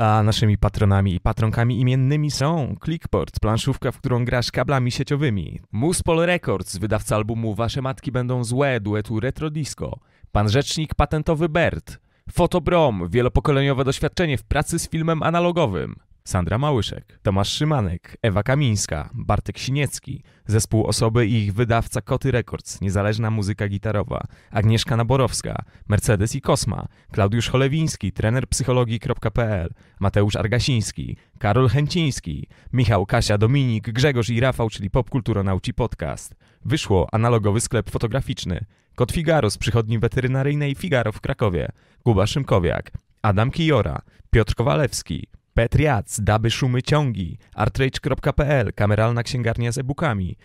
A naszymi patronami i patronkami imiennymi są Clickport, planszówka, w którą grasz kablami sieciowymi, Muspol Records, wydawca albumu Wasze Matki Będą Złe, duetu Retro Disco, Pan Rzecznik Patentowy Bert, Fotobrom, wielopokoleniowe doświadczenie w pracy z filmem analogowym, Sandra Małyszek, Tomasz Szymanek, Ewa Kamińska, Bartek Siniecki, zespół osoby i ich wydawca Koty Records, niezależna muzyka gitarowa, Agnieszka Naborowska, Mercedes i Kosma, Klaudiusz Cholewiński, trener psychologii.pl, Mateusz Argasiński, Karol Chęciński, Michał, Kasia, Dominik, Grzegorz i Rafał, czyli Popkulturonauci Podcast. Wyszło analogowy sklep fotograficzny, Kot Figaro z przychodni weterynaryjnej Figaro w Krakowie, Kuba Szymkowiak, Adam Kijora, Piotr Kowalewski, Petriac, Daby Szumy Ciągi, artrage.pl, kameralna księgarnia z e-bookami,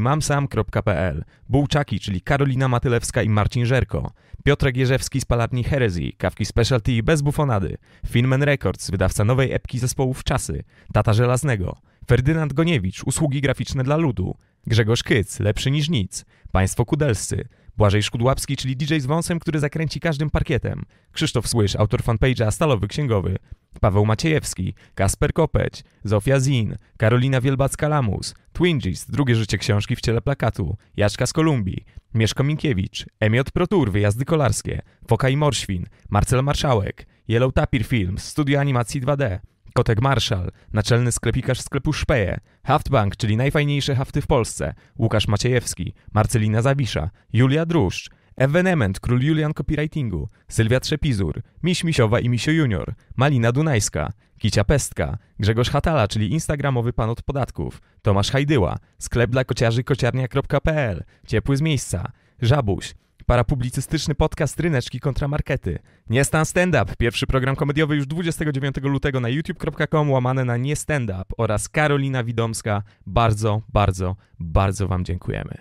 mamsam.pl, Bułczaki, czyli Karolina Matylewska i Marcin Żerko, Piotrek Jerzewski z palarni Herezji, kawki specialty bez bufonady, Filmen Records, wydawca nowej epki zespołów Czasy, Tata Żelaznego, Ferdynand Goniewicz, usługi graficzne dla ludu, Grzegorz Kyc, lepszy niż nic, Państwo Kudelscy, Błażej Szkudłapski, czyli DJ z wąsem, który zakręci każdym parkietem, Krzysztof Słysz, autor fanpage'a Stalowy Księgowy, Paweł Maciejewski, Kasper Kopeć, Zofia Zin, Karolina Wielbacka-Lamus, Twingis, drugie życie książki w ciele plakatu, Jaszka z Kolumbii, Mieszko Minkiewicz, Emiot Protur, wyjazdy kolarskie, Foka i Morświn, Marcel Marszałek, Yellow Tapir Films, studio animacji 2D, Kotek Marszal, naczelny sklepikarz sklepu Szpeje, Haftbank, czyli najfajniejsze hafty w Polsce, Łukasz Maciejewski, Marcelina Zawisza, Julia Druszcz, Evenement, król Julian copywritingu, Sylwia Trzepizur, Miś Misiowa i Misio Junior, Malina Dunajska, Kicia Pestka, Grzegorz Hatala, czyli instagramowy pan od podatków, Tomasz Hajdyła, sklep dla kociarzy kociarnia.pl, Ciepły z miejsca, Żabuś, Parapublicystyczny podcast Ryneczki kontramarkety Nie Stan Stand Up, pierwszy program komediowy już 29 lutego na youtube.com łamane na Nie Stand Up oraz Karolina Widomska. Bardzo, bardzo, bardzo wam dziękujemy.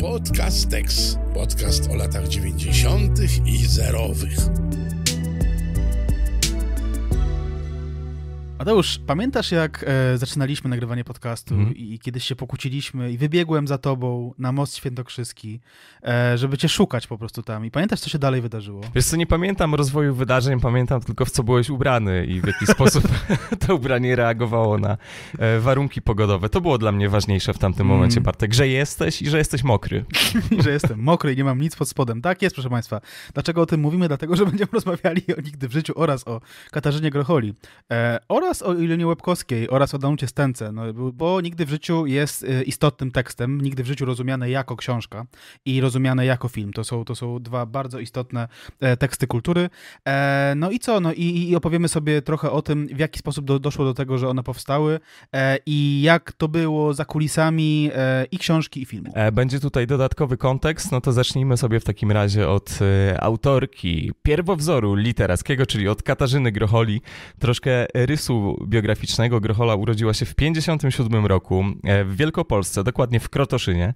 Podcast Tex. Podcast o latach 90. i zerowych. Mateusz, pamiętasz jak e, zaczynaliśmy nagrywanie podcastu mm. i, i kiedyś się pokłóciliśmy i wybiegłem za tobą na Most Świętokrzyski, e, żeby cię szukać po prostu tam. I pamiętasz, co się dalej wydarzyło? Wiesz co, nie pamiętam rozwoju wydarzeń, pamiętam tylko w co byłeś ubrany i w jaki sposób to ubranie reagowało na e, warunki pogodowe. To było dla mnie ważniejsze w tamtym mm. momencie, Bartek, że jesteś i że jesteś mokry. I że jestem mokry i nie mam nic pod spodem. Tak jest, proszę państwa. Dlaczego o tym mówimy? Dlatego, że będziemy rozmawiali o Nigdy w życiu oraz o Katarzynie Grocholi. E, oraz oraz o Ilonie Łebkowskiej oraz o Danucie Stęce, no, bo Nigdy w życiu jest y, istotnym tekstem, Nigdy w życiu rozumiane jako książka i rozumiane jako film. To są, to są dwa bardzo istotne e, teksty kultury. E, no i co? No i, i opowiemy sobie trochę o tym, w jaki sposób do, doszło do tego, że one powstały e, i jak to było za kulisami i książki, i filmu. Będzie tutaj dodatkowy kontekst, no to zacznijmy sobie w takim razie od autorki pierwowzoru literackiego, czyli od Katarzyny Grocholi. Troszkę rysu biograficznego Grochola urodziła się w 57 roku e, w Wielkopolsce, dokładnie w Krotoszynie.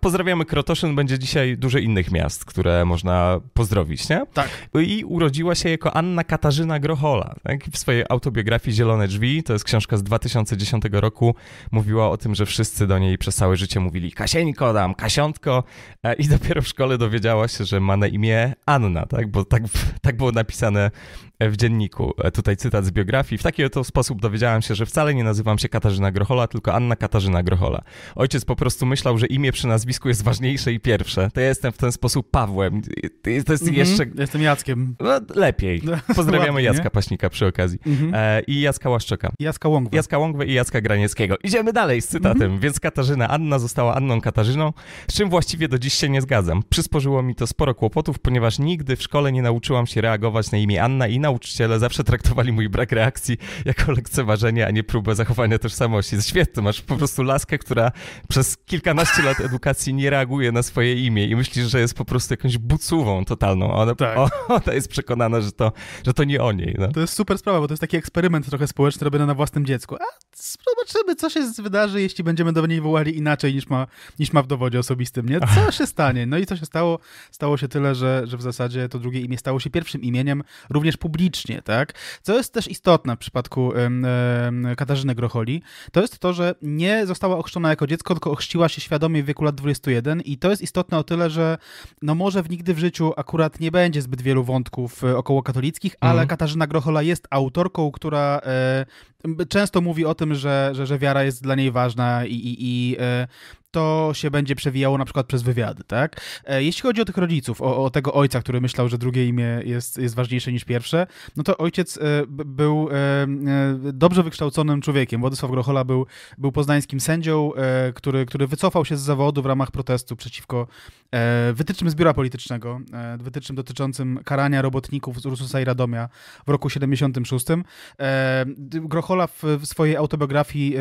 Pozdrawiamy Krotoszyn, będzie dzisiaj dużo innych miast, które można pozdrowić, nie? Tak. I urodziła się jako Anna Katarzyna Grochola. Tak? W swojej autobiografii Zielone Drzwi, to jest książka z 2010 roku, mówiła o tym, że wszyscy do niej przez całe życie mówili Kasieńko dam, Kasiątko e, i dopiero w szkole dowiedziała się, że ma na imię Anna, tak? Bo tak, tak było napisane E, w dzienniku. E, tutaj cytat z biografii. W taki oto sposób dowiedziałam się, że wcale nie nazywam się Katarzyna Grochola, tylko Anna Katarzyna Grochola. Ojciec po prostu myślał, że imię przy nazwisku jest ważniejsze i pierwsze. To ja jestem w ten sposób Pawłem. To jest mhm. jeszcze... Jestem Jackiem. No, lepiej. Pozdrawiamy Ładnie, Jacka nie? Paśnika przy okazji. Mhm. E, I Jacka Łaszczoka. I Jacka Łągwę. Jacka Łągwę i Jacka Granieckiego. Idziemy dalej z cytatem. Mhm. Więc Katarzyna Anna została Anną Katarzyną, z czym właściwie do dziś się nie zgadzam. Przysporzyło mi to sporo kłopotów, ponieważ nigdy w szkole nie nauczyłam się reagować na imię Anna i nauczyciele zawsze traktowali mój brak reakcji jako lekceważenie, a nie próbę zachowania tożsamości. Świetnie, masz po prostu laskę, która przez kilkanaście lat edukacji nie reaguje na swoje imię i myślisz, że jest po prostu jakąś bucówą totalną. Ona, tak. ona jest przekonana, że to, że to nie o niej. No. To jest super sprawa, bo to jest taki eksperyment trochę społeczny robiony na własnym dziecku. A zobaczymy, co się wydarzy, jeśli będziemy do niej wołali inaczej niż ma, niż ma w dowodzie osobistym, nie? Co się stanie? No i co się stało? Stało się tyle, że, że w zasadzie to drugie imię stało się pierwszym imieniem, również publicznym publicznie, tak? Co jest też istotne w przypadku Katarzyny Grocholi, to jest to, że nie została ochrzczona jako dziecko, tylko ochrzciła się świadomie w wieku lat 21 i to jest istotne o tyle, że no może w nigdy w życiu akurat nie będzie zbyt wielu wątków e, około katolickich, ale mhm. Katarzyna Grochola jest autorką, która e, często mówi o tym, że, że, że wiara jest dla niej ważna i, i, i e, to się będzie przewijało na przykład przez wywiady, tak? E, jeśli chodzi o tych rodziców, o, o, tego ojca, który myślał, że drugie imię jest, jest ważniejsze niż pierwsze, no to ojciec e, był dobrze wykształconym człowiekiem. Władysław Grochola był, był poznańskim sędzią, który, który wycofał się z zawodu w ramach protestu przeciwko wytycznym z biura politycznego, wytycznym dotyczącym karania robotników z Ursusa i Radomia w roku 76. Grochola Nicola w, w swojej autobiografii e,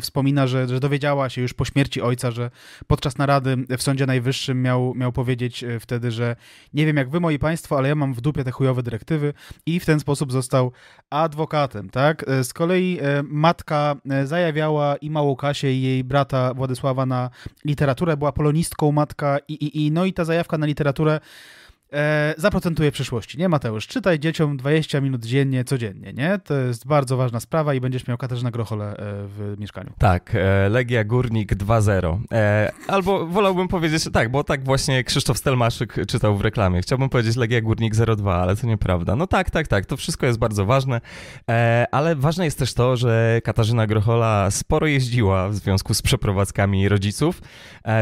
wspomina, że, że dowiedziała się już po śmierci ojca, że podczas narady w Sądzie Najwyższym miał, miał powiedzieć e, wtedy, że nie wiem jak wy, moi państwo, ale ja mam w dupie te chujowe dyrektywy i w ten sposób został adwokatem, tak? E, z kolei e, matka zajawiała i małą Kasię i jej brata Władysława na literaturę, była polonistką matka i, i, i no i ta zajawka na literaturę e, zaprocentuje przyszłości, nie Mateusz? Czytaj dzieciom 20 minut dziennie, codziennie, nie? To jest bardzo ważna sprawa i będziesz miał Katarzyna Grocholę e, w mieszkaniu. Tak, e, Legia Górnik 2-0. E, albo wolałbym powiedzieć, tak, bo tak właśnie Krzysztof Stelmaszyk czytał w reklamie. Chciałbym powiedzieć Legia Górnik 0-2, ale to nieprawda. No tak, tak, tak, to wszystko jest bardzo ważne, ale ważne jest też to, że Katarzyna Grochola sporo jeździła w związku z przeprowadzkami rodziców.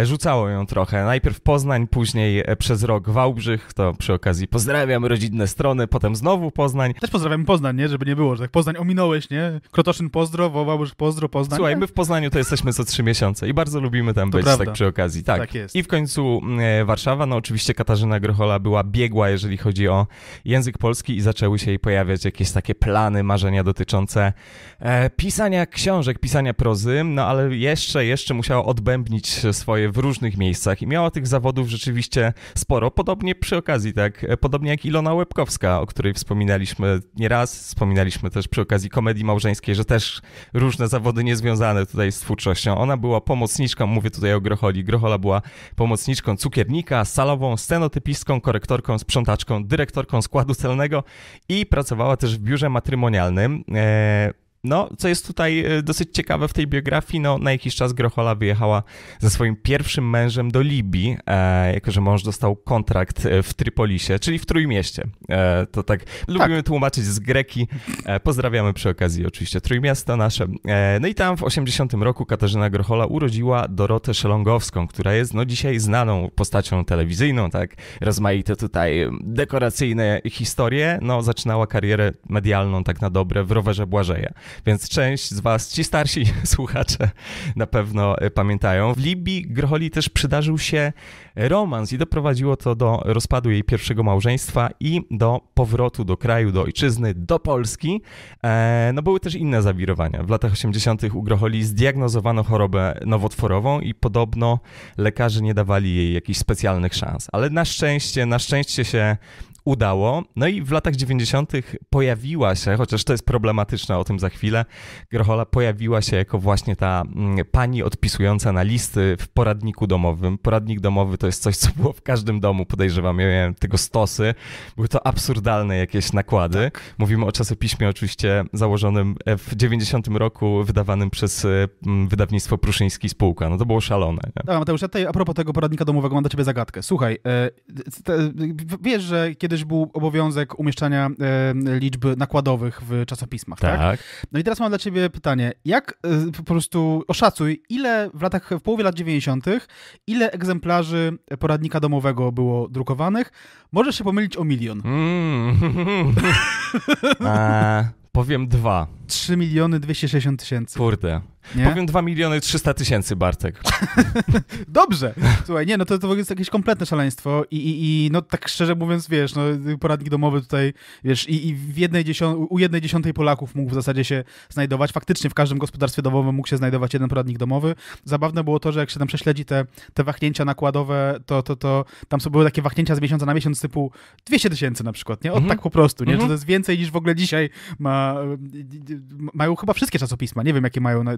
rzucało ją trochę, najpierw Poznań, później przez rok Wałbrzych, to przy okazji pozdrawiam rodzinne strony, potem znowu Poznań. Też pozdrawiam Poznań, nie? Żeby nie było, że tak Poznań ominąłeś, nie? Krotoszyn pozdro, już pozdro, Poznań. Słuchaj, my w Poznaniu to jesteśmy co trzy miesiące i bardzo lubimy tam to być, prawda. tak przy okazji. Tak. tak jest. I w końcu e, Warszawa, no oczywiście Katarzyna Grochola była biegła, jeżeli chodzi o język polski i zaczęły się jej pojawiać jakieś takie plany, marzenia dotyczące e, pisania książek, pisania prozy, no ale jeszcze, jeszcze musiała odbębnić swoje w różnych miejscach i miała tych zawodów rzeczywiście sporo. Podobnie przy okazji, tak? E, podobnie jak Ilona Łebkowska, o której wspominaliśmy nieraz, wspominaliśmy też przy okazji komedii małżeńskiej, że też różne zawody niezwiązane tutaj z twórczością. Ona była pomocniczką, mówię tutaj o Grocholi. Grochola była pomocniczką cukiernika, salową, scenotypistką, korektorką, sprzątaczką, dyrektorką składu celnego i pracowała też w biurze matrymonialnym. E, no, co jest tutaj e, dosyć ciekawe w tej biografii, no na jakiś czas Grochola wyjechała ze swoim pierwszym mężem do Libii, e, jako że mąż dostał kontrakt e, w Trypolisie, czyli w Trójmieście. E, to tak, tak, lubimy tłumaczyć z Greki. E, pozdrawiamy przy okazji oczywiście trójmiasto nasze. E, no i tam w 80 roku Katarzyna Grochola urodziła Dorotę Szelongowską, która jest no dzisiaj znaną postacią telewizyjną, tak, rozmaite tutaj dekoracyjne historie. No, zaczynała karierę medialną tak na dobre w Rowerze Błażeja więc część z was, ci starsi słuchacze na pewno y, pamiętają. W Libii Grocholi też przydarzył się romans i doprowadziło to do rozpadu jej pierwszego małżeństwa i do powrotu do kraju, do ojczyzny, do Polski. E, no były też inne zawirowania. W latach 80. u Grocholi zdiagnozowano chorobę nowotworową i podobno lekarze nie dawali jej jakichś specjalnych szans. Ale na szczęście, na szczęście się udało. No i w latach 90. pojawiła się, chociaż to jest problematyczne, o tym za chwilę, Grochola pojawiła się jako właśnie ta mm, pani odpisująca na listy w poradniku domowym. Poradnik domowy to jest coś, co było w każdym domu, podejrzewam, ja miałem tego stosy. Były to absurdalne jakieś nakłady. Tak. Mówimy o czasopiśmie oczywiście założonym w 90 roku, wydawanym przez y, mm, wydawnictwo Pruszyński Spółka. No to było szalone. Nie? Tak, Mateusz, ja tutaj a propos tego poradnika domowego mam do ciebie zagadkę. Słuchaj, e, te, wiesz, że kiedy kiedyś był obowiązek umieszczania e, liczb nakładowych w czasopismach, tak. tak. No i teraz mam dla ciebie pytanie. Jak e, po prostu oszacuj, ile w latach, w połowie lat 90., ile egzemplarzy poradnika domowego było drukowanych? Możesz się pomylić o milion. Mm. powiem dwa. 3 miliony 260 tysięcy. Kurde. Nie? Powiem 2 miliony 300 tysięcy, Bartek. Dobrze. Słuchaj, nie, no to, to jest jakieś kompletne szaleństwo i, i, i no tak szczerze mówiąc, wiesz, no, poradnik domowy tutaj, wiesz, i, i w jednej u jednej dziesiątej Polaków mógł w zasadzie się znajdować. Faktycznie w każdym gospodarstwie domowym mógł się znajdować jeden poradnik domowy. Zabawne było to, że jak się tam prześledzi te, te wahnięcia nakładowe, to, to, to tam są były takie wahnięcia z miesiąca na miesiąc typu 200 tysięcy na przykład, nie? O, mhm. tak po prostu, nie? Mhm. Że to jest więcej niż w ogóle dzisiaj ma, y, y, y, mają chyba wszystkie czasopisma. Nie wiem, jakie mają na,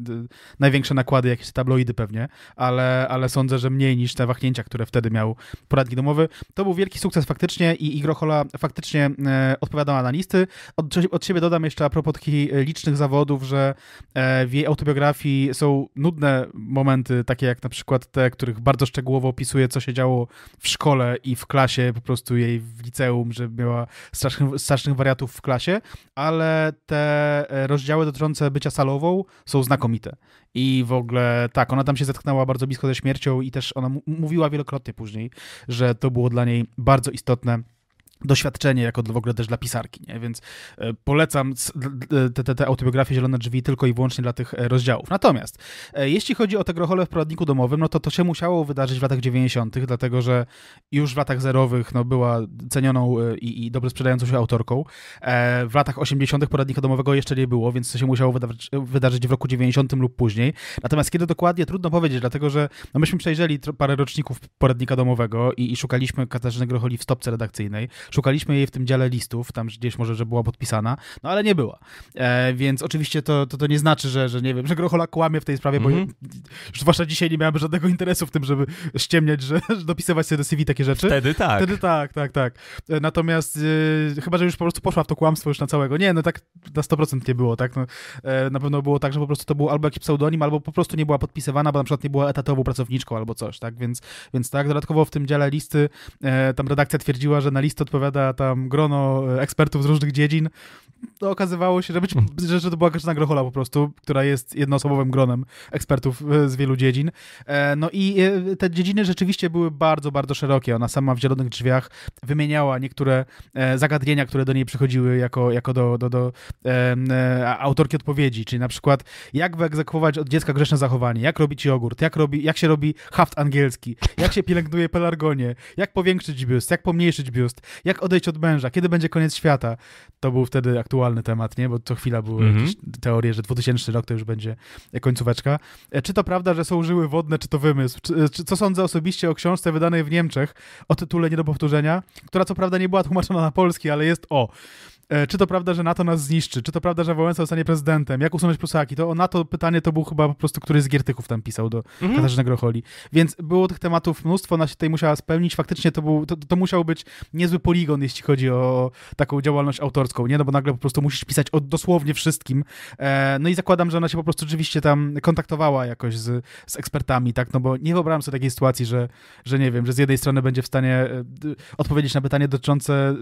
największe nakłady, jakieś tabloidy pewnie, ale, ale sądzę, że mniej niż te wahnięcia, które wtedy miał poradnik domowy. To był wielki sukces faktycznie i Igrochola faktycznie e, odpowiadała na listy. Od, od siebie dodam jeszcze a propos takich e, licznych zawodów, że e, w jej autobiografii są nudne momenty, takie jak na przykład te, których bardzo szczegółowo opisuje, co się działo w szkole i w klasie, po prostu jej w liceum, że miała strasznych, strasznych wariatów w klasie, ale te e, rozdziały dotyczące bycia salową są znakomite niesamowite. I w ogóle tak, ona tam się zetknęła bardzo blisko ze śmiercią i też ona mówiła wielokrotnie później, że to było dla niej bardzo istotne doświadczenie jako w ogóle też dla pisarki, nie? więc e, polecam e, te, te, te autobiografie Zielone Drzwi tylko i wyłącznie dla tych e, rozdziałów. Natomiast jeśli chodzi o te grochole w poradniku domowym, no to to się musiało wydarzyć w latach 90., dlatego że już w latach zerowych no, była cenioną i, i dobrze sprzedającą się autorką. W latach 80. poradnika domowego jeszcze nie było, więc to się musiało wydarzyć, wydarzyć w roku 90 lub później. Natomiast kiedy dokładnie, trudno powiedzieć, dlatego że no, myśmy przejrzeli parę roczników poradnika domowego i, i szukaliśmy Katarzyny Grocholi w stopce redakcyjnej. Szukaliśmy jej w tym dziale listów, tam gdzieś może, że była podpisana, no ale nie była. E, więc oczywiście to, to, to, nie znaczy, że, że nie wiem, że Grochola kłamie w tej sprawie, mm -hmm. bo mhm. zwłaszcza dzisiaj nie miałem żadnego interesu w tym, żeby ściemniać, że, że dopisywać sobie do CV takie rzeczy. Wtedy tak. Wtedy tak, tak, tak. E, natomiast e, chyba, że już po prostu poszła w to kłamstwo już na całego. Nie, no tak na 100% nie było, tak? No, e, na pewno było tak, że po prostu to był albo jakiś pseudonim, albo po prostu nie była podpisywana, bo na przykład nie była etatową pracowniczką albo coś, tak? Więc, więc tak, dodatkowo w tym dziale listy e, tam redakcja twierdziła, że na listę odpowiada tam grono e, ekspertów z różnych dziedzin, to okazywało się, że, być, hmm. że, że to była Katarzyna Grochola po prostu, która jest jednoosobowym gronem ekspertów e, z wielu dziedzin. E, no i te dziedziny rzeczywiście były bardzo, bardzo szerokie. Ona sama w Zielonych Drzwiach wymieniała niektóre zagadnienia, które do niej przychodziły jako, jako do, do, do autorki odpowiedzi, czyli na przykład jak wyegzekwować od dziecka grzeczne zachowanie, jak robić jogurt, jak, robi, jak się robi haft angielski, jak się pielęgnuje pelargonie, jak powiększyć biust, jak pomniejszyć biust, jak odejść od męża, kiedy będzie koniec świata. To był wtedy aktualny temat, nie? Bo co chwila były mm -hmm. jakieś teorie, że 2000 rok to już będzie końcóweczka. E, czy to prawda, że są żyły wodne, czy to wymysł? Czy, e, czy, co sądzę osobiście o książce wydanej w Niemczech o tytule Nie do powtórzenia, która co prawda nie była tłumaczona na polski, ale jest o. E, czy to prawda, że NATO nas zniszczy? Czy to prawda, że Wałęsa zostanie prezydentem? Jak usunąć plusaki? To o NATO pytanie to był chyba po prostu któryś z Giertyków tam pisał do mhm. Katarzyny Grocholi. Więc było tych tematów mnóstwo, ona się tutaj musiała spełnić. Faktycznie to, był, to, to musiał być niezły poligon, jeśli chodzi o taką działalność autorską, nie? No bo nagle po prostu musisz pisać o dosłownie wszystkim. E, no i zakładam, że ona się po prostu rzeczywiście tam kontaktowała jakoś z, z ekspertami, tak? No bo nie wyobrażam sobie takiej sytuacji, że, że nie wiem, że z jednej strony będzie w stanie e, odpowiedzieć na pytanie dotyczące,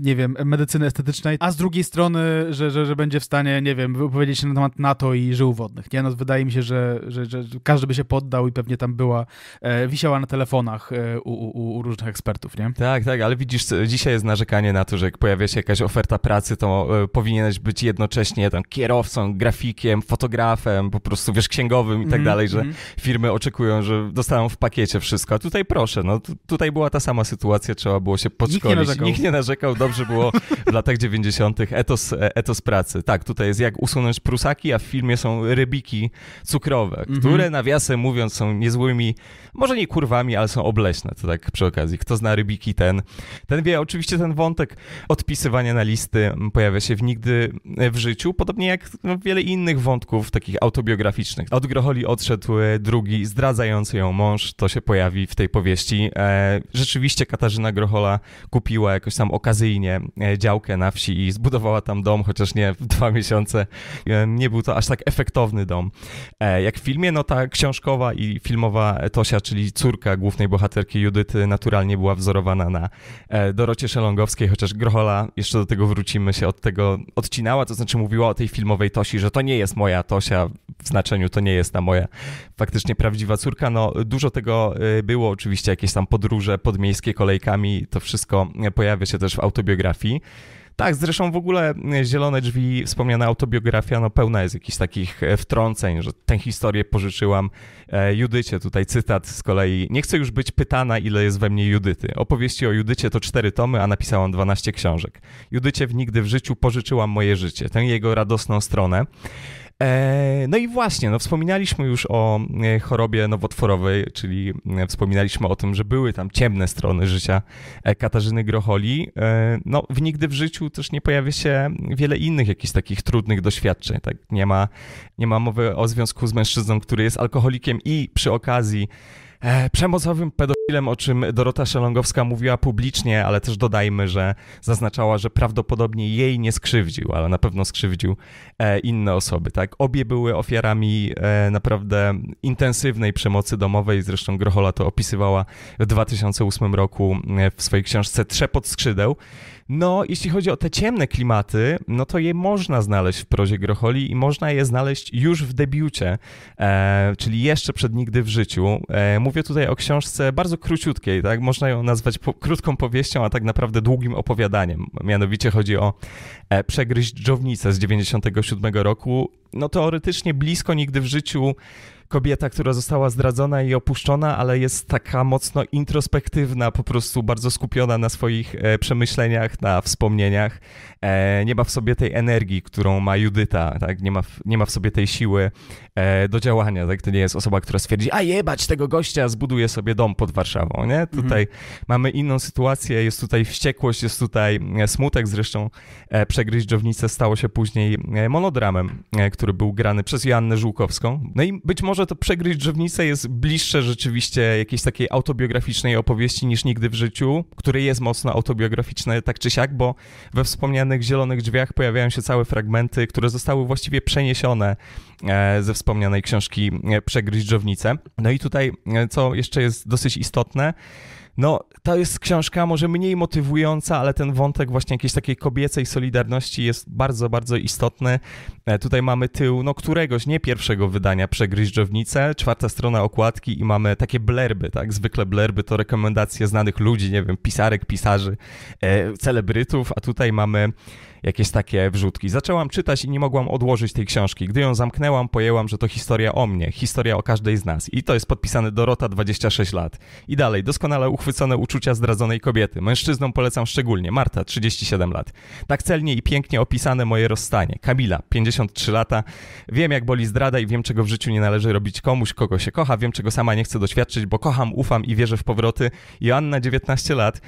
nie wiem, medycyny estetycznej, estetycznej, a z drugiej strony, że, że, że będzie w stanie, nie wiem, wypowiedzieć się na temat NATO i żył wodnych. Nie? No, wydaje mi się, że, że, że każdy by się poddał i pewnie tam była, e, wisiała na telefonach e, u, u, u, różnych ekspertów. Nie? Tak, tak, ale widzisz, dzisiaj jest narzekanie na to, że jak pojawia się jakaś oferta pracy, to e, powinieneś być jednocześnie tam kierowcą, grafikiem, fotografem, po prostu wiesz, księgowym i tak mm, dalej, że mm. firmy oczekują, że dostaną w pakiecie wszystko. A tutaj proszę, no tutaj była ta sama sytuacja, trzeba było się podszkolić. Nikt nie narzekał, Nikt nie narzekał dobrze było dla latach 90. Etos, etos pracy. Tak, tutaj jest jak usunąć prusaki, a w filmie są rybiki cukrowe, mm które nawiasem mówiąc są niezłymi, może nie kurwami, ale są obleśne. To tak przy okazji. Kto zna rybiki, ten, ten wie. Oczywiście ten wątek odpisywania na listy pojawia się w nigdy w życiu, podobnie jak no, wiele innych wątków takich autobiograficznych. Od Groholi odszedł e, drugi, zdradzający ją mąż, to się pojawi w tej powieści. E, rzeczywiście Katarzyna Grohola kupiła jakoś tam okazyjnie e, działkę na wsi i zbudowała tam dom, chociaż nie w dwa miesiące. E, nie był to aż tak efektowny dom. E, jak w filmie, no ta książkowa i filmowa Tosia, czyli córka głównej bohaterki Judyty, naturalnie była wzorowana na e, Dorocie Szelongowskiej, chociaż Grochola, jeszcze do tego wrócimy, się od tego odcinała, to znaczy mówiła o tej filmowej Tosi, że to nie jest moja Tosia w znaczeniu, to nie jest ta moja faktycznie prawdziwa córka. No dużo tego było, oczywiście jakieś tam podróże podmiejskie kolejkami, to wszystko pojawia się też w autobiografii. Tak, zresztą w ogóle e, Zielone Drzwi, wspomniana autobiografia, no pełna jest jakichś takich e, wtrąceń, że tę historię pożyczyłam e, Judycie. Tutaj cytat z kolei. Nie chcę już być pytana, ile jest we mnie Judyty. Opowieści o Judycie to cztery tomy, a napisałam 12 książek. Judycie w nigdy w życiu pożyczyłam moje życie, tę jego radosną stronę. E, no i właśnie, no wspominaliśmy już o e, chorobie nowotworowej, czyli e, wspominaliśmy o tym, że były tam ciemne strony życia Katarzyny Grocholi. No w nigdy w życiu też nie pojawia się wiele innych jakichś takich trudnych doświadczeń. Tak? Nie, ma, nie ma mowy o związku z mężczyzną, który jest alkoholikiem i przy okazji E, przemocowym pedofilem, o czym Dorota Szelongowska mówiła publicznie, ale też dodajmy, że zaznaczała, że prawdopodobnie jej nie skrzywdził, ale na pewno skrzywdził e, inne osoby. Tak? Obie były ofiarami e, naprawdę intensywnej przemocy domowej, zresztą Grochola to opisywała w 2008 roku w swojej książce Trzepot skrzydeł. No, jeśli chodzi o te ciemne klimaty, no to je można znaleźć w prozie Grocholi i można je znaleźć już w debiucie, e, czyli jeszcze przed nigdy w życiu. E, mówię tutaj o książce bardzo króciutkiej, tak? Można ją nazwać po, krótką powieścią, a tak naprawdę długim opowiadaniem. Mianowicie chodzi o e, Przegryź dżownicę z 97 roku. No teoretycznie blisko nigdy w życiu kobieta, która została zdradzona i opuszczona, ale jest taka mocno introspektywna, po prostu bardzo skupiona na swoich e, przemyśleniach, na wspomnieniach. E, nie ma w sobie tej energii, którą ma Judyta, tak? nie, ma w, nie ma w sobie tej siły e, do działania. Tak? To nie jest osoba, która stwierdzi, a jebać tego gościa, zbuduje sobie dom pod Warszawą. Nie? Mhm. Tutaj mamy inną sytuację, jest tutaj wściekłość, jest tutaj smutek, zresztą Przegryźć Dżownicę stało się później monodramem, który był grany przez Joannę Żółkowską. No i być może może to Przegryźć Drzewnicę jest bliższe rzeczywiście jakiejś takiej autobiograficznej opowieści niż nigdy w życiu, które jest mocno autobiograficzne tak czy siak, bo we wspomnianych Zielonych Drzwiach pojawiają się całe fragmenty, które zostały właściwie przeniesione e, ze wspomnianej książki e, Przegryźć Drzewnicę. No i tutaj, e, co jeszcze jest dosyć istotne, no, to jest książka może mniej motywująca, ale ten wątek właśnie jakiejś takiej kobiecej solidarności jest bardzo, bardzo istotny. E, tutaj mamy tył, no któregoś, nie pierwszego wydania Przegryźdżownicę, czwarta strona okładki i mamy takie blerby, tak? Zwykle blerby to rekomendacje znanych ludzi, nie wiem, pisarek, pisarzy, e, celebrytów, a tutaj mamy jakieś takie wrzutki. Zaczęłam czytać i nie mogłam odłożyć tej książki. Gdy ją zamknęłam, pojęłam, że to historia o mnie, historia o każdej z nas. I to jest podpisane Dorota, 26 lat. I dalej, doskonale uchwycone uczucia zdradzonej kobiety. Mężczyznom polecam szczególnie. Marta, 37 lat. Tak celnie i pięknie opisane moje rozstanie. Kamila, 53 lata. Wiem, jak boli zdrada i wiem, czego w życiu nie należy robić komuś, kogo się kocha. Wiem, czego sama nie chcę doświadczyć, bo kocham, ufam i wierzę w powroty. Joanna, 19 lat.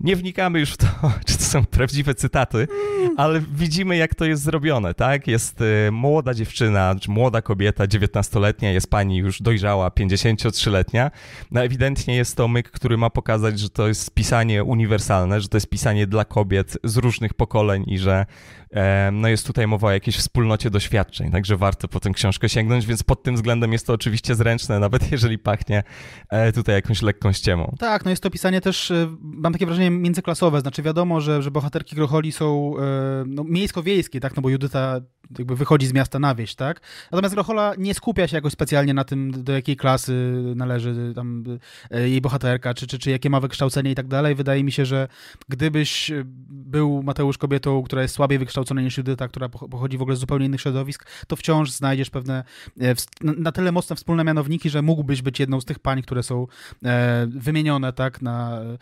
Nie wnikamy już w to, czy to są prawdziwe cytaty, mm. ale widzimy, jak to jest zrobione, tak? Jest y, młoda dziewczyna, czy młoda kobieta, 19-letnia, jest pani już dojrzała, 53-letnia. No ewidentnie jest to myk, który ma pokazać, że to jest pisanie uniwersalne, że to jest pisanie dla kobiet z różnych pokoleń i że E, no jest tutaj mowa o jakiejś wspólnocie doświadczeń, także warto po tę książkę sięgnąć, więc pod tym względem jest to oczywiście zręczne, nawet jeżeli pachnie e, tutaj jakąś lekką ściemą. Tak, no jest to pisanie też, e, mam takie wrażenie, międzyklasowe, znaczy wiadomo, że, że bohaterki Grocholi są no, miejsko-wiejskie, tak, no bo Judyta jakby wychodzi z miasta na wieś, tak? Natomiast Grochola nie skupia się jakoś specjalnie na tym, do jakiej klasy należy tam jej bohaterka, czy, czy, czy jakie ma wykształcenie i tak dalej. Wydaje mi się, że gdybyś był Mateusz kobietą, która jest słabiej wykształcona, wykształcone niż Judyta, która pochodzi w ogóle z zupełnie innych środowisk, to wciąż znajdziesz pewne e, na tyle mocne wspólne mianowniki, że mógłbyś być jedną z tych pań, które są e, wymienione tak na e,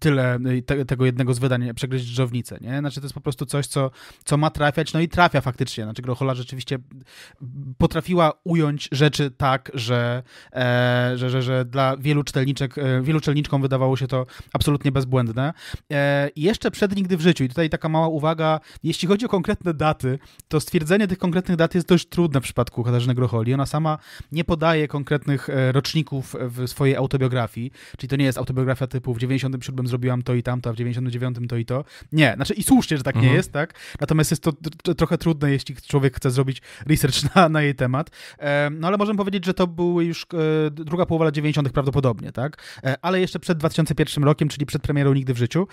tyle no tego jednego z wydań Przegryźć drzownicę, nie? Znaczy to jest po prostu coś, co, co ma trafiać, no i trafia faktycznie. Znaczy Grochola rzeczywiście potrafiła ująć rzeczy tak, że, że, że, że dla wielu czytelniczek, wielu czytelniczkom wydawało się to absolutnie bezbłędne. I jeszcze przed Nigdy w życiu, i tutaj taka mała uwaga jeśli chodzi o konkretne daty, to stwierdzenie tych konkretnych dat jest dość trudne w przypadku Katarzyny Grocholi. Ona sama nie podaje konkretnych e, roczników w swojej autobiografii, czyli to nie jest autobiografia typu w 97 zrobiłam to i tamto, a w 99 to i to. Nie, znaczy i słusznie, że tak mhm. nie jest, tak? Natomiast jest to trochę trudne, jeśli człowiek chce zrobić research na, na jej temat. E, no ale możemy powiedzieć, że to były już e, druga połowa lat 90. prawdopodobnie, tak? Ale jeszcze przed 2001 rokiem, czyli przed premierą Nigdy w życiu,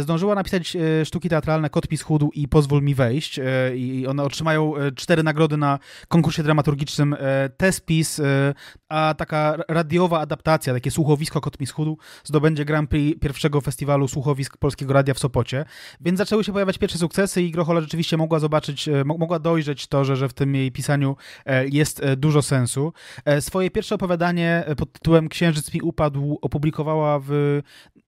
zdążyła napisać sztuki teatralne Kotpis Chudu i i Pozwól mi wejść. E, I one otrzymają e, cztery nagrody na konkursie dramaturgicznym e, Tespis, a taka radiowa adaptacja, takie słuchowisko Kot mi schudł, zdobędzie Grand Prix pierwszego festiwalu słuchowisk Polskiego Radia w Sopocie. Więc zaczęły się pojawiać pierwsze sukcesy i Grochola rzeczywiście mogła zobaczyć, mogła dojrzeć to, że, że w tym jej pisaniu jest dużo sensu. Swoje pierwsze opowiadanie pod tytułem Księżyc mi upadł opublikowała w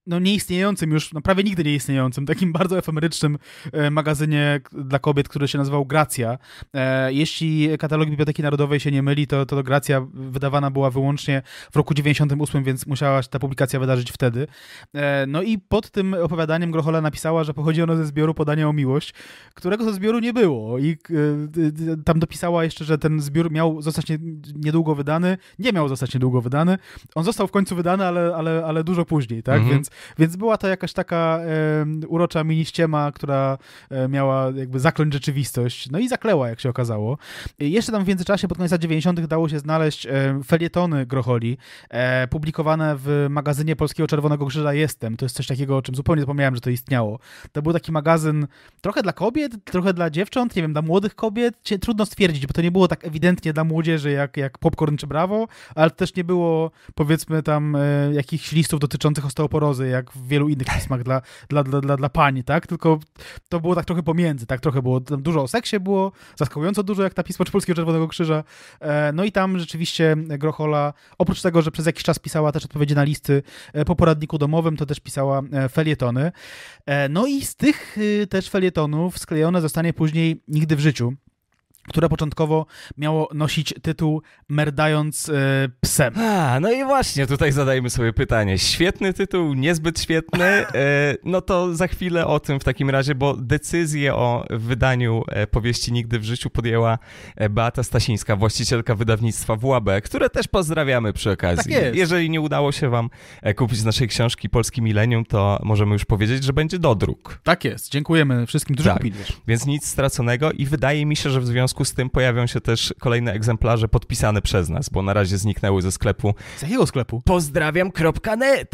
no nieistniejącym już, no prawie nigdy nieistniejącym, takim bardzo efemerycznym e, magazynie dla kobiet, który się nazywał Gracja. E, jeśli katalog Biblioteki Narodowej się nie myli, to, to Gracja wydawana była wyłącznie w roku 98, więc musiała się ta publikacja wydarzyć wtedy. E, no i pod tym opowiadaniem Grochola napisała, że pochodzi ono ze zbioru Podania o Miłość, którego ze zbioru nie było i tam dopisała jeszcze, że ten zbiór miał zostać niedługo wydany, nie miał zostać niedługo wydany. On został w końcu wydany, ale, ale, ale dużo później, tak? Mhm. Więc więc była to jakaś taka e, urocza miniściema, która miała jakby zakląć rzeczywistość. No i zakleła, jak się okazało. Jeszcze tam w międzyczasie, pod koniec lat 90. dało się znaleźć e, felietony Grocholi, e, publikowane w magazynie Polskiego Czerwonego Krzyża Jestem. To jest coś takiego, o czym zupełnie zapomniałem, że to istniało. To był taki magazyn trochę dla kobiet, trochę dla dziewcząt, nie wiem, dla młodych kobiet. Trudno stwierdzić, bo to nie było tak ewidentnie dla młodzieży jak, jak Popcorn czy Brawo, ale też nie było, powiedzmy, tam e, jakichś listów dotyczących osteoporozy jak w wielu innych pismach dla, dla, dla, dla, dla pani tak? Tylko to było tak trochę pomiędzy, tak? Trochę było, dużo o seksie było, zaskakująco dużo, jak ta pismo Polskiego Czerwonego Krzyża. E, no i tam rzeczywiście Grochola, oprócz tego, że przez jakiś czas pisała też odpowiedzi na listy e, po poradniku domowym, to też pisała e, felietony. No i z tych y, też felietonów sklejone zostanie później Nigdy w życiu, które początkowo miało nosić tytuł Merdając e, psem. A, no i właśnie, tutaj zadajmy sobie pytanie. Świetny tytuł, niezbyt świetny. E, no to za chwilę o tym w takim razie, bo decyzję o wydaniu e, powieści Nigdy w życiu podjęła Beata Stasińska, właścicielka wydawnictwa WAB, które też pozdrawiamy przy okazji. Tak jest. Jeżeli nie udało się wam kupić naszej książki Polski Milenium, to możemy już powiedzieć, że będzie do druk. Tak jest. Dziękujemy wszystkim, którzy tak. kupili. Więc nic straconego i wydaje mi się, że w związku związku z tym pojawią się też kolejne egzemplarze podpisane przez nas, bo na razie zniknęły ze sklepu. Z jakiego sklepu? Pozdrawiam.net!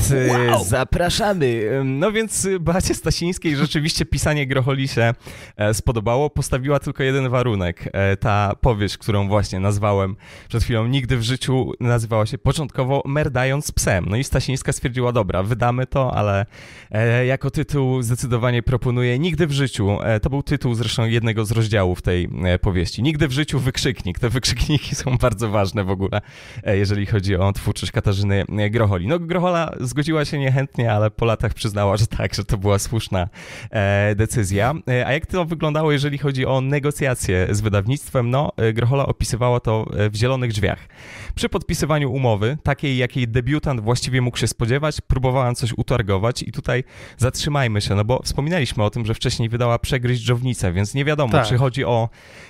Wow. Zapraszamy! No więc y, Beacie Stasińskiej rzeczywiście pisanie Grocholi się e, spodobało. Postawiła tylko jeden warunek. E, ta powieść, którą właśnie nazwałem przed chwilą, nigdy w życiu nazywała się początkowo Merdając psem. No i Stasińska stwierdziła, dobra, wydamy to, ale e, jako tytuł zdecydowanie proponuję Nigdy w życiu. To był tytuł zresztą jednego z rozdziałów tej powieści opowieści. Nigdy w życiu wykrzyknik. Te wykrzykniki są bardzo ważne w ogóle, e, jeżeli chodzi o twórczość Katarzyny e, Grocholi. No, Grochola zgodziła się niechętnie, ale po latach przyznała, że tak, że to była słuszna e, decyzja. A jak to wyglądało, jeżeli chodzi o negocjacje z wydawnictwem? No, Grochola opisywała to w zielonych drzwiach. Przy podpisywaniu umowy, takiej jakiej debiutant właściwie mógł się spodziewać, próbowałam coś utargować i tutaj zatrzymajmy się, no bo wspominaliśmy o tym, że wcześniej wydała przegryźć Dżownicę, więc nie wiadomo, tak. czy chodzi o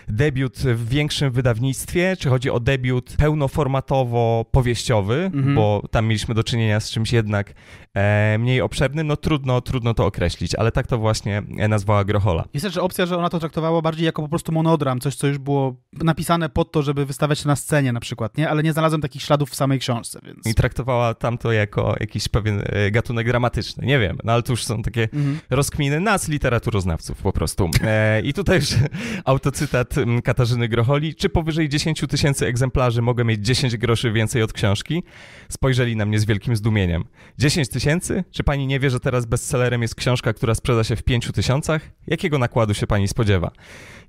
debiut debiut w większym wydawnictwie, czy chodzi o debiut pełnoformatowo-powieściowy, mhm. bo tam mieliśmy do czynienia z czymś jednak e, mniej obszernym, no trudno, trudno to określić, ale tak to właśnie e, nazwała Grochola. Jest też opcja, że ona to traktowała bardziej jako po prostu monodram, coś, co już było napisane pod to, żeby wystawiać na scenie na przykład, nie? Ale nie znalazłem takich śladów w samej książce, więc... I traktowała tamto jako jakiś pewien e, gatunek dramatyczny, nie wiem, no ale to już są takie mhm. rozkminy nas, literaturoznawców po prostu. E, I tutaj już autocytat mm, Katarzyny Grocholi, czy powyżej 10 tysięcy egzemplarzy mogę mieć 10 groszy więcej od książki? Spojrzeli na mnie z wielkim zdumieniem. 10 tysięcy? Czy pani nie wie, że teraz bestsellerem jest książka, która sprzeda się w 5 tysiącach? Jakiego nakładu się pani spodziewa?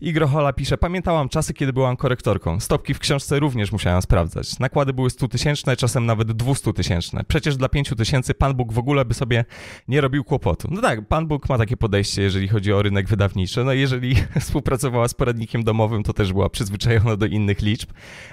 I Grochola pisze, pamiętałam czasy, kiedy byłam korektorką. Stopki w książce również musiałam sprawdzać. Nakłady były 100 tysięczne, czasem nawet 200 tysięczne. Przecież dla 5 tysięcy Pan Bóg w ogóle by sobie nie robił kłopotu. No tak, Pan Bóg ma takie podejście, jeżeli chodzi o rynek wydawniczy. No jeżeli współpracowała z poradnikiem domowym, to też była przyzwyczajona do innych liczb.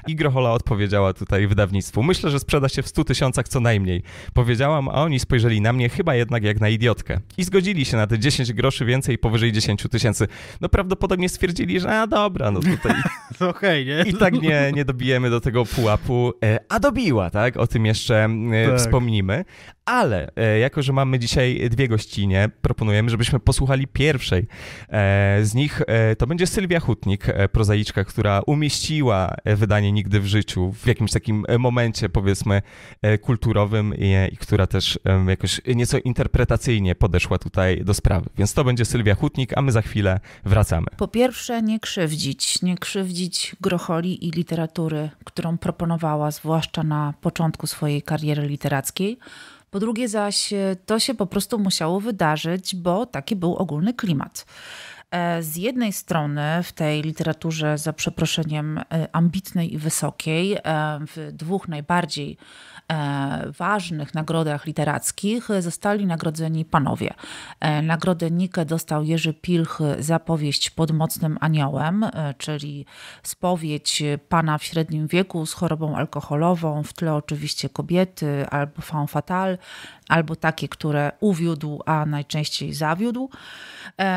I Grochola odpowiedziała tutaj wydawnictwu. Myślę, że sprzeda się w 100 tysiącach co najmniej. Powiedziałam, a oni spojrzeli na mnie chyba jednak jak na idiotkę. I zgodzili się na te 10 groszy więcej powyżej 10 tysięcy. No prawdopodobnie stwierdzili, że a dobra, no tutaj... no nie? I tak nie, nie dobijemy do tego pułapu. E, a dobiła, tak? O tym jeszcze e, tak. wspomnimy ale e, jako, że mamy dzisiaj dwie gościnie, proponujemy, żebyśmy posłuchali pierwszej e, z nich. E, to będzie Sylwia Hutnik, prozaiczka, która umieściła wydanie Nigdy w życiu w jakimś takim momencie, powiedzmy, kulturowym i, i która też jakoś nieco interpretacyjnie podeszła tutaj do sprawy. Więc to będzie Sylwia Hutnik, a my za chwilę wracamy. Po pierwsze, nie krzywdzić. Nie krzywdzić grocholi i literatury, którą proponowała, zwłaszcza na początku swojej kariery literackiej. Po drugie zaś e, to się po prostu musiało wydarzyć, bo taki był ogólny klimat. E, z jednej strony w tej literaturze, za przeproszeniem, e, ambitnej i wysokiej, w dwóch najbardziej E, ważnych nagrodach literackich e, zostali nagrodzeni panowie. E, Nagrodę Nikę dostał Jerzy Pilch za powieść Pod mocnym aniołem, czyli spowiedź pana w średnim wieku z chorobą alkoholową, w tle oczywiście kobiety albo fan fatal, albo takie, które uwiódł, a najczęściej zawiódł.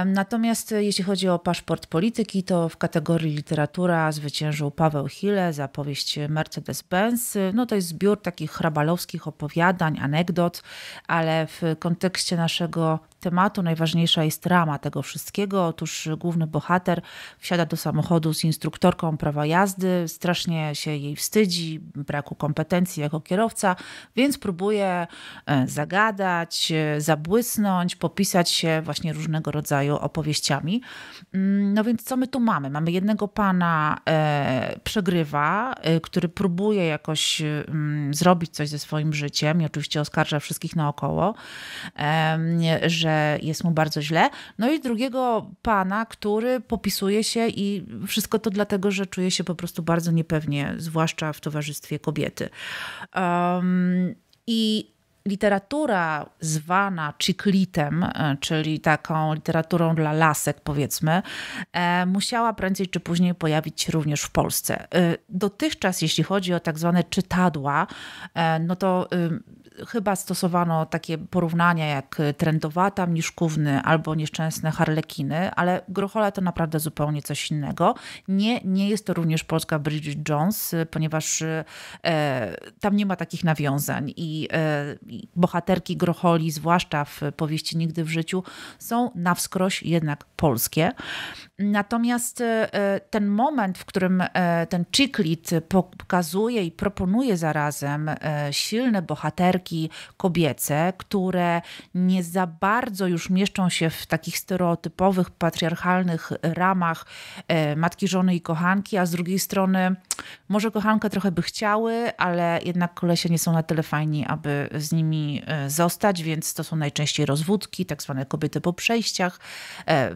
Natomiast jeśli chodzi o paszport polityki, to w kategorii literatura zwyciężył Paweł Hille za powieść Mercedes-Benz. No to jest zbiór takich hrabalowskich opowiadań, anegdot, ale w kontekście naszego tematu najważniejsza jest rama tego wszystkiego. Otóż główny bohater wsiada do samochodu z instruktorką prawa jazdy, strasznie się jej wstydzi, braku kompetencji jako kierowca, więc próbuje e, zagadać, e, zabłysnąć, popisać się właśnie różnego rodzaju opowieściami. Mm, no więc co my tu mamy? Mamy jednego pana e, przegrywa, e, który próbuje jakoś e, mm, zrobić coś ze swoim życiem i oczywiście oskarża wszystkich naokoło, że że jest mu bardzo źle. No i drugiego pana, który popisuje się i wszystko to dlatego, że czuje się po prostu bardzo niepewnie, zwłaszcza w towarzystwie kobiety. Um, I literatura zwana chiklitem, e, czyli taką literaturą dla lasek powiedzmy, e, musiała prędzej czy później pojawić się również w Polsce. E, dotychczas, jeśli chodzi o tak zwane czytadła, no to chyba stosowano takie porównania jak trendowata, mniszkówny albo nieszczęsne harlekiny, ale Grochola to naprawdę zupełnie coś innego. Nie, nie jest to również polska Bridget Jones, ponieważ e, tam nie ma takich nawiązań i e, bohaterki Grocholi, zwłaszcza w powieści Nigdy w życiu, są na wskroś jednak polskie. Natomiast e, e, ten moment, w którym e, ten chicklit pokazuje i proponuje zarazem silne bohaterki kobiece, które nie za bardzo już mieszczą się w takich stereotypowych, patriarchalnych ramach matki, żony i kochanki, a z drugiej strony może kochankę trochę by chciały, ale jednak kolesie nie są na tyle fajni, aby z nimi zostać, więc to są najczęściej rozwódki, tak zwane kobiety po przejściach,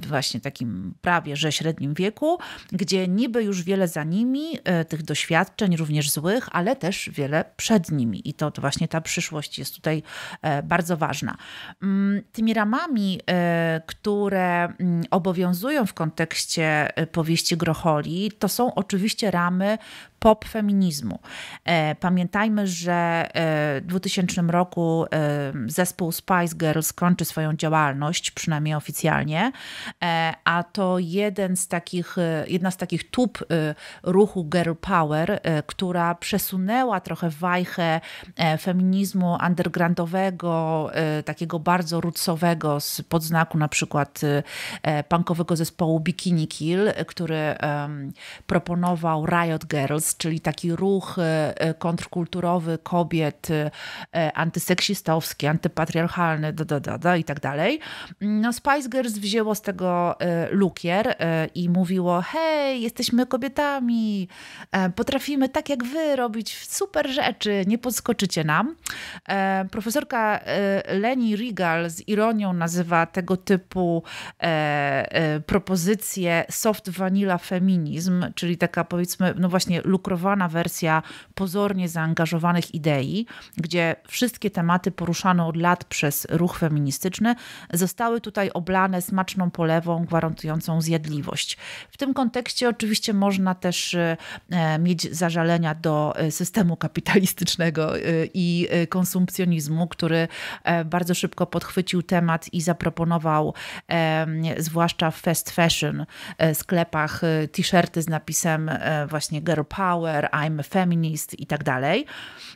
właśnie takim prawie że średnim wieku, gdzie niby już wiele za nimi, e, tych doświadczeń również złych, ale też wiele przed nimi. I to, to właśnie ta przyszłość jest tutaj e, bardzo ważna. Mm, tymi ramami, e, które mm, obowiązują w kontekście powieści Grocholi, to są oczywiście ramy pop feminizmu. E, pamiętajmy, że e, w 2000 roku e, zespół Spice Girls kończy swoją działalność, przynajmniej oficjalnie, a to jeden z takich, jedna z takich tub ruchu Girl Power, która przesunęła trochę wajchę feminizmu undergroundowego, takiego bardzo rucowego, z podznaku na przykład punkowego zespołu Bikini Kill, który proponował Riot Girls, czyli taki ruch e, e, kontrkulturowy kobiet, e, antyseksistowski, antypatriarchalny, da, da, da, da i tak dalej. No Spice Girls wzięło z tego lukier i mówiło, hej, jesteśmy kobietami, potrafimy tak jak wy robić super rzeczy, nie podskoczycie nam. Profesorka Leni Regal z ironią nazywa tego typu propozycje soft vanilla feminizm, czyli taka powiedzmy, no właśnie odcukrowana wersja pozornie zaangażowanych idei, gdzie wszystkie tematy poruszane od lat przez ruch feministyczny zostały tutaj oblane smaczną polewą gwarantującą zjadliwość. W tym kontekście oczywiście można też e, mieć zażalenia do e, systemu kapitalistycznego e, i konsumpcjonizmu, który bardzo szybko podchwycił temat i zaproponował, zwłaszcza w fast fashion, sklepach t-shirty z napisem właśnie girl power, power, I'm a feminist i tak dalej.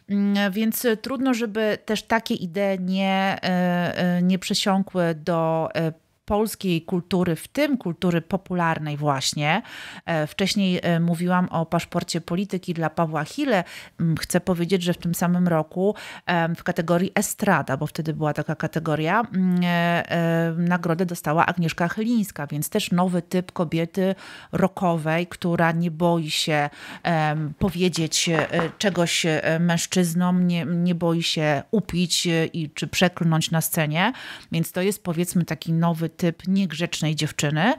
Mm, więc trudno, żeby też takie idee nie, e, e, nie przesiąkły do e, polskiej kultury, w tym kultury popularnej właśnie. E, wcześniej e, mówiłam o paszporcie polityki dla Pawła Chile. Mm, chcę powiedzieć, że w tym samym roku e, w kategorii estrada, bo wtedy była taka kategoria, mm, nagrodę dostała Agnieszka Chylińska, więc też nowy typ kobiety rokowej, która nie boi się powiedzieć czegoś mężczyznom, nie, nie boi się upić i czy przeklnąć na scenie, więc to jest powiedzmy taki nowy typ niegrzecznej dziewczyny.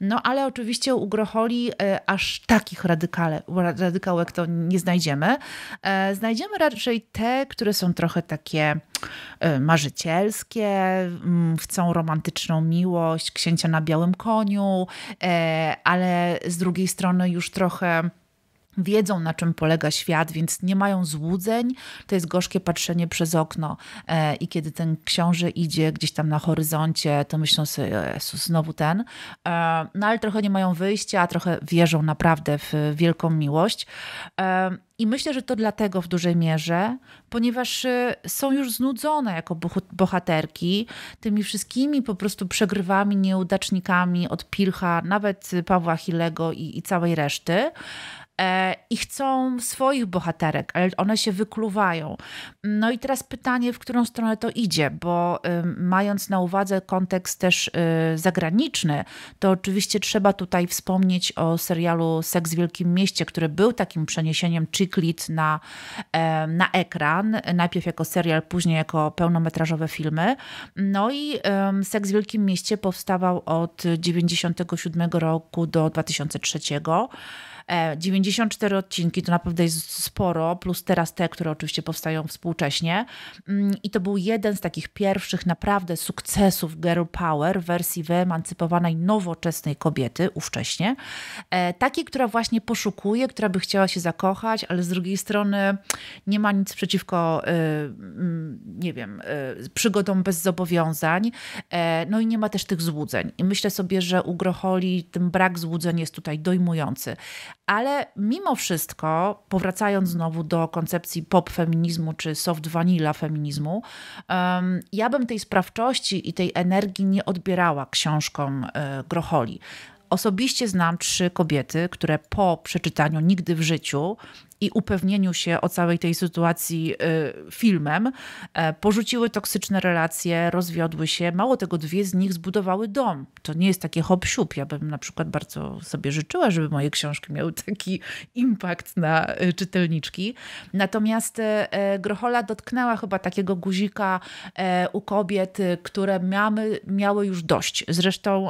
No ale oczywiście u Grocholi e, aż takich radykale, radykałek to nie znajdziemy. E, znajdziemy raczej te, które są trochę takie e, marzycielskie, mm, chcą romantyczną miłość, księcia na białym koniu, ale z drugiej strony już trochę wiedzą, na czym polega świat, więc nie mają złudzeń. To jest gorzkie patrzenie przez okno. E, I kiedy ten książę idzie gdzieś tam na horyzoncie, to myślą sobie, Jezus, znowu ten. E, no ale trochę nie mają wyjścia, a trochę wierzą naprawdę w wielką miłość. E, I myślę, że to dlatego w dużej mierze, ponieważ y, są już znudzone jako bohaterki tymi wszystkimi po prostu przegrywami, nieudacznikami od Pilcha, nawet Pawła Hillego i, i całej reszty. E, i chcą swoich bohaterek, ale one się wykluwają. No i teraz pytanie, w którą stronę to idzie, bo mając na uwadze kontekst też y, zagraniczny, to oczywiście trzeba tutaj wspomnieć o serialu Seks w Wielkim Mieście, który był takim przeniesieniem chick lit na, e, na ekran, najpierw jako serial, później jako pełnometrażowe filmy. No i Seks w Wielkim Mieście powstawał od 1997 roku do 2003. 94 e, odcinki to naprawdę jest sporo, plus teraz te, które oczywiście powstają współcześnie. Mm, I to był jeden z takich pierwszych naprawdę sukcesów Girl Power w wersji wyemancypowanej nowoczesnej kobiety, ówcześnie. E, takiej, która właśnie poszukuje, która by chciała się zakochać, ale z drugiej strony nie ma nic przeciwko, y, mm, nie wiem, y, przygodom bez zobowiązań. E, no i nie ma też tych złudzeń. I myślę sobie, że u Groholi ten brak złudzeń jest tutaj dojmujący. Ale mimo wszystko, powracając znowu do koncepcji pop feminizmu czy soft vanilla feminizmu, um, ja bym tej sprawczości i tej energii nie odbierała książkom y, Grocholi. Osobiście znam trzy kobiety, które po przeczytaniu Nigdy w życiu i upewnieniu się o całej tej sytuacji y, filmem. E, porzuciły toksyczne relacje, rozwiodły się. Mało tego, dwie z nich zbudowały dom. To nie jest takie hop siup. Ja bym na przykład bardzo sobie życzyła, żeby moje książki miały taki impact na y, czytelniczki. Natomiast e, Grochola dotknęła chyba takiego guzika e, u kobiet, y, które mamy, miały już dość. Zresztą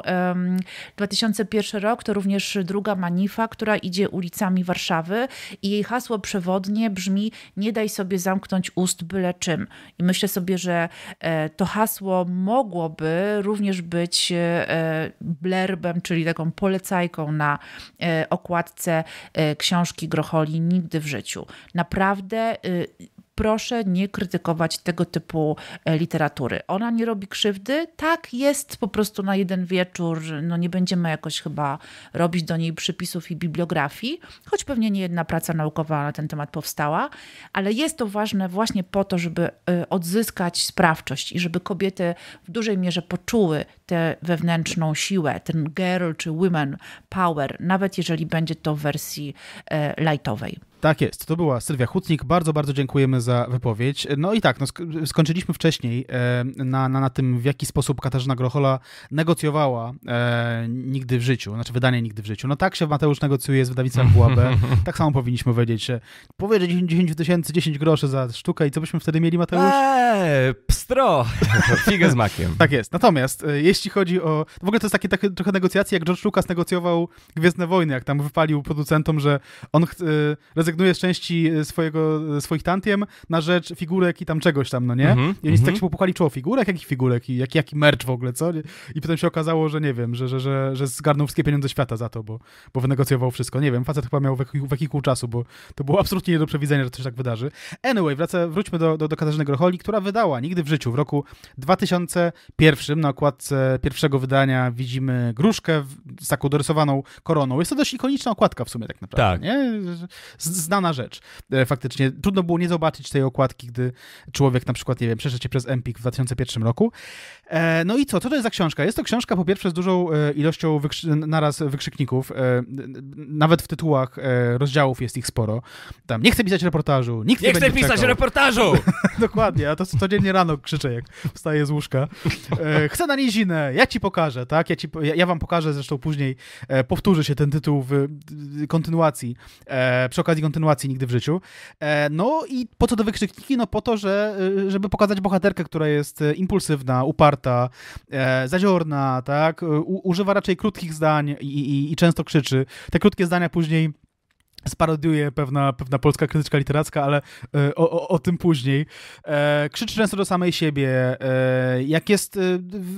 2001 rok to również druga manifa, która idzie ulicami Warszawy i jej hasło przewodnie brzmi: Nie daj sobie zamknąć ust byle czym. I myślę sobie, że e, to hasło mogłoby również być e, e, blerbem, czyli taką polecajką na okładce książki Grocholi Nigdy w życiu. Naprawdę y, proszę nie krytykować tego typu e, literatury. Ona nie robi krzywdy, tak jest po prostu na jeden wieczór, no nie będziemy jakoś chyba robić do niej przypisów i bibliografii, choć pewnie nie jedna praca naukowa na ten temat powstała, ale jest to ważne właśnie po to, żeby e, odzyskać sprawczość i żeby kobiety w dużej mierze poczuły tę wewnętrzną siłę, ten girl czy women power, nawet jeżeli będzie to w wersji e, lightowej. Tak jest, to była Sylwia Hutnik. Bardzo, bardzo dziękujemy za wypowiedź. No i tak, no skończyliśmy wcześniej e, na, na, na tym, w jaki sposób Katarzyna Grochola negocjowała e, nigdy w życiu, znaczy wydanie nigdy w życiu. No tak się Mateusz negocjuje z wydawnictwem WAB. tak samo powinniśmy wiedzieć, że powie, 10 tysięcy, 10 groszy za sztukę i co byśmy wtedy mieli, Mateusz? Eee, pstro! Figę z makiem. tak jest. Natomiast e, jeśli chodzi o... W ogóle to jest takie, takie trochę negocjacje, jak George Lucas negocjował Gwiezdne Wojny, jak tam wypalił producentom, że on chce... E, rezygnujesz z części e, swojego, e, swoich tantiem na rzecz figurek i tam czegoś tam, no nie? Mm -hmm, I oni mm -hmm. tak mhm. się popukali czoło figurek, jakich figurek i jaki, jaki merch w ogóle, co? I potem się okazało, że nie wiem, że, że, że, że zgarnął wszystkie pieniądze świata za to, bo, bo wynegocjował wszystko. Nie wiem, facet chyba miał wehikuł czasu, bo to było absolutnie nie do przewidzenia, że coś tak wydarzy. Anyway, wraca, wróćmy do, do, do Katarzyny która wydała nigdy w życiu w roku 2001 na okładce pierwszego wydania widzimy gruszkę z taką dorysowaną koroną. Jest to dość ikoniczna okładka w sumie tak naprawdę, tak. nie? Z, znana rzecz. E, faktycznie trudno było nie zobaczyć tej okładki, gdy człowiek na przykład, nie wiem, przeszedł się przez Empik w 2001 roku. E, no i co? Co to jest za książka? Jest to książka po pierwsze z dużą e, ilością wykrzy- naraz wykrzykników. Nawet w tytułach rozdziałów jest ich sporo. Tam nie chcę pisać reportażu, nikt nie, nie chce pisać czekał. reportażu! Dokładnie, a to codziennie rano krzyczę, jak wstaję z łóżka. Chcę na nizinę, ja ci pokażę, tak? Ja, ci, ja, ja wam pokażę, zresztą później powtórzy się ten tytuł w kontynuacji, przy okazji kontynuacji nigdy w życiu. E, no i po co te wykrzykniki? No po to, że, e, żeby pokazać bohaterkę, która jest e, impulsywna, uparta, zaziorna, tak? używa raczej krótkich zdań i, i, i często krzyczy. Te krótkie zdania później sparodiuje pewna, pewna polska krytyczka literacka, ale e, o, o, o, tym później. E, krzyczy często do samej siebie. E, jak jest e,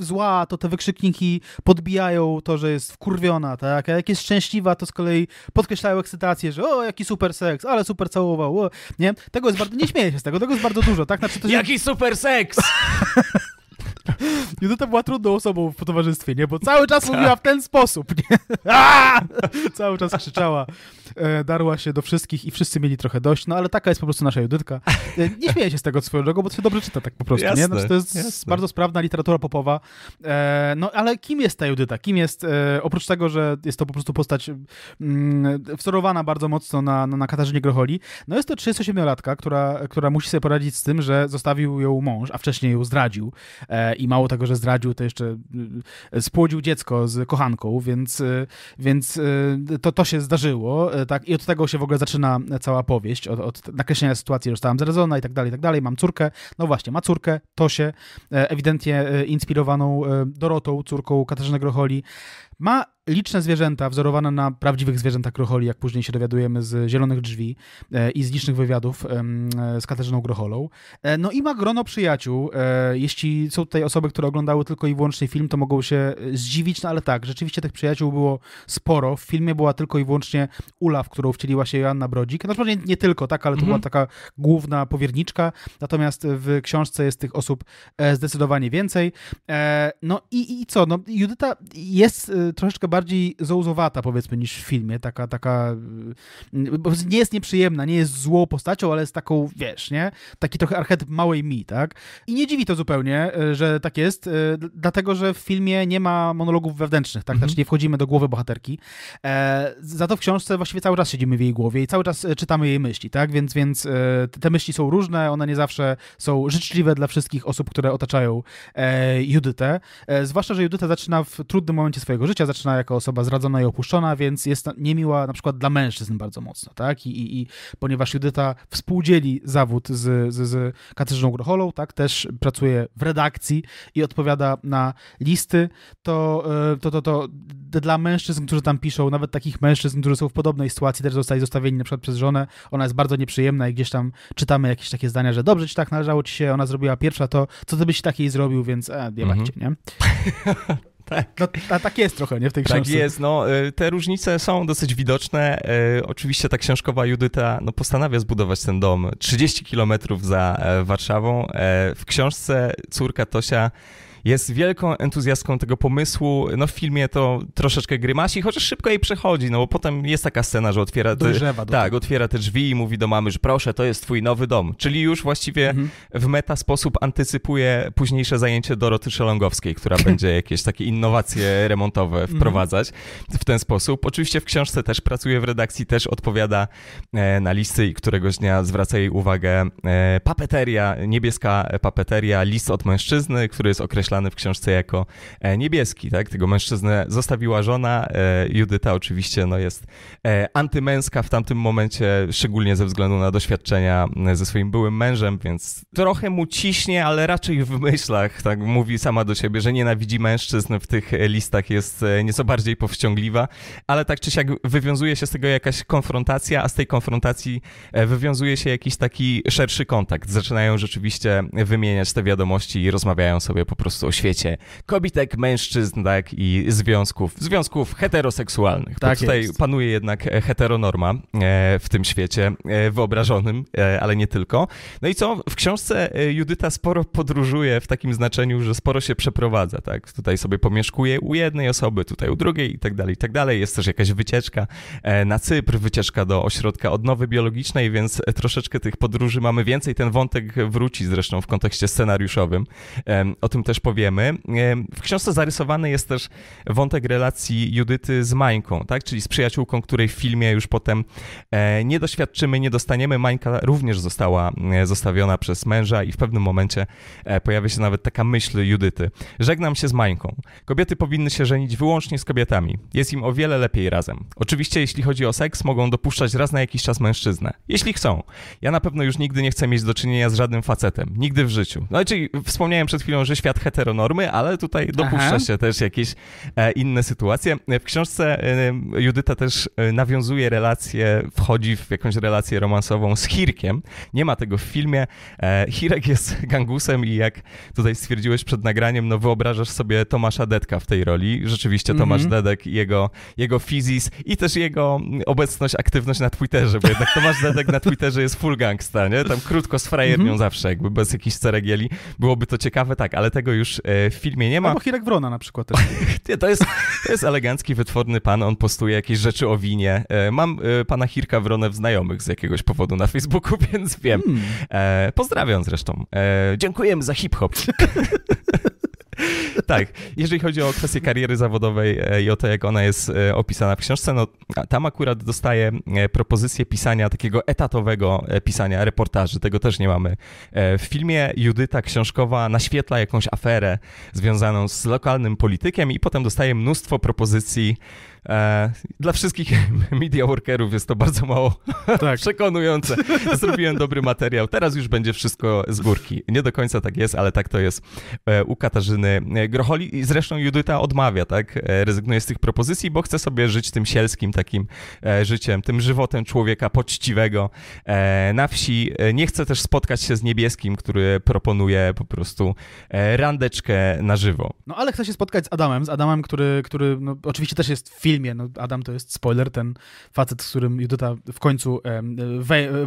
zła, to te wykrzykniki podbijają to, że jest wkurwiona, tak? A jak jest szczęśliwa, to z kolei podkreślają ekscytację, że o, jaki super seks, ale super całował, o. nie? Tego jest bardzo, nie śmieję się z tego, tego jest bardzo dużo, tak? Znaczy, to się... Jaki super seks! Judyta no była trudną osobą w towarzystwie, nie? Bo cały czas tak. mówiła w ten sposób, nie? Cały czas krzyczała. E, darła się do wszystkich i wszyscy mieli trochę dość, no ale taka jest po prostu nasza Judytka. E, nie śmieję się z tego swojego, drogą, bo to się dobrze czyta tak po prostu, no, jasne, nie? Znaczy, to jest jasne. bardzo sprawna literatura popowa. E, no ale kim jest ta Judyta? Kim jest, oprócz tego, że jest to po prostu postać mm, wzorowana bardzo mocno na, na Katarzynie Grocholi, no jest to 37-latka, która, która musi sobie poradzić z tym, że zostawił ją mąż, a wcześniej ją zdradził i mało tego, że zdradził, to jeszcze spłodził dziecko z kochanką, więc, więc to, to się zdarzyło tak? I od tego się w ogóle zaczyna cała powieść, od, od nakreślenia sytuacji, że zostałam zrezona i tak dalej, i tak dalej, mam córkę, no właśnie, ma córkę, to się e, ewidentnie e, inspirowaną e, Dorotą, córką Katarzyny Grocholi, ma liczne zwierzęta wzorowane na prawdziwych zwierzętach krocholi, jak później się dowiadujemy z Zielonych Drzwi e, i z licznych wywiadów e, z Katarzyną Grocholą. E, no i ma grono przyjaciół. Jeśli są tutaj osoby, które oglądały tylko i wyłącznie film, to mogą się zdziwić, no ale tak, rzeczywiście tych przyjaciół było sporo. W filmie była tylko i wyłącznie Ula, w którą wcieliła się Joanna Brodzik. No nie, nie tylko, tak, ale to mhm. była taka główna powierniczka. Natomiast w książce jest tych osób zdecydowanie więcej. No i, i co? No, Judyta jest troszeczkę bardziej zołzowata, powiedzmy, niż w filmie. Taka, taka. Y, bo nie jest nieprzyjemna, nie jest złą postacią, ale jest taką, wiesz, nie? Taki trochę archetyp małej mi, tak? I nie dziwi to zupełnie, y, że tak jest, y, dlatego że w filmie nie ma monologów wewnętrznych, tak? Znaczy mhm. nie wchodzimy do głowy bohaterki. E, za to w książce właściwie cały czas siedzimy w jej głowie i cały czas e, czytamy jej myśli, tak? Więc, więc e, te myśli są różne, one nie zawsze są życzliwe dla wszystkich osób, które otaczają Judytę. zwłaszcza, że Judyta zaczyna w trudnym momencie swojego życia życia zaczyna jako osoba zradzona i opuszczona, więc jest niemiła na przykład dla mężczyzn bardzo mocno, tak? I, i, i ponieważ Judyta współdzieli zawód z, z, z Katarzyną Grocholą, tak? Też pracuje w redakcji i odpowiada na listy, to, e, to, to, to dla mężczyzn, którzy tam piszą, nawet takich mężczyzn, którzy są w podobnej sytuacji, też zostali zostawieni na przykład przez żonę, ona jest bardzo nieprzyjemna i gdzieś tam czytamy jakieś takie zdania, że dobrze ci tak należało ci się, ona zrobiła pierwsza to, co ty byś takiej zrobił, więc e, mhm. nie mhm. nie? tak. No, a tak jest trochę, nie, w tej tak książce. Tak jest, no, y, te różnice są dosyć widoczne. Y, oczywiście ta książkowa Judyta no, postanawia zbudować ten dom 30 kilometrów za e, Warszawą. E, w książce córka Tosia jest wielką entuzjastką tego pomysłu. No w filmie to troszeczkę grymasi, chociaż szybko jej przechodzi, no bo potem jest taka scena, że otwiera te, tak, otwiera te drzwi i mówi do mamy, że proszę, to jest twój nowy dom. Czyli już właściwie mhm. w meta sposób antycypuje późniejsze zajęcie Doroty Szelongowskiej, która będzie jakieś takie innowacje remontowe mhm. wprowadzać w ten sposób. Oczywiście w książce też pracuje w redakcji, też odpowiada e, na listy i któregoś dnia zwraca jej uwagę e, papeteria, niebieska papeteria, list od mężczyzny, który jest określony określany w książce jako e, niebieski, tak? Tego mężczyznę zostawiła żona, e, Judyta oczywiście no, jest e, antymęska w tamtym momencie, szczególnie ze względu na doświadczenia ze swoim byłym mężem, więc trochę mu ciśnie, ale raczej w myślach, tak? Mówi sama do siebie, że nienawidzi mężczyzn w tych listach, jest nieco bardziej powściągliwa, ale tak czy siak wywiązuje się z tego jakaś konfrontacja, a z tej konfrontacji wywiązuje się jakiś taki szerszy kontakt. Zaczynają rzeczywiście wymieniać te wiadomości i rozmawiają sobie po prostu prostu o świecie kobitek, mężczyzn, tak, i związków, związków heteroseksualnych. Tak bo tutaj jest. panuje jednak e, heteronorma e, w tym świecie e, wyobrażonym, ale nie tylko. No i co? W książce Judyta sporo podróżuje w takim znaczeniu, że sporo się przeprowadza, tak? Tutaj sobie pomieszkuje u jednej osoby, tutaj u drugiej i tak dalej, i tak dalej. Jest też jakaś wycieczka na Cypr, wycieczka do ośrodka odnowy biologicznej, więc troszeczkę tych podróży mamy więcej. Ten wątek wróci zresztą w kontekście scenariuszowym. O tym też powiemy. E, w książce zarysowany jest też wątek relacji Judyty z Mańką, tak? czyli z przyjaciółką, której w filmie już potem e, nie doświadczymy, nie dostaniemy. Mańka również została e, zostawiona przez męża i w pewnym momencie pojawia się nawet taka myśl Judyty. Żegnam się z Mańką. Kobiety powinny się żenić wyłącznie z kobietami. Jest im o wiele lepiej razem. Oczywiście, jeśli chodzi o seks, mogą dopuszczać raz na jakiś czas mężczyznę. Jeśli chcą. Ja na pewno już nigdy nie chcę mieć do czynienia z żadnym facetem. Nigdy w życiu. No i czyli wspomniałem przed chwilą, że świat het heteronormy, ale tutaj dopuszcza Aha. się też jakieś e, inne sytuacje. W książce e, Judyta też e, nawiązuje relację, wchodzi w jakąś relację romansową z Hirkiem. Nie ma tego w filmie. Hirek jest gangusem i jak tutaj stwierdziłeś przed nagraniem, no wyobrażasz sobie Tomasza Dedka w tej roli. Rzeczywiście mm Tomasz Dedek, jego, jego fizis i też jego mm, obecność, aktywność na Twitterze, bo jednak Tomasz Dedek na Twitterze jest full gangsta, nie? Tam krótko z frajernią mm zawsze, jakby bez jakichś ceregieli. Byłoby to ciekawe, tak, ale tego już już e, w filmie nie ma. Albo Hirek Wrona na przykład też. to, jest, to jest elegancki, wytworny pan, on postuje jakieś rzeczy o winie. E, mam e, pana Hirka Wronę w znajomych z jakiegoś powodu na Facebooku, więc wiem. Hmm. Pozdrawiam zresztą. Dziękujemy za hip-hop. tak, jeżeli chodzi o kwestię kariery zawodowej e, i o to, jak ona jest e, opisana w książce, no tam akurat dostaję e, propozycję pisania takiego etatowego pisania reportaży. Tego też nie mamy. W filmie Judyta Książkowa naświetla jakąś aferę związaną z lokalnym politykiem i potem dostaje mnóstwo propozycji E, dla wszystkich media workerów jest to bardzo mało tak. przekonujące. Zrobiłem dobry materiał, teraz już będzie wszystko z górki. Nie do końca tak jest, ale tak to jest e, u Katarzyny e, Grocholi. I zresztą Judyta odmawia, tak? Rezygnuje z tych propozycji, bo chce sobie żyć tym sielskim takim życiem, tym żywotem człowieka poczciwego na wsi. Nie chce też spotkać się z niebieskim, który proponuje po prostu randeczkę na żywo. No ale chce się spotkać z Adamem, z Adamem, który, który no, oczywiście też jest film filmie, no Adam to jest spoiler, ten facet, z którym Judita w końcu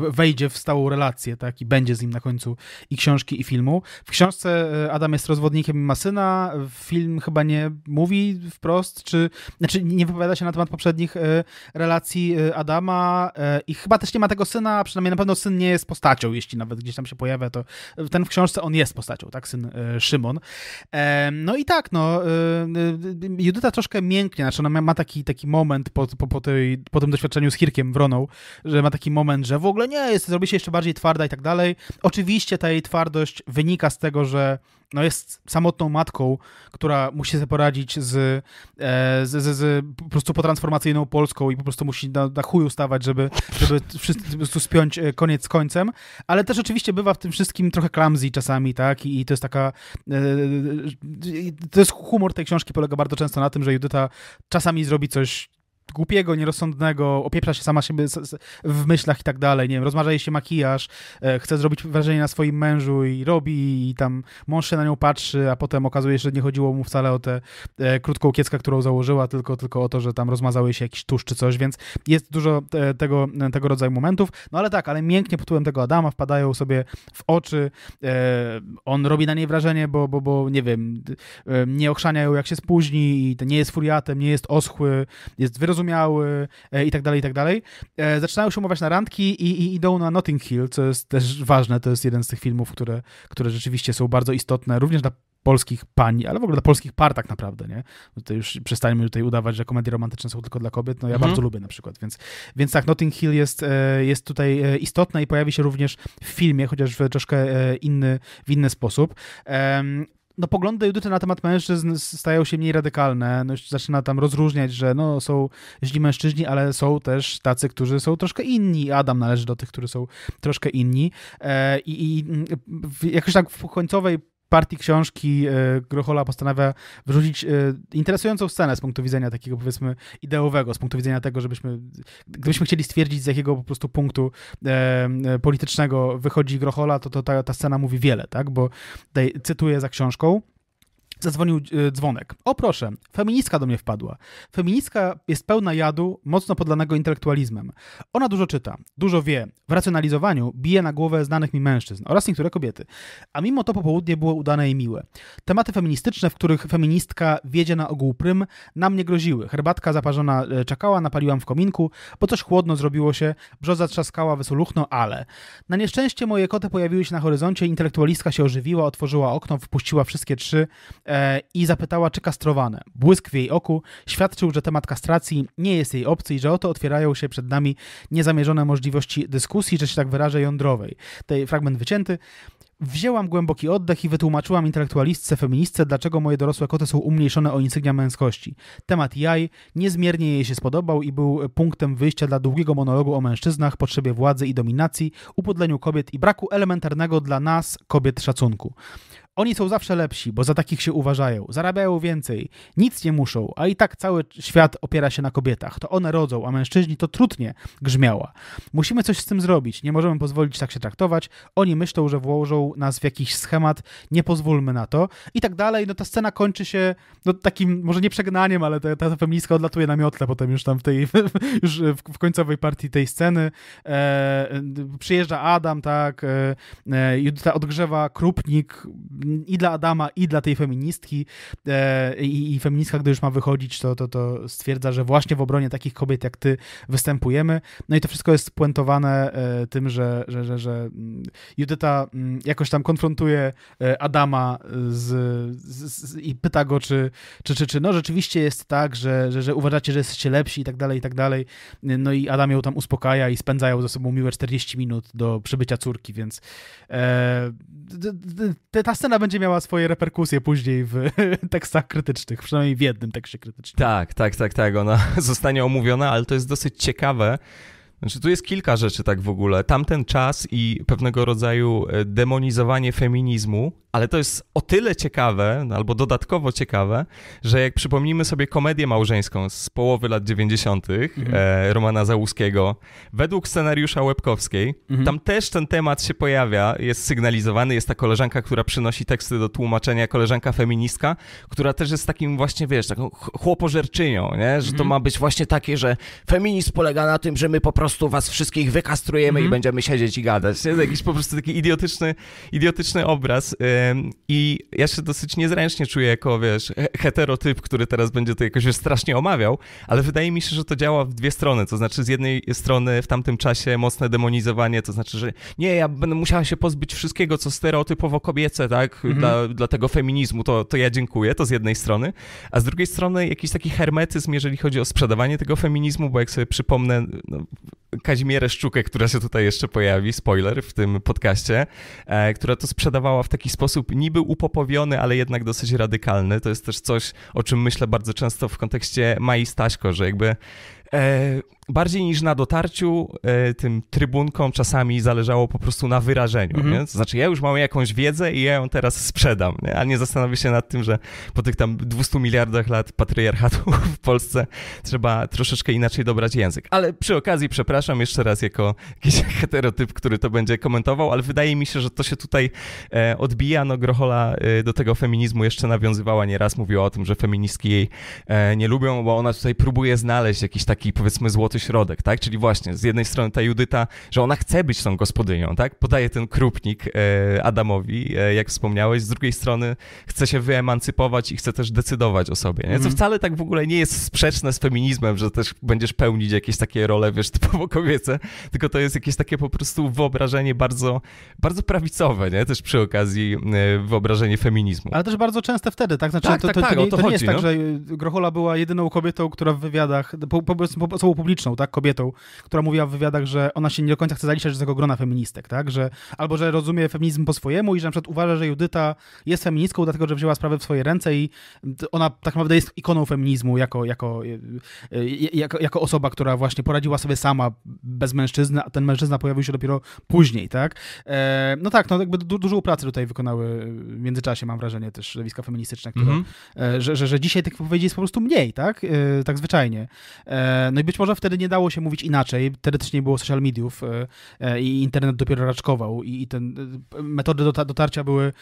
wejdzie w stałą relację, tak, i będzie z nim na końcu i książki, i filmu. W książce e, Adam jest rozwodnikiem i ma syna, film chyba nie mówi wprost, czy, znaczy nie wypowiada się na temat poprzednich e, relacji e, Adama i chyba też nie ma tego syna, a przynajmniej na pewno syn nie jest postacią, jeśli nawet gdzieś tam się pojawia, to ten w książce on jest postacią, tak, syn Szymon. No i tak, no, Judyta troszkę mięknie, znaczy ona ma taki taki, moment po, po, po, tej, po tym doświadczeniu z Hirkiem Wroną, że ma taki moment, że w ogóle nie, jest, zrobi się jeszcze bardziej twarda i tak dalej. Oczywiście ta jej twardość wynika z tego, że no jest samotną matką, która musi sobie poradzić z, e, z, z, z po prostu potransformacyjną Polską i po prostu musi na, na chuju stawać, żeby, żeby wszyscy, po prostu spiąć e, koniec z końcem, ale też oczywiście bywa w tym wszystkim trochę clumsy czasami, tak, i, i to jest taka e, to jest humor tej książki polega bardzo często na tym, że Judyta czasami zrobi coś głupiego, nierozsądnego, opieprza się sama siebie w myślach i tak dalej, nie wiem, rozmarza jej się makijaż, e, chce zrobić wrażenie na swoim mężu i robi i tam mąż się na nią patrzy, a potem okazuje się, że nie chodziło mu wcale o tę e, krótką kieckę, którą założyła, tylko, tylko o to, że tam rozmazały się jakiś tusz czy coś, więc jest dużo e, tego, tego rodzaju momentów, no ale tak, ale mięknie pod tego Adama wpadają sobie w oczy, on robi na niej wrażenie, bo, bo, bo nie wiem, nie ochrzania ją jak się spóźni i nie jest furiatem, nie jest oschły, jest wyrozumiały wyrozumiały e, i tak dalej, i tak dalej. E, zaczynają się umawiać na randki i, i idą na Notting Hill, co jest też ważne. To jest jeden z tych filmów, które, które rzeczywiście są bardzo istotne, również dla polskich pań, ale w ogóle dla polskich par tak naprawdę, nie? No to już przestańmy tutaj udawać, że komedie romantyczne są tylko dla kobiet, no ja mhm. bardzo lubię na przykład, więc, więc tak, Notting Hill jest, e, jest tutaj istotne i pojawi się również w filmie, chociaż w troszkę inny, w inny sposób no poglądy Judyty na temat mężczyzn stają się mniej radykalne, no już zaczyna tam rozróżniać, że no są źli mężczyźni, ale są też tacy, którzy są troszkę inni. Adam należy do tych, którzy są troszkę inni. E, I, i mm, jakoś tak w końcowej partii książki e, Grochola postanawia wyrzucić e, interesującą scenę z punktu widzenia takiego powiedzmy ideowego, z punktu widzenia tego, żebyśmy, gdybyśmy chcieli stwierdzić z jakiego po prostu punktu e, politycznego wychodzi Grochola, to, to ta, ta scena mówi wiele, tak, bo tutaj cytuję za książką, Zadzwonił e, dzwonek. O proszę, feministka do mnie wpadła. Feministka jest pełna jadu, mocno podlanego intelektualizmem. Ona dużo czyta, dużo wie. W racjonalizowaniu bije na głowę znanych mi mężczyzn oraz niektóre kobiety. A mimo to popołudnie było udane i miłe. Tematy feministyczne, w których feministka wiedzie na ogół prym, na mnie groziły. Herbatka zaparzona e, czekała, napaliłam w kominku, bo coś chłodno zrobiło się, brzoza trzaskała wysoluchno, ale... Na nieszczęście moje koty pojawiły się na horyzoncie, intelektualistka się ożywiła, otworzyła okno, wpuściła wszystkie trzy E, i zapytała, czy kastrowane. Błysk w jej oku świadczył, że temat kastracji nie jest jej opcji, i że oto otwierają się przed nami niezamierzone możliwości dyskusji, że się tak wyrażę, jądrowej. Ten fragment wycięty. Wzięłam głęboki oddech i wytłumaczyłam intelektualistce, feministce, dlaczego moje dorosłe koty są umniejszone o insygnia męskości. Temat jaj niezmiernie jej się spodobał i był punktem wyjścia dla długiego monologu o mężczyznach, potrzebie władzy i dominacji, upodleniu kobiet i braku elementarnego dla nas, kobiet, szacunku. Oni są zawsze lepsi, bo za takich się uważają, zarabiają więcej, nic nie muszą, a i tak cały świat opiera się na kobietach. To one rodzą, a mężczyźni to trudnie grzmiała. Musimy coś z tym zrobić, nie możemy pozwolić tak się traktować. Oni myślą, że włożą nas w jakiś schemat, nie pozwólmy na to i tak dalej. No ta scena kończy się no, takim, może nie przegnaniem, ale ta, ta feministka odlatuje na miotle potem już tam w tej, już w, końcowej partii tej sceny. E, przyjeżdża Adam, tak, e, Judyta e, odgrzewa krupnik, i dla Adama, i dla tej feministki. E, I, i feministka, gdy już ma wychodzić, to, to, to stwierdza, że właśnie w obronie takich kobiet jak ty występujemy. No i to wszystko jest puentowane e, tym, że, że, że, że mm, Judyta mm, jakoś tam konfrontuje e, Adama z, z, z, i pyta go, czy, czy, czy, czy no rzeczywiście jest tak, że, że, że uważacie, że jesteście lepsi i tak dalej, i tak dalej. No i Adam ją tam uspokaja i spędzają ze sobą miłe 40 minut do przybycia córki, więc e, ta scena będzie miała swoje reperkusje później w tekstach krytycznych, przynajmniej w jednym tekście krytycznym. Tak, tak, tak, tak. Ona zostanie omówiona, ale to jest dosyć ciekawe, znaczy, tu jest kilka rzeczy tak w ogóle. Tamten czas i pewnego rodzaju e, demonizowanie feminizmu, ale to jest o tyle ciekawe, no, albo dodatkowo ciekawe, że jak przypomnimy sobie komedię małżeńską z połowy lat 90. Mhm. E, Romana Załuskiego, według scenariusza Łebkowskiej, mhm. tam też ten temat się pojawia, jest sygnalizowany, jest ta koleżanka, która przynosi teksty do tłumaczenia, koleżanka feministka, która też jest takim właśnie, wiesz, taką chłopożerczynią, nie? że mhm. to ma być właśnie takie, że feminizm polega na tym, że my po prostu prostu was wszystkich wykastrujemy mm -hmm. i mhm. będziemy siedzieć i gadać. jest Jakiś po prostu taki idiotyczny, idiotyczny obraz. I ja się dosyć niezręcznie czuję jako, wiesz, heterotyp, który teraz będzie to jakoś strasznie omawiał, ale wydaje mi się, że to działa w dwie strony. To znaczy, z jednej strony w tamtym czasie mocne demonizowanie, to znaczy, że nie, ja będę musiała się pozbyć wszystkiego, co stereotypowo kobiece, tak, mm -hmm. dla, dla tego feminizmu, to, to ja dziękuję, to z jednej strony, a z drugiej strony jakiś taki hermetyzm, jeżeli chodzi o sprzedawanie tego feminizmu, bo jak sobie przypomnę, no, Kazimierę Szczukę, która się tutaj jeszcze pojawi, spoiler, w tym podcaście, e, która to sprzedawała w taki sposób niby upopowiony, ale jednak dosyć radykalny. To jest też coś, o czym myślę bardzo często w kontekście Mai Staśko, że jakby E, bardziej niż na dotarciu e, tym trybunkom czasami zależało po prostu na wyrażeniu. Mm -hmm. Nie? znaczy, ja już mam jakąś wiedzę i ja ją teraz sprzedam, nie? a nie zastanawiam się nad tym, że po tych tam 200 miliardach lat patriarchatu w Polsce trzeba troszeczkę inaczej dobrać język. Ale przy okazji, przepraszam jeszcze raz jako jakiś heterotyp, który to będzie komentował, ale wydaje mi się, że to się tutaj e, odbija. No, Grochola do tego feminizmu jeszcze nawiązywała nieraz, mówiła o tym, że feministki jej nie lubią, bo ona tutaj próbuje znaleźć jakiś taki taki powiedzmy złoty środek, tak? Czyli właśnie z jednej strony ta Judyta, że ona chce być tą gospodynią, tak? Podaje ten krupnik e, Adamowi, e, jak wspomniałeś, z drugiej strony chce się wyemancypować i chce też decydować o sobie, nie? Co mhm. wcale tak w ogóle nie jest sprzeczne z feminizmem, że też będziesz pełnić jakieś takie role, wiesz, typowo kobiece, tylko to jest jakieś takie po prostu wyobrażenie bardzo, bardzo prawicowe, nie? Też przy okazji e, wyobrażenie feminizmu. Ale też bardzo częste wtedy, tak? Znaczy, tak, to, tak, tak, to, to, tak, nie, to, nie, chodzi, jest tak, no. że Grochola była jedyną kobietą, która w wywiadach, po, po, osobą publiczną, tak, kobietą, która mówiła w wywiadach, że ona się nie do końca chce zaliczać do tego grona feministek, tak, że albo, że rozumie feminizm po swojemu i że na przykład uważa, że Judyta jest feministką, dlatego, że wzięła sprawę w swoje ręce i ona tak naprawdę jest ikoną feminizmu jako, jako, y, y, y, jako, jako osoba, która właśnie poradziła sobie sama bez mężczyzny, a ten mężczyzna pojawił się dopiero później, tak. E, no tak, no jakby du dużo pracy tutaj wykonały w międzyczasie, mam wrażenie, też środowiska feministyczne, które, mm -hmm. że, że, że dzisiaj tych wypowiedzi jest po prostu mniej, tak, e, tak zwyczajnie. E, no i być może wtedy nie dało się mówić inaczej. Teoretycznie nie było social mediów e, e, i internet dopiero raczkował i ten, e, metody dotarcia były,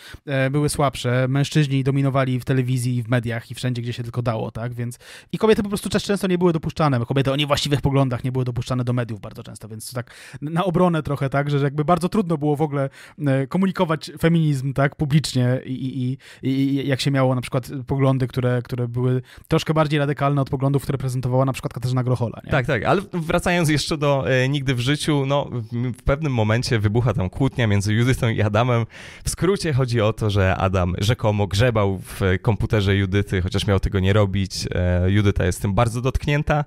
były słabsze. Mężczyźni dominowali w telewizji, w mediach i wszędzie, gdzie się tylko dało, tak? Więc i kobiety po prostu często nie były dopuszczane. Kobiety o niewłaściwych poglądach nie były dopuszczane do mediów bardzo często, więc tak na obronę trochę, tak? Że jakby bardzo trudno było w ogóle komunikować feminizm, tak? Publicznie i, i, i jak się miało na przykład poglądy, które, które były troszkę bardziej radykalne od poglądów, które prezentowała na przykład Katarzyna nie? Tak, tak, ale wracając jeszcze do e, Nigdy w życiu, no w pewnym momencie wybucha tam kłótnia między Judytą i Adamem. W skrócie chodzi o to, że Adam rzekomo grzebał w e, komputerze Judyty, chociaż miał tego nie robić. E, Judyta jest tym bardzo dotknięta.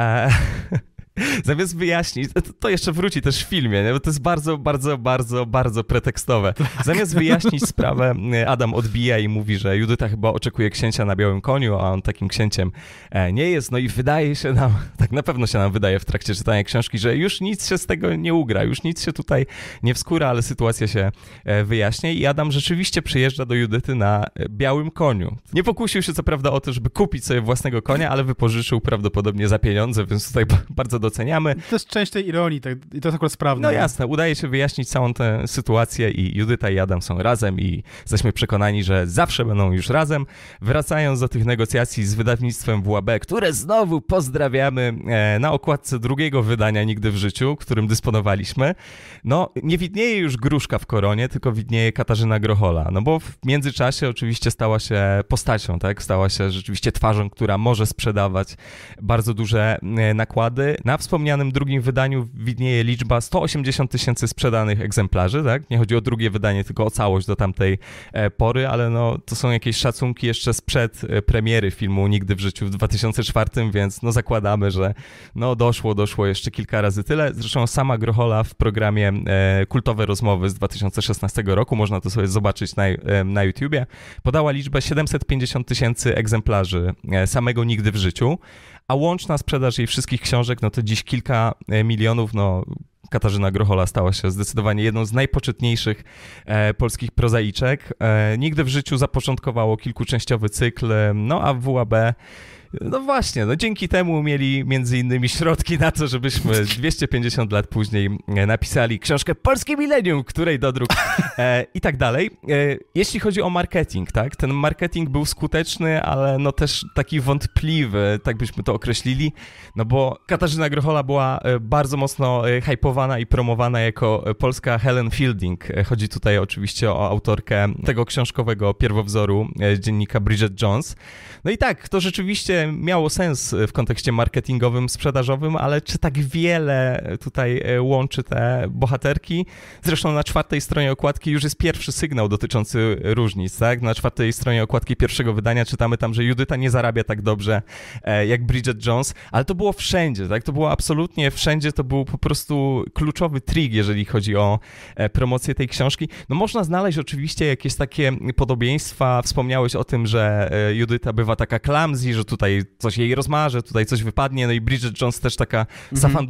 E, Zamiast wyjaśnić, to, jeszcze wróci też w filmie, nie? bo to jest bardzo, bardzo, bardzo, bardzo pretekstowe. Tak. Zamiast wyjaśnić sprawę, e, Adam odbija i mówi, że Judyta chyba oczekuje księcia na białym koniu, a on takim księciem e, nie jest. No i wydaje się nam, tak na pewno się nam wydaje w trakcie czytania książki, że już nic się z tego nie ugra, już nic się tutaj nie wskóra, ale sytuacja się e, wyjaśnia i Adam rzeczywiście przyjeżdża do Judyty na białym koniu. Nie pokusił się co prawda o to, żeby kupić sobie własnego konia, ale wypożyczył prawdopodobnie za pieniądze, więc tutaj bardzo doceniamy. To jest część tej ironii, tak, i to jest akurat sprawne. No jasne, udaje się wyjaśnić całą tę sytuację i Judyta i Adam są razem i jesteśmy przekonani, że zawsze będą już razem. Wracając do tych negocjacji z wydawnictwem WAB, które znowu pozdrawiamy e, na okładce drugiego wydania Nigdy w życiu, którym dysponowaliśmy, no nie widnieje już gruszka w koronie, tylko widnieje Katarzyna Grochola, no bo w międzyczasie oczywiście stała się postacią, tak? Stała się rzeczywiście twarzą, która może sprzedawać bardzo duże e, nakłady na na wspomnianym drugim wydaniu widnieje liczba 180 tysięcy sprzedanych egzemplarzy, tak? Nie chodzi o drugie wydanie, tylko o całość do tamtej e, pory, ale no, to są jakieś szacunki jeszcze sprzed e, premiery filmu Nigdy w życiu w 2004, więc no zakładamy, że no doszło, doszło jeszcze kilka razy tyle. Zresztą sama Grochola w programie e, Kultowe Rozmowy z 2016 roku, można to sobie zobaczyć na, na YouTubie, podała liczbę 750 tysięcy egzemplarzy samego Nigdy w życiu, a łączna sprzedaż jej wszystkich książek, no to dziś kilka e, milionów, no Katarzyna Grochola stała się zdecydowanie jedną z najpoczytniejszych e, polskich prozaiczek. E, nigdy w życiu zapoczątkowało kilkuczęściowy cykl, e, no a WAB no właśnie, no dzięki temu mieli między innymi środki na to, żebyśmy 250 lat później e, napisali książkę Polskie Milenium, której dodruk e, i tak dalej. E, jeśli chodzi o marketing, tak, ten marketing był skuteczny, ale no też taki wątpliwy, tak byśmy to określili, no bo Katarzyna Grochola była e, bardzo mocno e, hypowana i promowana jako polska Helen Fielding. Chodzi tutaj oczywiście o autorkę tego książkowego pierwowzoru dziennika Bridget Jones. No i tak, to rzeczywiście miało sens w kontekście marketingowym, sprzedażowym, ale czy tak wiele tutaj e, łączy te bohaterki? Zresztą na czwartej stronie okładki już jest pierwszy sygnał dotyczący różnic, tak? Na czwartej stronie okładki pierwszego wydania czytamy tam, że Judyta nie zarabia tak dobrze e, jak Bridget Jones, ale to było wszędzie, tak? To było absolutnie wszędzie, to był po prostu kluczowy trig, jeżeli chodzi o e, promocję tej książki. No można znaleźć oczywiście jakieś takie podobieństwa, wspomniałeś o tym, że Judyta bywa taka clumsy, że tutaj tutaj coś jej rozmarzy, tutaj coś wypadnie. No i Bridget Jones też taka mhm.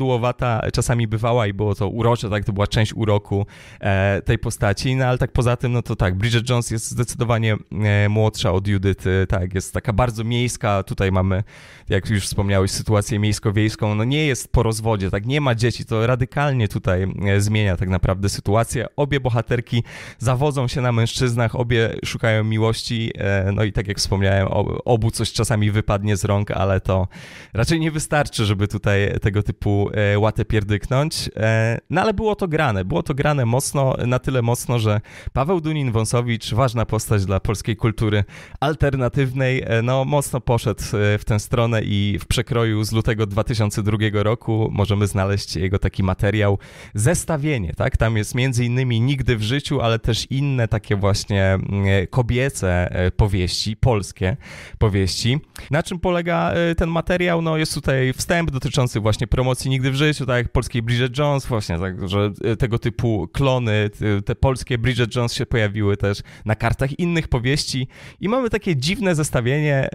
czasami bywała i było to urocze, tak? To była część uroku e, tej postaci. No ale tak poza tym, no to tak, Bridget Jones jest zdecydowanie e, młodsza od Judyty, tak? Jest taka bardzo miejska. Tutaj mamy, jak już wspomniałeś, sytuację miejsko-wiejską. No nie jest po rozwodzie, tak? Nie ma dzieci. To radykalnie tutaj e, zmienia tak naprawdę sytuację. Obie bohaterki zawodzą się na mężczyznach, obie szukają miłości. E, no i tak jak wspomniałem, obu coś czasami wypadnie spadnie z rąk, ale to raczej nie wystarczy, żeby tutaj tego typu e, łatę pierdyknąć. E, no ale było to grane, było to grane mocno, na tyle mocno, że Paweł Dunin-Wąsowicz, ważna postać dla polskiej kultury alternatywnej, e, no mocno poszedł w tę stronę i w przekroju z lutego 2002 roku możemy znaleźć jego taki materiał Zestawienie, tak? Tam jest między innymi Nigdy w życiu, ale też inne takie właśnie mm, kobiece powieści, polskie powieści. Na czym czym polega e, ten materiał? No jest tutaj wstęp dotyczący właśnie promocji nigdy w życiu, tak jak polskiej Bridget Jones właśnie, tak, że e, tego typu klony, te polskie Bridget Jones się pojawiły też na kartach innych powieści i mamy takie dziwne zestawienie,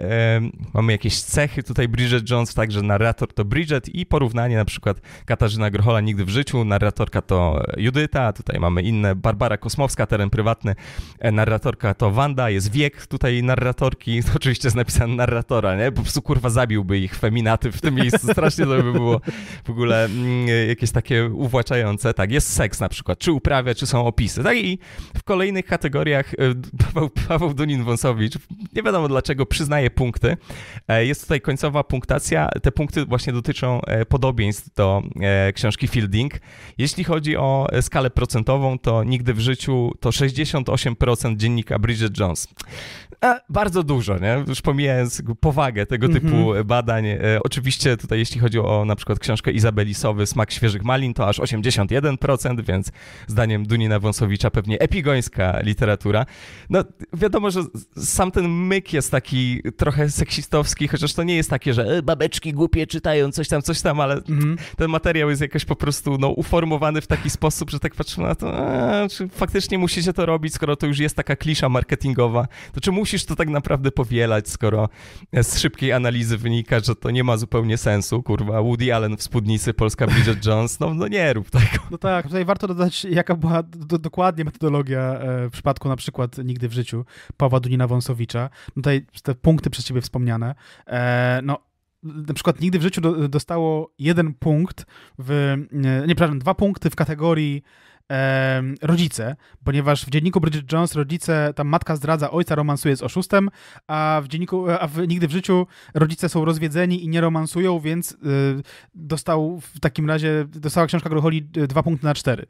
mamy jakieś cechy tutaj Bridget Jones, także narrator to Bridget i porównanie na przykład Katarzyna Grochola nigdy w życiu, narratorka to Judyta, tutaj mamy inne, Barbara Kosmowska, teren prywatny, e, narratorka to Wanda, jest wiek tutaj narratorki, oczywiście jest napisane narratora, nie? po prostu kurwa zabiłby ich feminaty w tym miejscu. Strasznie to by było w ogóle mm, jakieś takie uwłaczające. Tak, jest seks na przykład, czy uprawia, czy są opisy. Tak i w kolejnych kategoriach e, Paweł, Paweł Dunin-Wąsowicz, nie wiadomo dlaczego, przyznaje punkty. E, jest tutaj końcowa punktacja. Te punkty właśnie dotyczą e, podobieństw do książki Fielding. Jeśli chodzi o skalę procentową, to nigdy w życiu to 68% dziennika Bridget Jones e, bardzo dużo, nie? Już pomijając powagę tego mhm. typu mm-hmm. badań. E, oczywiście tutaj jeśli chodzi o na przykład książkę Izabeli Sowy Smak świeżych malin, to aż 81%, więc zdaniem Dunina Wąsowicza pewnie epigońska literatura. No wiadomo, że sam ten myk jest taki trochę seksistowski, chociaż to nie jest takie, że e, babeczki głupie czytają coś tam, coś tam, ale mm-hmm. ten materiał jest jakoś po prostu no, uformowany w taki sposób, że tak patrzę na to, czy faktycznie musicie to robić, skoro to już jest taka klisza marketingowa, to czy musi musisz to tak naprawdę powielać, skoro z szybkiej analizy wynika, że to nie ma zupełnie sensu, kurwa, Woody Allen w spódnicy, Polska Bridget Jones, no, no nie rób tego. No tak, tutaj warto dodać, jaka była do, dokładnie metodologia e, w przypadku na przykład Nigdy w życiu Pawła Dunina-Wąsowicza. No tutaj te punkty przez ciebie wspomniane, e, no na przykład nigdy w życiu dostało jeden punkt w, nie, przepraszam, dwa punkty w kategorii rodzice, ponieważ w dzienniku Bridget Jones rodzice, tam matka zdradza ojca, romansuje z oszustem, a w dzienniku, a w, nigdy w życiu rodzice są rozwiedzeni i nie romansują, więc y, dostał w takim razie, dostała książka Grocholi y, dwa punkty na cztery.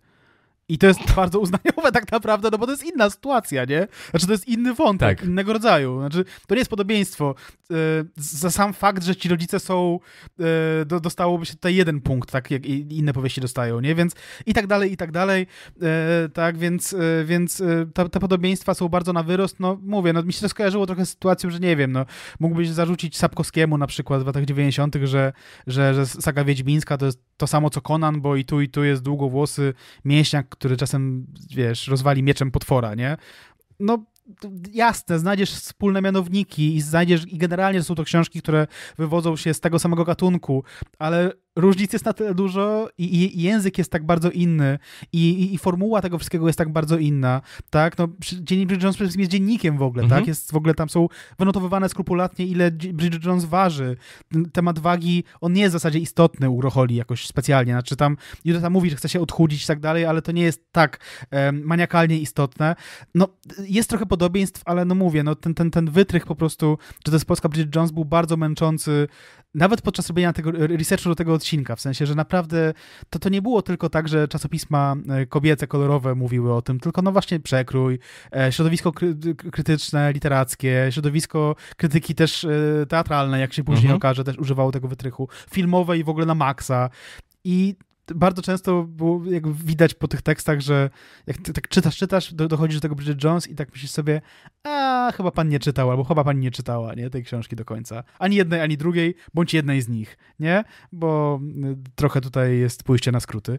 I to jest bardzo uznaniowe tak naprawdę, no bo to jest inna sytuacja, nie? Znaczy to jest inny wątek, tak. innego rodzaju. Znaczy to nie jest podobieństwo. Yy, za sam fakt, że ci rodzice są, yy, do, dostałoby się tutaj jeden punkt, tak jak inne powieści dostają, nie? Więc i tak dalej, i tak dalej. Yy, tak, więc, więc te podobieństwa są bardzo na wyrost. No mówię, no mi się to skojarzyło trochę z sytuacją, że nie wiem, no mógłbyś zarzucić Sapkowskiemu na przykład w latach 90., że, że, że saga Wiedźmińska to jest to samo co Conan, bo i tu, i tu jest długowłosy mięśniak, który czasem, wiesz, rozwali mieczem potwora, nie? No jasne, znajdziesz wspólne mianowniki i znajdziesz, i generalnie są to książki, które wywodzą się z tego samego gatunku, ale różnic jest na tyle dużo i, i, język jest tak bardzo inny i, i, formuła tego wszystkiego jest tak bardzo inna, tak? No, dziennik Bridget Jones przede wszystkim jest dziennikiem w ogóle, tak? Mhm. Jest w ogóle tam są wynotowywane skrupulatnie, ile Bridget Jones waży. Temat wagi, on nie jest w zasadzie istotny u Rocholi jakoś specjalnie, znaczy tam Judita mówi, że chce się odchudzić i tak dalej, ale to nie jest tak um, maniakalnie istotne. No, jest trochę podobieństw, ale no mówię, no ten, ten, ten wytrych po prostu, że to jest Polska Bridget Jones był bardzo męczący nawet podczas robienia tego researchu do tego odcinka, w sensie, że naprawdę to, to nie było tylko tak, że czasopisma e, kobiece, kolorowe mówiły o tym, tylko no właśnie przekrój, e, środowisko kry krytyczne, literackie, środowisko krytyki też e, teatralnej, jak się później mhm. okaże, też używało tego wytrychu, filmowe i w ogóle na maksa. I bardzo często było, jak widać po tych tekstach, że jak tak czytasz, czytasz, do, dochodzisz do tego Bridget Jones i tak myślisz sobie, a chyba pan nie czytał, albo chyba pani nie czytała, nie, tej książki do końca. Ani jednej, ani drugiej, bądź jednej z nich, nie? Bo y, trochę tutaj jest pójście na skróty.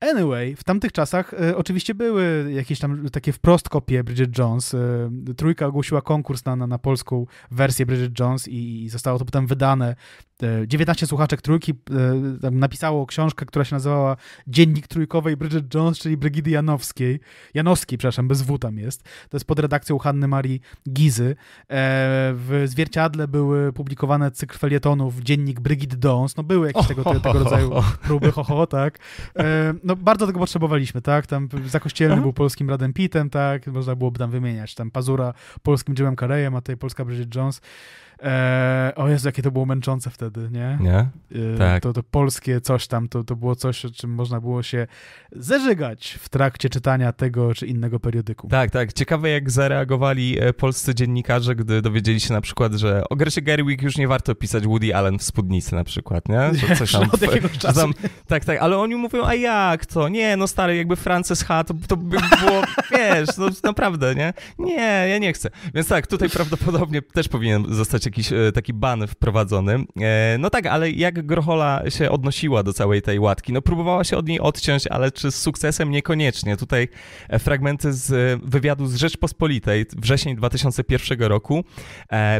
Anyway, w tamtych czasach e, oczywiście były jakieś tam takie wprost kopie Bridget Jones. E, trójka ogłosiła konkurs na, na, na polską wersję Bridget Jones i, i, zostało to potem wydane 19 e, słuchaczek trójki e, napisało książkę, która się nazywała Dziennik trójkowej Bridget Jones, czyli Brygidy Janowskiej. Janowskiej, przepraszam, bez W tam jest. To jest pod redakcją Hanny Marii Gizy. E, w Zwierciadle były publikowane cykl felietonów Dziennik Brygid Dons. No były jakieś tego, tego, tego rodzaju próby, ho, ho, tak. No bardzo tego potrzebowaliśmy, tak. Tam Zakościelny był polskim Radem Pitem, tak. Można byłoby tam wymieniać. Tam Pazura polskim Jimem Careyem, a tutaj polska Bridget Jones. Eee, o Jezu, jakie to było męczące wtedy, nie? Nie? Eee, tak. To, to polskie coś tam, to, to było coś, o czym można było się zeżygać w trakcie czytania tego czy innego periodyku. Tak, tak. Ciekawe, jak zareagowali e, polscy dziennikarze, gdy dowiedzieli się na przykład, że o Gresie Gerwig już nie warto pisać Woody Allen w spódnicy na przykład, nie? Że coś tam, Wiesz, czasu. Tam, tak, tak, ale oni mówią, a jak to? Nie, no stary, jakby Frances H., to, to by było, wiesz, no naprawdę, nie? Nie, ja nie chcę. Więc tak, tutaj prawdopodobnie też powinien zostać jakiś e, taki ban wprowadzony. E, no tak, ale jak Grochola się odnosiła do całej tej łatki? No próbowała się od niej odciąć, ale czy z sukcesem? Niekoniecznie. Tutaj e, fragmenty z wywiadu z Rzeczpospolitej, wrzesień 2001 roku.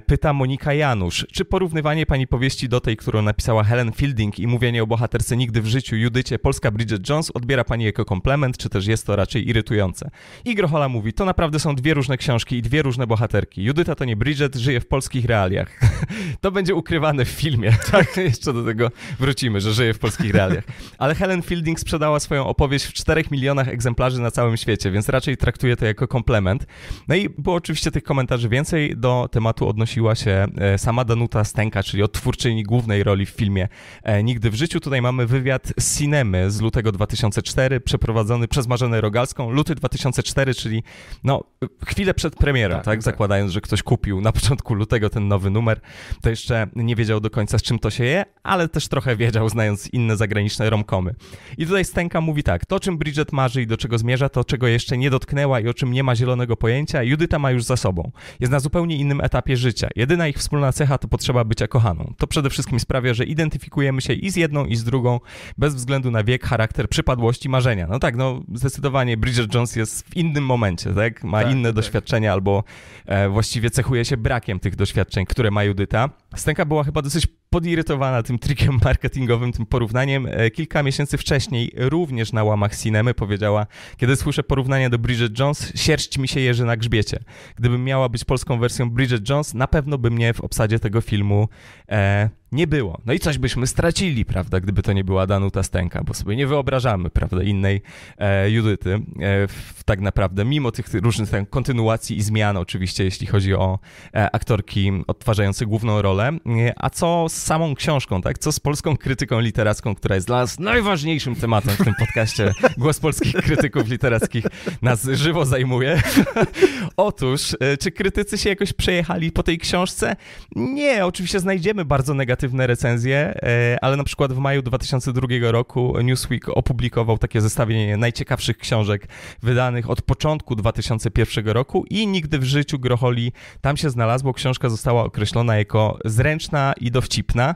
Pyta Monika Janusz, czy porównywanie pani powieści do tej, którą napisała Helen Fielding i mówienie o bohaterce nigdy w życiu Judycie Polska Bridget Jones odbiera pani jako komplement, czy też jest to raczej irytujące? I Grochola mówi, to naprawdę są dwie różne książki i dwie różne bohaterki. Judyta to nie Bridget, żyje w polskich realiach realiach. To będzie ukrywane w filmie. Tak? Jeszcze do tego wrócimy, że żyje w polskich realiach. Ale Helen Fielding sprzedała swoją opowieść w 4 milionach egzemplarzy na całym świecie, więc raczej traktuje to jako komplement. No i było oczywiście tych komentarzy więcej. Do tematu odnosiła się e, sama Danuta Stenka, czyli odtwórczyni głównej roli w filmie e, Nigdy w życiu. Tutaj mamy wywiad z Cinemy z lutego 2004, przeprowadzony przez Marzenę Rogalską. Luty 2004, czyli no, chwilę przed premierą, tak, tak, tak? Zakładając, że ktoś kupił na początku lutego ten nowy nowy numer, to jeszcze nie wiedział do końca z czym to się je, ale też trochę wiedział, znając inne zagraniczne romkomy. I tutaj Stenka mówi tak, to czym Bridget marzy i do czego zmierza, to czego jeszcze nie dotknęła i o czym nie ma zielonego pojęcia, Judyta ma już za sobą. Jest na zupełnie innym etapie życia. Jedyna ich wspólna cecha to potrzeba bycia kochaną. To przede wszystkim sprawia, że identyfikujemy się i z jedną, i z drugą, bez względu na wiek, charakter, przypadłości, marzenia. No tak, no zdecydowanie Bridget Jones jest w innym momencie, tak? Ma tak, inne tak. doświadczenia albo e, właściwie cechuje się brakiem tych doświadczeń, które ma Judyta. Stęka była chyba dosyć podirytowana tym trikiem marketingowym, tym porównaniem. E, kilka miesięcy wcześniej, również na łamach Cinemy, powiedziała: Kiedy słyszę porównanie do Bridget Jones, sierść mi się jeży na grzbiecie. Gdybym miała być polską wersją Bridget Jones, na pewno by mnie w obsadzie tego filmu e, nie było. No i coś byśmy stracili, prawda, gdyby to nie była Danuta Stęka, bo sobie nie wyobrażamy, prawda, innej e, Judyty e, w, tak naprawdę, mimo tych różnych tam, kontynuacji i zmian oczywiście, jeśli chodzi o e, aktorki odtwarzające główną rolę. E, a co z samą książką, tak? Co z polską krytyką literacką, która jest dla nas najważniejszym tematem w tym podcaście. Głos polskich krytyków literackich nas żywo zajmuje. Otóż, e, czy krytycy się jakoś przejechali po tej książce? Nie, oczywiście znajdziemy bardzo negatywne negatywne recenzje, e, ale na przykład w maju 2002 roku Newsweek opublikował takie zestawienie najciekawszych książek wydanych od początku 2001 roku i nigdy w życiu Grocholi tam się znalazło. Książka została określona jako zręczna i dowcipna.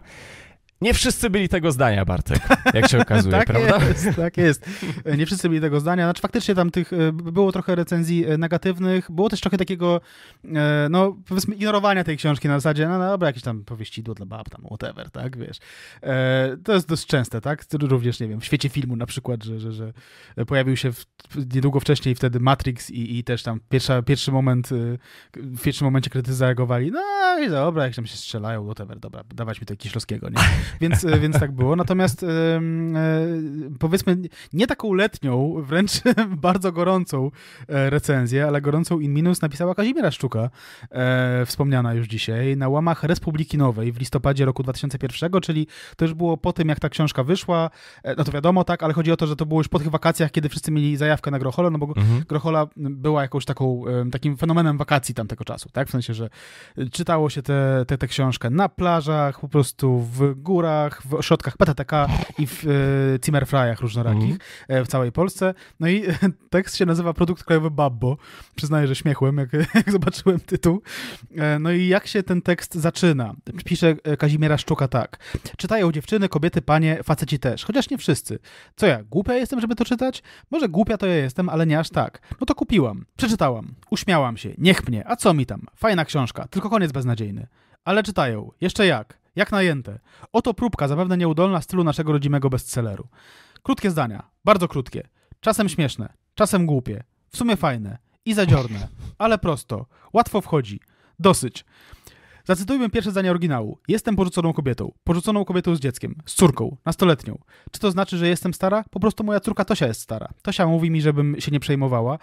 Nie wszyscy byli tego zdania, Bartek, jak się okazuje, tak prawda? Jest, tak jest. E, nie wszyscy byli tego zdania. Znaczy faktycznie tam tych e, było trochę recenzji e, negatywnych, było też trochę takiego, no powiedzmy, ignorowania tej książki na zasadzie, no, dobra, jakieś tam powieści dło dla bab, tam whatever, tak, wiesz. To jest dość częste, tak? Również, nie wiem, w świecie filmu na przykład, że, że, że pojawił się w, niedługo wcześniej wtedy Matrix i, i też tam pierwsza, pierwszy moment, w pierwszym momencie krytycy zareagowali, no i dobra, jak tam się strzelają, whatever, dobra, dawać mi to jakiś nie? więc, e, więc tak było. Natomiast e, powiedzmy, nie taką letnią, wręcz bardzo gorącą e, recenzję, ale gorącą in minus napisała Kazimiera Szczuka, wspomniana już dzisiaj, na łamach Republiki Nowej w listopadzie roku 2001, czyli to już było po tym, jak ta książka wyszła. No to wiadomo, tak, ale chodzi o to, że to było już po tych wakacjach, kiedy wszyscy mieli zajawkę na Grocholę, no bo mhm. Grochola była jakąś taką, takim fenomenem wakacji tamtego czasu, tak? W sensie, że czytało się tę te, te, te książkę na plażach, po prostu w górach, murach, w ośrodkach PTTK i w e, różnorakich mm. w całej Polsce. No i tekst się nazywa Produkt Krajowy Babbo. Przyznaję, że śmiechłem, jak, jak zobaczyłem tytuł. E, no i jak się ten tekst zaczyna? Pisze e, Kazimiera Szczuka tak. Czytają dziewczyny, kobiety, panie, faceci też. Chociaż nie wszyscy. Co ja, głupia jestem, żeby to czytać? Może głupia to ja jestem, ale nie aż tak. No to kupiłam, przeczytałam, uśmiałam się, niech mnie, a co mi tam? Fajna książka, tylko koniec beznadziejny. Ale czytają, jeszcze jak. Jak najęte. Oto próbka, zapewne nieudolna, stylu naszego rodzimego bestselleru. Krótkie zdania, bardzo krótkie. Czasem śmieszne, czasem głupie. W sumie fajne i zadziorne, ale prosto. Łatwo wchodzi. Dosyć. Zacytujmy pierwsze zdanie oryginału. Jestem porzuconą kobietą. Porzuconą kobietą z dzieckiem. Z córką. Nastoletnią. Czy to znaczy, że jestem stara? Po prostu moja córka Tosia jest stara. Tosia mówi mi, żebym się nie przejmowała.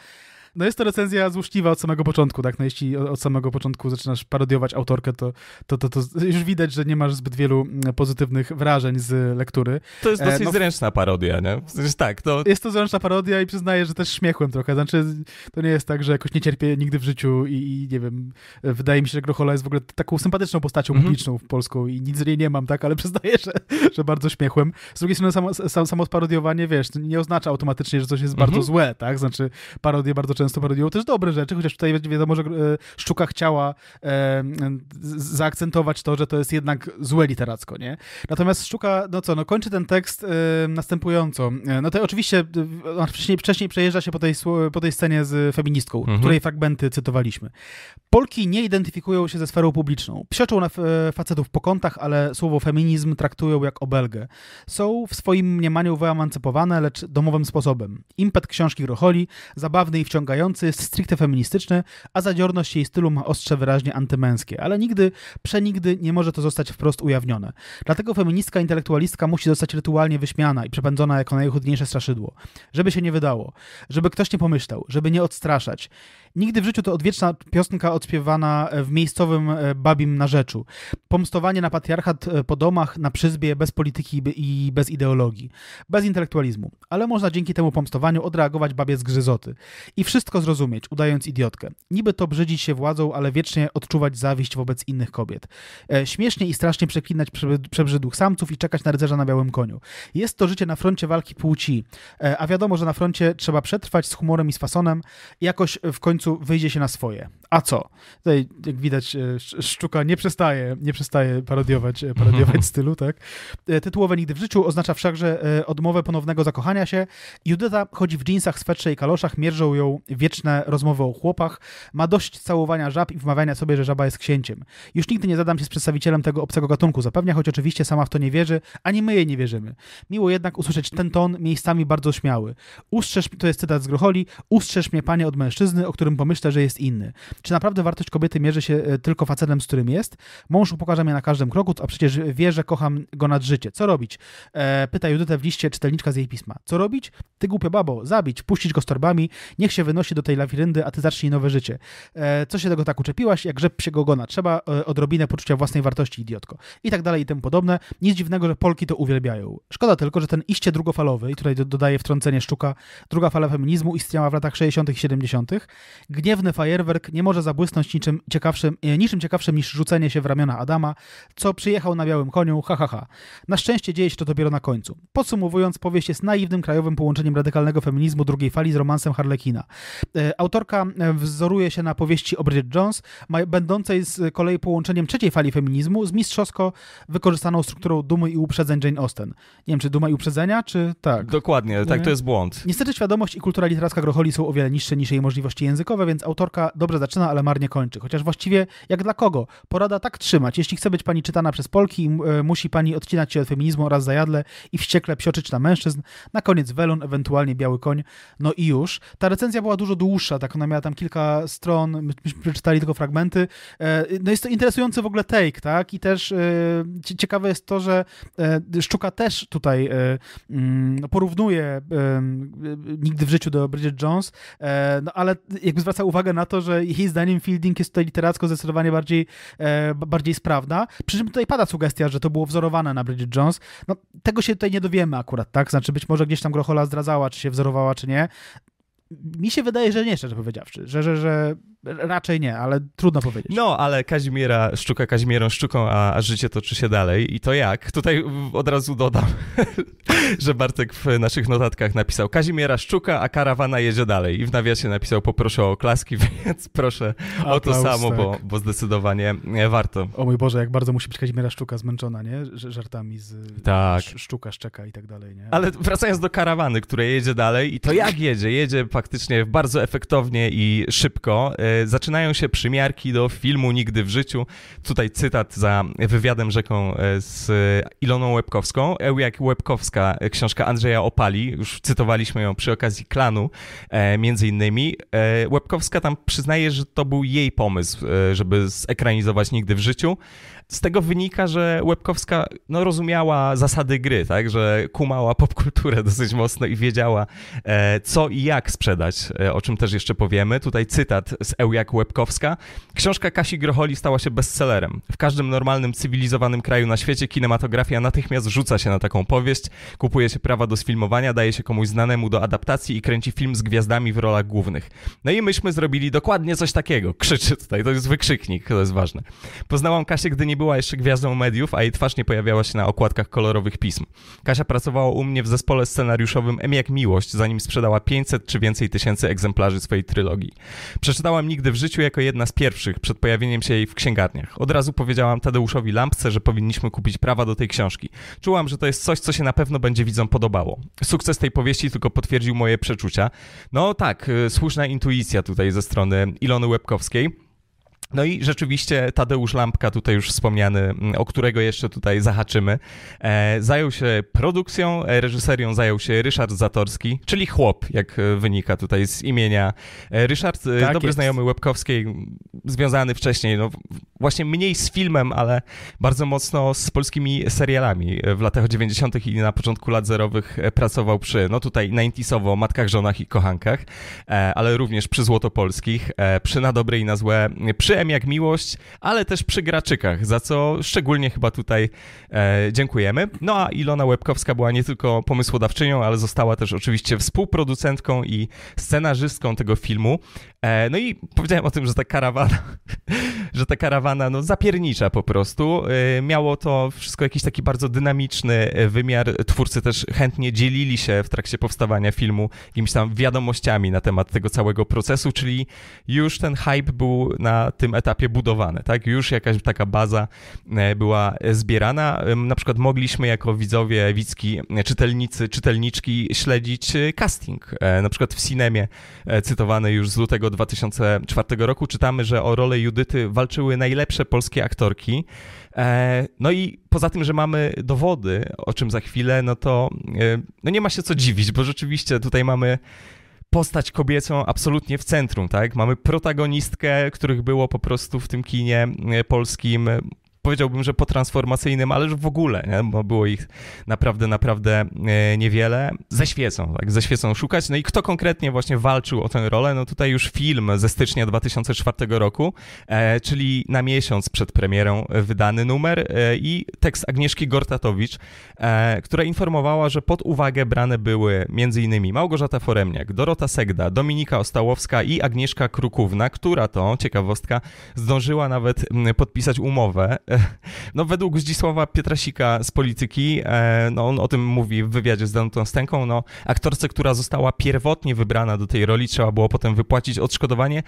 No jest to recenzja złośliwa od samego początku, tak? No jeśli od samego początku zaczynasz parodiować autorkę, to, to, to, to już widać, że nie masz zbyt wielu mm, pozytywnych wrażeń z lektury. To jest e, dosyć no, zręczna parodia, nie? Znaczy, tak, to... Jest to zręczna parodia i przyznaję, że też śmiechłem trochę. Znaczy, to nie jest tak, że jakoś nie cierpię nigdy w życiu i, i nie wiem, wydaje mi się, że Grochola jest w ogóle taką sympatyczną postacią mm -hmm. publiczną w Polsku i nic z niej nie mam, tak? Ale przyznaję, że, że bardzo śmiechłem. Z drugiej strony samo, samo, samo parodiowanie, wiesz, nie oznacza automatycznie, że coś jest mm -hmm. bardzo mhm. złe, tak? Znaczy, parodie bardzo często parodiują też dobre rzeczy, chociaż tutaj wiadomo, że e, Szczuka chciała e, zaakcentować to, że to jest jednak złe literacko, nie? Natomiast Szczuka, no co, no kończy ten tekst e, następująco. No to oczywiście wcześniej, wcześniej przejeżdża się po tej, po tej scenie z feministką, mhm. której fragmenty cytowaliśmy. Polki nie identyfikują się ze sferą publiczną. Psioczą na facetów po kątach, ale słowo feminizm traktują jak obelgę. Są w swoim mniemaniu wyemancypowane, lecz domowym sposobem. Impet książki rocholi, zabawny i wciągający jest stricte feministyczny, a zadziorność jej stylu ma ostrze wyraźnie antymęskie, ale nigdy, przenigdy nie może to zostać wprost ujawnione. Dlatego feministka intelektualistka musi zostać rytualnie wyśmiana i przepędzona jako najchudniejsze straszydło. Żeby się nie wydało, żeby ktoś nie pomyślał, żeby nie odstraszać. Nigdy w życiu to odwieczna piosenka odśpiewana w miejscowym e, babim na rzeczu. Pomstowanie na patriarchat e, po domach, na przyzbie, bez polityki i bez ideologii. Bez intelektualizmu. Ale można dzięki temu pomstowaniu odreagować babie z grzyzoty. I wszyscy wszystko zrozumieć, udając idiotkę. Niby to brzydzić się władzą, ale wiecznie odczuwać zawiść wobec innych kobiet. E, śmiesznie i strasznie przeklinać przebrzydłych samców i czekać na rycerza na białym koniu. Jest to życie na froncie walki płci, e, a wiadomo, że na froncie trzeba przetrwać z humorem i z fasonem, jakoś w końcu wyjdzie się na swoje. A co? Tutaj, jak widać, e, Szczuka nie przestaje, nie przestaje parodiować, e, parodiować stylu, tak? E, tytułowe Nigdy w życiu oznacza wszakże odmowę ponownego zakochania się. Judyta chodzi w dżinsach, swetrze i kaloszach, mierzą ją wieczne rozmowy o chłopach, ma dość całowania żab i wmawiania sobie, że żaba jest księciem. Już nigdy nie zadam się z przedstawicielem tego obcego gatunku, zapewnia, choć oczywiście sama w to nie wierzy, ani my jej nie wierzymy. Miło jednak usłyszeć ten ton, miejscami bardzo śmiały. Ustrzeż, to jest cytat z Grocholi, ustrzeż mnie panie od mężczyzny, o którym pomyślę, że jest inny. Czy naprawdę wartość kobiety mierzy się e, tylko facetem, z którym jest? Mąż upokarza mnie na każdym kroku, a przecież wie, że kocham go nad życie. Co robić? E, pyta Judytę w liście czytelniczka z jej pisma. Co robić? Ty głupia babo, zabić, puścić go z torbami, niech się wynosi do tej lawiryndy, a ty zacznij nowe życie. E, co się tego tak uczepiłaś? Jak grzeb się go gona. Trzeba e, odrobinę poczucia własnej wartości, idiotko. I tak dalej i tym podobne. Nic dziwnego, że Polki to uwielbiają. Szkoda tylko, że ten iście drugofalowy, i tutaj dodaję wtrącenie sztuka, druga fala feminizmu istniała w latach 60 i 70 gniewny fajerwerk nie może zabłysnąć niczym ciekawszym, e, niczym ciekawszym niż rzucenie się w ramiona Adama, co przyjechał na białym koniu, ha, ha, ha. Na szczęście dzieje się to dopiero na końcu. Podsumowując, powieść jest naiwnym krajowym połączeniem radykalnego feminizmu drugiej fali z romansem Harlekina. E, autorka e, wzoruje się na powieści o Bridget Jones, będącej z kolei połączeniem trzeciej fali feminizmu z mistrzowsko wykorzystaną strukturą dumy i uprzedzeń Jane Austen. Nie wiem, czy duma i uprzedzenia, czy tak? Dokładnie, tak, mhm. to jest błąd. Niestety świadomość i kultura literacka Grocholi są o wiele niższe niż jej możliwości językowe, więc autorka dobrze zaczyna ale marnie kończy. Chociaż właściwie jak dla kogo? Porada tak trzymać. Jeśli chce być pani czytana przez Polki, e, musi pani odcinać się od feminizmu oraz zajadle i wściekle psioczyć na mężczyzn. Na koniec welon, ewentualnie biały koń. No i już. Ta recenzja była dużo dłuższa, tak ona miała tam kilka stron, myśmy przeczytali tylko fragmenty. E, no jest to interesujący w ogóle take, tak? I też e, ciekawe jest to, że Szczuka też tutaj mm, porównuje nigdy w życiu do Bridget Jones, no ale jakby zwraca uwagę na to, że jej zdaniem Fielding jest tutaj literacko zdecydowanie bardziej, e, bardziej sprawna. Przy czym tutaj pada sugestia, że to było wzorowane na Bridget Jones. No, tego się tutaj nie dowiemy akurat, tak? Znaczy być może gdzieś tam Grochola zdradzała, czy się wzorowała, czy nie mi się wydaje, że nie, szczerze powiedziawszy, że, że, że Raczej nie, ale trudno powiedzieć. No, ale Kazimiera, szczuka Kazimierą szczuką, a, a życie toczy się dalej. I to jak? Tutaj od razu dodam, że Bartek w naszych notatkach napisał Kazimiera szczuka, a karawana jedzie dalej. I w nawiasie napisał poproszę o oklaski, więc proszę o to samo, tak. bo, bo zdecydowanie e, warto. O mój Boże, jak bardzo musi być Kazimiera szczuka zmęczona, nie? Żartami z tak. szczuka, szczeka i tak dalej, nie? Ale wracając do karawany, która jedzie dalej i to jak jedzie? Jedzie faktycznie bardzo efektownie i szybko e, E, zaczynają się przymiarki do filmu Nigdy w życiu. Tutaj cytat za wywiadem rzeką e, z Iloną Łebkowską. Ełjak Łebkowska, e, książka Andrzeja Opali, już cytowaliśmy ją przy okazji klanu między innymi. Łebkowska tam przyznaje, że to był jej pomysł, żeby zekranizować Nigdy w życiu, z tego wynika, że Łebkowska no, rozumiała zasady gry, tak, że kumała popkulturę dosyć mocno i wiedziała, e, co i jak sprzedać, e, o czym też jeszcze powiemy. Tutaj cytat z Eujak Łebkowska. Książka Kasi Grocholi stała się bestsellerem. W każdym normalnym, cywilizowanym kraju na świecie kinematografia natychmiast rzuca się na taką powieść, kupuje się prawa do sfilmowania, daje się komuś znanemu do adaptacji i kręci film z gwiazdami w rolach głównych. No i myśmy zrobili dokładnie coś takiego. Krzyczy tutaj, to jest wykrzyknik, to jest ważne. Poznałam Kasię, gdy nie była jeszcze gwiazdą mediów, a jej twarz nie pojawiała się na okładkach kolorowych pism. Kasia pracowała u mnie w zespole scenariuszowym M jak Miłość, zanim sprzedała 500 czy więcej tysięcy egzemplarzy swojej trylogii. Przeczytałam nigdy w życiu jako jedna z pierwszych, przed pojawieniem się jej w księgarniach. Od razu powiedziałam Tadeuszowi Lampce, że powinniśmy kupić prawa do tej książki. Czułam, że to jest coś, co się na pewno będzie widzom podobało. Sukces tej powieści tylko potwierdził moje przeczucia. No tak, y, słuszna intuicja tutaj ze strony Ilony Łebkowskiej. No i rzeczywiście Tadeusz Lampka, tutaj już wspomniany, o którego jeszcze tutaj zahaczymy, e, zajął się produkcją, e, reżyserią zajął się Ryszard Zatorski, czyli chłop, jak e, wynika tutaj z imienia. Ryszard, tak dobry jest. znajomy Łebkowskiej, związany wcześniej, no właśnie mniej z filmem, ale bardzo mocno z polskimi serialami. W latach 90. i na początku lat zerowych e, pracował przy, no tutaj 90sowo, Matkach, Żonach i Kochankach, e, ale również przy Złotopolskich, e, przy Na Dobre i Na Złe, przy M jak Miłość, ale też przy Graczykach, za co szczególnie chyba tutaj dziękujemy. No a Ilona Łebkowska była nie tylko pomysłodawczynią, ale została też oczywiście współproducentką i scenarzystką tego filmu. No i powiedziałem o tym, że ta karawana, że ta karawana no, zapiernicza po prostu. Y, miało to wszystko jakiś taki bardzo dynamiczny y, wymiar. Twórcy też chętnie dzielili się w trakcie powstawania filmu jakimiś tam wiadomościami na temat tego całego procesu, czyli już ten hype był na tym etapie budowany, tak? Już jakaś taka baza y, była zbierana. Na przykład mogliśmy jako widzowie, widzki, czytelnicy, czytelniczki śledzić casting. Na przykład w Cinemie, cytowany już z lutego 2004 roku, czytamy, że o rolę Judyty walczyły najlepsze najlepsze polskie aktorki. E, no i poza tym, że mamy dowody, o czym za chwilę, no to e, no nie ma się co dziwić, bo rzeczywiście tutaj mamy postać kobiecą absolutnie w centrum, tak? Mamy protagonistkę, których było po prostu w tym kinie e, polskim powiedziałbym, że potransformacyjnym, ale w ogóle, nie? bo było ich naprawdę, naprawdę e, niewiele, ze świecą, tak, ze świecą szukać. No i kto konkretnie właśnie walczył o tę rolę? No tutaj już film ze stycznia 2004 roku, e, czyli na miesiąc przed premierą wydany numer e, i tekst Agnieszki Gortatowicz, e, która informowała, że pod uwagę brane były m.in. Małgorzata Foremniak, Dorota Segda, Dominika Ostałowska i Agnieszka Krukówna, która to, ciekawostka, zdążyła nawet mm, podpisać umowę No według Zdzisława Pietrasika z Polityki, e, no on o tym mówi w wywiadzie z Danutą Stęką, no aktorce, która została pierwotnie wybrana do tej roli, trzeba było potem wypłacić odszkodowanie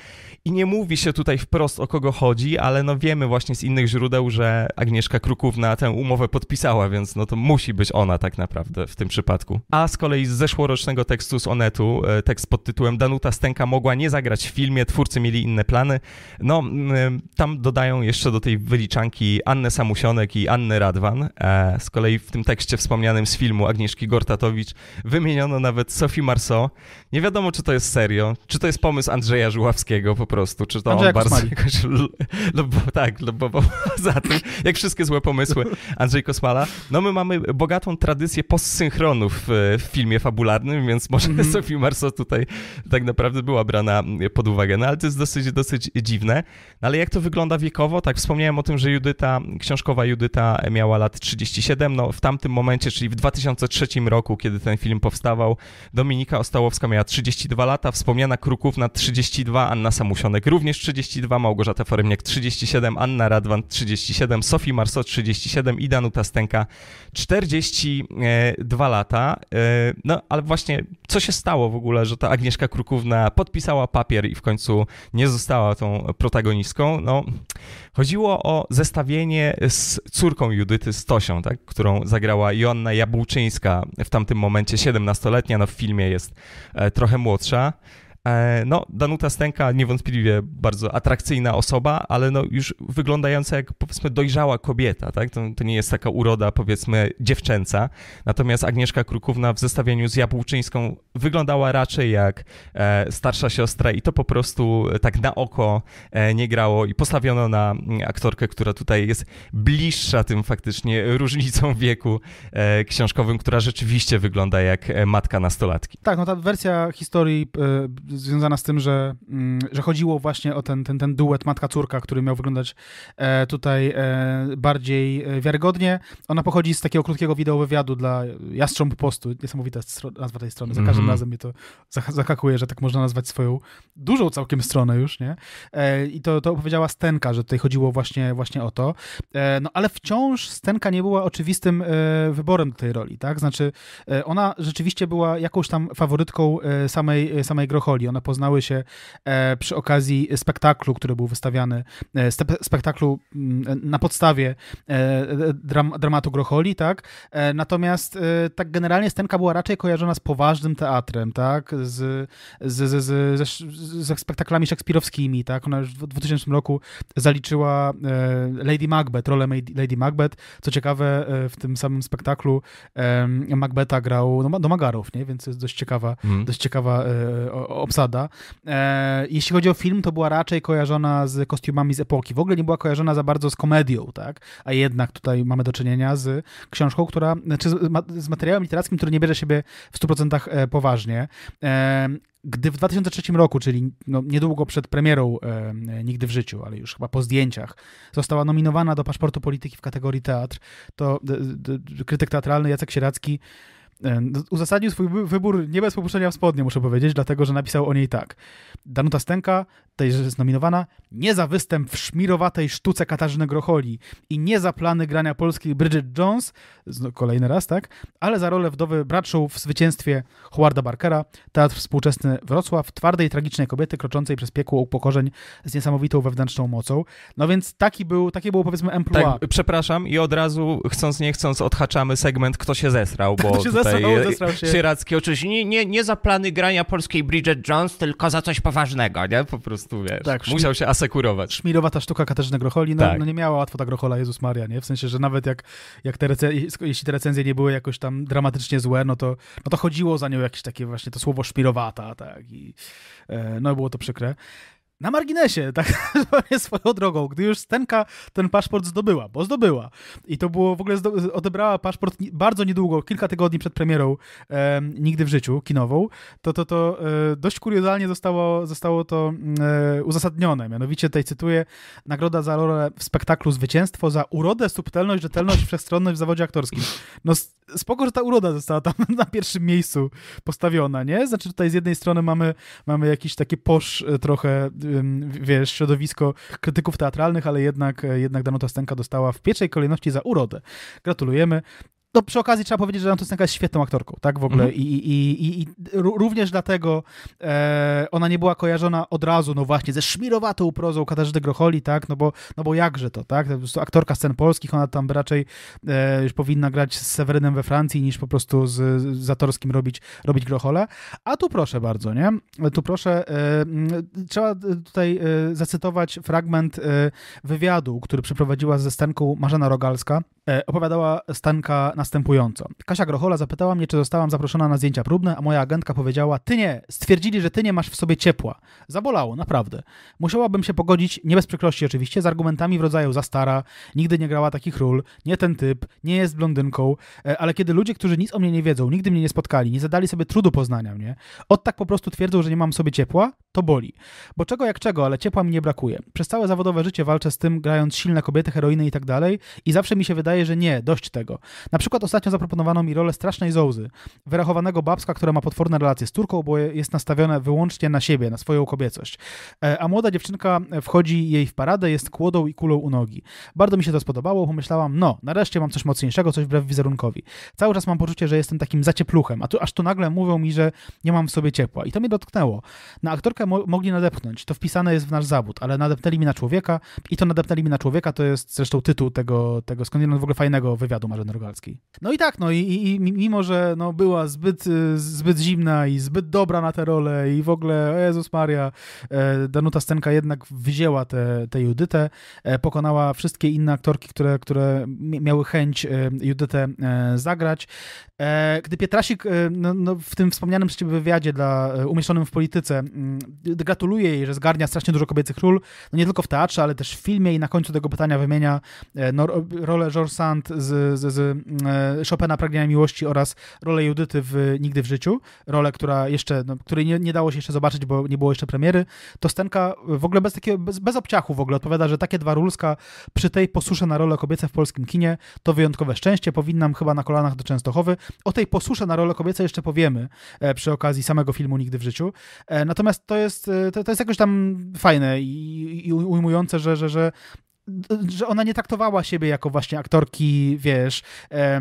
i nie mówi się tutaj wprost o kogo chodzi, ale no wiemy właśnie z innych źródeł, że Agnieszka Krukówna tę umowę podpisała, więc no to musi być ona tak naprawdę w tym przypadku. A z kolei z zeszłorocznego tekstu z Onetu, e, tekst pod tytułem Danuta Stęka mogła nie zagrać w filmie, twórcy mieli inne plany. No e, tam dodają jeszcze do tej wyliczanki i Annę Samusionek i Annę Radwan. E, z kolei w tym tekście wspomnianym z filmu Agnieszki Gortatowicz wymieniono nawet Sophie Marceau. Nie wiadomo, czy to jest serio, czy to jest pomysł Andrzeja Żuławskiego po prostu, czy to Andrzej on bardzo jakoś tak, lobował za tym, jak wszystkie złe pomysły Andrzej Kosmala. No my mamy bogatą tradycję postsynchronów w filmie fabularnym, więc może mm -hmm. Sophie Marceau tutaj tak naprawdę była brana pod uwagę. No ale to jest dosyć, dosyć dziwne. No, ale jak to wygląda wiekowo? Tak, wspomniałem o tym, że Judy Judyta, książkowa Judyta miała lat 37. No, w tamtym momencie, czyli w 2003 roku, kiedy ten film powstawał, Dominika Ostałowska miała 32 lata, wspomniana Krukówna 32, Anna Samusionek również 32, Małgorzata Foremniak 37, Anna Radwan 37, Sofii Marso 37 i Danuta Stenka 42 lata. E, no ale właśnie, co się stało w ogóle, że ta Agnieszka Krukówna podpisała papier i w końcu nie została tą protagonistką? No, Chodziło o zestawienie z córką Judyty Stosią, tak, którą zagrała Joanna Jabłczyńska, w tamtym momencie 17-letnia, no w filmie jest e, trochę młodsza. E, no, Danuta Stęka niewątpliwie bardzo atrakcyjna osoba, ale no już wyglądająca jak powiedzmy dojrzała kobieta, tak? To, to nie jest taka uroda powiedzmy dziewczęca. Natomiast Agnieszka Krukówna w zestawieniu z Jabłczyńską wyglądała raczej jak e, starsza siostra i to po prostu e, tak na oko nie grało i postawiono na mm, aktorkę, która tutaj jest bliższa tym faktycznie różnicą wieku książkowym, która rzeczywiście wygląda jak matka nastolatki. Tak, no ta wersja historii związana z tym, że, mm, że chodziło właśnie o ten, ten, ten duet matka-córka, który miał wyglądać e, tutaj e, bardziej e, wiarygodnie. Ona pochodzi z takiego krótkiego wideo wywiadu dla Jastrząb Postu. Niesamowita nazwa tej strony. Za każdym mm-hmm. razem mnie to zakakuje, że tak można nazwać swoją dużą całkiem stronę już, nie? I to, to opowiedziała Stenka, że tutaj chodziło właśnie, właśnie o to. No ale wciąż Stenka nie była oczywistym wyborem do tej roli, tak? Znaczy ona rzeczywiście była jakąś tam faworytką samej, samej Grocholi roli. One poznały się e, przy okazji spektaklu, który był wystawiany, e, spektaklu mm, na podstawie e, dramatu Grocholi, tak? Natomiast tak generalnie Stenka była raczej kojarzona z poważnym teatrem, tak? Z, z, z, ze spektaklami szekspirowskimi, tak? Ona już w 2000 roku zaliczyła Lady Macbeth, rolę Lady Macbeth. Co ciekawe, w tym samym spektaklu Macbetha grał do Magarów, nie? Więc jest dość ciekawa, mm. dość ciekawa obsada. E, jeśli chodzi o film, to była raczej kojarzona z kostiumami z epoki. W ogóle nie była kojarzona za bardzo z komedią, tak? A jednak tutaj mamy do czynienia z książką, która, czy znaczy z, z materiałem literackim, który nie bierze siebie w 100% e, poważnie. E, gdy w 2003 roku, czyli no niedługo przed premierą e, Nigdy w życiu, ale już chyba po zdjęciach, została nominowana do paszportu polityki w kategorii teatr, to d, d, krytyk teatralny Jacek Sieracki E, no, uzasadnił swój wybór nie bez popuszczenia w spodnie, muszę powiedzieć, dlatego że napisał o niej tak. Danuta Stenka, tej, że jest nominowana, nie za występ w szmirowatej sztuce Katarzyny Grocholi i nie za plany grania polskiej Bridget Jones, kolejny raz, tak, ale za rolę wdowy Bradshaw w zwycięstwie Howarda Barkera, Teatr Współczesny Wrocław, twardej, tragicznej kobiety kroczącej przez piekło upokorzeń z niesamowitą wewnętrzną mocą. No więc taki był, takie było powiedzmy tak, emploi. Tak, przepraszam i od razu, chcąc nie chcąc, odhaczamy segment Kto się zesrał, bo kto się tutaj tutaj e, Znowu Oczywiście nie, nie, nie za plany grania polskiej Bridget Jones, tylko za coś poważnego, nie? Po prostu, wiesz, tak, musiał się asekurować. Szmirowa ta sztuka Katarzyny Grocholi, no, tak. no, nie miała łatwo ta Grochola, Jezus Maria, nie? W sensie, że nawet jak, jak te jeśli te recenzje nie były jakoś tam dramatycznie złe, no to, no to chodziło za nią jakieś takie właśnie to słowo szmirowata tak? I, e, no było to przykre na marginesie, tak swoją drogą, gdy już Stenka ten paszport zdobyła, bo zdobyła. I to było w ogóle, odebrała paszport bardzo niedługo, kilka tygodni przed premierą e, Nigdy w życiu, kinową, to, to, to e, dość kuriozalnie zostało, zostało to e, uzasadnione. Mianowicie tutaj cytuję, nagroda za rolę w spektaklu Zwycięstwo za urodę, subtelność, rzetelność, wszechstronność w zawodzie aktorskim. No spoko, że ta uroda została tam na pierwszym miejscu postawiona, nie? Znaczy tutaj z jednej strony mamy, mamy jakiś taki posz e, trochę wiesz, środowisko krytyków teatralnych, ale jednak, e, jednak Danuta Stenka dostała w pierwszej kolejności za urodę. Gratulujemy no przy okazji trzeba powiedzieć, że Anna Tusenka jest świetną aktorką, tak w ogóle. Mhm. I, i, i, I, również dlatego e, ona nie była kojarzona od razu, no właśnie, ze szmirowatą prozą Katarzyny Grocholi, tak, no bo, no bo jakże to, tak? To aktorka scen polskich, ona tam raczej e, już powinna grać z Sewerynem we Francji, niż po prostu z, z Zatorskim robić, robić Grochole. A tu proszę bardzo, nie? Tu proszę, e, trzeba tutaj e, zacytować fragment e, wywiadu, który przeprowadziła ze Stanką Marzena Rogalska. E, opowiadała Stanka następująco. Kasia Grochola zapytała mnie, czy zostałam zaproszona na zdjęcia próbne, a moja agentka powiedziała: Ty nie, stwierdzili, że ty nie masz w sobie ciepła. Zabolało, naprawdę. Musiałabym się pogodzić, nie bez przykrości oczywiście, z argumentami w rodzaju za stara, nigdy nie grała takich ról, nie ten typ, nie jest blondynką, e, ale kiedy ludzie, którzy nic o mnie nie wiedzą, nigdy mnie nie spotkali, nie zadali sobie trudu poznania mnie, od tak po prostu twierdzą, że nie mam w sobie ciepła, to boli. Bo czego jak czego, ale ciepła mi nie brakuje. Przez całe zawodowe życie walczę z tym, grając silne kobiety, heroiny i tak dalej, i zawsze mi się wydaje, że nie, dość tego. Na przykład przykład ostatnio zaproponowano mi rolę strasznej Zołzy, wyrachowanego babska, która ma potworne relacje z Turką, bo jest nastawiona wyłącznie na siebie, na swoją kobiecość. E, a młoda dziewczynka wchodzi jej w paradę, jest kłodą i kulą u nogi. Bardzo mi się to spodobało, pomyślałam, no, nareszcie mam coś mocniejszego, coś wbrew wizerunkowi. Cały czas mam poczucie, że jestem takim zaciepluchem, a tu aż tu nagle mówią mi, że nie mam w sobie ciepła. I to mnie dotknęło. Na aktorkę mo mogli nadepchnąć, to wpisane jest w nasz zawód, ale nadepnęli mi na człowieka i to nadepnęli mi na człowieka, to jest zresztą tytuł tego, tego skądinąd w ogóle fajnego wywiadu Marzeny Rogalskiej. No i tak, no i, i mimo, że no, była zbyt, y, zbyt zimna i zbyt dobra na tę rolę i w ogóle, o Jezus Maria, e, Danuta Stenka jednak wzięła tę, tę Judytę, e, pokonała wszystkie inne aktorki, które, które miały chęć e, Judytę zagrać. Gdy Pietrasik no, no, w tym wspomnianym przecież wywiadzie dla umieszczonym w polityce mm, gratuluje jej, że zgarnia strasznie dużo kobiecych ról, no nie tylko w teatrze, ale też w filmie i na końcu tego pytania wymienia no, rolę George Sand z, z, z mm, E, Chopina Pragnienia Miłości oraz rolę Judyty w Nigdy w życiu, rolę, która jeszcze, no, której nie, nie dało się jeszcze zobaczyć, bo nie było jeszcze premiery, to Stenka w ogóle bez takiego, bez, bez obciachu w ogóle odpowiada, że takie dwa rulska przy tej posusze na rolę kobiece w polskim kinie to wyjątkowe szczęście, powinnam chyba na kolanach do Częstochowy. O tej posusze na rolę kobiece jeszcze powiemy e, przy okazji samego filmu Nigdy w życiu. E, natomiast to jest, to, to jest jakoś tam fajne i, i ujmujące, że, że, że że ona nie traktowała siebie jako właśnie aktorki, wiesz,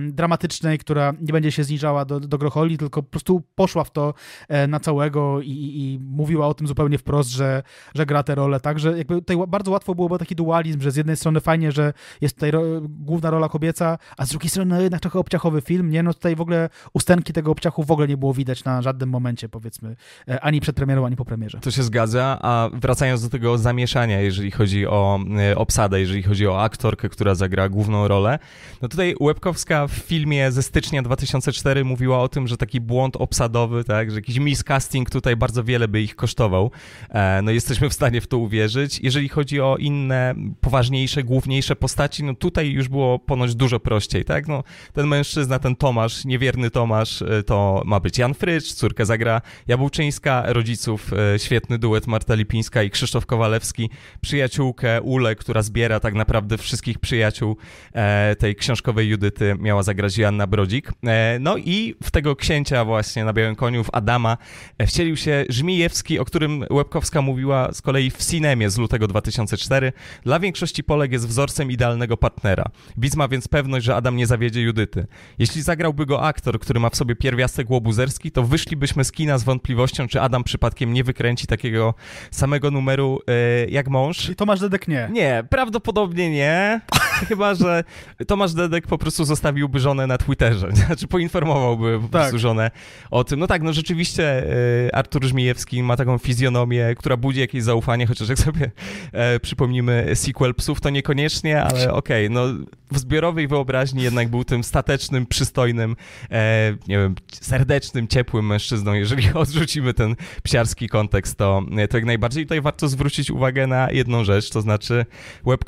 dramatycznej, która nie będzie się zniżała do, do grocholi, tylko po prostu poszła w to e, na całego i, i mówiła o tym zupełnie wprost, że, że gra tę rolę, także jakby tutaj bardzo łatwo byłoby taki dualizm, że z jednej strony fajnie, że jest tutaj ro główna rola kobieca, a z drugiej strony no jednak trochę obciachowy film, nie, no tutaj w ogóle ustenki tego obciachu w ogóle nie było widać na żadnym momencie, powiedzmy, e, ani przed premierą, ani po premierze. To się zgadza, a wracając do tego zamieszania, jeżeli chodzi o e, obsadę, Osada, jeżeli chodzi o aktorkę, która zagra główną rolę. No tutaj Łebkowska w filmie ze stycznia 2004 mówiła o tym, że taki błąd obsadowy, tak, że jakiś miscasting tutaj bardzo wiele by ich kosztował. E, no jesteśmy w stanie w to uwierzyć. Jeżeli chodzi o inne, poważniejsze, główniejsze postaci, no tutaj już było ponoć dużo prościej, tak? No, ten mężczyzna, ten Tomasz, niewierny Tomasz, e, to ma być Jan Frycz, córkę zagra Jabłczyńska, rodziców e, świetny duet Marta Lipińska i Krzysztof Kowalewski, przyjaciółkę Ule, która zbiera tak naprawdę wszystkich przyjaciół e, tej książkowej Judyty, miała zagrać Joanna Brodzik. E, no i w tego księcia właśnie na Białym Koniu, w Adama, e, wcielił się Żmijewski, o którym Łebkowska mówiła z kolei w Sinemie z lutego 2004. Dla większości Polek jest wzorcem idealnego partnera. Widz ma więc pewność, że Adam nie zawiedzie Judyty. Jeśli zagrałby go aktor, który ma w sobie pierwiastek łobuzerski, to wyszlibyśmy z kina z wątpliwością, czy Adam przypadkiem nie wykręci takiego samego numeru jak mąż. I Tomasz Dedek nie. Nie, prawda Prawdopodobnie nie. Chyba, że Tomasz Dedek po prostu zostawiłby żonę na Twitterze. Znaczy poinformowałby po prostu tak. żonę o tym. No tak, no rzeczywiście y, Artur Żmijewski ma taką fizjonomię, która budzi jakieś zaufanie, chociaż jak sobie e, przypomnimy sequel Psów, to niekoniecznie, ale okej, okay, no w zbiorowej wyobraźni jednak był tym statecznym, przystojnym, e, nie wiem, serdecznym, ciepłym mężczyzną. Jeżeli odrzucimy ten psiarski kontekst, to, e, to jak najbardziej tutaj warto zwrócić uwagę na jedną rzecz, to znaczy web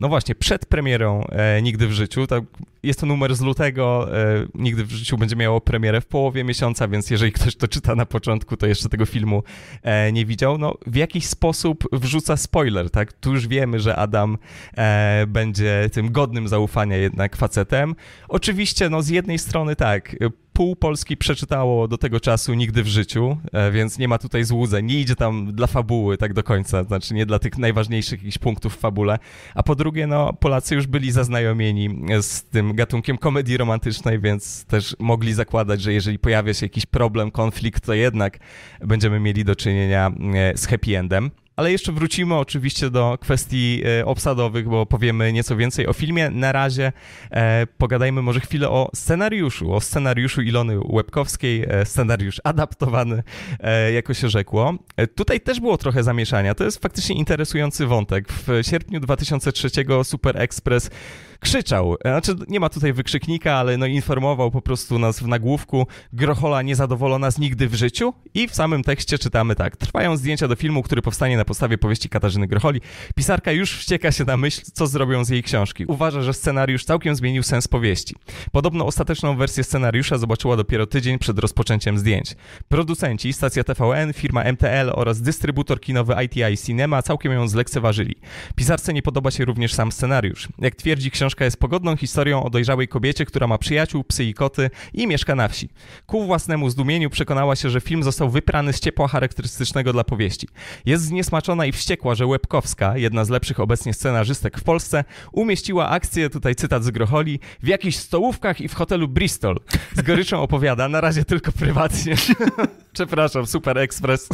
no właśnie, przed premierą e, Nigdy w życiu, tak jest to numer z lutego, e, nigdy w życiu będzie miało premierę w połowie miesiąca, więc jeżeli ktoś to czyta na początku, to jeszcze tego filmu e, nie widział. No, w jakiś sposób wrzuca spoiler, tak? Tu już wiemy, że Adam e, będzie tym godnym zaufania jednak facetem. Oczywiście, no z jednej strony tak, pół Polski przeczytało do tego czasu nigdy w życiu, więc nie ma tutaj złudzeń. Nie idzie tam dla fabuły tak do końca, znaczy nie dla tych najważniejszych jakichś punktów w fabule. A po drugie, no, Polacy już byli zaznajomieni z tym gatunkiem komedii romantycznej, więc też mogli zakładać, że jeżeli pojawia się jakiś problem, konflikt, to jednak będziemy mieli do czynienia e, z happy endem. Ale jeszcze wrócimy oczywiście do kwestii e, obsadowych, bo powiemy nieco więcej o filmie. Na razie e, pogadajmy może chwilę o scenariuszu, o scenariuszu Ilony Łebkowskiej, e, scenariusz adaptowany, e, jako się rzekło. E, tutaj też było trochę zamieszania. To jest faktycznie interesujący wątek. W sierpniu 2003 Super Express krzyczał, znaczy nie ma tutaj wykrzyknika, ale no informował po prostu nas w nagłówku, Grochola niezadowolona z nigdy w życiu i w samym tekście czytamy tak, trwają zdjęcia do filmu, który powstanie na podstawie powieści Katarzyny Grocholi, pisarka już wścieka się na myśl, co zrobią z jej książki. Uważa, że scenariusz całkiem zmienił sens powieści. Podobno ostateczną wersję scenariusza zobaczyła dopiero tydzień przed rozpoczęciem zdjęć. Producenci, stacja TVN, firma MTL oraz dystrybutor kinowy ITI Cinema całkiem ją zlekceważyli. Pisarce nie podoba się również sam scenariusz. Jak twierdzi książka Książka jest pogodną historią o dojrzałej kobiecie, która ma przyjaciół, psy i koty i mieszka na wsi. Ku własnemu zdumieniu przekonała się, że film został wyprany z ciepła charakterystycznego dla powieści. Jest zniesmaczona i wściekła, że Łebkowska, jedna z lepszych obecnie scenarzystek w Polsce, umieściła akcję, tutaj cytat z Grocholi, w jakichś stołówkach i w hotelu Bristol. Z goryczą opowiada, na razie tylko prywatnie. Przepraszam, Super ekspres.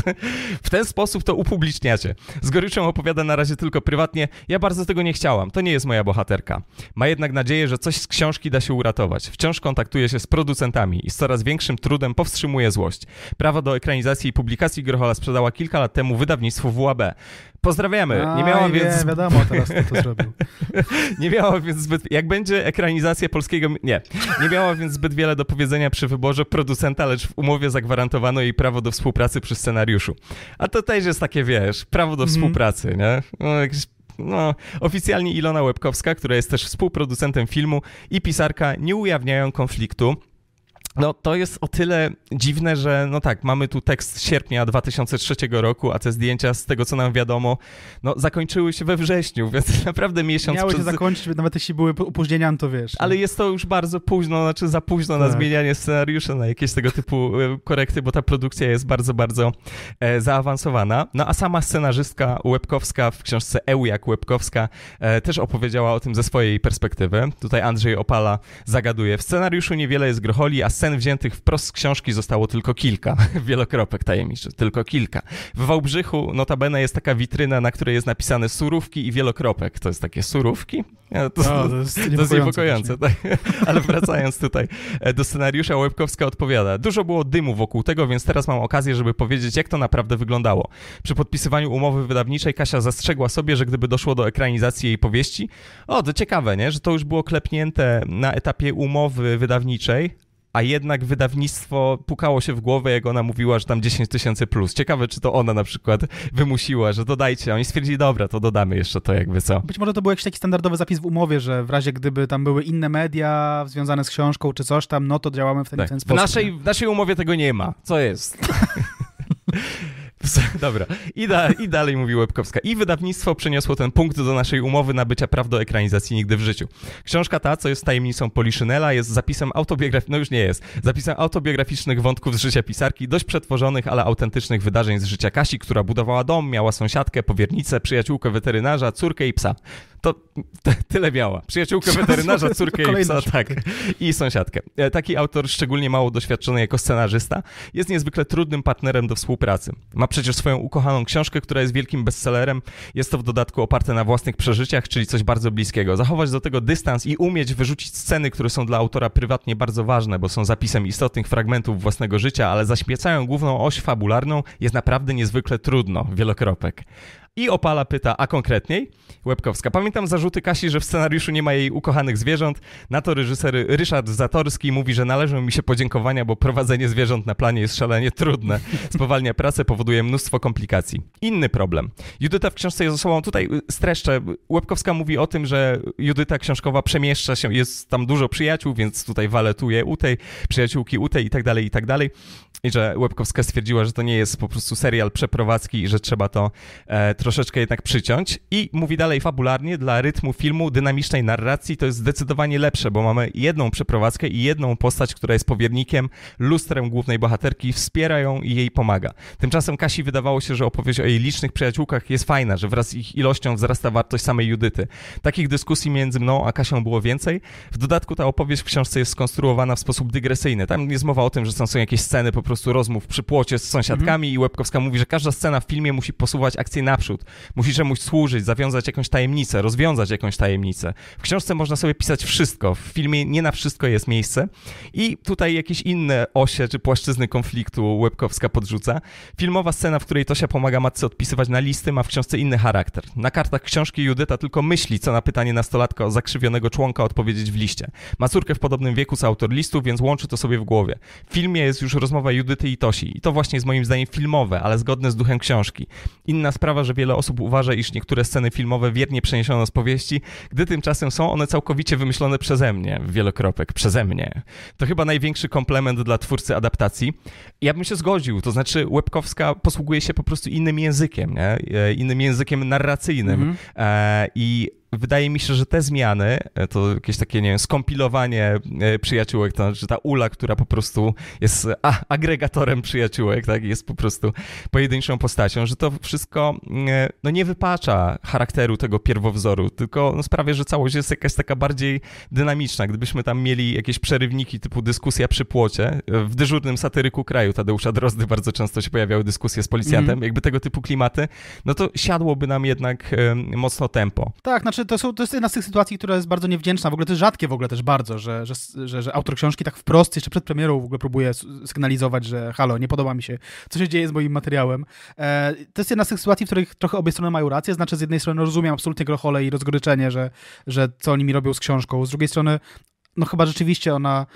W ten sposób to upubliczniacie. Z goryczą opowiada na razie tylko prywatnie. Ja bardzo tego nie chciałam, to nie jest moja bohaterka. Ma jednak nadzieję, że coś z książki da się uratować. Wciąż kontaktuje się z producentami i z coraz większym trudem powstrzymuje złość. Prawo do ekranizacji i publikacji Grochola sprzedała kilka lat temu wydawnictwu WAB. Pozdrawiamy. nie miałam więc. Nie, wiadomo teraz, kto to zrobił. nie miałam więc zbyt. Jak będzie ekranizacja polskiego. Nie. Nie miałam więc zbyt wiele do powiedzenia przy wyborze producenta, lecz w umowie zagwarantowano jej prawo do współpracy przy scenariuszu. A to też jest takie, wiesz, prawo do mm -hmm. współpracy, nie? No, jakieś no, oficjalnie Ilona Łebkowska, która jest też współproducentem filmu i pisarka, nie ujawniają konfliktu no to jest o tyle dziwne, że no tak, mamy tu tekst sierpnia 2003 roku, a te zdjęcia z tego co nam wiadomo, no zakończyły się we wrześniu, więc naprawdę miesiąc... Miały się zakończyć, nawet jeśli były opóźnienia, to wiesz. Ale no. jest to już bardzo późno, znaczy za późno tak. na zmienianie scenariusza, na jakieś tego typu e, korekty, bo ta produkcja jest bardzo, bardzo e, zaawansowana. No a sama scenarzystka Łebkowska w książce Ełjak Łebkowska e, też opowiedziała o tym ze swojej perspektywy. Tutaj Andrzej Opala zagaduje. W scenariuszu niewiele jest grocholi, a scen wziętych wprost z książki zostało tylko kilka, wielokropek tajemniczy, tylko kilka. W Wałbrzychu notabene jest taka witryna, na której jest napisane surówki i wielokropek. To jest takie surówki? No, to, no, to, jest to, jest niepokojące. Tak. Ale wracając tutaj e, do scenariusza, Łebkowska odpowiada. Dużo było dymu wokół tego, więc teraz mam okazję, żeby powiedzieć, jak to naprawdę wyglądało. Przy podpisywaniu umowy wydawniczej Kasia zastrzegła sobie, że gdyby doszło do ekranizacji jej powieści, o, to ciekawe, nie? Że to już było klepnięte na etapie umowy wydawniczej, a jednak wydawnictwo pukało się w głowę, jak ona mówiła, że tam 10 tysięcy plus. Ciekawe, czy to ona na przykład wymusiła, że dodajcie. oni stwierdzili, dobra, to dodamy jeszcze to jakby co. Być może to był jakiś taki standardowy zapis w umowie, że w razie gdyby tam były inne media związane z książką czy coś tam, no to działamy w ten, tak. ten sposób. W naszej, w naszej umowie tego nie ma. Co jest? Dobra. I, da, I dalej mówi Łebkowska. I wydawnictwo przeniosło ten punkt do naszej umowy nabycia praw do ekranizacji nigdy w życiu. Książka ta, co jest tajemnicą Poliszynela, jest zapisem autobiograficznych, no już nie jest, zapisem autobiograficznych wątków z życia pisarki, dość przetworzonych, ale autentycznych wydarzeń z życia Kasi, która budowała dom, miała sąsiadkę, powiernicę, przyjaciółkę weterynarza, córkę i psa to tyle miała. Przyjaciółkę weterynarza, córkę jej psa, tak, i sąsiadkę. E, taki autor, szczególnie mało doświadczony jako scenarzysta, jest niezwykle trudnym partnerem do współpracy. Ma przecież swoją ukochaną książkę, która jest wielkim bestsellerem. Jest to w dodatku oparte na własnych przeżyciach, czyli coś bardzo bliskiego. Zachować do tego dystans i umieć wyrzucić sceny, które są dla autora prywatnie bardzo ważne, bo są zapisem istotnych fragmentów własnego życia, ale zaśmiecają główną oś fabularną, jest naprawdę niezwykle trudno. Wielokropek. I Opala pyta, a konkretniej? Łebkowska. Pamiętam zarzuty Kasi, że w scenariuszu nie ma jej ukochanych zwierząt. Na to reżyser Ryszard Zatorski mówi, że należą mi się podziękowania, bo prowadzenie zwierząt na planie jest szalenie trudne. Spowalnia pracę, powoduje mnóstwo komplikacji. Inny problem. Judyta w książce jest osobą, tutaj streszczę, Łebkowska mówi o tym, że Judyta książkowa przemieszcza się, jest tam dużo przyjaciół, więc tutaj waletuje u tej, przyjaciółki u tej i tak dalej, i tak dalej i że Łebkowska stwierdziła, że to nie jest po prostu serial przeprowadzki i że trzeba to e, troszeczkę jednak przyciąć. I mówi dalej fabularnie, dla rytmu filmu, dynamicznej narracji to jest zdecydowanie lepsze, bo mamy jedną przeprowadzkę i jedną postać, która jest powiernikiem, lustrem głównej bohaterki, wspiera ją i jej pomaga. Tymczasem Kasi wydawało się, że opowieść o jej licznych przyjaciółkach jest fajna, że wraz z ich ilością wzrasta wartość samej Judyty. Takich dyskusji między mną a Kasią było więcej. W dodatku ta opowieść w książce jest skonstruowana w sposób dygresyjny. Tam jest mowa o tym, że są, są jakieś sceny po prostu prostu rozmów przy płocie z sąsiadkami mhm. i Łebkowska mówi, że każda scena w filmie musi posuwać akcję naprzód, musi czemuś służyć, zawiązać jakąś tajemnicę, rozwiązać jakąś tajemnicę. W książce można sobie pisać wszystko, w filmie nie na wszystko jest miejsce i tutaj jakieś inne osie czy płaszczyzny konfliktu Łebkowska podrzuca. Filmowa scena, w której Tosia pomaga matce odpisywać na listy, ma w książce inny charakter. Na kartach książki Judyta tylko myśli, co na pytanie nastolatka o zakrzywionego członka odpowiedzieć w liście. Ma córkę w podobnym wieku co autor listu, więc łączy to sobie w głowie. W filmie jest już rozmowa Judyty Judyty Itosi. I to właśnie jest moim zdaniem filmowe, ale zgodne z duchem książki. Inna sprawa, że wiele osób uważa, iż niektóre sceny filmowe wiernie przeniesiono z powieści, gdy tymczasem są one całkowicie wymyślone przeze mnie, wielokropek, przeze mnie. To chyba największy komplement dla twórcy adaptacji. Ja bym się zgodził, to znaczy Łebkowska posługuje się po prostu innym językiem, nie? E, innym językiem narracyjnym. Mhm. E, I wydaje mi się, że te zmiany, e, to jakieś takie, nie wiem, skompilowanie e, przyjaciółek, to znaczy ta ula, która po prostu jest a, agregatorem przyjaciółek, tak, jest po prostu pojedynczą postacią, że to wszystko mm, e, no, nie wypacza charakteru tego pierwowzoru, tylko no, sprawia, że całość jest jakaś taka bardziej dynamiczna. Gdybyśmy tam mieli jakieś przerywniki typu dyskusja przy płocie, w dyżurnym satyryku kraju Tadeusza Drozdy bardzo często się pojawiały dyskusje z policjantem, mm. jakby tego typu klimaty, no to siadłoby nam jednak mocno tempo. Tak, znaczy znaczy, to, są, to jest jedna z tych sytuacji, która jest bardzo niewdzięczna. W ogóle to jest rzadkie w ogóle też bardzo, że, że, że, że autor książki tak wprost, jeszcze przed premierą w ogóle próbuje sygnalizować, że halo, nie podoba mi się, co się dzieje z moim materiałem. E, to jest jedna z tych sytuacji, w których trochę obie strony mają rację. Znaczy, z jednej strony no, rozumiem absolutnie grochole i rozgoryczenie, że, że co oni mi robią z książką. Z drugiej strony, no chyba rzeczywiście ona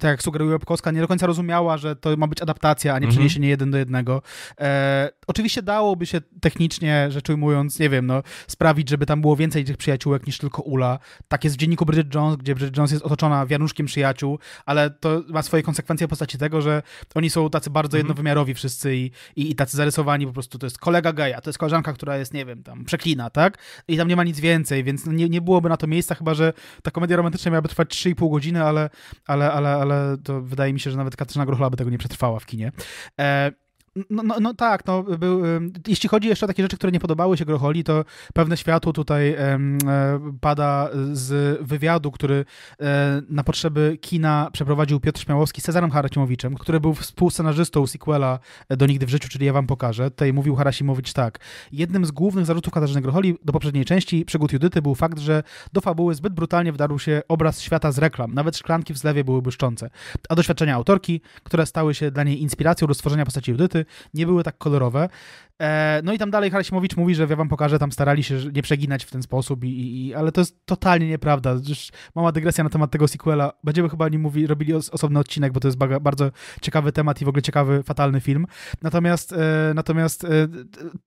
tak jak sugeruje Pkowska, nie do końca rozumiała, że to ma być adaptacja, a nie mhm. przeniesienie mm -hmm. jeden do jednego. E, Oczywiście dałoby się technicznie, rzecz ujmując, nie wiem, no, sprawić, żeby tam było więcej tych przyjaciółek niż tylko Ula. Tak jest w dzienniku Bridget Jones, gdzie Bridget Jones jest otoczona wianuszkiem przyjaciół, ale to ma swoje konsekwencje w postaci tego, że oni są tacy bardzo mm -hmm. jednowymiarowi wszyscy i, i, i, tacy zarysowani po prostu. To jest kolega geja, to jest koleżanka, która jest, nie wiem, tam przeklina, tak? I tam nie ma nic więcej, więc no nie, nie byłoby na to miejsca, chyba że ta komedia romantyczna miałaby trwać 3,5 godziny, ale, ale, ale, ale to wydaje mi się, że nawet Katarzyna Gruchla by tego nie przetrwała w kinie. E no, no, no, tak, no, był, jeśli chodzi jeszcze o takie rzeczy, które nie podobały się Grocholi, to pewne światło tutaj em, e, pada z wywiadu, który em, na potrzeby kina przeprowadził Piotr Śmiałowski z Cezarem Harasimowiczem, który był współscenarzystą sequela do Nigdy w życiu, czyli ja wam pokażę. Tutaj mówił Harasimowicz tak. Jednym z głównych zarzutów Katarzyny Grocholi do poprzedniej części przygód Judyty był fakt, że do fabuły zbyt brutalnie wdarł się obraz świata z reklam. Nawet szklanki w zlewie były błyszczące. A doświadczenia autorki, które stały się dla niej inspiracją do stworzenia postaci Judyty, nie były tak kolorowe. E, no i tam dalej Harasimowicz mówi, że ja wam pokażę, tam starali się nie przeginać w ten sposób, i, i ale to jest totalnie nieprawda. Już mała dygresja na temat tego sequela. Będziemy chyba nim mówi, robili os osobny odcinek, bo to jest bardzo ciekawy temat i w ogóle ciekawy, fatalny film. Natomiast, e, natomiast e,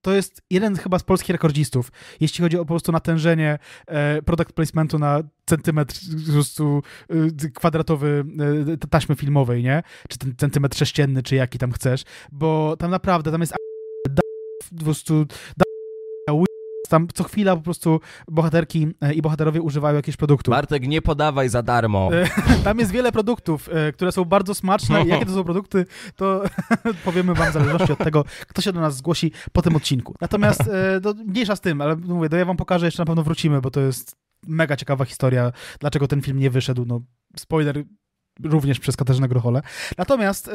to jest jeden chyba z polskich rekordzistów, jeśli chodzi o po prostu natężenie e, product placementu na centymetr po prostu y, kwadratowy y, taśmy filmowej, nie? Czy ten centymetr sześcienny, czy jaki tam chcesz, bo tam naprawdę, tam jest po prostu tam co chwila po prostu bohaterki e, i bohaterowie używają jakichś produktów. Bartek, nie podawaj za darmo. E, tam jest wiele produktów, e, które są bardzo smaczne. I jakie to są produkty, to powiemy wam w zależności od tego, kto się do nas zgłosi po tym odcinku. Natomiast no, mniejsza z tym, ale mówię, do ja wam pokażę, jeszcze na pewno wrócimy, bo to jest mega ciekawa historia, dlaczego ten film nie wyszedł. No, spoiler, również przez Katarzynę Grochole. Natomiast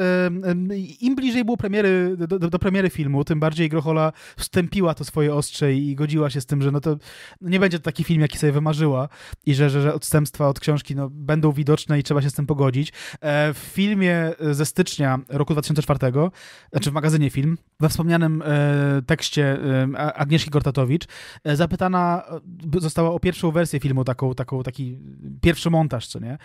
im bliżej było premiery, do, do, premiery filmu, tym bardziej Grochola wstępiła to swoje ostrze i godziła się z tym, że no to nie będzie to taki film, jaki sobie wymarzyła i że, że, że odstępstwa od książki no, będą widoczne i trzeba się z tym pogodzić. E, w filmie ze stycznia roku 2004, znaczy w magazynie Film, we wspomnianym e, tekście Agnieszki Kortatowicz, e, zapytana została o pierwszą wersję filmu, taką, taką, taki pierwszy montaż, co nie?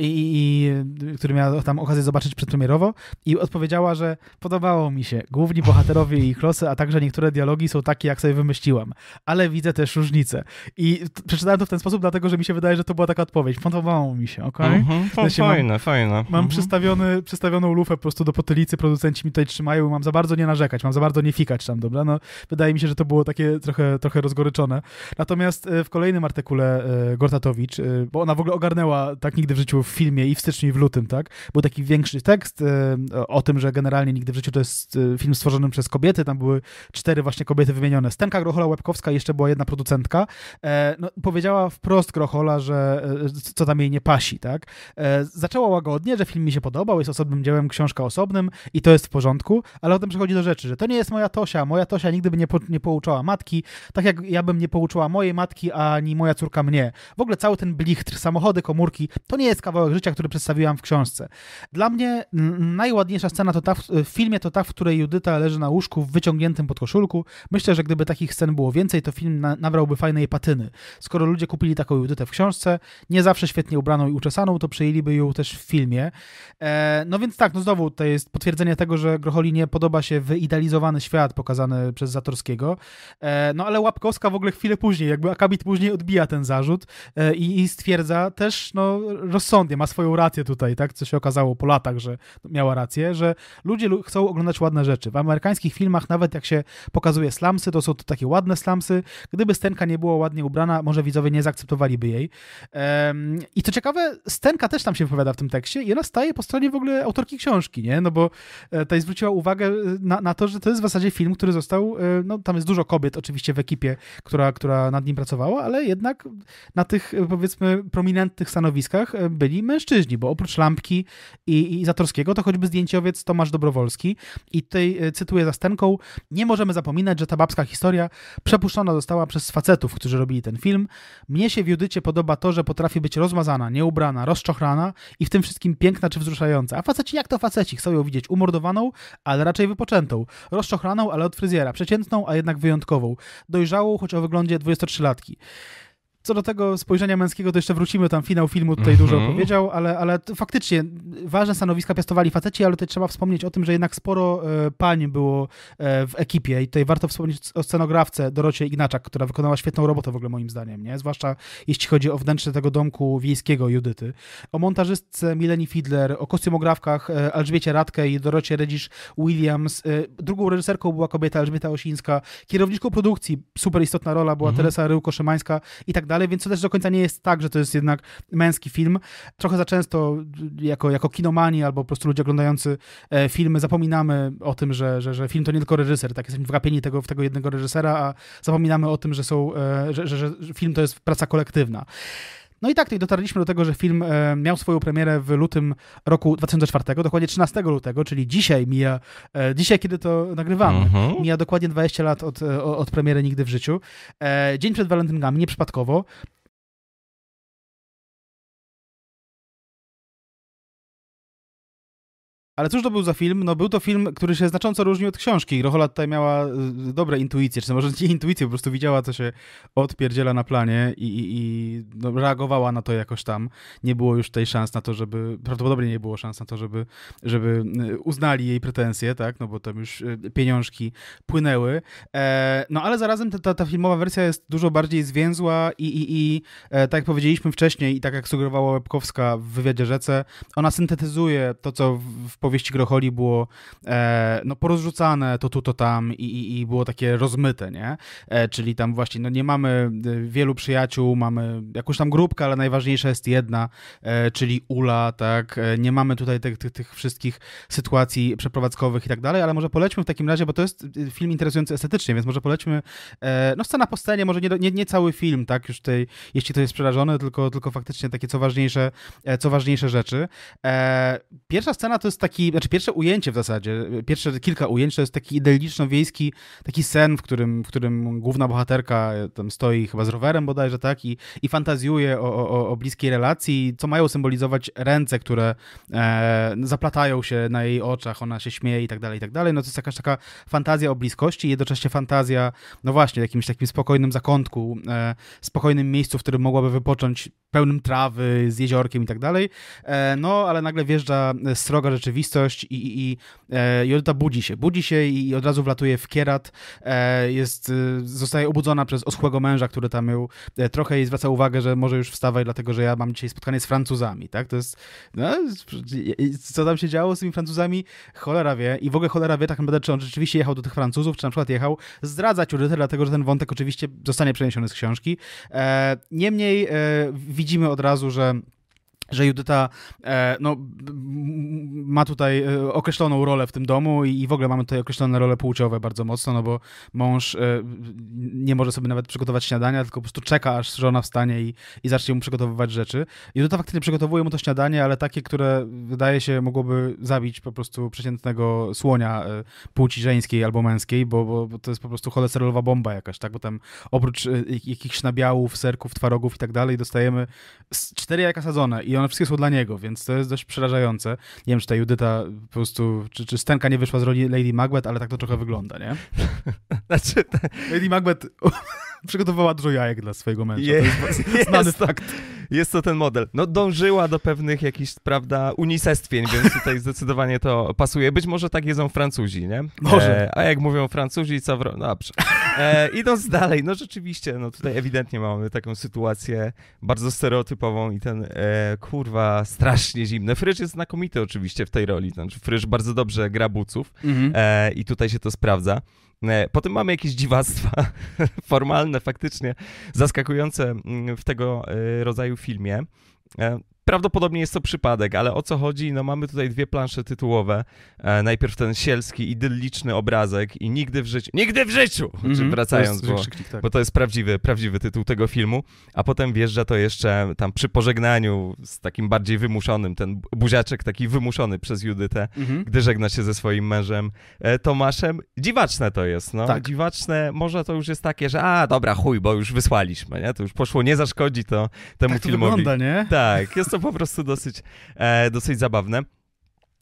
I, i Y, który miała tam okazję zobaczyć przedpremierowo i odpowiedziała, że podobało mi się. Główni bohaterowie i ich losy, a także niektóre dialogi są takie, jak sobie wymyśliłam, ale widzę też różnice. I przeczytałem to w ten sposób, dlatego, że mi się wydaje, że to była taka odpowiedź. Podobało mi się, okej? Okay? Mhm, fajne, mam, fajne. Mam przystawiony, przystawioną lufę po prostu do potylicy, producenci mi tutaj trzymają i mam za bardzo nie narzekać, mam za bardzo nie fikać tam, dobra? No, wydaje mi się, że to było takie trochę, trochę rozgoryczone. Natomiast y, w kolejnym artykule y, Gortatowicz, bo ona w ogóle ogarnęła tak nigdy w życiu w filmie i w styczniu w lutym, tak? Był taki większy tekst e, o tym, że generalnie Nigdy w życiu to jest e, film stworzony przez kobiety, tam były cztery właśnie kobiety wymienione. Stenka Grochola-Łebkowska, jeszcze była jedna producentka, e, no, powiedziała wprost Grochola, że co tam jej nie pasi, tak? Zaczęła łagodnie, że film mi się podobał, jest osobnym dziełem, książka osobnym i to jest w porządku, ale potem przechodzi do rzeczy, że to nie jest moja Tosia, moja Tosia nigdy by nie, po, nie pouczała matki, tak jak ja bym nie pouczała mojej matki, ani moja córka mnie. W ogóle cały ten blichtr, samochody, komórki, to nie jest kawałek życia, który przedstawia przedstawiłam w książce. Dla mnie najładniejsza scena to ta, w filmie to ta, w której Judyta leży na łóżku w wyciągniętym podkoszulku. Myślę, że gdyby takich scen było więcej, to film na, nabrałby fajnej patyny. Skoro ludzie kupili taką Judytę w książce, nie zawsze świetnie ubraną i uczesaną, to przejęliby ją też w filmie. E, no więc tak, no znowu to jest potwierdzenie tego, że Grocholi nie podoba się wyidealizowany świat pokazany przez Zatorskiego. E, no ale Łapkowska w ogóle chwilę później, jakby Akabit później odbija ten zarzut e, i, i stwierdza też no, rozsądnie, ma swoją rację, rację tutaj, tak? Co się okazało po latach, że miała rację, że ludzie chcą oglądać ładne rzeczy. W amerykańskich filmach, nawet jak się pokazuje slamsy, to są to takie ładne slamsy. Gdyby Stenka nie była ładnie ubrana, może widzowie nie zaakceptowaliby jej. I co ciekawe, Stenka też tam się wypowiada w tym tekście i ona staje po stronie w ogóle autorki książki, nie? No bo e, tutaj zwróciła uwagę e, na, na to, że to jest w zasadzie film, który został, e, no tam jest dużo kobiet oczywiście w ekipie, która, która nad nim pracowała, ale jednak na tych powiedzmy prominentnych stanowiskach byli mężczyźni, bo oprócz Lampki i, i Zatorskiego, to choćby zdjęciowiec Tomasz Dobrowolski. I tutaj e, cytuję za Stenką, nie możemy zapominać, że ta babska historia przepuszczona została przez facetów, którzy robili ten film. Mnie się w Judycie podoba to, że potrafi być rozmazana, nieubrana, rozczochrana i w tym wszystkim piękna czy wzruszająca. A faceci jak to faceci? Chcą ją widzieć umordowaną, ale raczej wypoczętą. Rozczochraną, ale od fryzjera. Przeciętną, a jednak wyjątkową. Dojrzałą, choć o wyglądzie 23-latki. Co do tego spojrzenia męskiego, to jeszcze wrócimy, tam finał filmu tutaj mm -hmm. dużo mhm. powiedział, ale, ale faktycznie ważne stanowiska piastowali faceci, ale tutaj trzeba wspomnieć o tym, że jednak sporo e, pań było e, w ekipie i tutaj warto wspomnieć o scenografce Dorocie Ignaczak, która wykonała świetną robotę w ogóle moim zdaniem, nie? Zwłaszcza jeśli chodzi o wnętrze tego domku wiejskiego Judyty. O montażystce Mileni Fidler, o kostiumografkach e, Elżbiecie Radkę i Dorocie Redzisz-Williams. E, drugą reżyserką była kobieta Elżbieta Osińska, kierowniczką produkcji, super istotna rola była mm -hmm. Teresa Ryłko-Szymańska i tak dalej dalej, więc to też do końca nie jest tak, że to jest jednak męski film. Trochę za często jako, jako kinomani albo po prostu ludzie oglądający e, filmy zapominamy o tym, że, że, że film to nie tylko reżyser, tak jesteśmy wgapieni tego, w tego jednego reżysera, a zapominamy o tym, że, są, e, że, że, że film to jest praca kolektywna. No i tak tutaj dotarliśmy do tego, że film e, miał swoją premierę w lutym roku 2004, dokładnie 13 lutego, czyli dzisiaj mija, e, dzisiaj kiedy to nagrywamy, uh mija dokładnie 20 lat od, e, od premiery Nigdy w życiu. Dzień przed walentynkami, nieprzypadkowo. Ale cóż to był za film? No był to film, który się znacząco różnił od książki. Rochola tutaj miała e, dobre intuicje, czy może nie intuicje, po prostu widziała, co się odpierdziela na planie i, i, i no, reagowała na to jakoś tam. Nie było już tej szans na to, żeby, prawdopodobnie nie było szans na to, żeby, żeby e, uznali jej pretensje, tak? No bo tam już e, pieniążki płynęły. E, no ale zarazem ta, ta, filmowa wersja jest dużo bardziej zwięzła i, i, i e, tak jak powiedzieliśmy wcześniej i tak jak sugerowała Łebkowska w wywiadzie Rzece, ona syntetyzuje to, co w powieści Grocholi było e, no, porozrzucane to tu, to tam i, i, i było takie rozmyte, nie? E, czyli tam właśnie no, nie mamy e, wielu przyjaciół, mamy jakąś tam grupkę, ale najważniejsza jest jedna, e, czyli Ula, tak? E, nie mamy tutaj tych, tych, tych wszystkich sytuacji przeprowadzkowych i tak dalej, ale może polećmy w takim razie, bo to jest e, film interesujący estetycznie, więc może polećmy, no scena po scenie, może nie, nie, nie cały film, tak? Już tutaj, jeśli to jest przerażone, tylko, tylko faktycznie takie co ważniejsze, co ważniejsze rzeczy. pierwsza scena to jest taki taki, znaczy pierwsze ujęcie w zasadzie, pierwsze kilka ujęć to jest taki idylliczno-wiejski, taki sen, w którym, w którym główna bohaterka e, tam stoi chyba z rowerem bodajże, tak, i, i fantazjuje o, o, o bliskiej relacji, co mają symbolizować ręce, które e, zaplatają się na jej oczach, ona się śmieje i tak dalej, i tak dalej. No to jest jakaś taka fantazja o bliskości i jednocześnie fantazja, no właśnie, jakimś takim spokojnym zakątku, e, spokojnym miejscu, w którym mogłaby wypocząć pełnym trawy, z jeziorkiem i tak dalej. E, no, ale nagle wjeżdża e, sroga rzeczywistość, rzeczywistość i, i, i e, budzi się. Budzi się i od razu wlatuje w kierat. E, jest, e, zostaje obudzona przez oschłego męża, który tam ją e, trochę jej zwraca uwagę, że może już wstawaj, dlatego że ja mam dzisiaj spotkanie z Francuzami, tak? To jest, no, co tam się działo z tymi Francuzami? Cholera wie. I w ogóle cholera wie tak naprawdę, czy on rzeczywiście jechał do tych Francuzów, czy na przykład jechał zdradzać Jurytę, dlatego że ten wątek oczywiście zostanie przeniesiony z książki. E, niemniej e, widzimy od razu, że że Judyta e, no, ma tutaj e, określoną rolę w tym domu i w ogóle mamy tutaj określone role płciowe bardzo mocno, no bo mąż e, nie może sobie nawet przygotować śniadania, tylko po prostu czeka, aż żona wstanie i, i zacznie mu przygotowywać rzeczy. Judyta faktycznie przygotowuje mu to śniadanie, ale takie, które wydaje się mogłoby zabić po prostu przeciętnego słonia płci żeńskiej albo męskiej, bo, bo, bo to jest po prostu cholesterolowa bomba jakaś, tak? Bo tam oprócz jakichś nabiałów, serków, twarogów i tak dalej dostajemy cztery jaka sadzone i on one wszystkie są dla niego, więc to jest dość przerażające. Nie wiem, czy ta Judyta po prostu, czy, czy Stenka nie wyszła z roli Lady Macbeth, ale tak to trochę wygląda, nie? znaczy... Lady Macbeth przygotowała dużo jajek dla swojego męża. Jest, to jest, jest znany fakt. Jest to ten model. No dążyła do pewnych jakichś, prawda, unicestwień, więc tutaj zdecydowanie to pasuje. Być może tak jedzą Francuzi, nie? Może. E, a jak mówią Francuzi, co... W... No dobrze. E, idąc dalej, no rzeczywiście, no tutaj ewidentnie mamy taką sytuację bardzo stereotypową i ten, e, kurwa, strasznie zimny. Fryż jest znakomity oczywiście w tej roli. Znaczy, fryż bardzo dobrze gra buców mhm. e, i tutaj się to sprawdza. E, potem mamy jakieś dziwactwa formalne, faktycznie zaskakujące mm, w tego e, rodzaju filmie. E, Prawdopodobnie jest to przypadek, ale o co chodzi? No mamy tutaj dwie plansze tytułowe. E, najpierw ten sielski, idylliczny obrazek i nigdy w życiu, nigdy w życiu, mm -hmm. wracając, to bo, tak. bo to jest prawdziwy, prawdziwy tytuł tego filmu, a potem wjeżdża to jeszcze tam przy pożegnaniu z takim bardziej wymuszonym, ten buziaczek taki wymuszony przez Judytę, mm -hmm. gdy żegna się ze swoim mężem e, Tomaszem. Dziwaczne to jest, no. Tak. Dziwaczne, może to już jest takie, że a, dobra, chuj, bo już wysłaliśmy, nie? To już poszło, nie zaszkodzi to temu tak to filmowi. Wygląda, nie? Tak, jest to po prostu dosyć, e, dosyć zabawne.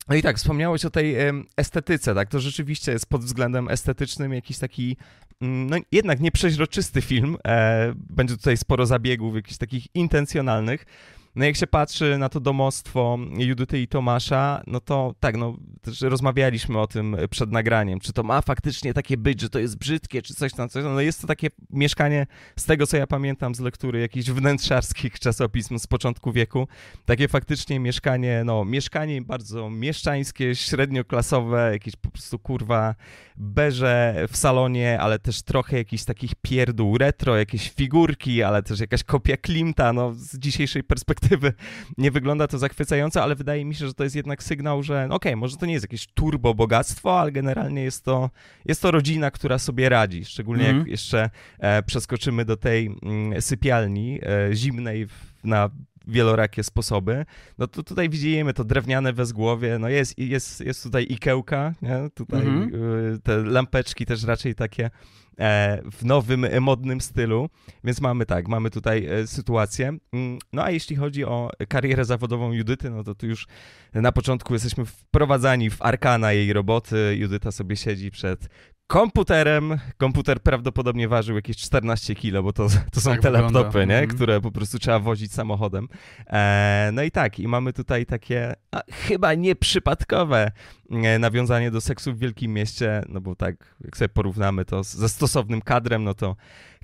No i tak, wspomniałeś o tej estetyce, tak? To rzeczywiście jest pod względem estetycznym jakiś taki, mm, no jednak nieprzeźroczysty film. E, będzie tutaj sporo zabiegów, jakichś takich intencjonalnych. No jak się patrzy na to domostwo Judyty i Tomasza, no to tak, no też rozmawialiśmy o tym przed nagraniem, czy to ma faktycznie takie być, że to jest brzydkie, czy coś tam, coś tam. No jest to takie mieszkanie, z tego co ja pamiętam z lektury jakichś wnętrzarskich czasopism z początku wieku, takie faktycznie mieszkanie, no mieszkanie bardzo mieszczańskie, średnioklasowe, jakieś po prostu kurwa berze w salonie, ale też trochę jakichś takich pierdół retro, jakieś figurki, ale też jakaś kopia Klimta, no z dzisiejszej perspektywy perspektywy nie wygląda to zachwycająco, ale wydaje mi się, że to jest jednak sygnał, że no okej, okay, może to nie jest jakieś turbo bogactwo, ale generalnie jest to, jest to rodzina, która sobie radzi, szczególnie mm -hmm. jak mhm. jeszcze e, przeskoczymy do tej mm, sypialni e, zimnej w, na wielorakie sposoby. No to tutaj widzimy to drewniane wezgłowie, no jest, jest, jest tutaj ikełka, nie? tutaj mhm. y, te lampeczki też raczej takie e, w nowym, e, modnym stylu, więc mamy tak, mamy tutaj e, sytuację. Mm, no a jeśli chodzi o karierę zawodową Judyty, no to tu już na początku jesteśmy wprowadzani w arkana jej roboty. Judyta sobie siedzi przed komputerem. Komputer prawdopodobnie ważył jakieś 14 kilo, bo to, to są tak te wygląda. laptopy, nie? Mm. które po prostu trzeba wozić samochodem. E, no i tak, i mamy tutaj takie a, chyba nieprzypadkowe e, nawiązanie do seksu w Wielkim Mieście, no bo tak, jak sobie porównamy to z, ze stosownym kadrem, no to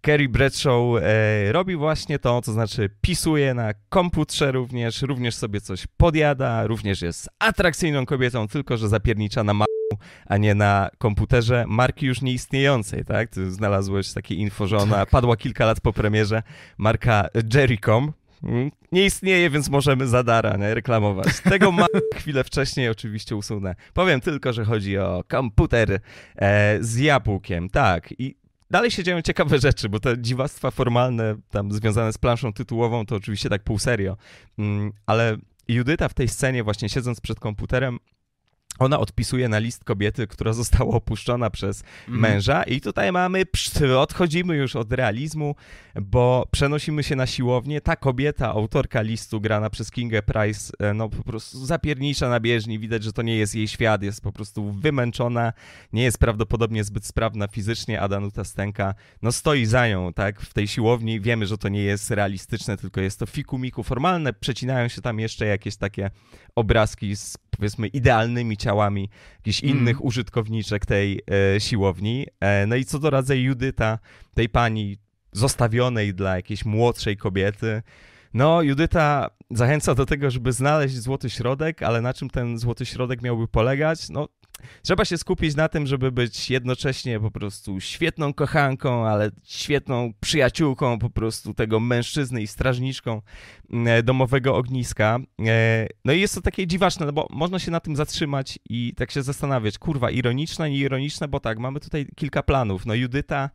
Kerry Bradshaw e, robi właśnie to, to znaczy pisuje na komputerze również, również sobie coś podjada, również jest atrakcyjną kobietą, tylko że zapiernicza na ma a nie na komputerze marki już nieistniejącej, tak? Ty znalazłeś takie info, że ona tak. padła kilka lat po premierze, marka Jerrycom, mm, nie istnieje, więc możemy za dara nie? reklamować. Tego ma chwilę wcześniej oczywiście usunę. Powiem tylko, że chodzi o komputer e, z jabłkiem, tak. I dalej się dzieją ciekawe rzeczy, bo te dziwactwa formalne tam związane z planszą tytułową to oczywiście tak pół serio. Mm, ale Judyta w tej scenie właśnie siedząc przed komputerem ona odpisuje na list kobiety, która została opuszczona przez mhm. męża, i tutaj mamy pszt, odchodzimy już od realizmu, bo przenosimy się na siłownię. Ta kobieta, autorka listu grana przez Kingę Price, e, no po prostu zapiernicza na bieżni. Widać, że to nie jest jej świat, jest po prostu wymęczona, nie jest prawdopodobnie zbyt sprawna fizycznie, a Danuta Stenka no stoi za nią, tak, w tej siłowni. Wiemy, że to nie jest realistyczne, tylko jest to fikumiku formalne. Przecinają się tam jeszcze jakieś takie obrazki z powiedzmy idealnymi ciałami jakichś mm. innych użytkowniczek tej e, siłowni. E, no i co do radzej Judyta, tej pani zostawionej dla jakiejś młodszej kobiety. No, Judyta zachęca do tego, żeby znaleźć złoty środek, ale na czym ten złoty środek miałby polegać? No, trzeba się skupić na tym, żeby być jednocześnie po prostu świetną kochanką, ale świetną przyjaciółką po prostu tego mężczyzny i strażniczką mm, e, domowego ogniska. E, no i jest to takie dziwaczne, no bo można się na tym zatrzymać i tak się zastanawiać, kurwa, ironiczne, nieironiczne, bo tak, mamy tutaj kilka planów. No Judyta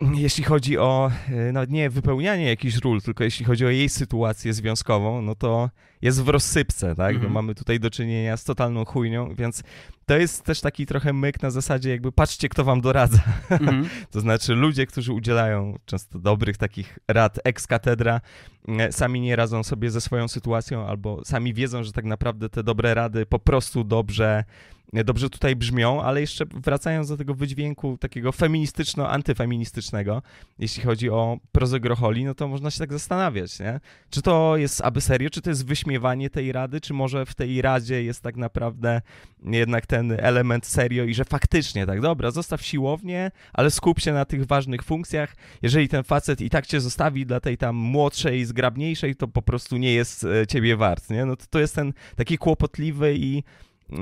jeśli chodzi o, no nie wypełnianie jakichś ról, tylko jeśli chodzi o jej sytuację związkową, no to jest w rozsypce, tak? Mm -hmm. Mamy tutaj do czynienia z totalną chujnią, więc to jest też taki trochę myk na zasadzie jakby patrzcie, kto wam doradza. Mm -hmm. to znaczy ludzie, którzy udzielają często dobrych takich rad ex katedra, e, sami nie radzą sobie ze swoją sytuacją albo sami wiedzą, że tak naprawdę te dobre rady po prostu dobrze dobrze tutaj brzmią, ale jeszcze wracając do tego wydźwięku takiego feministyczno-antyfeministycznego, jeśli chodzi o prozę Grocholi, no to można się tak zastanawiać, nie? Czy to jest aby serio, czy to jest wyśmiewanie tej rady, czy może w tej radzie jest tak naprawdę jednak ten element serio i że faktycznie, tak, dobra, zostaw siłownię, ale skup się na tych ważnych funkcjach. Jeżeli ten facet i tak cię zostawi dla tej tam młodszej, zgrabniejszej, to po prostu nie jest e, ciebie wart, nie? No to, to jest ten taki kłopotliwy i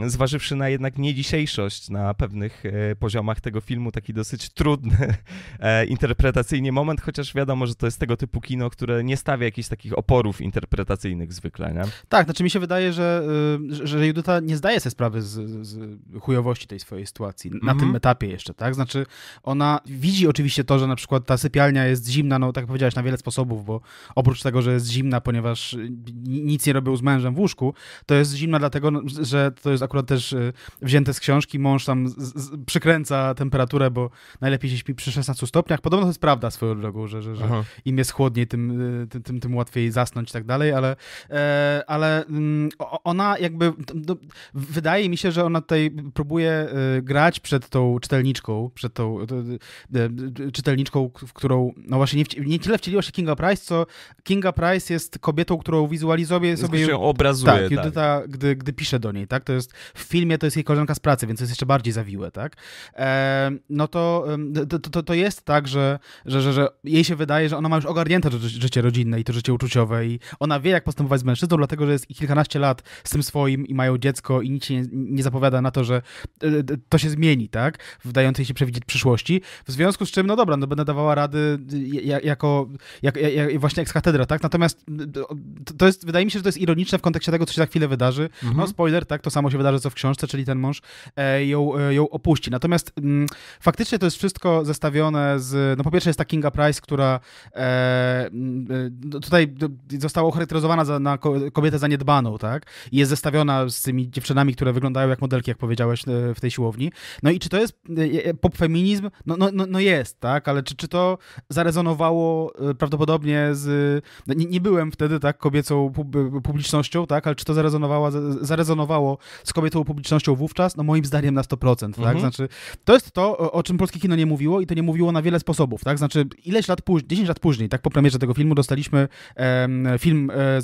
zważywszy na jednak nie dzisiejszość na pewnych e, poziomach tego filmu, taki dosyć trudny e, interpretacyjnie moment, chociaż wiadomo, że to jest tego typu kino, które nie stawia jakichś takich oporów interpretacyjnych zwykle, nie? Tak, znaczy mi się wydaje, że, y, że Judyta nie zdaje sobie sprawy z, z chujowości tej swojej sytuacji, na mhm. tym etapie jeszcze, tak? Znaczy ona widzi oczywiście to, że na przykład ta sypialnia jest zimna, no tak powiedziałeś, na wiele sposobów, bo oprócz tego, że jest zimna, ponieważ nic nie robił z mężem w łóżku, to jest zimna dlatego, że to jest jest akurat też e, wzięte z książki. Mąż tam z, z, przykręca temperaturę, bo najlepiej się śpi przy 16 stopniach. Podobno to jest prawda swoją drogą, że, że, że im jest chłodniej, tym, e, tym, tym, tym, łatwiej zasnąć i tak dalej, ale, e, ale mm, ona jakby, wydaje mi się, że ona tutaj próbuje grać przed tą czytelniczką, przed tą czytelniczką, w którą, no właśnie, nie, nie tyle wcieliła się Kinga Price, co Kinga Price jest kobietą, którą wizualizuje sobie... obrazuje, tak. tak. Judyta, gdy, gdy pisze do niej, tak? To jest jest w filmie to jest jej koleżanka z pracy, więc to jest jeszcze bardziej zawiłe, tak? E, no to, to, to, to jest tak, że, że, że, że jej się wydaje, że ona ma już ogarnięte życie rodzinne i to życie uczuciowe i ona wie, jak postępować z mężczyzną, dlatego, że jest kilkanaście lat z tym swoim i mają dziecko i nic się nie, nie zapowiada na to, że e, e, to się zmieni, tak? W dającej się przewidzieć przyszłości, w związku z czym, no dobra, no będę dawała rady jako, jako, jako właśnie eks katedra, tak? Natomiast to jest, wydaje mi się, że to jest ironiczne w kontekście tego, co się za chwilę wydarzy. No, mhm. No spoiler, tak? To samo się się wydarzy, co w książce, czyli ten mąż e, ją, e, ją opuści. Natomiast m, mm, faktycznie to jest wszystko zestawione z, no po pierwsze jest ta Kinga Price, która e, mm, e no tutaj została ocharakteryzowana za, na kobietę zaniedbaną, tak? I jest zestawiona z tymi dziewczynami, które wyglądają jak modelki, jak powiedziałeś, w tej siłowni. No i czy to jest popfeminizm? No, no, no, no jest, tak? Ale czy, czy to zarezonowało prawdopodobnie z... No nie, nie byłem wtedy, tak, kobiecą publicznością, tak? Ale czy to zarezonowało, zarezonowało z kobietą publicznością wówczas? No moim zdaniem na 100%, tak? mhm. tak? Znaczy, to jest to, o czym polskie kino nie mówiło i to nie mówiło na wiele sposobów, tak? Znaczy, ileś lat później, 10 lat później, tak po premierze tego filmu dostaliśmy film e, e,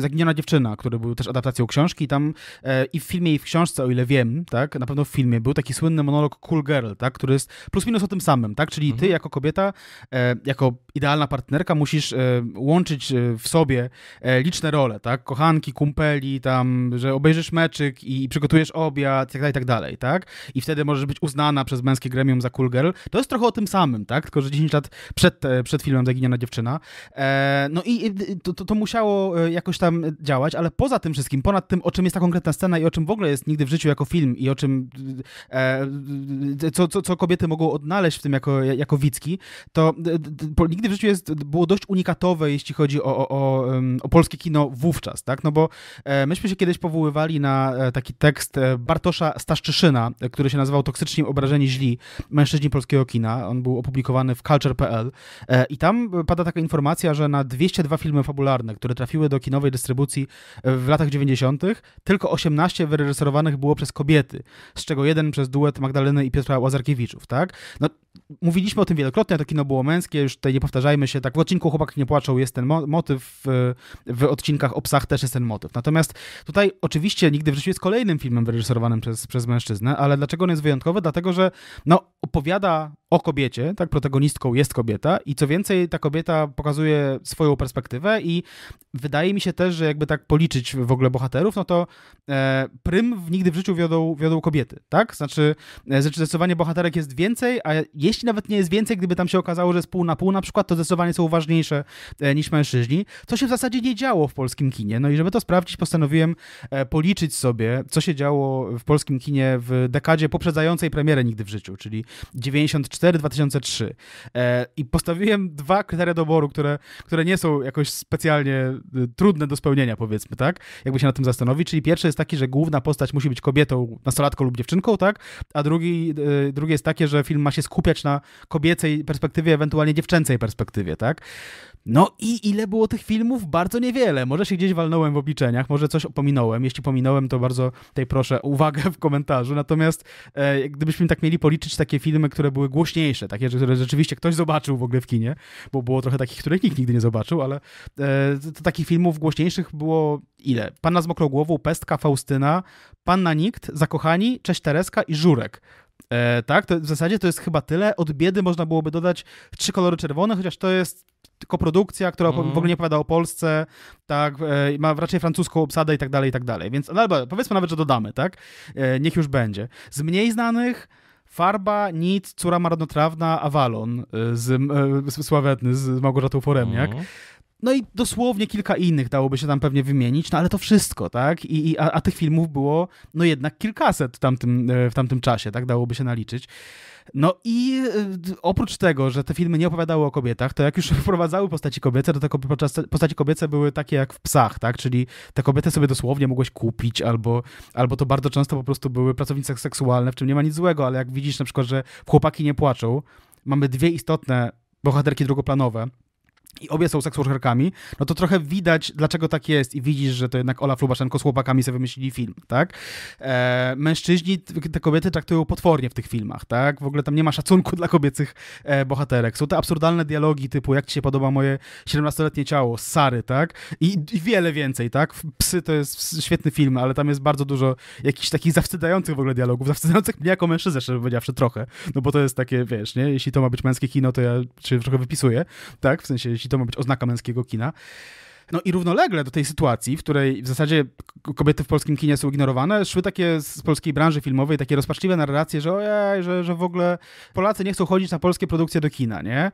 Zaginiona dziewczyna, który był też adaptacją książki i tam e, i w filmie i w książce, o ile wiem, tak? Na pewno w filmie był taki słynny monolog Cool Girl, tak? Który jest plus minus o tym samym, tak? Czyli ty mhm. jako kobieta, e, jako idealna partnerka musisz e, łączyć e, w sobie liczne role, tak? Kochanki, kumpeli, tam, że obejrzysz meczyk i i, przygotujesz obiad, i tak dalej, i tak dalej, tak? I wtedy możesz być uznana przez męskie gremium za cool girl. To jest trochę o tym samym, tak? Tylko, że 10 lat przed, e, przed filmem Zaginiona dziewczyna. E, no i to, to, to, musiało e, jakoś tam działać, ale poza tym wszystkim, ponad tym, o czym jest ta konkretna scena i o czym w ogóle jest nigdy w życiu jako film i o czym, e, e co, co, co kobiety mogą odnaleźć w tym jako, jako widzki, to nigdy w życiu jest, było dość unikatowe, jeśli chodzi o, o, o, o polskie kino wówczas, tak? No bo myśmy się kiedyś powoływali na takie taki tekst e, Bartosza Staszczyszyna, e, który się nazywał Toksycznie obrażeni źli mężczyźni polskiego kina. On był opublikowany w culture.pl e, i tam pada taka informacja, że na 202 filmy fabularne, które trafiły do kinowej dystrybucji w latach 90., tylko 18 wyreżyserowanych było przez kobiety, z czego jeden przez duet Magdaleny i Piotra Łazarkiewiczów, tak? No, mówiliśmy o tym wielokrotnie, to kino było męskie, już tutaj nie powtarzajmy się, tak w odcinku Chłopak nie płaczą jest ten mo motyw, w, w odcinkach o psach też jest ten motyw. Natomiast tutaj oczywiście nigdy w życiu jest kolejny kolejnym filmem wyreżyserowanym przez, przez mężczyznę, ale dlaczego on jest wyjątkowy? Dlatego, że no, opowiada o kobiecie, tak, protagonistką jest kobieta i co więcej, ta kobieta pokazuje swoją perspektywę i wydaje mi się też, że jakby tak policzyć w ogóle bohaterów, no to e, prym w nigdy w życiu wiodą, wiodą kobiety, tak? Znaczy e, zdecydowanie bohaterek jest więcej, a jeśli nawet nie jest więcej, gdyby tam się okazało, że jest pół na pół na przykład, to zdecydowanie są ważniejsze e, niż mężczyźni, co się w zasadzie nie działo w polskim kinie. No i żeby to sprawdzić, postanowiłem e, policzyć sobie, co się działo w polskim kinie w dekadzie poprzedzającej premierę nigdy w życiu, czyli 94 2004-2003. E, I postawiłem dwa kryteria doboru, które, które nie są jakoś specjalnie y, trudne do spełnienia, powiedzmy, tak? Jakby się nad tym zastanowić. Czyli pierwszy jest taki, że główna postać musi być kobietą, nastolatką lub dziewczynką, tak? A drugi, y, drugie jest takie, że film ma się skupiać na kobiecej perspektywie, ewentualnie dziewczęcej perspektywie, tak? No i ile było tych filmów? Bardzo niewiele. Może się gdzieś walnąłem w obliczeniach, może coś pominąłem. Jeśli pominąłem, to bardzo tej proszę o uwagę w komentarzu. Natomiast e, gdybyśmy tak mieli policzyć takie filmy, które były głośniejsze, takie, które rzeczywiście ktoś zobaczył w ogóle w kinie, bo było trochę takich, których nikt nigdy nie zobaczył, ale e, to, to takich filmów głośniejszych było ile? Panna z mokrą głową, Pestka, Faustyna, Panna Nikt, Zakochani, Cześć Tereska i Żurek. E, tak, to w zasadzie to jest chyba tyle. Od biedy można byłoby dodać trzy kolory czerwone, chociaż to jest koprodukcja, która mm. w ogóle mhm. nie opowiada o Polsce, tak, e, ma raczej francuską obsadę i tak dalej, i tak dalej. Więc no albo powiedzmy nawet, że dodamy, tak? E, niech już będzie. Z mniej znanych Farba, Nic, Córa Marnotrawna, Avalon e, z, e, z, Sławetny, z Małgorzatą Foremniak. Mhm. No i dosłownie kilka innych dałoby się tam pewnie wymienić, no ale to wszystko, tak? I, i a, a, tych filmów było no jednak kilkaset w tamtym, e, w tamtym czasie, tak? Dałoby się naliczyć. No i y, oprócz tego, że te filmy nie opowiadały o kobietach, to jak już wprowadzały postaci kobiece, to te postaci kobiece były takie jak w psach, tak? Czyli te kobiety sobie dosłownie mogłeś kupić, albo, albo to bardzo często po prostu były pracownice seksualne, w czym nie ma nic złego, ale jak widzisz na przykład, że chłopaki nie płaczą, mamy dwie istotne bohaterki drugoplanowe, i obie są seksualkami, no to trochę widać, dlaczego tak jest i widzisz, że to jednak Olaf Lubaszenko z chłopakami sobie wymyślili film, tak? E, mężczyźni te kobiety traktują potwornie w tych filmach, tak? W ogóle tam nie ma szacunku dla kobiecych e, bohaterek. Są te absurdalne dialogi typu, jak ci się podoba moje 17-letnie ciało, Sary, tak? I, I, wiele więcej, tak? Psy to jest świetny film, ale tam jest bardzo dużo jakichś takich zawstydzających w ogóle dialogów, zawstydzających mnie jako mężczyzna, szczerze powiedziawszy, trochę, no bo to jest takie, wiesz, nie? Jeśli to ma być męskie kino, to ja się trochę wypisuję, tak? W sensie, jeśli to ma być oznaka męskiego kina. No i równolegle do tej sytuacji, w której w zasadzie kobiety w polskim kinie są ignorowane, szły takie z polskiej branży filmowej takie rozpaczliwe narracje, że ojej, że, że w ogóle Polacy nie chcą chodzić na polskie produkcje do kina, nie?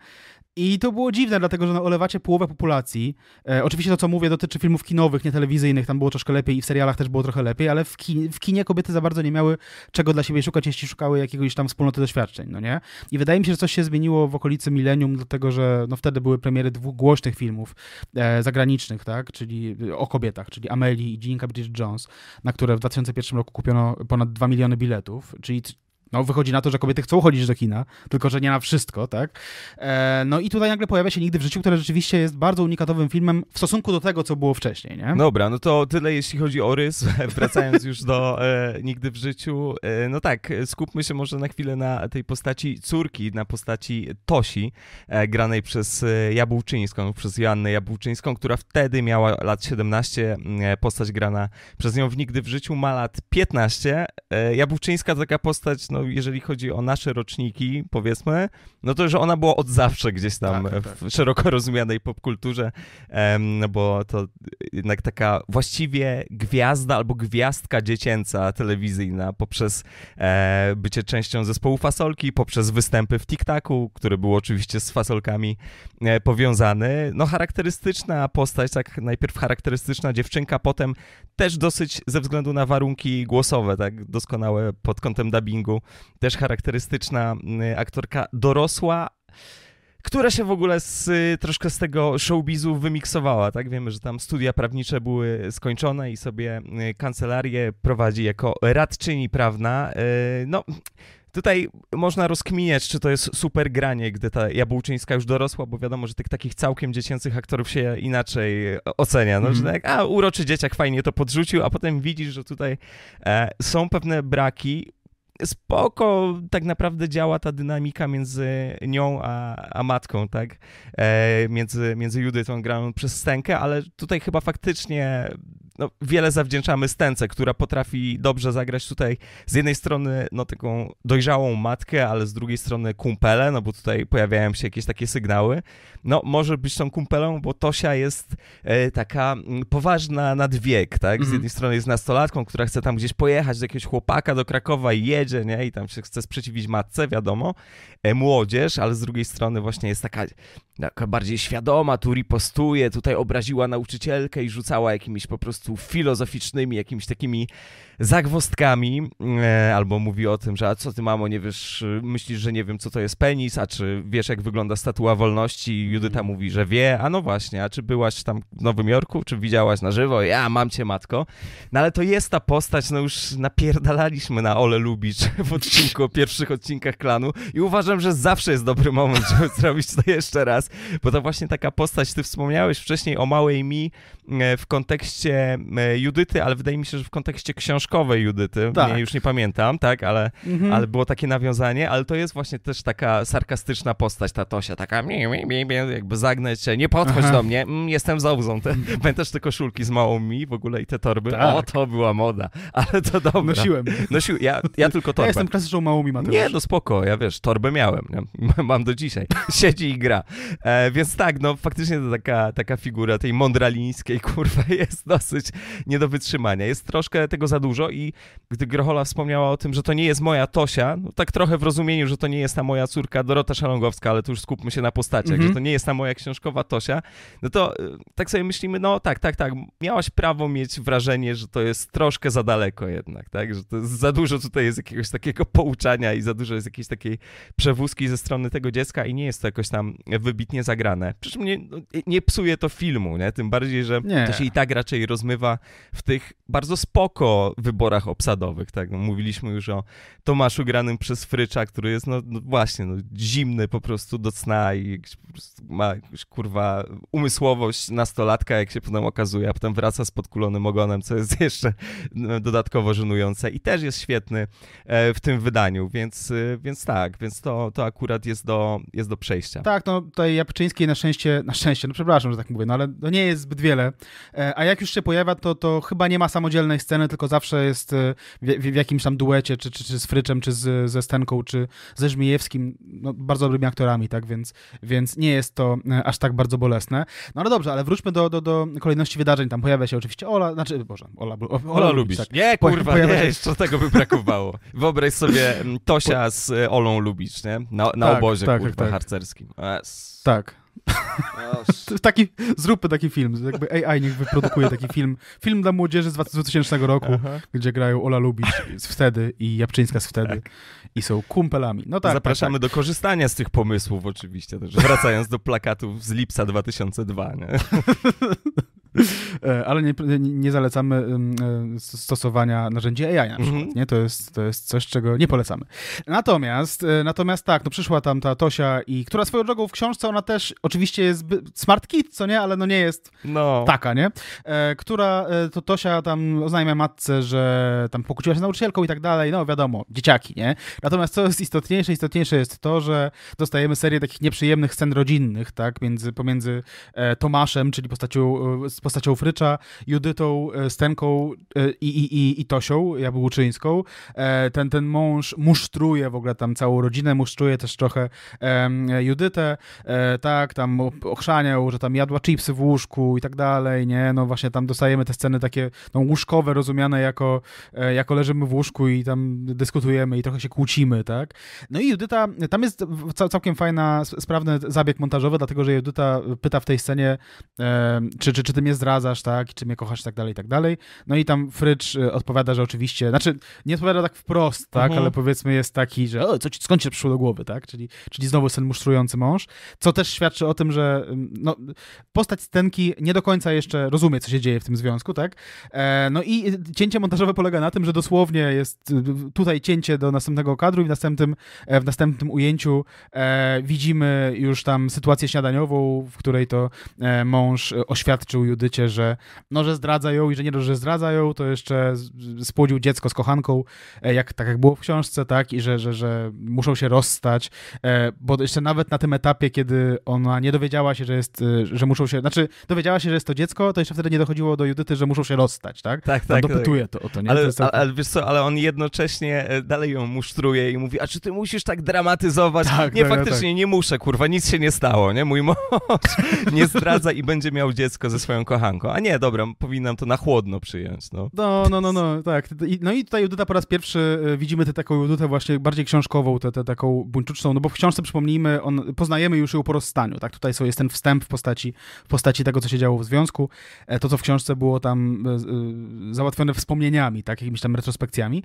I to było dziwne, dlatego że no, olewacie połowę populacji. E, oczywiście to, co mówię, dotyczy filmów kinowych, nie telewizyjnych. Tam było troszkę lepiej i w serialach też było trochę lepiej, ale w, kinie, w kinie kobiety za bardzo nie miały czego dla siebie szukać, jeśli szukały jakiegoś tam wspólnoty doświadczeń, no nie? I wydaje mi się, że coś się zmieniło w okolicy milenium, dlatego że no, wtedy były premiery dwóch głośnych filmów e, zagranicznych, tak? Czyli e, o kobietach, czyli Amelie i Dziennika Bridget Jones, na które w 2001 roku kupiono ponad 2 miliony biletów, czyli no, wychodzi na to, że kobiety chcą chodzić do kina, tylko że nie na wszystko, tak? E, no i tutaj nagle pojawia się Nigdy w życiu, które rzeczywiście jest bardzo unikatowym filmem w stosunku do tego, co było wcześniej, nie? Dobra, no to tyle jeśli chodzi o rys, wracając już do e, Nigdy w życiu. E, no tak, skupmy się może na chwilę na tej postaci córki, na postaci Tosi, e, granej przez e, Jabłczyńską, przez Joannę Jabłczyńską, która wtedy miała lat 17, mm, e, postać grana przez nią w Nigdy w życiu ma lat 15. Jabłczyńska taka postać, no no, jeżeli chodzi o nasze roczniki, powiedzmy, no to, że ona była od zawsze gdzieś tam tak, tak. w szeroko rozumianej popkulturze, no bo to jednak taka właściwie gwiazda albo gwiazdka dziecięca telewizyjna poprzez e, bycie częścią zespołu Fasolki, poprzez występy w TikToku, który był oczywiście z Fasolkami e, powiązany. No charakterystyczna postać, tak najpierw charakterystyczna dziewczynka, potem też dosyć ze względu na warunki głosowe, tak doskonałe pod kątem dubbingu, też charakterystyczna y, aktorka dorosła, która się w ogóle z, troszkę z tego showbizu wymiksowała, tak? Wiemy, że tam studia prawnicze były skończone i sobie y, kancelarię prowadzi jako radczyni prawna. Y, no, Tutaj można rozkminiać, czy to jest super granie, gdy ta Jabłczyńska już dorosła, bo wiadomo, że tych takich całkiem dziecięcych aktorów się inaczej e, ocenia. No, mm. że mhm. tak, a uroczy dzieciak fajnie to podrzucił, a potem widzisz, że tutaj e, są pewne braki, spoko tak naprawdę działa ta dynamika między nią a, a matką, tak? E, między, między Judytą graną przez Stękę, ale tutaj chyba faktycznie no, wiele zawdzięczamy Stence, która potrafi dobrze zagrać tutaj z jednej strony no, taką dojrzałą matkę, ale z drugiej strony kumpelę, no bo tutaj pojawiają się jakieś takie sygnały. No, może być tą kumpelą, bo Tosia jest e, taka mm, poważna nadwiek, tak? Z mhm. jednej strony jest nastolatką, która chce tam gdzieś pojechać do jakiegoś chłopaka do Krakowa i jedzie, nie? I tam się chce sprzeciwić matce, wiadomo. E, młodzież, ale z drugiej strony właśnie jest taka bardziej świadoma, tu ripostuje, tutaj obraziła nauczycielkę i rzucała jakimiś po prostu filozoficznymi, jakimiś takimi zagwostkami, e, albo mówi o tym, że a co ty mamo, nie wiesz, myślisz, że nie wiem, co to jest penis, a czy wiesz, jak wygląda statua wolności? Judyta mówi, że wie, a no właśnie, a czy byłaś tam w Nowym Jorku, czy widziałaś na żywo? Ja mam cię, matko. No ale to jest ta postać, no już napierdalaliśmy na Ole Lubicz w odcinku, o pierwszych odcinkach klanu i uważam, że zawsze jest dobry moment, żeby zrobić to jeszcze raz, bo to właśnie taka postać, ty wspomniałeś wcześniej o małej mi e, w kontekście e, Judyty, ale wydaje mi się, że w kontekście książki książkowej Judyty, tak. nie, już nie pamiętam, tak, ale, mhm. ale było takie nawiązanie, ale to jest właśnie też taka sarkastyczna postać, ta Tosia, taka jakby zagnać się, nie podchodź Aha. do mnie, mm, jestem załzą. będę też te koszulki z małą mi w ogóle i te torby? Tak. O, to była moda, ale to dobra. Nosiłem. Nosił, ja, ja tylko torbę. Ja jestem klasyczną małą mi Mateusz. Nie, no spoko, ja wiesz, torbę miałem, nie? mam do dzisiaj. Siedzi i gra. E, więc tak, no faktycznie to taka, taka figura tej mądralińskiej, kurwa, jest dosyć nie do wytrzymania. Jest troszkę tego za dużo, dużo i gdy Grochola wspomniała o tym, że to nie jest moja Tosia, no tak trochę w rozumieniu, że to nie jest ta moja córka Dorota Szalongowska, ale tu już skupmy się na postaciach, mm -hmm. że mhm. to nie jest ta moja książkowa Tosia, no to y, tak sobie myślimy, no tak, tak, tak, miałaś prawo mieć wrażenie, że to jest troszkę za daleko jednak, tak, że to za dużo tutaj jest jakiegoś takiego pouczania i za dużo jest jakiejś takiej przewózki ze strony tego dziecka i nie jest to jakoś tam wybitnie zagrane. Przy czym nie, no, nie psuje to filmu, nie? tym bardziej, że nie. to się i tak raczej rozmywa w tych bardzo spoko wy wyborach obsadowych. Tak? No, mówiliśmy już o Tomaszu granym przez Frycza, który jest no, no właśnie no, zimny po prostu do cna i ma jakąś kurwa umysłowość nastolatka, jak się potem okazuje, a potem wraca z podkulonym ogonem, co jest jeszcze no, dodatkowo żenujące i też jest świetny e, w tym wydaniu, więc, e, więc tak, więc to, to akurat jest do, jest do przejścia. Tak, no tutaj Japczyńskiej na szczęście, na szczęście, no przepraszam, że tak mówię, no ale to nie jest zbyt wiele, e, a jak już się pojawia, to, to chyba nie ma samodzielnej sceny, tylko zawsze zawsze jest e, w, w jakimś tam duecie, czy, czy, czy z Fryczem, czy z, ze Stenką, czy ze Żmijewskim, no, bardzo dobrymi aktorami, tak, więc, więc nie jest to e, aż tak bardzo bolesne. No ale dobrze, ale wróćmy do, do, do kolejności wydarzeń. Tam pojawia się oczywiście Ola, znaczy, Boże, Ola, Ola, Ola, Ola Lubisz. Tak. Nie, kurwa, pojawia nie, się... jeszcze tego by brakowało. Wyobraź sobie mm, Tosia z e, Olą Lubisz, nie? Na, na tak, obozie, tak, kurwa, tak. tak. harcerskim. Tak. taki, zróbmy taki film, jakby AI niech wyprodukuje taki film. Film dla młodzieży z 2000 roku, Aha. gdzie grają Ola Lubisz z wtedy i Japczyńska z wtedy tak. i są kumpelami. No tak, Zapraszamy tak, tak. do korzystania z tych pomysłów oczywiście, też wracając do plakatów z lipca 2002. Nie? E, ale nie, nie zalecamy e, stosowania narzędzi AI na przykład, mm-hmm. nie? To jest, to jest coś, czego nie polecamy. Natomiast, e, natomiast tak, no przyszła tam ta Tosia i, która swoją drogą w książce, ona też oczywiście jest smart kid, co nie? Ale no nie jest no. taka, nie? Która, to Tosia tam oznajmia matce, że tam pokłóciła się z nauczycielką i tak dalej, no wiadomo, dzieciaki, nie? Natomiast co jest istotniejsze? Istotniejsze jest to, że dostajemy serię takich nieprzyjemnych scen rodzinnych, tak? Między, pomiędzy Tomaszem, czyli postacią z postacią Frycza, Judytą, e, Stenką e, i, i, i, i Tosią Jabłuczyńską. E, ten, ten mąż musztruje w ogóle tam całą rodzinę, musztruje też trochę Judytę, tak, tam ochrzaniał, że tam jadła chipsy w łóżku i tak dalej, nie? No właśnie tam dostajemy te sceny takie no, łóżkowe, rozumiane jako, jako leżymy w łóżku i tam dyskutujemy i trochę się kłócimy, tak? No i Judyta, tam jest całkiem fajna, sprawny zabieg montażowy, dlatego że Judyta pyta w tej scenie, czy, czy, czy ty mnie mnie zdradzasz, tak, czy mnie kochasz, i tak dalej, i tak dalej. No i tam Frycz y, odpowiada, że oczywiście, znaczy nie odpowiada tak wprost, tak, mhm. ale powiedzmy jest taki, że o, co ci, skąd ci przyszło do głowy, tak, czyli, czyli znowu jest ten musztrujący mąż, co też świadczy o tym, że mm, no, postać Stenki nie do końca jeszcze rozumie, co się dzieje w tym związku, tak, e, no i y, cięcie montażowe polega na tym, że dosłownie jest y, tutaj cięcie do następnego kadru i w następnym, e, w następnym ujęciu e, widzimy już tam sytuację śniadaniową, w której to e, mąż oświadczył że no, że zdradza ją i że nie dość, że zdradza ją, to jeszcze spłodził dziecko z kochanką, e, jak, tak jak było w książce, tak, i że, że, że muszą się rozstać, e, bo jeszcze nawet na tym etapie, kiedy ona nie dowiedziała się, że jest, e, że muszą się, znaczy dowiedziała się, że jest to dziecko, to jeszcze wtedy nie dochodziło do Judyty, że muszą się rozstać, tak? Tak, tak. tak. dopytuje tak. to o to, nie? Ale, to ale wiesz co, ale on jednocześnie dalej ją musztruje i mówi, a czy ty musisz tak dramatyzować? Tak, nie, tak, tak. faktycznie, tak. nie muszę, kurwa, nic się nie stało, nie? Mój mąż nie zdradza i będzie miał dziecko ze swoją kochanko. A nie, dobra, powinnam to na chłodno przyjąć. No, no, no, no, no tak. No i tutaj Judyta po raz pierwszy y, widzimy tę taką Judytę właśnie bardziej książkową, tę, tę taką buńczuczną, no bo w książce, przypomnijmy, on, poznajemy już ją po rozstaniu, tak? Tutaj jest ten wstęp w postaci, w postaci tego, co się działo w związku. E, to, co w książce było tam e, e, załatwione wspomnieniami, tak? Jakimiś tam retrospekcjami.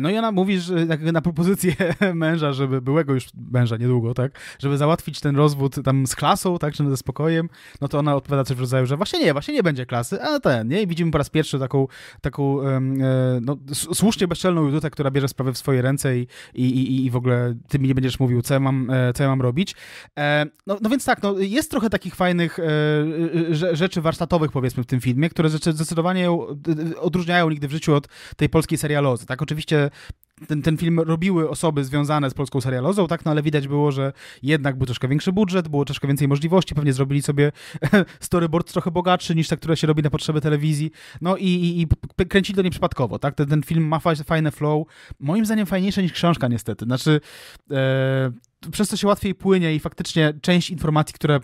No i ona mówi, że na propozycję męża, żeby byłego już męża niedługo, tak? Żeby załatwić ten rozwód tam z klasą, tak? Czy ze spokojem, no to ona odpowiada coś w rodzaju, że właśnie nie, właśnie nie będzie klasy, a ten, nie? I widzimy po raz pierwszy taką, taką e, no, słusznie bezczelną Judutę, która bierze sprawy w swoje ręce i, i, i, i w ogóle ty mi nie będziesz mówił, co ja mam, e, co ja mam robić. E, no, no więc tak, no, jest trochę takich fajnych rzeczy warsztatowych, powiedzmy, w tym filmie, które zdecydowanie odróżniają nigdy w życiu od tej polskiej serialozy. Tak, oczywiście ten, ten film robiły osoby związane z polską serialozą, tak, no ale widać było, że jednak był troszkę większy budżet, było troszkę więcej możliwości, pewnie zrobili sobie storyboard trochę bogatszy niż te, które się robi na potrzeby telewizji, no i, i, i kręcili to nieprzypadkowo, tak, ten, ten film ma fajne flow, moim zdaniem fajniejsze niż książka niestety, znaczy... E, przez to się łatwiej płynie i faktycznie część informacji, które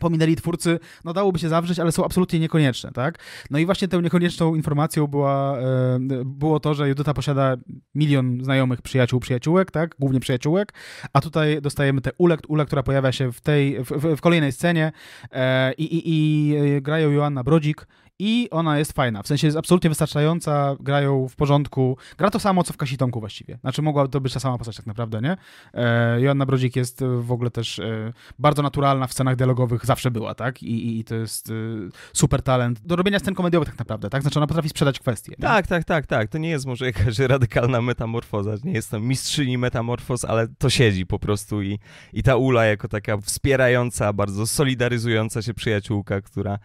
pominęli twórcy, no dałoby się zawrzeć, ale są absolutnie niekonieczne, tak? No i właśnie tą niekonieczną informacją była, e, było to, że Judyta posiada milion znajomych przyjaciół, przyjaciółek, tak? Głównie przyjaciółek, a tutaj dostajemy tę ulek, ulę która pojawia się w tej, w, w kolejnej scenie e, i, i, i e, grają Joanna Brodzik i ona jest fajna. W sensie jest absolutnie wystarczająca, grają w porządku. Gra to samo, co w Kasitonku właściwie. Znaczy mogła to być ta sama postać tak naprawdę, nie? E, Joanna Brodzik jest w ogóle też e, bardzo naturalna w scenach dialogowych, zawsze była, tak? I, i, i to jest e, super talent do robienia scen komediowych tak naprawdę, tak? Znaczy ona potrafi sprzedać kwestie. Nie? Tak, tak, tak, tak. To nie jest może jakaś radykalna metamorfoza. Nie jestem mistrzyni metamorfoz, ale to siedzi po prostu i, i ta Ula jako taka wspierająca, bardzo solidaryzująca się przyjaciółka, która...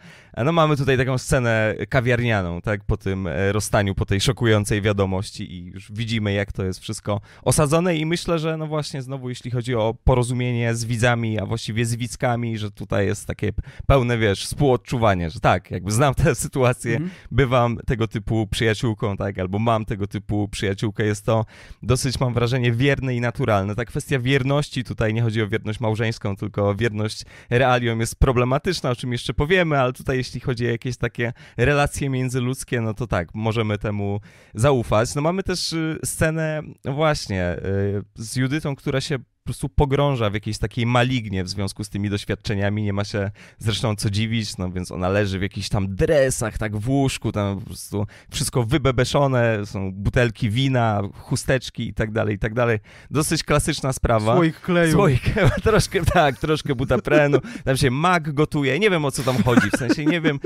No mamy tutaj taką scenę kawiarnianą, tak, po tym e, rozstaniu, po tej szokującej wiadomości i już widzimy, jak to jest wszystko osadzone i myślę, że no właśnie znowu, jeśli chodzi o porozumienie z widzami, a właściwie z widzkami, że tutaj jest takie pełne, wiesz, współodczuwanie, że tak, jakby znam tę sytuację, mm bywam tego typu przyjaciółką, tak, albo mam tego typu przyjaciółkę, jest to dosyć, mam wrażenie, wierne i naturalne. Ta kwestia wierności tutaj nie chodzi o wierność małżeńską, tylko wierność realiom jest problematyczna, o czym jeszcze powiemy, ale tutaj jeśli chodzi o jakieś takie relacje, międzyludzkie, no to tak, możemy temu zaufać. No mamy też y, scenę właśnie y, z Judytą, która się prostu pogrąża w jakiejś takiej malignie w związku z tymi doświadczeniami, nie ma się zresztą co dziwić, no więc ona leży w jakichś tam dresach, tak w łóżku, tam po prostu wszystko wybebeszone, są butelki wina, chusteczki i tak dalej, i tak dalej. Dosyć klasyczna sprawa. Słoik kleju. Słoik, troszkę, tak, troszkę butaprenu, tam się mak gotuje, nie wiem o co tam chodzi, w sensie nie wiem,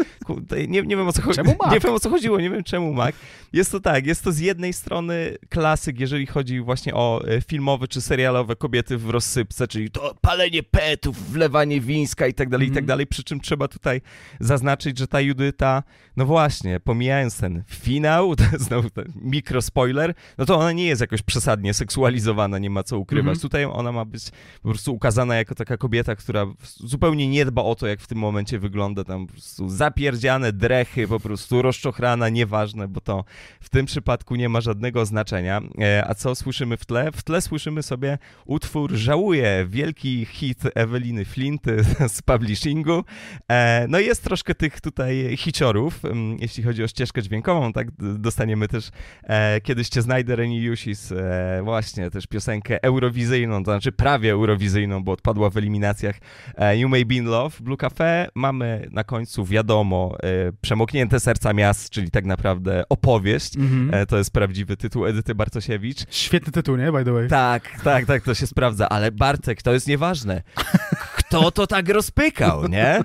nie, nie wiem o co chodzi. Czemu mak? Nie wiem o co chodziło, nie wiem czemu mak. Jest to tak, jest to z jednej strony klasyk, jeżeli chodzi właśnie o e, filmowe czy serialowe kobiety narratyw w rozsypce, czyli to palenie petów, wlewanie wińska i tak dalej, i tak mhm. dalej. Przy czym trzeba tutaj zaznaczyć, że ta Judyta, no właśnie, pomijając ten finał, to znowu ten mikrospoiler, no to ona nie jest jakoś przesadnie seksualizowana, nie ma co ukrywać. Mm-hmm. Tutaj ona ma być po prostu ukazana jako taka kobieta, która zupełnie nie dba o to, jak w tym momencie wygląda, tam po prostu zapierdziane drechy, po prostu rozczochrana, nieważne, bo to w tym przypadku nie ma żadnego znaczenia. E, a co słyszymy w tle? W tle słyszymy sobie utwór utwór wielki hit Eweliny Flint z publishingu. E, no i jest troszkę tych tutaj hiciorów, mm, jeśli chodzi o ścieżkę dźwiękową, tak dostaniemy też e, Kiedyś Cię znajdę Reni Jusis, e, właśnie też piosenkę eurowizyjną, to znaczy prawie eurowizyjną, bo odpadła w eliminacjach You May Be In Love, Blue Cafe. Mamy na końcu, wiadomo, Przemoknięte Serca Miast, czyli tak naprawdę opowieść. Mm -hmm. To jest prawdziwy tytuł Edyty Bartosiewicz. Świetny tytuł, nie? By the way. Tak, tak, tak, to się sprawdza sprawdza, ale Bartek, to jest nieważne. Kto to tak rozpykał, nie?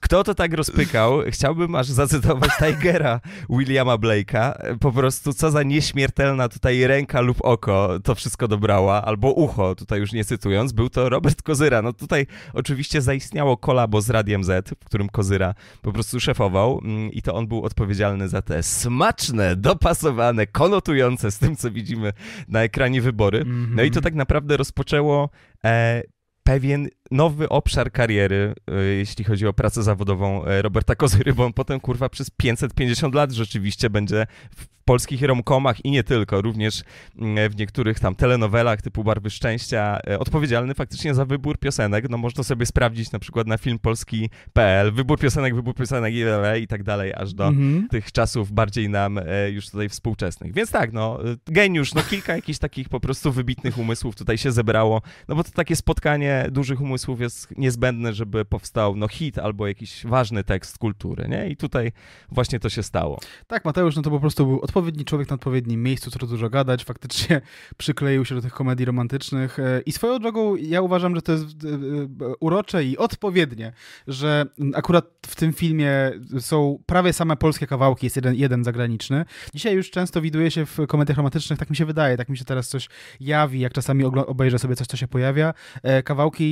Kto to tak rozpykał? Chciałbym aż zacytować Tigera Williama Blake'a. Po prostu co za nieśmiertelna tutaj ręka lub oko to wszystko dobrała, albo ucho, tutaj już nie cytując. Był to Robert Kozyra. No tutaj oczywiście zaistniało kolabo z Radiem Z, w którym Kozyra po prostu szefował mm, i to on był odpowiedzialny za te smaczne, dopasowane, konotujące z tym, co widzimy na ekranie wybory. No i to mhm. tak naprawdę rozpoczęło e, pewien nowy obszar kariery, e, jeśli chodzi o pracę zawodową e, Roberta Kozyry, bo on potem, kurwa, przez 550 lat rzeczywiście będzie w polskich romkomach i nie tylko, również mm, e, w niektórych tam telenowelach typu Barwy Szczęścia odpowiedzialny faktycznie za wybór piosenek. No można sobie sprawdzić na przykład na filmpolski.pl wybór piosenek, wybór piosenek i tak dalej, aż do mhm. tych czasów bardziej nam już tutaj współczesnych. Więc tak, no geniusz, no kilka jakichś takich po prostu wybitnych umysłów tutaj się zebrało, no bo to takie spotkanie dużych umysłów pomysłów jest niezbędne, żeby powstał no, hit albo jakiś ważny tekst kultury, nie? I tutaj właśnie to się stało. Tak, Mateusz, no to po prostu był odpowiedni człowiek na odpowiednim miejscu, co dużo gadać, faktycznie przykleił się do tych komedii romantycznych e, i swoją drogą ja uważam, że to jest e, e, urocze i odpowiednie, że akurat w tym filmie są prawie same polskie kawałki, jest jeden, jeden zagraniczny. Dzisiaj już często widuje się w komediach romantycznych, tak mi się wydaje, tak mi się teraz coś jawi, jak czasami obejrzę sobie coś, co się pojawia, kawałki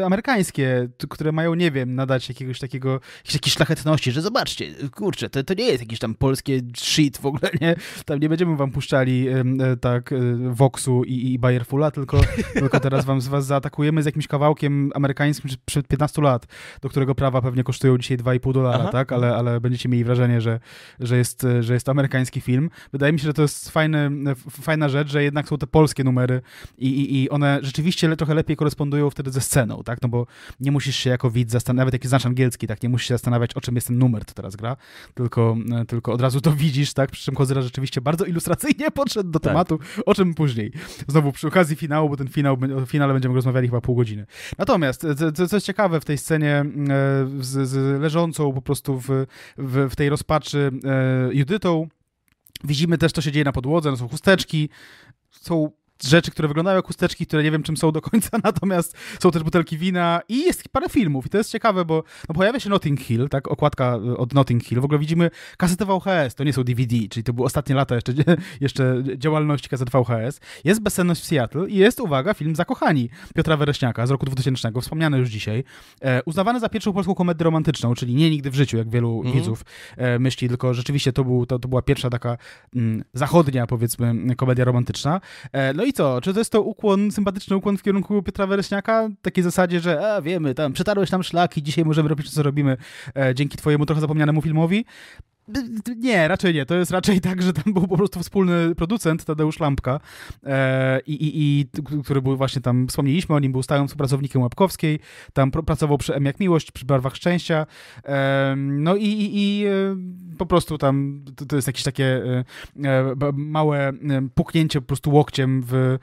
E, amerykańskie, które mają, nie wiem, nadać jakiegoś takiego, jakiejś takiej szlachetności, że zobaczcie, kurczę, to, to nie jest jakiś tam polskie shit w ogóle, nie? Tam nie będziemy wam puszczali e, tak Voxu e, i, i Bayerfula, tylko, tylko teraz wam z was zaatakujemy z jakimś kawałkiem amerykańskim sprzed 15 lat, do którego prawa pewnie kosztują dzisiaj 2,5 dolara, tak? Ale, ale będziecie mieli wrażenie, że, że, jest, że jest amerykański film. Wydaje mi się, że to jest fajny, fajna rzecz, że jednak są te polskie numery i, i, i one rzeczywiście le, trochę lepiej korespondują wtedy ze sceną sceną, tak? No bo nie musisz się jako widz zastanawiać, nawet jak znasz angielski, tak? Nie musisz się zastanawiać, o czym jest ten numer, to teraz gra, tylko, e, tylko od razu to widzisz, tak? Przy czym Kozyra rzeczywiście bardzo ilustracyjnie podszedł do tak. tematu, o czym później. Znowu przy okazji finału, bo ten finał, o finale będziemy rozmawiali chyba pół godziny. Natomiast, e, co, co jest ciekawe w tej scenie e, z, z leżącą po prostu w, w, w tej rozpaczy Judytą, widzimy też, co się dzieje na podłodze, no są chusteczki, są rzeczy, które wyglądają jak chusteczki, które nie wiem czym są do końca, natomiast są też butelki wina i jest parę filmów i to jest ciekawe, bo no, pojawia się Notting Hill, tak, okładka e, od Notting Hill, w ogóle widzimy kasetę VHS, to nie są DVD, czyli to były ostatnie lata jeszcze, jeszcze działalności kaset VHS, jest Bezsenność w Seattle i jest, uwaga, film Zakochani Piotra Wereśniaka z roku 2000, wspomniany już dzisiaj, e, uznawany za pierwszą polską komedię romantyczną, czyli nie nigdy w życiu, jak wielu mhm. widzów e, myśli, tylko rzeczywiście to, był, to, to była pierwsza taka m, mm, zachodnia, powiedzmy, komedia romantyczna, e, no i i co? Czy to jest to ukłon, sympatyczny ukłon w kierunku Piotra Wereśniaka? Takiej zasadzie, że a, e, wiemy, tam przetarłeś tam szlaki, dzisiaj możemy robić to, co robimy e, dzięki twojemu trochę zapomnianemu filmowi. Nie, raczej nie. To jest raczej tak, że tam był po prostu wspólny producent Tadeusz Lampka, e, i, i, który był właśnie tam, wspomnieliśmy o nim, był stałym współpracownikiem Łapkowskiej, tam pracował przy M jak Miłość, przy Barwach Szczęścia, e, no i, i, i, e, po prostu tam to, to jest jakieś takie e, e małe e, puknięcie po prostu łokciem w,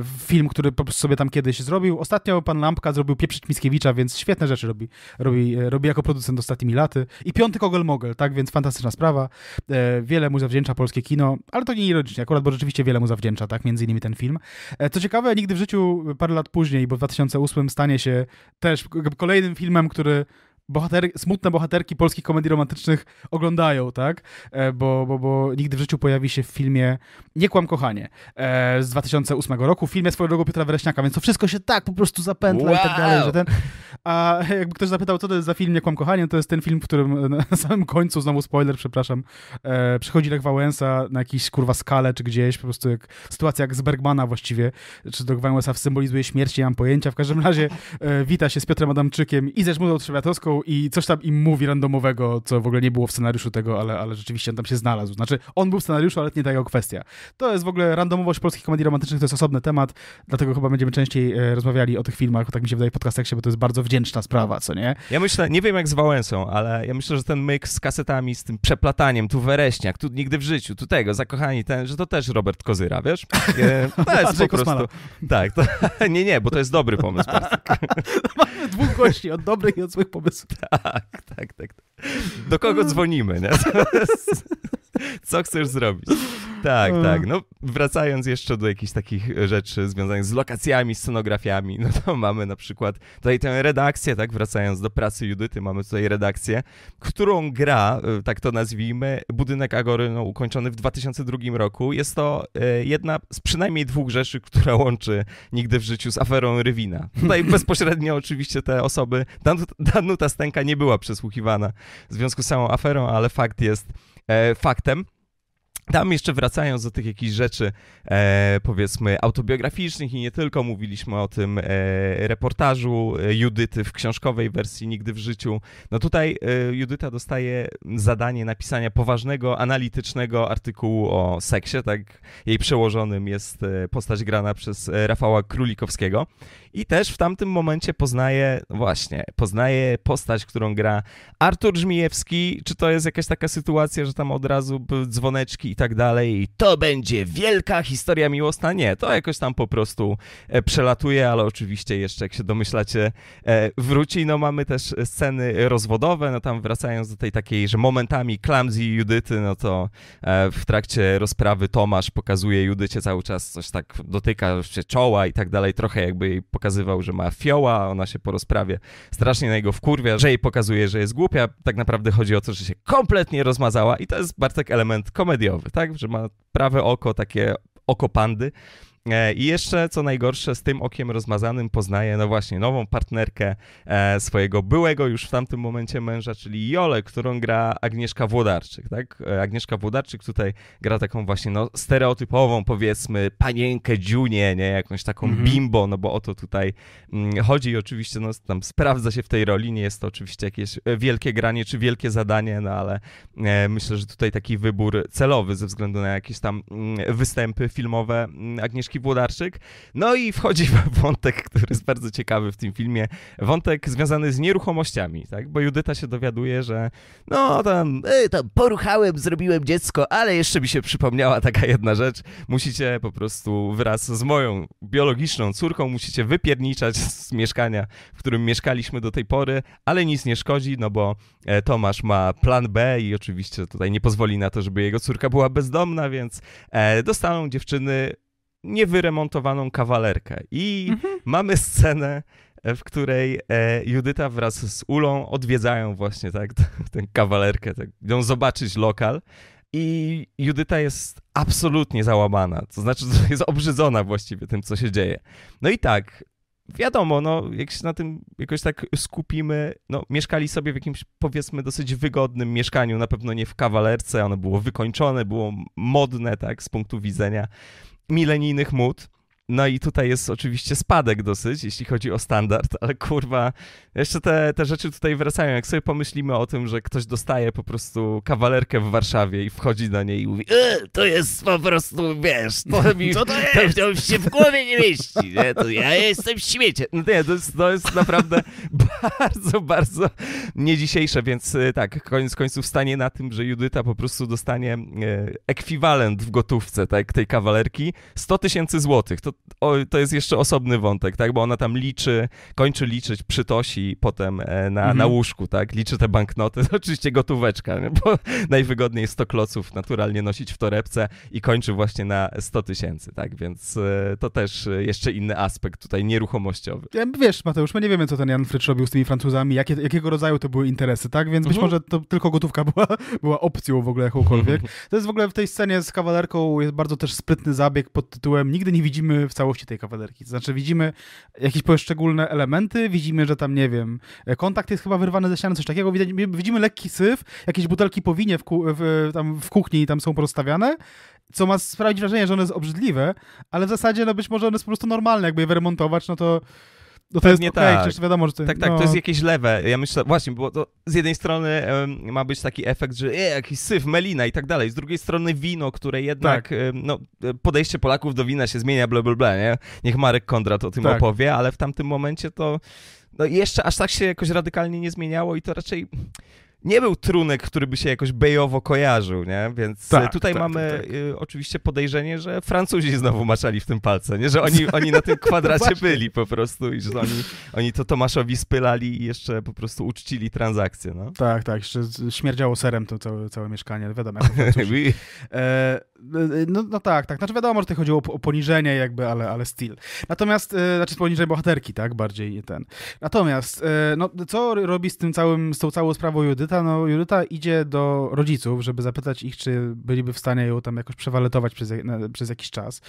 w film, który po prostu sobie tam kiedyś zrobił. Ostatnio pan Lampka zrobił Pieprzyć Miskiewicza więc świetne rzeczy robi, robi, robi jako producent ostatnimi laty. I Piąty Kogel Mogel, tak, więc więc fantastyczna sprawa. E, wiele mu zawdzięcza polskie kino, ale to nie ironicznie akurat, bo rzeczywiście wiele mu zawdzięcza, tak, między innymi ten film. E, co ciekawe, nigdy w życiu parę lat później, bo w 2008 stanie się też kolejnym filmem, który bohater, smutne bohaterki polskich komedii romantycznych oglądają, tak? E, bo, bo, bo nigdy w życiu pojawi się w filmie Nie kłam kochanie e, z 2008 roku, w filmie swojego drogą Piotra Wreśniaka, więc to wszystko się tak po prostu zapętla wow. i tak dalej, że ten... A jakby ktoś zapytał, co to jest za film Nie kłam kochanie, no to jest ten film, w którym na samym końcu, znowu spoiler, przepraszam, e, przychodzi Lech Wałęsa na jakiś kurwa skalę czy gdzieś, po prostu jak, sytuacja jak z Bergmana właściwie, czy Lech Wałęsa symbolizuje śmierć, nie mam pojęcia, w każdym razie wita się z Piotrem Adamczykiem i ze Szmudą Trzewiatowską i coś tam im mówi randomowego, co w ogóle nie było w scenariuszu tego, ale, ale rzeczywiście on tam się znalazł. Znaczy, on był w scenariuszu, ale nie ta jego kwestia. To jest w ogóle randomowość polskich komedii romantycznych, to jest osobny temat, dlatego chyba będziemy częściej e, rozmawiali o tych filmach, tak mi się wydaje w podcasteksie, bo to jest bardzo wdzięczna sprawa, co nie? Ja myślę, nie wiem jak z Wałęsą, ale ja myślę, że ten myk z kasetami, z tym przeplataniem, tu wereśniak, tu nigdy w życiu, tu tego, zakochani, ten, że to też Robert Kozyra, wiesz? E, to jest po prostu... Tak, to... nie, nie, bo to jest dobry pomysł. Mamy dwóch gości od dobrych i od złych pomysłów. Tak, tak, tak. Do kogo dzwonimy? Nie? Co chcesz zrobić? Tak, tak. No, wracając jeszcze do jakichś takich rzeczy związanych z lokacjami, scenografiami, no to mamy na przykład tutaj tę redakcję, tak, wracając do pracy Judyty, mamy tutaj redakcję, którą gra, e, tak to nazwijmy, budynek Agory, no, ukończony w 2002 roku. Jest to e, jedna z przynajmniej dwóch rzeczy, która łączy nigdy w życiu z aferą Rywina. Tutaj bezpośrednio oczywiście te osoby, Danuta Stenka nie była przesłuchiwana w związku z samą aferą, ale fakt jest, E, faktem. Tam jeszcze wracając do tych jakichś rzeczy, e, powiedzmy, autobiograficznych i nie tylko, mówiliśmy o tym e, reportażu e, Judyty w książkowej wersji Nigdy w życiu. No tutaj e, Judyta dostaje zadanie napisania poważnego, analitycznego artykułu o seksie, tak jej przełożonym jest e, postać grana przez Rafała Królikowskiego i też w tamtym momencie poznaje, właśnie, poznaje postać, którą gra Artur Żmijewski. Czy to jest jakaś taka sytuacja, że tam od razu dzwoneczki i tak dalej i to będzie wielka historia miłosna? Nie, to jakoś tam po prostu e, przelatuje, ale oczywiście jeszcze, jak się domyślacie, e, wróci. No mamy też sceny rozwodowe, no tam wracając do tej takiej, że momentami Clumsy i Judyty, no to e, w trakcie rozprawy Tomasz pokazuje Judycie cały czas coś tak dotyka się czoła i tak dalej, trochę jakby jej pokazuje pokazywał, że ma fioła, ona się po rozprawie strasznie na jego wkurwia, że jej pokazuje, że jest głupia. Tak naprawdę chodzi o to, że się kompletnie rozmazała i to jest Bartek element komediowy, tak? Że ma prawe oko takie oko pandy E, I jeszcze, co najgorsze, z tym okiem rozmazanym poznaje, no właśnie, nową partnerkę e, swojego byłego już w tamtym momencie męża, czyli Jolę, którą gra Agnieszka Włodarczyk, tak? E, Agnieszka Włodarczyk tutaj gra taką właśnie, no, stereotypową, powiedzmy, panienkę dziunię, nie? Jakąś taką mhm. bimbo, no bo o to tutaj mm, chodzi i oczywiście, no, tam sprawdza się w tej roli, nie jest to oczywiście jakieś wielkie granie czy wielkie zadanie, no ale myślę, że tutaj taki wybór celowy ze względu na jakieś tam mm, występy filmowe mm, Agnieszki Agnieszki Włodarczyk. No i wchodzi wątek, który jest bardzo ciekawy w tym filmie, wątek związany z nieruchomościami, tak? Bo Judyta się dowiaduje, że no tam, y, e, tam poruchałem, zrobiłem dziecko, ale jeszcze mi się przypomniała taka jedna rzecz. Musicie po prostu wraz z moją biologiczną córką musicie wypierniczać z mieszkania, w którym mieszkaliśmy do tej pory, ale nic nie szkodzi, no bo e, Tomasz ma plan B i oczywiście tutaj nie pozwoli na to, żeby jego córka była bezdomna, więc e, dostaną dziewczyny niewyremontowaną kawalerkę. I mhm. mamy scenę, e, w której e, Judyta wraz z Ulą odwiedzają właśnie tak tę kawalerkę, tak, idą zobaczyć lokal. I Judyta jest absolutnie załamana, to znaczy jest obrzydzona właściwie tym, co się dzieje. No i tak, wiadomo, no, jak się na tym jakoś tak skupimy, no, mieszkali sobie w jakimś, powiedzmy, dosyć wygodnym mieszkaniu, na pewno nie w kawalerce, ono było wykończone, było modne, tak, z punktu widzenia milenijnych mód no i tutaj jest oczywiście spadek dosyć, jeśli chodzi o standard, ale kurwa, jeszcze te, te rzeczy tutaj wracają. Jak sobie pomyślimy o tym, że ktoś dostaje po prostu kawalerkę w Warszawie i wchodzi na niej i mówi, e, to jest po prostu, wiesz, to mi, Co to jest? To, się w głowie nie mieści, nie? To ja jestem w śmiecie. No nie, to jest, to jest naprawdę bardzo, bardzo nie dzisiejsze, więc y, tak, koniec końców stanie na tym, że Judyta po prostu dostanie e, ekwiwalent w gotówce tak, tej kawalerki 100 tysięcy złotych. To to, o, to jest jeszcze osobny wątek, tak? Bo ona tam liczy, kończy liczyć, przytosi potem e, na, mhm. na łóżku, tak? Liczy te banknoty, oczywiście gotóweczka, nie? bo najwygodniej 100 kloców naturalnie nosić w torebce i kończy właśnie na 100 tysięcy, tak? Więc e, to też jeszcze inny aspekt tutaj nieruchomościowy. Ja, wiesz, Mateusz, my nie wiemy, co ten Jan Frycz robił z tymi Francuzami, jakie, jakiego rodzaju to były interesy, tak? Więc mhm. być może to tylko gotówka była, była opcją w ogóle jakąkolwiek. To jest w ogóle w tej scenie z kawalerką jest bardzo też sprytny zabieg pod tytułem Nigdy nie widzimy w całości tej kawalerki. To znaczy widzimy jakieś poszczególne elementy, widzimy, że tam, nie wiem, kontakt jest chyba wyrwany ze ściany, coś takiego, widzimy lekki syf, jakieś butelki powinie w, ku, w, tam w kuchni tam są porozstawiane, co ma sprawić wrażenie, że one są obrzydliwe, ale w zasadzie no być może one są po prostu normalne, jakby je wyremontować, no to no to Pewnie jest okay, tak. wiadomo, że to, tak, tak, no. to jest jakieś lewe. Ja myślę, właśnie, bo to z jednej strony um, ma być taki efekt, że e, jakiś syf, melina i tak dalej. Z drugiej strony wino, które jednak, tak. um, no, e, podejście Polaków do wina się zmienia, bla, bla, bla, nie? Niech Marek Kondrat o tym tak. opowie, ale w tamtym momencie to no jeszcze aż tak się jakoś radykalnie nie zmieniało i to raczej nie był trunek, który by się jakoś bejowo kojarzył, nie? Więc e, tak, tutaj tak, mamy tak, y, oczywiście podejrzenie, że Francuzi znowu maczali w tym palce, nie? Że oni, oni na tym kwadracie no byli po prostu i że oni, oni to Tomaszowi spylali i jeszcze po prostu uczcili transakcję, no. Tak, tak, jeszcze śmierdziało serem to całe, całe mieszkanie, wiadomo, jak e, e, no, no tak, tak, znaczy wiadomo, że tutaj chodziło o, o poniżenie jakby, ale, ale styl. Natomiast, e, znaczy poniżej bohaterki, tak, bardziej ten. Natomiast, e, no co robi z tym całym, z tą całą sprawą judy? Juryta, no Judyta idzie do rodziców, żeby zapytać ich, czy byliby w stanie ją tam jakoś przewaletować przez, przez jakiś czas.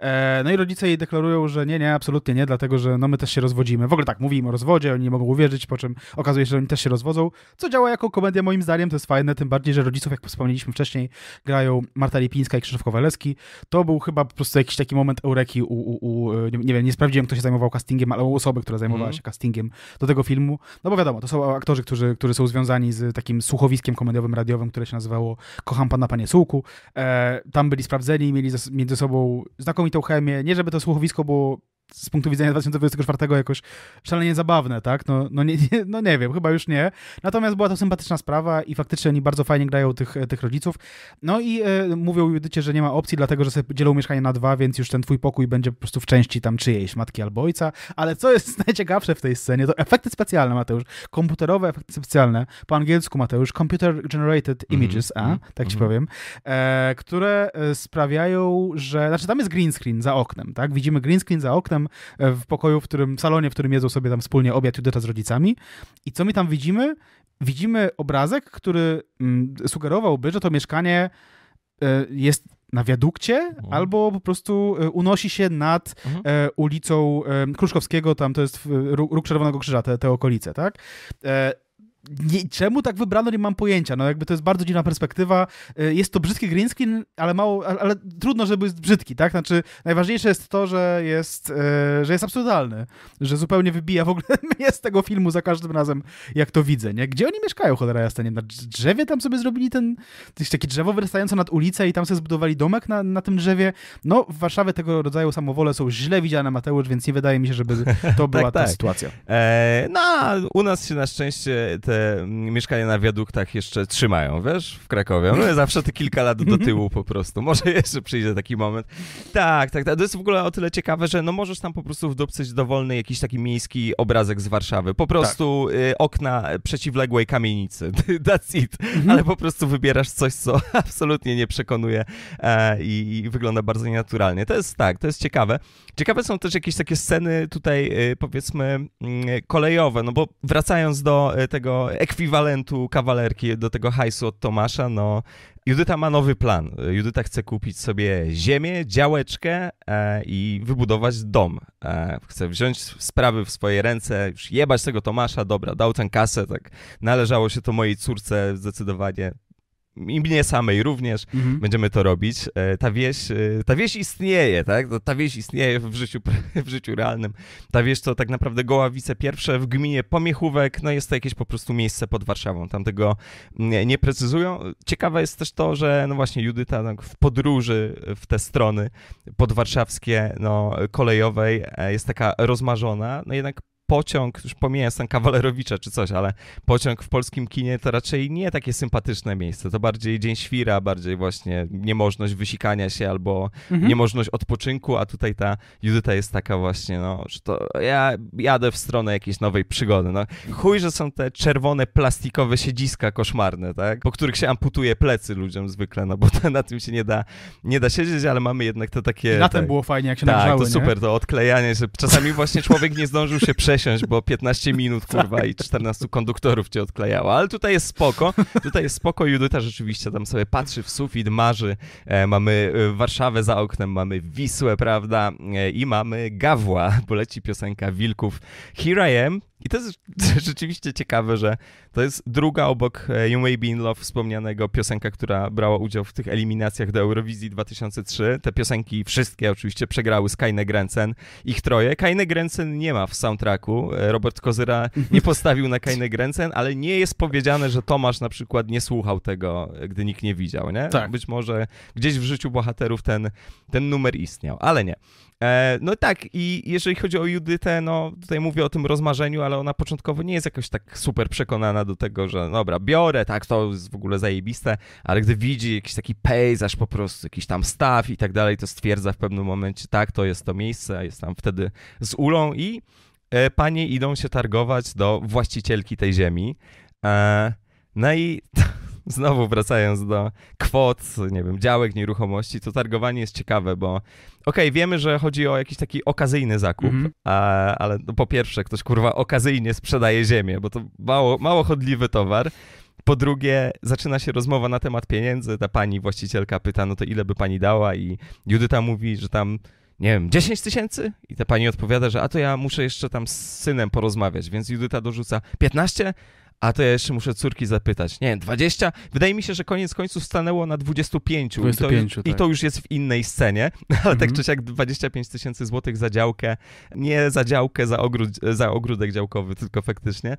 E, no i rodzice jej deklarują, że nie, nie, absolutnie nie, dlatego że no my też się rozwodzimy. W ogóle tak, mówi im o rozwodzie, oni nie mogą uwierzyć, po czym okazuje się, że oni też się rozwodzą, co działa jako komedia moim zdaniem, to jest fajne, tym bardziej, że rodziców, jak wspomnieliśmy wcześniej, grają Marta Lipińska i Krzysztof Kowaleski. To był chyba po prostu jakiś taki moment eureki u, u, u nie, nie, wiem, nie sprawdziłem, kto się zajmował castingiem, ale u osoby, która zajmowała mm. się castingiem do tego filmu. No bo wiadomo, to są aktorzy, którzy, którzy są związani z, takim słuchowiskiem komediowym, radiowym, które się nazywało Kocham Pana, Panie Sułku. E, tam byli sprawdzeni, mieli między sobą znakomitą chemię. Nie żeby to słuchowisko było z punktu widzenia 2024 jakoś szalenie zabawne, tak? No, no, nie, nie, no nie wiem, chyba już nie. Natomiast była to sympatyczna sprawa i faktycznie oni bardzo fajnie grają tych, e, tych rodziców. No i e, mówią Judycie, że nie ma opcji, dlatego że sobie dzielą mieszkanie na dwa, więc już ten twój pokój będzie po prostu w części tam czyjejś matki albo ojca. Ale co jest najciekawsze w tej scenie, to efekty specjalne, Mateusz. Komputerowe efekty specjalne. Po angielsku, Mateusz, Computer Generated mhm, Images, mm -hmm. a, mhm, tak ci mm -hmm. powiem, e, które e, sprawiają, że... Znaczy tam jest green screen za oknem, tak? Widzimy green screen za oknem, tam e, w pokoju, w którym, w salonie, w którym jedzą sobie tam wspólnie obiad Judeta z rodzicami. I co my tam widzimy? Widzimy obrazek, który mm, sugerowałby, że to mieszkanie e, jest na wiadukcie, mhm. albo po prostu e, unosi się nad mhm. ulicą Kruszkowskiego, tam to jest Róg Czerwonego Krzyża, te, te okolice, tak? Nie, czemu tak wybrano, nie mam pojęcia. No jakby to jest bardzo dziwna perspektywa. Y, jest to brzydki green screen, ale mało, ale, trudno, żeby jest brzydki, tak? Znaczy najważniejsze jest to, że jest, y, że jest absurdalny, że zupełnie wybija w ogóle mnie z tego filmu za każdym razem, jak to widzę, nie? Gdzie oni mieszkają, cholera jasna, jestem Na drzewie tam sobie zrobili ten, takie drzewo wyrastające nad ulicę i tam sobie zbudowali domek na, na tym drzewie. No w Warszawie tego rodzaju samowole są źle widziane, Mateusz, więc nie wydaje mi się, żeby to była tak, ta tak. sytuacja. Eee, no, u nas się na szczęście te te mieszkania na wiaduktach jeszcze trzymają, wiesz, w Krakowie. No zawsze te kilka lat do tyłu po prostu. Może jeszcze przyjdzie taki moment. Tak, tak, tak. To jest w ogóle o tyle ciekawe, że no możesz tam po prostu wdopcyć dowolny jakiś taki miejski obrazek z Warszawy. Po prostu tak. y, okna przeciwległej kamienicy. That's it. Mhm. Ale po prostu wybierasz coś, co absolutnie nie przekonuje e, i, i wygląda bardzo nienaturalnie. To jest tak, to jest ciekawe. Ciekawe są też jakieś takie sceny tutaj, y, powiedzmy, mm, kolejowe, no bo wracając do y, tego ekwiwalentu kawalerki, do tego hajsu od Tomasza, no Judyta ma nowy plan. Judyta chce kupić sobie ziemię, działeczkę e, i wybudować dom. E, chce wziąć sprawy w swoje ręce, już jebać tego Tomasza, dobra, dał tę kasę, tak należało się to mojej córce zdecydowanie, i mnie samej również mhm. będziemy to robić. E, ta wieś, e, ta wieś istnieje, tak? No, ta wieś istnieje w życiu, w życiu realnym. Ta wieś to tak naprawdę Goławice pierwsze w gminie Pomiechówek, no jest to jakieś po prostu miejsce pod Warszawą, tam tego nie, nie precyzują. Ciekawe jest też to, że no właśnie Judyta tak w podróży w te strony podwarszawskie, no kolejowej e, jest taka rozmarzona, no jednak pociąg, już pomijając ten Kawalerowicza czy coś, ale pociąg w polskim kinie to raczej nie takie sympatyczne miejsce. To bardziej dzień świra, bardziej właśnie niemożność wysikania się albo mhm. niemożność odpoczynku, a tutaj ta Judyta jest taka właśnie, no, że to ja jadę w stronę jakiejś nowej przygody. No, chuj, że są te czerwone, plastikowe siedziska koszmarne, tak? Po których się amputuje plecy ludziom zwykle, no bo to, na tym się nie da, nie da siedzieć, ale mamy jednak te takie... na latem było fajnie, jak się tak, to nie? super, to odklejanie, że czasami właśnie człowiek nie zdążył się przejść usiąść, bo 15 minut, kurwa, tak. i 14 konduktorów cię odklejało. Ale tutaj jest spoko, tutaj jest spoko. Judyta rzeczywiście tam sobie patrzy w sufit, marzy. E, mamy e, Warszawę za oknem, mamy Wisłę, prawda? E, I mamy Gawła, bo leci piosenka Wilków. Here I am, i to jest rzeczywiście ciekawe, że to jest druga obok e, You May Be In Love wspomnianego piosenka, która brała udział w tych eliminacjach do Eurowizji 2003. Te piosenki wszystkie oczywiście przegrały z Kajne Grenzen, ich troje. Kajne Grenzen nie ma w soundtracku, e, Robert Kozyra nie postawił na Kajne Grenzen, ale nie jest powiedziane, że Tomasz na przykład nie słuchał tego, e, gdy nikt nie widział, nie? Tak. Być może gdzieś w życiu bohaterów ten, ten numer istniał, ale nie. E, no tak, i jeżeli chodzi o Judytę, no tutaj mówię o tym rozmarzeniu, ale ona początkowo nie jest jakoś tak super przekonana do tego, że no dobra, biorę, tak, to jest w ogóle zajebiste, ale gdy widzi jakiś taki pejzaż po prostu, jakiś tam staw i tak dalej, to stwierdza w pewnym momencie, tak, to jest to miejsce, a jest tam wtedy z ulą i e, panie idą się targować do właścicielki tej ziemi. E, no i znowu wracając do kwot, nie wiem, działek nieruchomości, to targowanie jest ciekawe, bo okej, okay, wiemy, że chodzi o jakiś taki okazyjny zakup, mm -hmm. a, ale no, po pierwsze, ktoś kurwa okazyjnie sprzedaje ziemię, bo to mało, mało chodliwy towar. Po drugie, zaczyna się rozmowa na temat pieniędzy. Ta pani właścicielka pyta, no to ile by pani dała? I Judyta mówi, że tam nie wiem, 10 tysięcy? I ta pani odpowiada, że a to ja muszę jeszcze tam z synem porozmawiać, więc Judyta dorzuca 15? A to ja jeszcze muszę córki zapytać. Nie, 20. Wydaje mi się, że koniec końców stanęło na 25. 25 i, to, tak. I to już jest w innej scenie, ale tak mhm. tak czy siak 25 tysięcy złotych za działkę. Nie za działkę, za, ogród, za ogródek działkowy, tylko faktycznie.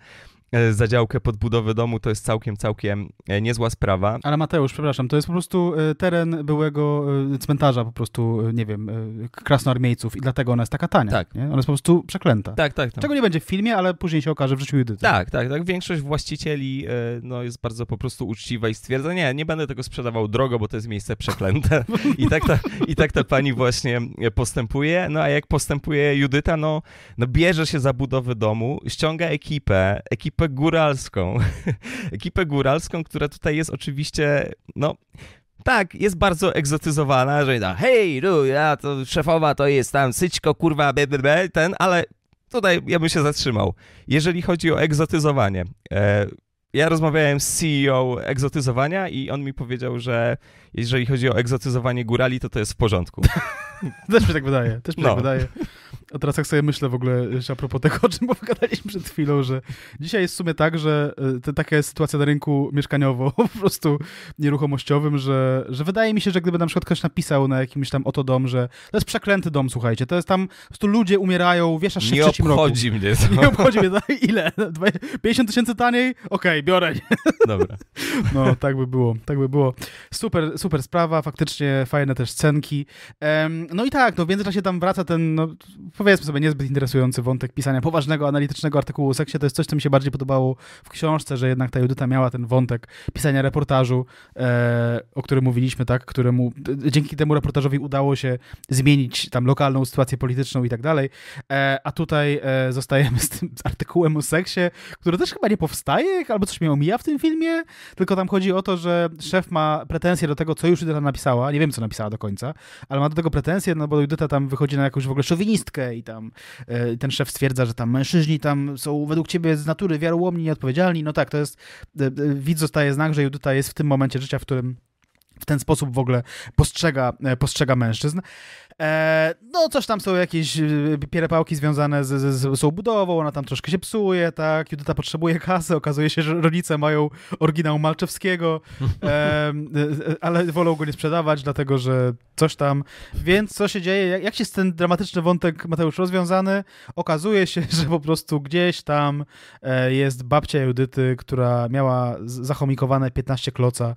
E, zadziałkę pod budowę domu, to jest całkiem, całkiem e, niezła sprawa. Ale Mateusz, przepraszam, to jest po prostu e, teren byłego cmentarza po prostu, nie wiem, krasnoarmiejców i dlatego ona jest taka tania. Tak. Nie? Ona jest po prostu przeklęta. Tak, tak, tak. Czego nie będzie w filmie, ale później się okaże w życiu Judyty. Tak, tak, tak. Większość właścicieli no, jest bardzo po prostu uczciwa i stwierdza, nie, nie będę tego sprzedawał drogo, bo to jest miejsce przeklęte. I tak ta, i tak ta pani właśnie postępuje. No a jak postępuje Judyta, no, no bierze się za budowę domu, ściąga ekipę, ekipę ekipę góralską. ekipę góralską, która tutaj jest oczywiście, no, tak, jest bardzo egzotyzowana, że da, hej, du, ja to szefowa to jest tam syćko, kurwa, bbb, ten, ale tutaj ja bym się zatrzymał. Jeżeli chodzi o egzotyzowanie, e, ja rozmawiałem z CEO egzotyzowania i on mi powiedział, że jeżeli chodzi o egzotyzowanie górali, to to jest w porządku. też mi tak wydaje, też mi tak no. tak wydaje. A teraz jak sobie myślę w ogóle a propos tego, o czym pogadaliśmy przed chwilą, że dzisiaj jest w sumie tak, że e, taka jest sytuacja na rynku mieszkaniowo, po prostu nieruchomościowym, że, że wydaje mi się, że gdyby na przykład ktoś napisał na jakimś tam oto dom, że to jest przeklęty dom, słuchajcie, to jest tam, tu ludzie umierają, wieszasz się nie w trzecim roku. Nie obchodzi mnie to. Nie obchodzi mnie, to. ile? 50 tysięcy taniej? Okej, okay, biorę. Dobra. No, tak by było, tak by było. Super, super sprawa, faktycznie fajne też cenki. no i tak, no w międzyczasie tam wraca ten, no, powiedzmy sobie, niezbyt interesujący wątek pisania poważnego, analitycznego artykułu o seksie. To jest coś, co mi się bardziej podobało w książce, że jednak ta Judyta miała ten wątek pisania reportażu, e, o którym mówiliśmy, tak, któremu dzięki temu reportażowi udało się zmienić tam lokalną sytuację polityczną i tak dalej. E, a tutaj e, zostajemy z tym z artykułem o seksie, który też chyba nie powstaje, albo coś mnie omija w tym filmie, tylko tam chodzi o to, że szef ma pretensje do tego, co już Judyta napisała. Nie wiem, co napisała do końca, ale ma do tego pretensje, no bo Judyta tam wychodzi na jakąś w ogóle szowinistkę i tam e, ten szef stwierdza, że tam mężczyźni tam są według ciebie z natury wiarołomni, nieodpowiedzialni. No tak, to jest, e, e widz zostaje znak, że Judyta jest w tym momencie życia, w którym w ten sposób w ogóle postrzega, e, postrzega mężczyzn. E, no, coś tam są jakieś e, pierepałki związane z, z, z budową, ona tam troszkę się psuje, tak, Judyta potrzebuje kasy, okazuje się, że rodzice mają oryginał Malczewskiego, e, ale wolą go nie sprzedawać, dlatego, że coś tam. Więc co się dzieje? Jak, jak się ten dramatyczny wątek, Mateusz, rozwiązany? Okazuje się, że po prostu gdzieś tam jest babcia Judyty, która miała zachomikowane 15 kloca,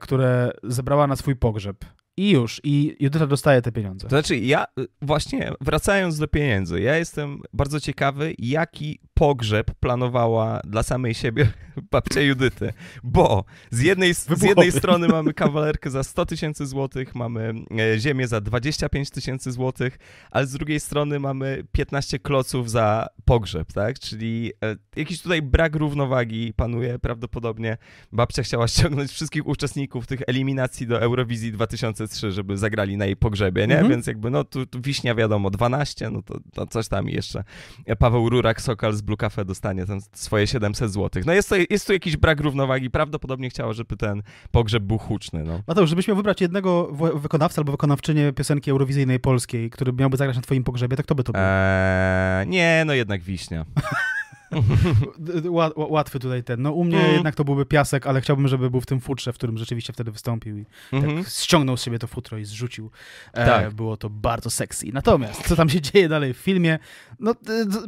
które zebrała na swój pogrzeb. I już, i Judyta dostaje te pieniądze. To znaczy, ja y, właśnie wracając do pieniędzy, ja jestem bardzo ciekawy, jaki pogrzeb planowała dla samej siebie babcia Judyty. Bo z jednej, z jednej strony mamy kawalerkę za 100 tysięcy złotych, mamy e, ziemię za 25 tysięcy złotych, ale z drugiej strony mamy 15 kloców za pogrzeb, tak? Czyli e, jakiś tutaj brak równowagi panuje prawdopodobnie. Babcia chciała ściągnąć wszystkich uczestników tych eliminacji do Eurowizji 2020 trzy, żeby zagrali na jej pogrzebie, nie? Mhm. Więc jakby, no tu, tu, wiśnia wiadomo, 12, no to, to coś tam jeszcze. Paweł Rurak, Sokal z Blue Cafe dostanie tam swoje 700 zł. No jest, to, jest tu jakiś brak równowagi. Prawdopodobnie chciało, żeby ten pogrzeb był huczny, no. Mateusz, żebyś miał wybrać jednego wykonawcę albo wykonawczynię piosenki eurowizyjnej polskiej, który miałby zagrać na twoim pogrzebie, to kto by to był? Eee, nie, no jednak wiśnia. Łatwy tutaj ten. No u mnie mm. jednak to byłby piasek, ale chciałbym, żeby był w tym futrze, w którym rzeczywiście wtedy wystąpił i mm -hmm. tak mhm. ściągnął z siebie to futro i zrzucił. E, tak. było to bardzo sexy. Natomiast co tam się dzieje dalej w filmie? No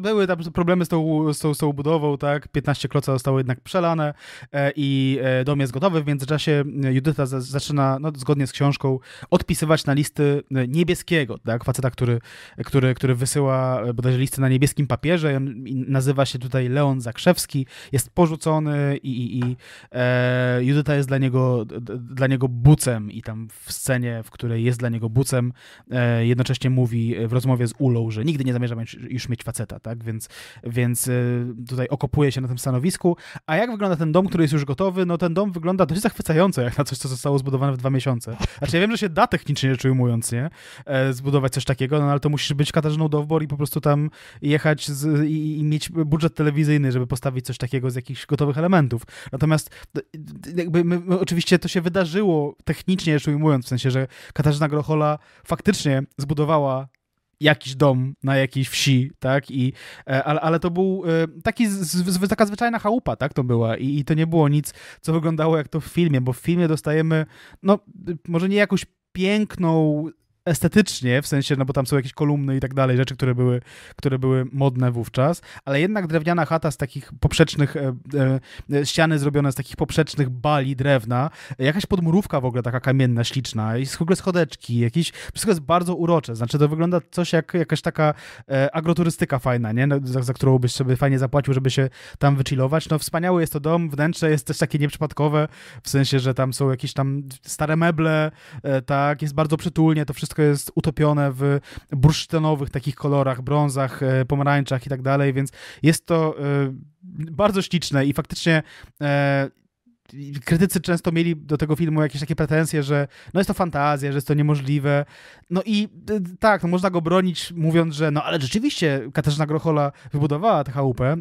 były tam problemy z tą, z tą, z tą budową, tak? 15 kloca zostało jednak przelane e, i e, dom jest gotowy. W międzyczasie e, Judyta zaczyna, no, zgodnie z książką, odpisywać na listy niebieskiego, tak? Faceta, który, który, który wysyła bodajże listy na niebieskim papierze. I nazywa się tutaj tutaj Leon Zakrzewski jest porzucony i, i, i e, Judyta jest dla niego, dla niego bucem i tam w scenie, w której jest dla niego bucem, e, jednocześnie mówi w rozmowie z Ulą, że nigdy nie zamierza już mieć faceta, tak? Więc, więc e, tutaj okopuje się na tym stanowisku. A jak wygląda ten dom, który jest już gotowy? No ten dom wygląda dość zachwycająco, jak na coś, co zostało zbudowane w dwa miesiące. Znaczy ja wiem, że się da technicznie rzecz ujmując, nie? E, zbudować coś takiego, no ale to musisz być Katarzyną Dowbor i po prostu tam jechać z, i, i mieć budżet tyle telewizyjny, żeby postawić coś takiego z jakichś gotowych elementów. Natomiast jakby my, oczywiście to się wydarzyło technicznie rzecz ujmując, w sensie, że Katarzyna Grochola faktycznie zbudowała jakiś dom na jakiejś wsi, tak, i, e, ale, ale to był e, taki, z, z, taka zwyczajna chałupa, tak, to była I, i to nie było nic, co wyglądało jak to w filmie, bo w filmie dostajemy, no, może nie jakąś piękną, estetycznie, w sensie, no bo tam są jakieś kolumny i tak dalej, rzeczy, które były, które były modne wówczas, ale jednak drewniana chata z takich poprzecznych, e, e, e ściany zrobione z takich poprzecznych bali drewna, jakaś podmurówka w ogóle taka kamienna, śliczna i w ogóle schodeczki jakieś, wszystko jest bardzo urocze, znaczy to wygląda coś jak jakaś taka e, agroturystyka fajna, nie? No, za, za, którą byś sobie fajnie zapłacił, żeby się tam wychillować, no wspaniały jest to dom, wnętrze jest też takie nieprzypadkowe, w sensie, że tam są jakieś tam stare meble, e, tak, jest bardzo przytulnie, to wszystko wszystko jest utopione w bursztynowych takich kolorach, brązach, e, pomarańczach i tak dalej, więc jest to e, bardzo śliczne i faktycznie e, krytycy często mieli do tego filmu jakieś takie pretensje, że no jest to fantazja, że jest to niemożliwe. No i tak, no można go bronić mówiąc, że no ale rzeczywiście Katarzyna Grochola wybudowała tę chałupę e,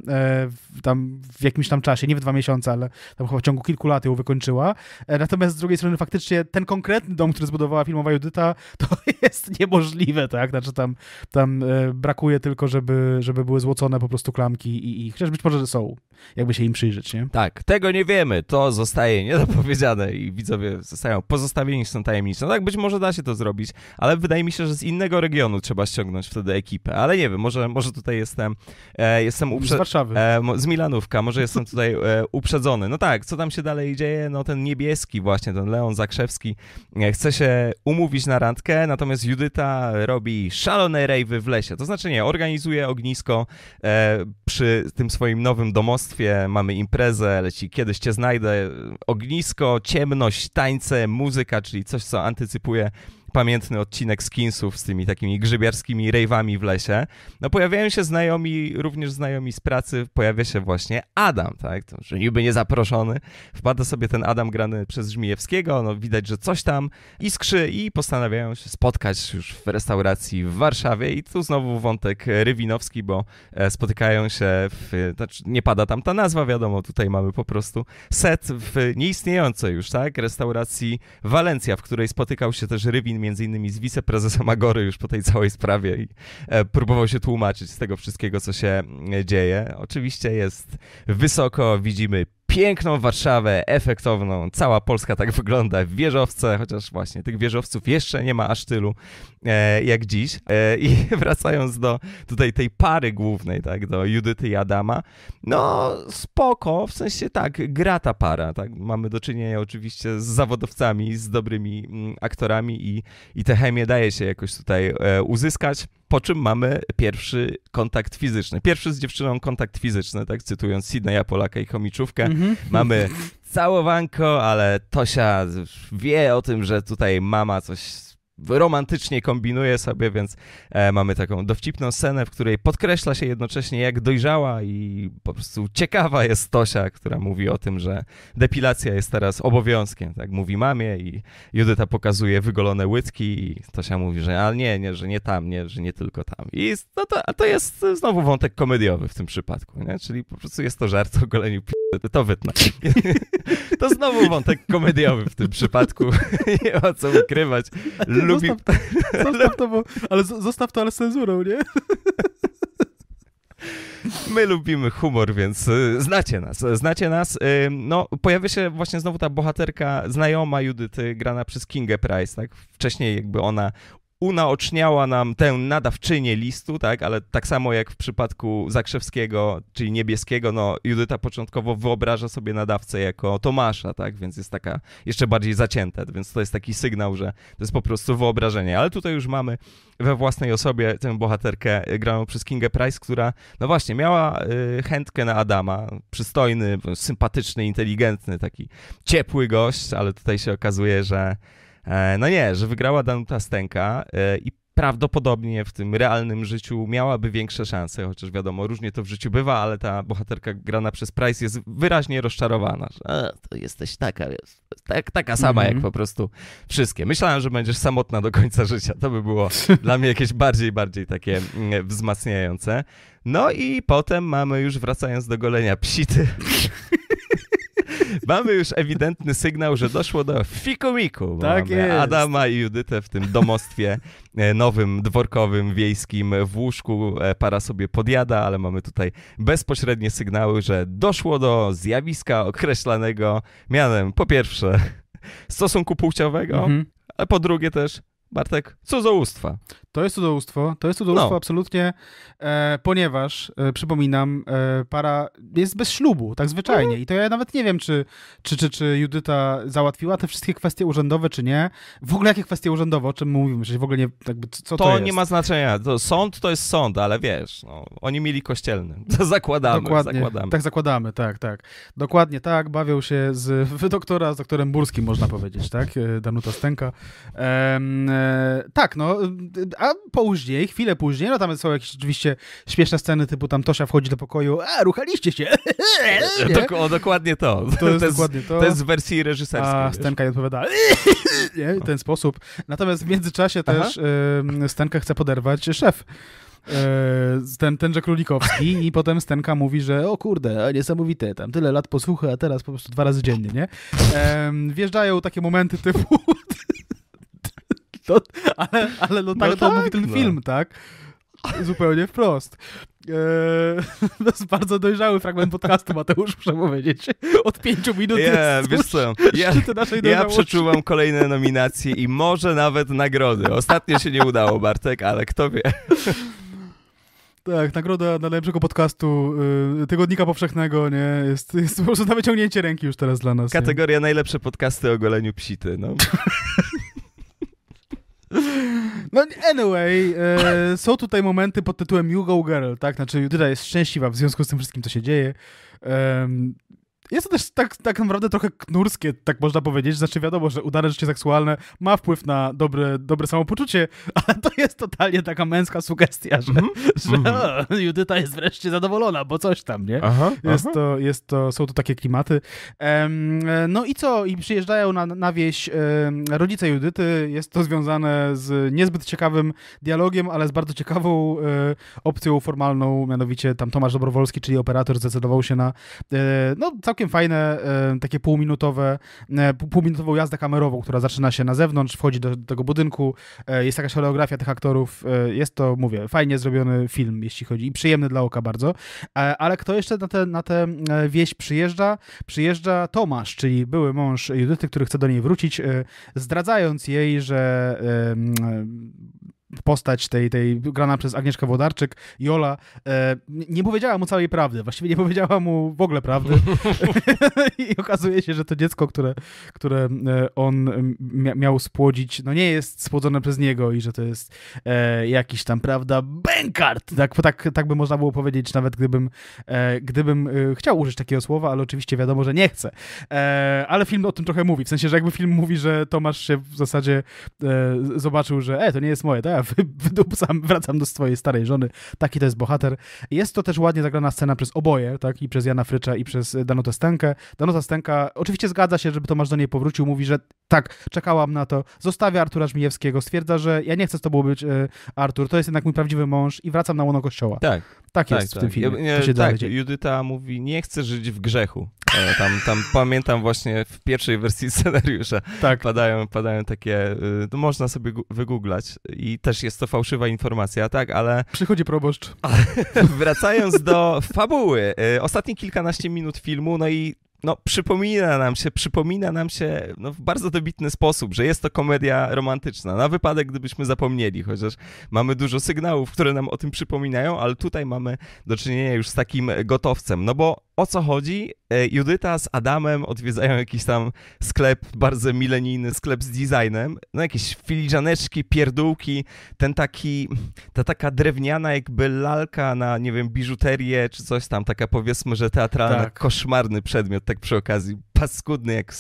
w, tam w jakimś tam czasie, nie w dwa miesiące, ale tam chyba w ciągu kilku lat ją wykończyła. E, natomiast z drugiej strony faktycznie ten konkretny dom, który zbudowała filmowa Judyta, to jest niemożliwe, tak? Znaczy tam, tam e, brakuje tylko, żeby, żeby były złocone po prostu klamki i, i chociaż być może, że są, jakby się im przyjrzeć, nie? Tak, tego nie wiemy, to zostaje niedopowiedziane i widzowie zostają pozostawieni z tą tajemnicą. No tak, być może da się to zrobić, ale wydaje mi się, że z innego regionu trzeba ściągnąć wtedy ekipę. Ale nie wiem, może, może tutaj jestem, e, jestem Z Warszawy. E, z Milanówka, może jestem tutaj e, uprzedzony. No tak, co tam się dalej dzieje? No ten niebieski właśnie, ten Leon Zakrzewski e, chce się umówić na randkę, natomiast Judyta robi szalone rejwy w lesie. To znaczy nie, organizuje ognisko e, przy tym swoim nowym domostwie, mamy imprezę, leci kiedyś cię znajdę, ognisko, ciemność, tańce, muzyka, czyli coś, co antycypuje pamiętny odcinek Skinsów z tymi takimi grzybiarskimi rejwami w lesie, no pojawiają się znajomi, również znajomi z pracy, pojawia się właśnie Adam, tak, to, że niby niezaproszony, wpada sobie ten Adam grany przez Żmijewskiego, no widać, że coś tam iskrzy i postanawiają się spotkać już w restauracji w Warszawie i tu znowu wątek rywinowski, bo e, spotykają się w, znaczy nie pada tam ta nazwa, wiadomo, tutaj mamy po prostu set w nieistniejącej już, tak, restauracji Walencja, w której spotykał się też Rywin między innymi z wiceprezesem Agory już po tej całej sprawie i e, próbował się tłumaczyć z tego wszystkiego, co się dzieje. Oczywiście jest wysoko, widzimy piękną Warszawę, efektowną. Cała Polska tak wygląda. Wieżowce, chociaż właśnie tych wieżowców jeszcze nie ma aż tylu e, jak dziś. E, I wracając do tutaj tej pary głównej, tak, do Judyty i Adama, no spoko, w sensie tak, gra ta para, tak. Mamy do czynienia oczywiście z zawodowcami, z dobrymi m, mm, aktorami i, i te chemię daje się jakoś tutaj e, uzyskać po czym mamy pierwszy kontakt fizyczny. Pierwszy z dziewczyną kontakt fizyczny, tak cytując Sydneya Polaka i Chomiczówkę. Mm-hmm. Mamy całowanko, ale Tosia wie o tym, że tutaj mama coś romantycznie kombinuje sobie, więc e, mamy taką dowcipną scenę, w której podkreśla się jednocześnie, jak dojrzała i po prostu ciekawa jest Tosia, która mówi o tym, że depilacja jest teraz obowiązkiem. Tak mówi mamie i Judyta pokazuje wygolone łydki i Tosia mówi, że a nie, nie, że nie tam, nie, że nie tylko tam. I no to, a to jest znowu wątek komediowy w tym przypadku, nie? czyli po prostu jest to żart o goleniu p... to wytnę. to znowu wątek komediowy w tym przypadku. nie ma co ukrywać lubi... Zostaw, zostaw to, bo... Ale zostaw to, ale z cenzurą, nie? My lubimy humor, więc y, znacie nas, znacie nas. Y, no, pojawia się właśnie znowu ta bohaterka znajoma Judyty, grana przez Kingę Price, tak? Wcześniej jakby ona unaoczniała nam tę nadawczynię listu, tak, ale tak samo jak w przypadku Zakrzewskiego, czyli niebieskiego, no Judyta początkowo wyobraża sobie nadawcę jako Tomasza, tak, więc jest taka jeszcze bardziej zacięta, więc to jest taki sygnał, że to jest po prostu wyobrażenie, ale tutaj już mamy we własnej osobie tę bohaterkę graną przez Kingę Price, która, no właśnie, miała y, chętkę na Adama, przystojny, sympatyczny, inteligentny, taki ciepły gość, ale tutaj się okazuje, że E, no nie, że wygrała Danuta Stenka e, i prawdopodobnie w tym realnym życiu miałaby większe szanse, chociaż wiadomo, różnie to w życiu bywa, ale ta bohaterka grana przez Price jest wyraźnie rozczarowana. Że, e, to jesteś taka, tak, taka sama mm -hmm. jak mhm. po prostu wszystkie. Myślałem, że będziesz samotna do końca życia. To by było dla mnie jakieś bardziej, bardziej takie mm, wzmacniające. No i potem mamy już, wracając do golenia psity, mamy już ewidentny sygnał, że doszło do fikumiku. Tak mamy jest. Adama i Judytę w tym domostwie e, nowym, dworkowym, wiejskim w łóżku. E, para sobie podjada, ale mamy tutaj bezpośrednie sygnały, że doszło do zjawiska określanego mianem po pierwsze stosunku płciowego, mhm. a po drugie też Bartek, co za cudzołóstwa. To jest cudzołóstwo, to jest cudzołóstwo no. absolutnie, e, ponieważ, e, przypominam, e, para jest bez ślubu, tak zwyczajnie. I to ja nawet nie wiem, czy, czy, czy, czy Judyta załatwiła te wszystkie kwestie urzędowe, czy nie. W ogóle jakie kwestie urzędowe, o czym mówimy, że w ogóle nie, jakby, co to, to jest? nie ma znaczenia. To sąd to jest sąd, ale wiesz, no, oni mieli kościelny. zakładamy, Dokładnie. zakładamy. Tak zakładamy, tak, tak. Dokładnie tak, bawią się z doktora, z doktorem Burskim, można powiedzieć, tak? E, Danuta Stenka. E, tak, no, a a później, chwilę później, no tam są jakieś oczywiście śmieszne sceny typu tam Tosia wchodzi do pokoju, a ruchaliście się. Dok o, dokładnie to. To jest, to jest, dokładnie to. To jest w wersji reżyserskiej. A Stenka odpowiada. nie, w ten sposób. Natomiast w międzyczasie Aha. też y, chce poderwać szef e, ten, tenże Królikowski i potem Stenka mówi, że o kurde, niesamowite, tam tyle lat posłucha, a teraz po prostu dwa razy dziennie, nie? Wjeżdżają takie momenty typu ale, ale no, no tak no to tak, mówi ten no. film, tak? Zupełnie wprost. Eee, to jest bardzo dojrzały fragment podcastu, Mateusz, muszę powiedzieć. Od pięciu minut yeah, jest wiesz co, ja, naszej ja przeczuwam kolejne nominacje i może nawet nagrody. Ostatnio się nie udało, Bartek, ale kto wie. Tak, nagroda dla najlepszego podcastu y, Tygodnika Powszechnego, nie? Jest, jest po prostu na wyciągnięcie ręki już teraz dla nas. Kategoria nie? najlepsze podcasty o goleniu psity, no. No anyway, e, są tutaj momenty pod tytułem You Go Girl, tak? Znaczy Judyta jest szczęśliwa w związku z tym wszystkim, co się dzieje. Jest to też tak, tak naprawdę trochę knurskie, tak można powiedzieć. Znaczy, wiadomo, że udane życie seksualne ma wpływ na dobre, dobre samopoczucie, ale to jest totalnie taka męska sugestia, że, mm -hmm. że o, mhm. Judyta jest wreszcie zadowolona, bo coś tam, nie? Aha, jest, aha. To, jest to, są to takie klimaty. E, no i co? I przyjeżdżają na, na wieś rodzice Judyty. Jest to związane z niezbyt ciekawym dialogiem, ale z bardzo ciekawą e, opcją formalną, mianowicie tam Tomasz Dobrowolski, czyli operator, zdecydował się na e, no, całkiem całkiem fajne, e, takie półminutowe, e, półminutową jazdę kamerową, która zaczyna się na zewnątrz, wchodzi do, do tego budynku, e, jest jakaś choreografia tych aktorów, jest to, mówię, fajnie zrobiony film, jeśli chodzi, i przyjemny dla oka bardzo. Ale kto jeszcze na tę na te wieś przyjeżdża? Przyjeżdża Tomasz, czyli były mąż Judyty, który chce do niej wrócić, zdradzając jej, że postać tej, tej grana przez Agnieszkę Wodarczyk, Jola, e, nie powiedziała mu całej prawdy. Właściwie nie powiedziała mu w ogóle prawdy. I okazuje się, że to dziecko, które, które e, on mia miał spłodzić, no nie jest spłodzone przez niego i że to jest e, jakiś tam, prawda, bankart Tak, tak, tak by można było powiedzieć, nawet gdybym, e, gdybym e, chciał użyć takiego słowa, ale oczywiście wiadomo, że nie chcę. E, ale film o tym trochę mówi, w sensie, że jakby film mówi, że Tomasz się w zasadzie zobaczył, że e, to nie jest moje, tak? wydupcam, wracam do swojej starej żony. Taki to jest bohater. Jest to też ładnie zagrana scena przez oboje, tak? I przez Jana Frycza, i przez e, Danutę Stękę. Danuta Stęka oczywiście zgadza się, żeby Tomasz do niej powrócił. Mówi, że tak, czekałam na to. Zostawia Artura Żmijewskiego. Stwierdza, że ja nie chcę z tobą być, e, Artur. To jest jednak mój prawdziwy mąż i wracam na łono kościoła. Tak. Tak, tak jest tak. w tym filmie. Ja, nie, tak, Judyta mówi, nie chcę żyć w grzechu. E, tam, tam pamiętam właśnie w pierwszej wersji scenariusza tak. padają, padają takie, y, to można sobie wygooglać i też jest to fałszywa informacja, tak, ale... Przychodzi proboszcz. Wracając do fabuły, y, ostatnie kilkanaście minut filmu, no i no, przypomina nam się, przypomina nam się no, w bardzo dobitny sposób, że jest to komedia romantyczna. Na wypadek, gdybyśmy zapomnieli, chociaż mamy dużo sygnałów, które nam o tym przypominają, ale tutaj mamy do czynienia już z takim gotowcem. No bo o co chodzi. E, Judyta z Adamem odwiedzają jakiś tam sklep, bardzo milenijny sklep z designem. No jakieś filiżaneczki, pierdółki, ten taki, ta taka drewniana jakby lalka na, nie wiem, biżuterię czy coś tam, taka powiedzmy, że teatralna, tak. koszmarny przedmiot, tak przy okazji. Paskudny jak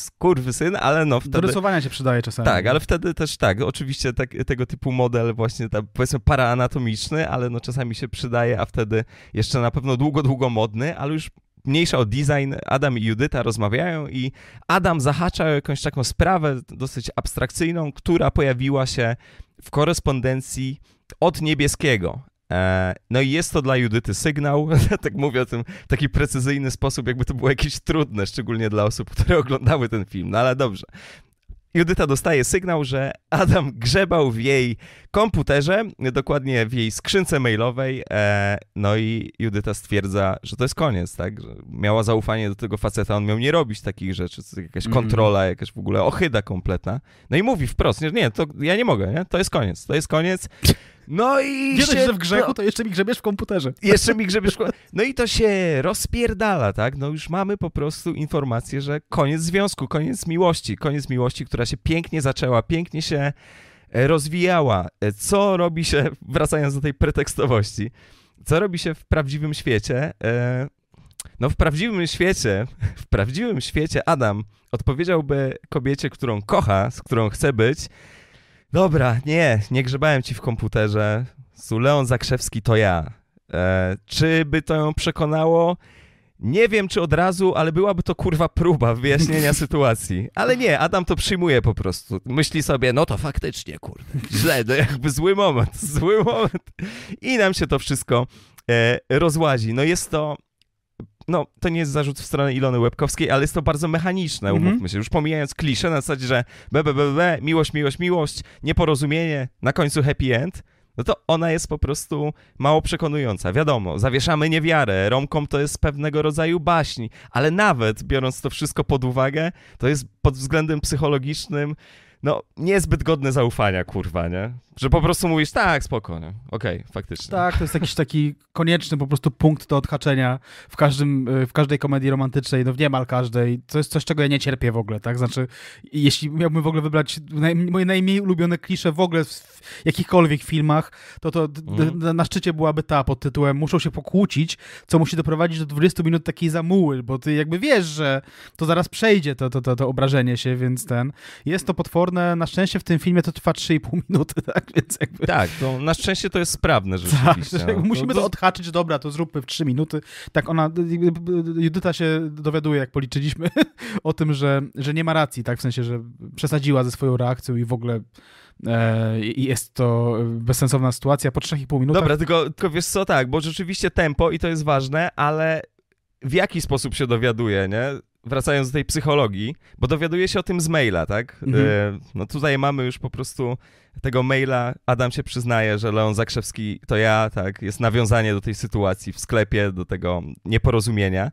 syn, ale no wtedy... Do rysowania się przydaje czasami. Tak, ale wtedy też tak, oczywiście tak, tego typu model właśnie tam, powiedzmy paraanatomiczny, ale no czasami się przydaje, a wtedy jeszcze na pewno długo, długo modny, ale już mniejsza o design, Adam i Judyta rozmawiają i Adam zahacza o jakąś taką sprawę dosyć abstrakcyjną, która pojawiła się w korespondencji od niebieskiego. E, no i jest to dla Judyty sygnał, tak mówię o tym w taki precyzyjny sposób, jakby to było jakieś trudne, szczególnie dla osób, które oglądały ten film, no ale dobrze. Judyta dostaje sygnał, że Adam grzebał w jej komputerze, dokładnie w jej skrzynce mailowej. E, no i Judyta stwierdza, że to jest koniec, tak? Że miała zaufanie do tego faceta, on miał nie robić takich rzeczy, jakaś mhm. kontrola, jakaś w ogóle ochyda kompletna. No i mówi wprost, nie, nie to ja nie mogę, nie? To jest koniec, to jest koniec. No i Wiesz, się... że w grzechu, to jeszcze mi grzebiesz w komputerze. Jeszcze mi grzebiesz w komputerze. No i to się rozpierdala, tak? No już mamy po prostu informację, że koniec związku, koniec miłości, koniec miłości, która się pięknie zaczęła, pięknie się e, rozwijała. E, co robi się, wracając do tej pretekstowości, co robi się w prawdziwym świecie? E, no w prawdziwym świecie, w prawdziwym świecie Adam odpowiedziałby kobiecie, którą kocha, z którą chce być, Dobra, nie, nie grzebałem ci w komputerze. Suleon Zakrzewski to ja. E, czy by to ją przekonało? Nie wiem, czy od razu, ale byłaby to kurwa próba wyjaśnienia sytuacji. Ale nie, Adam to przyjmuje po prostu. Myśli sobie, no to faktycznie, kurde, źle, to jakby zły moment, zły moment. I nam się to wszystko e, rozłazi. No jest to no, to nie jest zarzut w stronę Ilony Łebkowskiej, ale jest to bardzo mechaniczne, mhm. umówmy mm -hmm. się, już pomijając klisze na zasadzie, że BBBB, miłość, miłość, miłość, nieporozumienie, na końcu happy end, no to ona jest po prostu mało przekonująca. Wiadomo, zawieszamy niewiarę, romkom to jest pewnego rodzaju baśni, ale nawet biorąc to wszystko pod uwagę, to jest pod względem psychologicznym, no, niezbyt godne zaufania, kurwa, nie? Że po prostu mówisz, tak, spokojnie, okej, okay, faktycznie. Tak, to jest jakiś taki konieczny po prostu punkt do odhaczenia w, każdym, e, w każdej komedii romantycznej, no w niemal każdej. To jest coś, czego ja nie cierpię w ogóle, tak? Znaczy, jeśli miałbym w ogóle wybrać naj, moje najmniej ulubione klisze w ogóle w, jakichkolwiek filmach, to to mhm. na szczycie byłaby ta pod tytułem muszą się pokłócić, co musi doprowadzić do 20 minut takiej zamuły, bo ty jakby wiesz, że to zaraz przejdzie to, to, to, to obrażenie się, więc ten... Jest to potworne, na szczęście w tym filmie to trwa 3,5 minuty, tak? tak? Więc jakby... Tak, to na szczęście to jest sprawne tak, rzeczywiście. Tak, no. Musimy to, to... odhaczyć, dobra, to zróbmy w trzy minuty. Tak ona, Judyta się dowiaduje, jak policzyliśmy, o tym, że, że nie ma racji, tak? W sensie, że przesadziła ze swoją reakcją i w ogóle e, i jest to bezsensowna sytuacja po 3,5 minutach. Dobra, tylko, tylko wiesz co, tak, bo rzeczywiście tempo i to jest ważne, ale w jaki sposób się dowiaduje, nie? wracając do tej psychologii, bo dowiaduje się o tym z maila, tak? Mhm. E, no tutaj mamy już po prostu tego maila. Adam się przyznaje, że Leon Zakrzewski to ja, tak? Jest nawiązanie do tej sytuacji w sklepie, do tego nieporozumienia.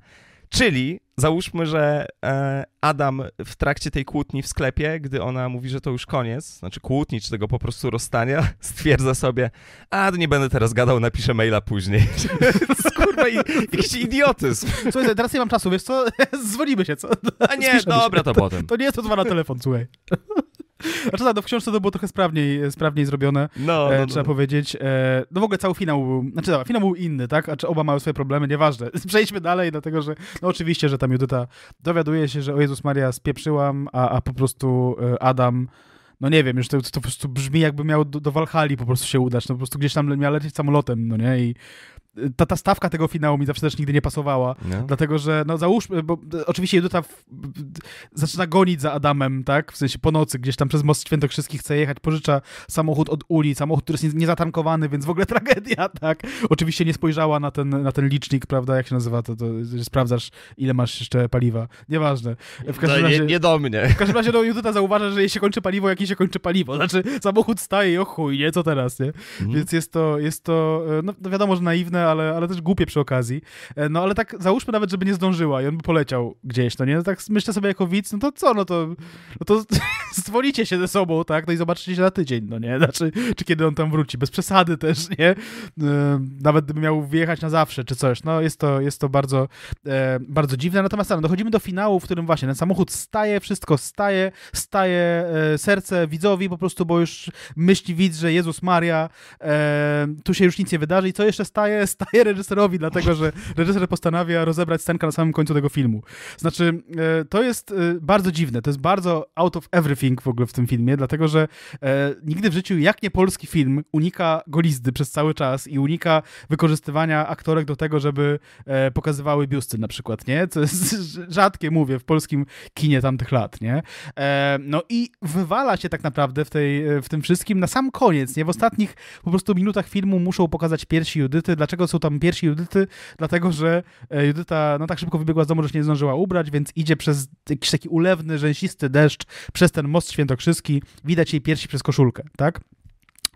Czyli załóżmy, że e, Adam w trakcie tej kłótni w sklepie, gdy ona mówi, że to już koniec, znaczy kłótni czy tego po prostu rozstania, stwierdza sobie, a nie będę teraz gadał, napiszę maila później. Kurwa, i, jakiś idiotyzm. Słuchaj, teraz nie mam czasu, wiesz co, dzwonimy się, co? A nie, Spiszemy dobra, się. to potem. To, to nie jest odwa na telefon, słuchaj. Znaczy tak, no w książce to było trochę sprawniej, sprawniej zrobione, no, no, e, no, trzeba no. powiedzieć. E, no w ogóle cały finał był, znaczy dobra, tak, finał był inny, tak? A czy oba mają swoje problemy, nieważne. Przejdźmy dalej, dlatego że, no oczywiście, że tam Judyta dowiaduje się, że o Jezus Maria spieprzyłam, a, a po prostu e, Adam no nie wiem, już to, to po prostu brzmi jakby miał do, do Walhali po prostu się udać, no po prostu gdzieś tam miał lecieć samolotem, no nie, i ta, ta stawka tego finału mi zawsze też nigdy nie pasowała, no. dlatego że, no załóżmy, bo oczywiście Judyta w, zaczyna gonić za Adamem, tak, w sensie po nocy, gdzieś tam przez Most Świętokrzyski chce jechać, pożycza samochód od uli, samochód, który jest niezatankowany, więc w ogóle tragedia, tak. Oczywiście nie spojrzała na ten, na ten licznik, prawda, jak się nazywa to, to sprawdzasz, ile masz jeszcze paliwa, nieważne. W każdym no razie, nie, nie, do mnie. W każdym razie, no, Judyta zauważa, że jej się kończy paliwo, jak jej się kończy paliwo, znaczy samochód staje i o chuj, nie, co teraz, nie? Mhm. Więc jest to, jest to, e, no, no wiadomo, że naiwne, ale, ale też głupie przy okazji. E, no ale tak załóżmy nawet, żeby nie zdążyła i on by poleciał gdzieś, no nie? No, tak myślę sobie jako widz, no to co, no to, no to stwolicie się ze sobą, tak? No i zobaczycie się na tydzień, no nie? Znaczy, czy kiedy on tam wróci, bez przesady też, nie? E, nawet gdyby miał wyjechać na zawsze, czy coś. No jest to, jest to bardzo, e, bardzo dziwne. Natomiast tak, no, dochodzimy do finału, w którym właśnie ten samochód staje, wszystko staje, staje serce widzowi po prostu, bo już myśli widz, że Jezus Maria, tu się już nic nie wydarzy i co jeszcze staje? staje reżyserowi, dlatego że reżyser postanawia rozebrać scenkę na samym końcu tego filmu. Znaczy, e, to jest e, bardzo dziwne, to jest bardzo out of everything w ogóle w tym filmie, dlatego że e, nigdy w życiu, jak nie polski film, unika golizdy przez cały czas i unika wykorzystywania aktorek do tego, żeby pokazywały biusty na przykład, nie? Co jest rzadkie, mówię, w polskim kinie tamtych lat, nie? No i wywala się tak naprawdę w, tej, w tym wszystkim na sam koniec, nie? W ostatnich po prostu minutach filmu muszą pokazać piersi Judyty, dlaczego dlaczego są tam piersi Judyty, dlatego że e, Judyta no, tak szybko wybiegła z domu, że się nie zdążyła ubrać, więc idzie przez jakiś taki ulewny, rzęsisty deszcz, przez ten most świętokrzyski, widać jej piersi przez koszulkę, tak?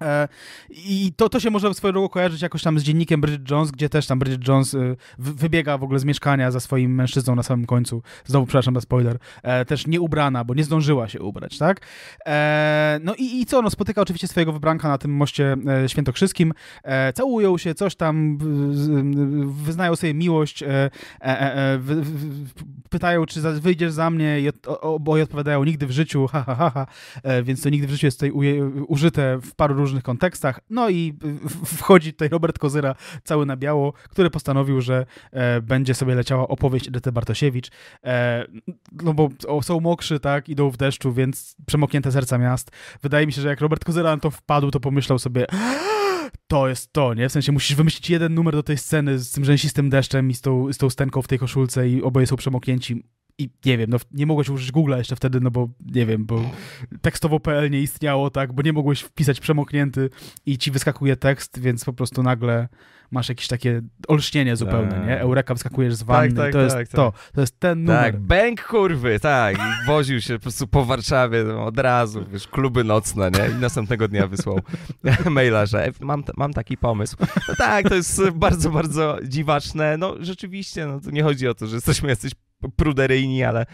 E, I to, to się może swoją drogą kojarzyć jakoś tam z dziennikiem Bridget Jones, gdzie też tam Bridget Jones y, wybiega w ogóle z mieszkania za swoim mężczyzną na samym końcu. Znowu, przepraszam za spoiler. E, też nie ubrana, bo nie zdążyła się ubrać, tak? E, no i, i co? No spotyka oczywiście swojego wybranka na tym moście świętokrzyskim. Całują się, coś tam, wyznają sobie miłość, pytają, czy wyjdziesz za mnie bo oboje odpowiadają nigdy w życiu, ha, ha, ha, ha. Więc to nigdy w życiu jest tutaj użyte w paru różnych różnych kontekstach. No i wchodzi tutaj Robert Kozyra cały na biało, który postanowił, że e, będzie sobie leciała opowieść Edyty Bartosiewicz, e, no bo są mokrzy, tak, idą w deszczu, więc przemoknięte serca miast. Wydaje mi się, że jak Robert Kozyra na to wpadł, to pomyślał sobie to jest to, nie? W sensie musisz wymyślić jeden numer do tej sceny z tym rzęsistym deszczem i z tą, z tą stenką w tej koszulce i oboje są przemoknięci i nie wiem, no, nie mogłeś użyć Google'a jeszcze wtedy, no bo nie wiem, bo tekstowo.pl nie istniało, tak, bo nie mogłeś wpisać przemoknięty i ci wyskakuje tekst, więc po prostu nagle masz jakieś takie olśnienie zupełne, nie? Tak. Eureka, wyskakujesz z wanny, tak, tak, to jest tak, to, tak. to jest ten numer. Tak, bęk kurwy, tak, I woził się po prostu po Warszawie no, od razu, wiesz, kluby nocne, nie? I następnego dnia wysłał maila, że mam, mam taki pomysł. No tak, to jest bardzo, bardzo dziwaczne, no rzeczywiście, no to nie chodzi o to, że jesteśmy jacyś pruderyjni, ale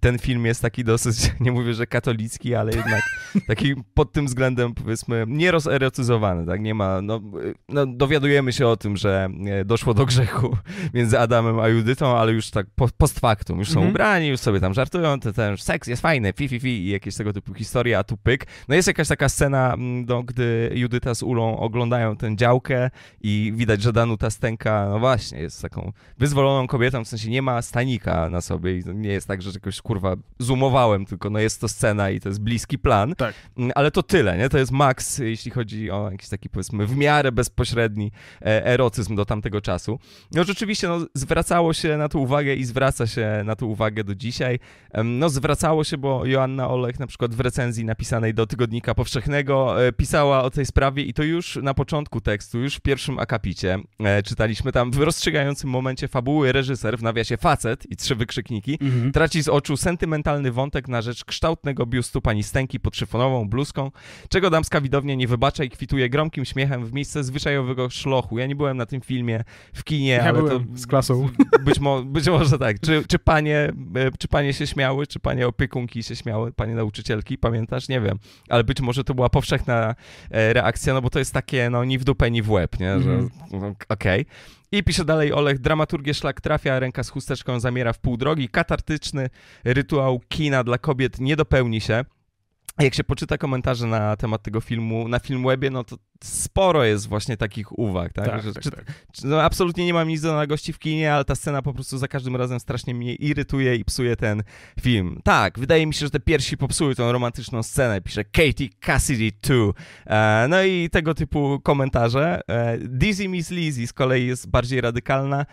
ten film jest taki dosyć, nie mówię, że katolicki, ale jednak taki pod tym względem powiedzmy nierozerotyzowany, tak? Nie ma, no, no, dowiadujemy się o tym, że e, doszło do grzechu między Adamem a Judytą, ale już tak post factum, już są mhm. ubrani, już sobie tam żartują, ten, ten seks jest fajny, fi, fi, fi i jakieś tego typu historie, a tu pyk. No jest jakaś taka scena, no, gdy Judyta z Ulą oglądają tę działkę i widać, że Danuta Stenka, no właśnie, jest taką wyzwoloną kobietą, w sensie nie ma stanika na sobie i nie jest tak, że czegoś wiesz, kurwa, zoomowałem tylko, no jest to scena i to jest bliski plan. Tak. Mm, ale to tyle, nie? To jest maks, jeśli chodzi o jakiś taki, powiedzmy, w miarę bezpośredni e, erotyzm do tamtego czasu. No rzeczywiście, no, zwracało się na to uwagę i zwraca się na to uwagę do dzisiaj. No zwracało się, bo Joanna Olech na przykład w recenzji napisanej do Tygodnika Powszechnego e, pisała o tej sprawie i to już na początku tekstu, już w pierwszym akapicie e, czytaliśmy tam w rozstrzygającym momencie fabuły reżyser, w nawiasie facet i trzy wykrzykniki, mhm. traci z oczu sentymentalny wątek na rzecz kształtnego biustu pani Stęki pod szyfonową bluzką, czego damska widownia nie wybacza i kwituje gromkim śmiechem w miejsce zwyczajowego szlochu. Ja nie byłem na tym filmie w kinie, ja ale to... z klasą. Być, mo być może tak. Czy, czy, panie, e, czy panie się śmiały, czy panie opiekunki się śmiały, panie nauczycielki, pamiętasz? Nie wiem. Ale być może to była powszechna e, reakcja, no bo to jest takie, no ni w dupę, ni w łeb, nie? Że, mm. Okej. Okay. I pisze dalej Olech, dramaturgię szlak trafia, ręka z chusteczką zamiera w pół drogi, katartyczny rytuał kina dla kobiet nie dopełni się jak się poczyta komentarze na temat tego filmu na Filmwebie, no to sporo jest właśnie takich uwag, tak? tak, Że, tak, czy, tak. Czy, no absolutnie nie mam nic do na gości w kinie, ale ta scena po prostu za każdym razem strasznie mnie irytuje i psuje ten film. Tak, wydaje mi się, że te piersi popsuły tą romantyczną scenę, pisze Katie Cassidy 2. E, no i tego typu komentarze. E, Dizzy Miss Lizzy z kolei jest bardziej radykalna.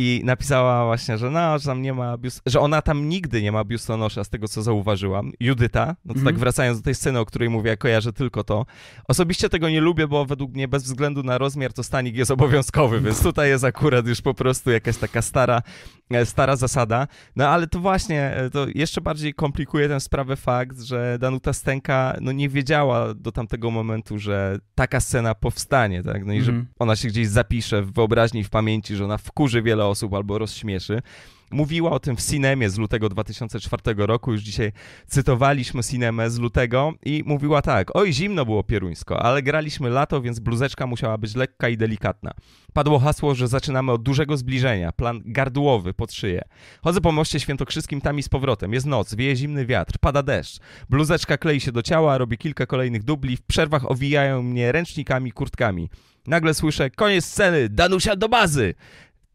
I napisała właśnie, że no, że tam nie ma biust... że ona tam nigdy nie ma biustonosza, z tego co zauważyłam. Judyta, no to mm. tak mhm. wracając do tej sceny, o której mówię, ja kojarzę tylko to. Osobiście tego nie lubię, bo według mnie bez względu na rozmiar to stanik jest obowiązkowy, więc tutaj jest akurat już po prostu jakaś taka stara E, stara zasada. No ale to właśnie, e, to jeszcze bardziej komplikuje tę sprawę fakt, że Danuta Stenka no, nie wiedziała do tamtego momentu, że taka scena powstanie, tak? No i mm. że mhm. ona się gdzieś zapisze w wyobraźni, w pamięci, że ona wkurzy wiele osób albo rozśmieszy. Mówiła o tym w Cinemie z lutego 2004 roku, już dzisiaj cytowaliśmy Cinemę z lutego i mówiła tak, oj zimno było pieruńsko, ale graliśmy lato, więc bluzeczka musiała być lekka i delikatna. Padło hasło, że zaczynamy od dużego zbliżenia, plan gardłowy pod szyję. Chodzę po moście świętokrzyskim tam i z powrotem, jest noc, wieje zimny wiatr, pada deszcz. Bluzeczka klei się do ciała, robi kilka kolejnych dubli, w przerwach owijają mnie ręcznikami, kurtkami. Nagle słyszę, koniec sceny, Danusia do bazy!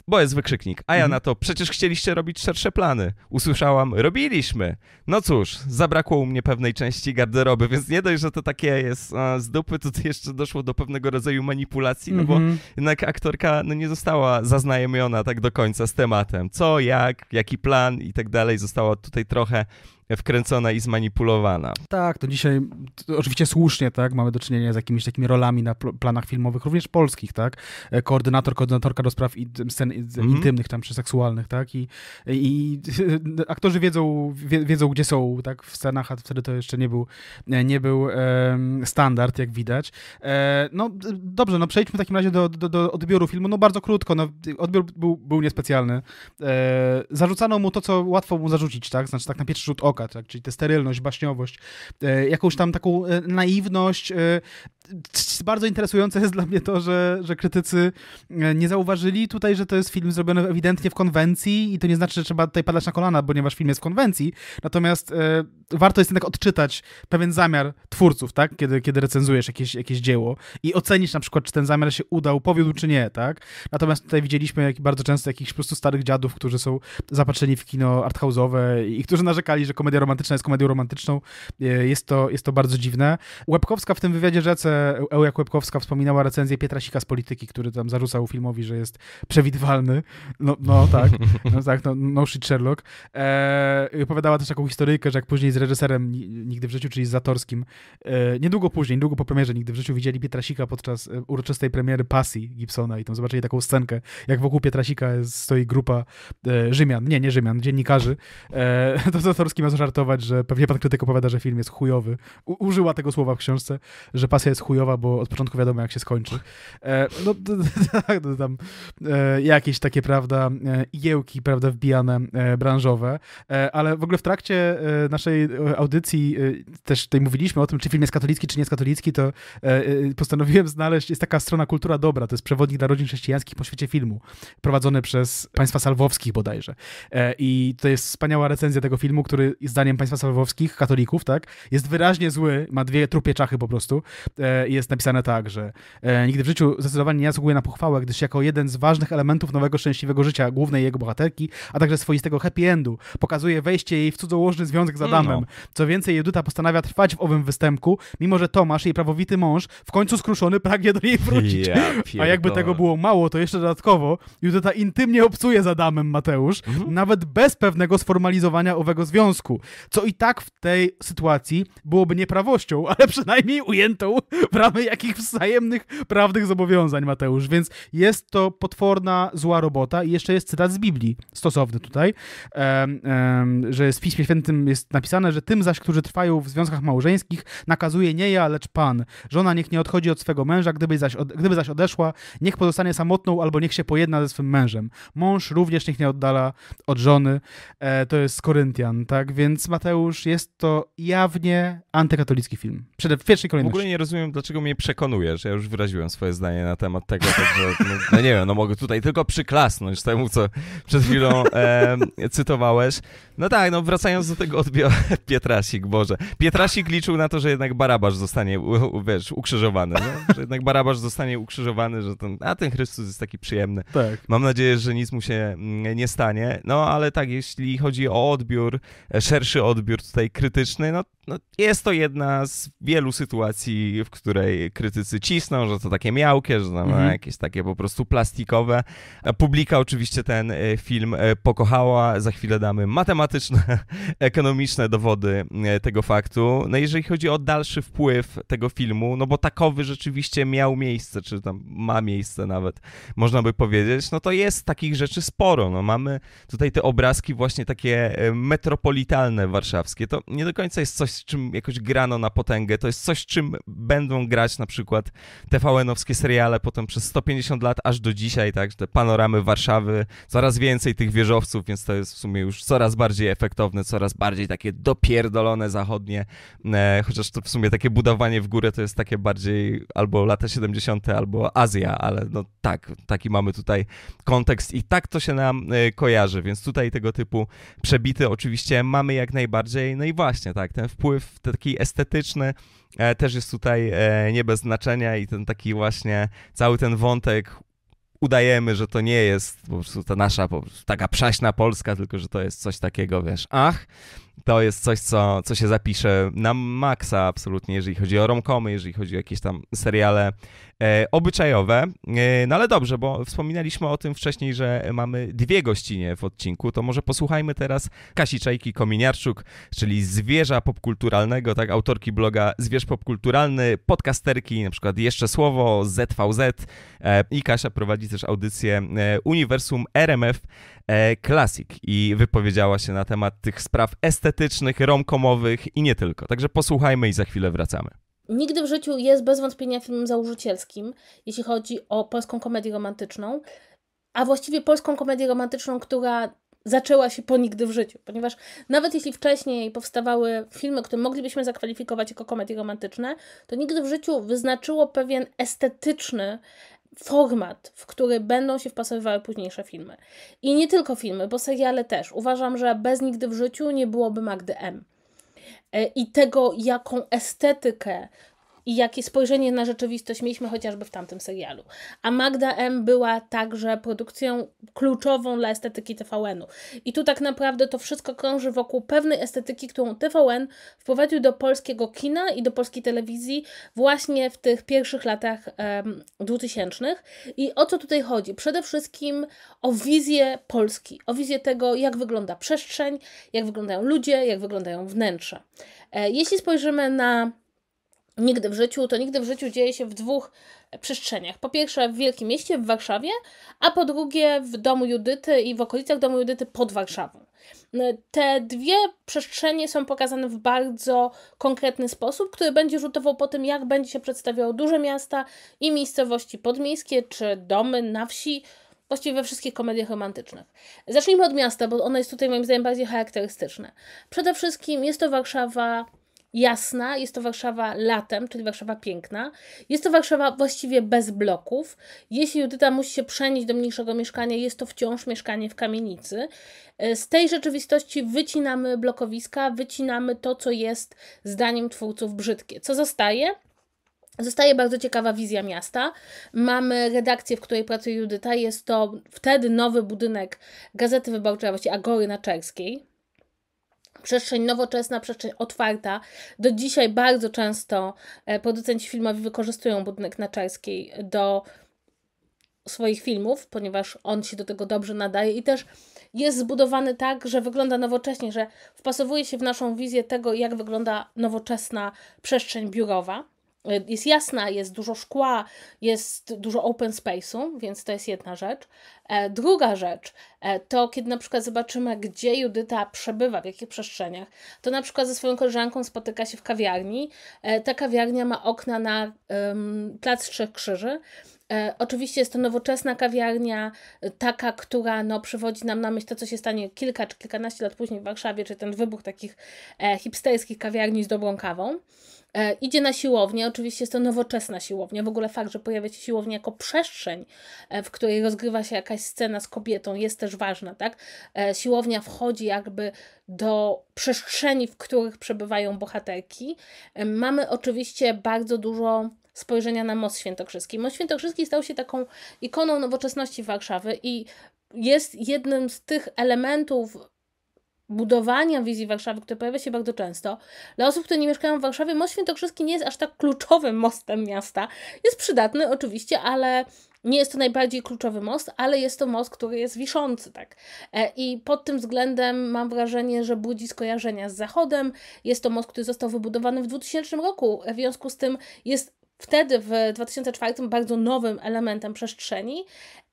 bo jest wykrzyknik. A ja mhm. na to, przecież chcieliście robić szersze plany. Usłyszałam, robiliśmy. No cóż, zabrakło u mnie pewnej części garderoby, więc nie dość, że to takie jest a, z dupy, tutaj jeszcze doszło do pewnego rodzaju manipulacji, no bo mhm. jednak aktorka no, nie została zaznajomiona tak do końca z tematem. Co, jak, jaki plan i tak dalej. Została tutaj trochę wkręcona i zmanipulowana. Tak, to dzisiaj to oczywiście słusznie, tak, mamy do czynienia z jakimiś takimi rolami na pl planach filmowych, również polskich, tak, e, koordynator, koordynatorka do spraw scen mm. intymnych tam czy seksualnych, tak, i, i aktorzy wiedzą, wie, wiedzą, gdzie są, tak, w scenach, a wtedy to jeszcze nie był, e, nie był standard, jak widać. E, no dobrze, no przejdźmy w takim razie do, do, do odbioru filmu, no bardzo krótko, no, odbiór był, był niespecjalny. E, zarzucano mu to, co łatwo mu zarzucić, tak, znaczy tak na pierwszy rzut oka, tak? czyli tę sterylność, baśniowość, e, jakąś tam taką e, naiwność, e, bardzo interesujące jest dla mnie to, że, że krytycy e, nie zauważyli tutaj, że to jest film zrobiony ewidentnie w konwencji i to nie znaczy, że trzeba tutaj padać na kolana, ponieważ film jest w konwencji, natomiast e, warto jest jednak odczytać pewien zamiar twórców, tak? Kiedy, kiedy recenzujesz jakieś, jakieś dzieło i ocenić na przykład, czy ten zamiar się udał, powiódł czy nie, tak? Natomiast tutaj widzieliśmy jak, bardzo często jakichś po prostu starych dziadów, którzy są zapatrzeni w kino arthouse'owe i którzy narzekali, że komedia romantyczna jest komedią romantyczną. E, jest to, jest to bardzo dziwne. Łebkowska w tym wywiadzie rzece Euja Kłepkowska wspominała recenzję Pietra Sika z Polityki, który tam zarzucał filmowi, że jest przewidywalny. No, no tak, no tak, no, no shit Sherlock. E, opowiadała też taką historyjkę, że jak później z reżyserem Nigdy w życiu, czyli z Zatorskim, e, niedługo później, niedługo po premierze Nigdy w życiu widzieli Pietra Sika podczas e, uroczystej premiery Pasji Gibsona i tam zobaczyli taką scenkę, jak wokół Pietra Sika stoi grupa e, Rzymian, nie, nie Rzymian, dziennikarzy. E, to Zatorski ma zażartować, że pewnie pan krytyk opowiada, że film jest chujowy. U, użyła tego słowa w książce, że Pasja jest chujowa, bo od początku wiadomo, jak się skończy. E, no tak, no, tam e, jakieś takie, prawda, e, igiełki, prawda, wbijane branżowe, ale w ogóle w trakcie naszej audycji też tutaj mówiliśmy o tym, czy film jest katolicki, czy nie jest katolicki, to postanowiłem znaleźć, jest taka strona Kultura Dobra, to jest przewodnik dla rodzin chrześcijańskich po świecie filmu, prowadzony przez państwa salwowskich bodajże. I to jest wspaniała recenzja tego filmu, który zdaniem państwa salwowskich, katolików, tak, jest wyraźnie zły, ma dwie trupie czachy po prostu jest napisane tak, że e, nigdy w życiu zdecydowanie nie zasługuje na pochwałę, gdyż jako jeden z ważnych elementów nowego szczęśliwego życia głównej jego bohaterki, a także swoistego happy endu, pokazuje wejście jej w cudzołożny związek z no. Adamem. No. Co więcej, Judyta postanawia trwać w owym występku, mimo że Tomasz, jej prawowity mąż, w końcu skruszony pragnie do niej wrócić. Ja a jakby tego było mało, to jeszcze dodatkowo Judyta intymnie obcuje z Adamem Mateusz, mhm. nawet bez pewnego sformalizowania owego związku, co i tak w tej sytuacji byłoby nieprawością, ale przynajmniej ujętą w ramy jakich wzajemnych prawnych zobowiązań, Mateusz. Więc jest to potworna, zła robota i jeszcze jest cytat z Biblii stosowny tutaj, że w Piśmie Świętym jest napisane, że tym zaś, którzy trwają w związkach małżeńskich, nakazuje nie ja, lecz Pan. Żona niech nie odchodzi od swego męża, gdyby zaś, od, gdyby zaś odeszła, niech pozostanie samotną albo niech się pojedna ze swym mężem. Mąż również niech nie oddala od żony. E, to jest z Koryntian, tak? Więc Mateusz, jest to jawnie antykatolicki film. Przede w pierwszej kolejności. W ogóle nie rozumiem dlaczego mnie przekonujesz? Ja już wyraziłem swoje zdanie na temat tego, także, no, no, nie wiem, no mogę tutaj tylko przyklasnąć temu, co przed chwilą e, cytowałeś. No tak, no wracając do tego odbioru, Pietrasik, Boże. Pietrasik liczył na to, że jednak Barabasz zostanie, wiesz, ukrzyżowany, no? że jednak Barabasz zostanie ukrzyżowany, że ten, a ten Chrystus jest taki przyjemny. Tak. Mam nadzieję, że nic mu się mm, nie stanie, no ale tak, jeśli chodzi o odbiór, szerszy odbiór tutaj krytyczny, no, no jest to jedna z wielu sytuacji, w której krytycy cisną, że to takie miałkie, że tam mhm. jakieś takie po prostu plastikowe. Publika oczywiście ten e, film e, pokochała. Za chwilę damy matematyczne, ekonomiczne dowody e, tego faktu. No jeżeli chodzi o dalszy wpływ tego filmu, no bo takowy rzeczywiście miał miejsce, czy tam ma miejsce nawet, można by powiedzieć, no to jest takich rzeczy sporo. No mamy tutaj te obrazki właśnie takie metropolitalne warszawskie. To nie do końca jest coś, z czym jakoś grano na potęgę. To jest coś, czym będą będą grać na przykład TVN-owskie seriale potem przez 150 lat aż do dzisiaj, tak, te panoramy Warszawy, coraz więcej tych wieżowców, więc to jest w sumie już coraz bardziej efektowne, coraz bardziej takie dopierdolone zachodnie, e, chociaż to w sumie takie budowanie w górę to jest takie bardziej albo lata 70., albo Azja, ale no tak, taki mamy tutaj kontekst i tak to się nam e, kojarzy, więc tutaj tego typu przebity oczywiście mamy jak najbardziej, no i właśnie, tak, ten wpływ taki estetyczny, E, też jest tutaj e, nie bez znaczenia i ten taki właśnie cały ten wątek udajemy, że to nie jest po prostu ta nasza taka przaśna Polska, tylko że to jest coś takiego, wiesz, ach to jest coś, co, co się zapisze na maksa absolutnie, jeżeli chodzi o romkomy, jeżeli chodzi o jakieś tam seriale e, obyczajowe. E, no ale dobrze, bo wspominaliśmy o tym wcześniej, że mamy dwie gościnie w odcinku, to może posłuchajmy teraz Kasi Czajki-Kominiarczuk, czyli zwierza popkulturalnego, tak, autorki bloga Zwierz Popkulturalny, podcasterki, na przykład Jeszcze Słowo, ZVZ e, i Kasia prowadzi też audycję e, Uniwersum RMF E, Classic i wypowiedziała się na temat tych spraw estetycznych, romkomowych i nie tylko. Także posłuchajmy i za chwilę wracamy. Nigdy w życiu jest bez wątpienia filmem założycielskim, jeśli chodzi o polską komedię romantyczną, a właściwie polską komedię romantyczną, która zaczęła się po nigdy w życiu, ponieważ nawet jeśli wcześniej powstawały filmy, które moglibyśmy zakwalifikować jako komedie romantyczne, to nigdy w życiu wyznaczyło pewien estetyczny format, w który będą się wpasowywały późniejsze filmy. I nie tylko filmy, bo seriale też. Uważam, że bez nigdy w życiu nie byłoby Magdy M. E, I tego, jaką estetykę i jakie spojrzenie na rzeczywistość mieliśmy chociażby w tamtym serialu. A Magda M była także produkcją kluczową dla estetyki TVN-u. I tu tak naprawdę to wszystko krąży wokół pewnej estetyki, którą TVN wprowadził do polskiego kina i do polskiej telewizji właśnie w tych pierwszych latach um, 2000. I o co tutaj chodzi? Przede wszystkim o wizję Polski, o wizję tego, jak wygląda przestrzeń, jak wyglądają ludzie, jak wyglądają wnętrza. E, jeśli spojrzymy na nigdy w życiu, to nigdy w życiu dzieje się w dwóch przestrzeniach. Po pierwsze w Wielkim Mieście, w Warszawie, a po drugie w domu Judyty i w okolicach domu Judyty pod Warszawą. Te dwie przestrzenie są pokazane w bardzo konkretny sposób, który będzie rzutował po tym, jak będzie się przedstawiało duże miasta i miejscowości podmiejskie, czy domy na wsi, właściwie we wszystkich komediach romantycznych. Zacznijmy od miasta, bo ono jest tutaj moim zdaniem bardziej charakterystyczne. Przede wszystkim jest to Warszawa jasna, jest to Warszawa latem, czyli Warszawa piękna. Jest to Warszawa właściwie bez bloków. Jeśli Judyta musi się przenieść do mniejszego mieszkania, jest to wciąż mieszkanie w kamienicy. E, z tej rzeczywistości wycinamy blokowiska, wycinamy to, co jest zdaniem twórców brzydkie. Co zostaje? Zostaje bardzo ciekawa wizja miasta. Mamy redakcję, w której pracuje Judyta. Jest to wtedy nowy budynek Gazety Wyborczej, a właściwie Agory Naczerskiej przestrzeń nowoczesna, przestrzeń otwarta. Do dzisiaj bardzo często e, producenci filmowi wykorzystują budynek na Czarskiej do swoich filmów, ponieważ on się do tego dobrze nadaje i też jest zbudowany tak, że wygląda nowocześnie, że wpasowuje się w naszą wizję tego, jak wygląda nowoczesna przestrzeń biurowa. Y, jest jasna, jest dużo szkła, jest dużo open space'u, więc to jest jedna rzecz. E, druga rzecz e, to, kiedy na przykład zobaczymy, gdzie Judyta przebywa, w jakich przestrzeniach, to na przykład ze swoją koleżanką spotyka się w kawiarni. E, ta kawiarnia ma okna na um, Plac Trzech Krzyży, E, oczywiście jest to nowoczesna kawiarnia, e, taka, która no, przywodzi nam na myśl to, co się stanie kilka czy kilkanaście lat później w Warszawie, czy ten wybuch takich e, hipsterskich kawiarni z dobrą kawą. E, idzie na siłownię, oczywiście jest to nowoczesna siłownia. W ogóle fakt, że pojawia się siłownia jako przestrzeń, w której rozgrywa się jakaś scena z kobietą, jest też ważna, tak? siłownia wchodzi jakby do przestrzeni, w których przebywają bohaterki. Mamy oczywiście bardzo dużo spojrzenia na Most Świętokrzyski. Most Świętokrzyski stał się taką ikoną nowoczesności Warszawy i jest jednym z tych elementów budowania wizji Warszawy, które pojawia się bardzo często. Dla osób, które nie mieszkają w Warszawie, Most Świętokrzyski nie jest aż tak kluczowym mostem miasta. Jest przydatny oczywiście, ale nie jest to najbardziej kluczowy most, ale jest to most, który jest wiszący, tak. E, I pod tym względem mam wrażenie, że budzi skojarzenia z Zachodem. Jest to most, który został wybudowany w 2000 roku. E, w związku z tym jest wtedy w 2004 bardzo nowym elementem przestrzeni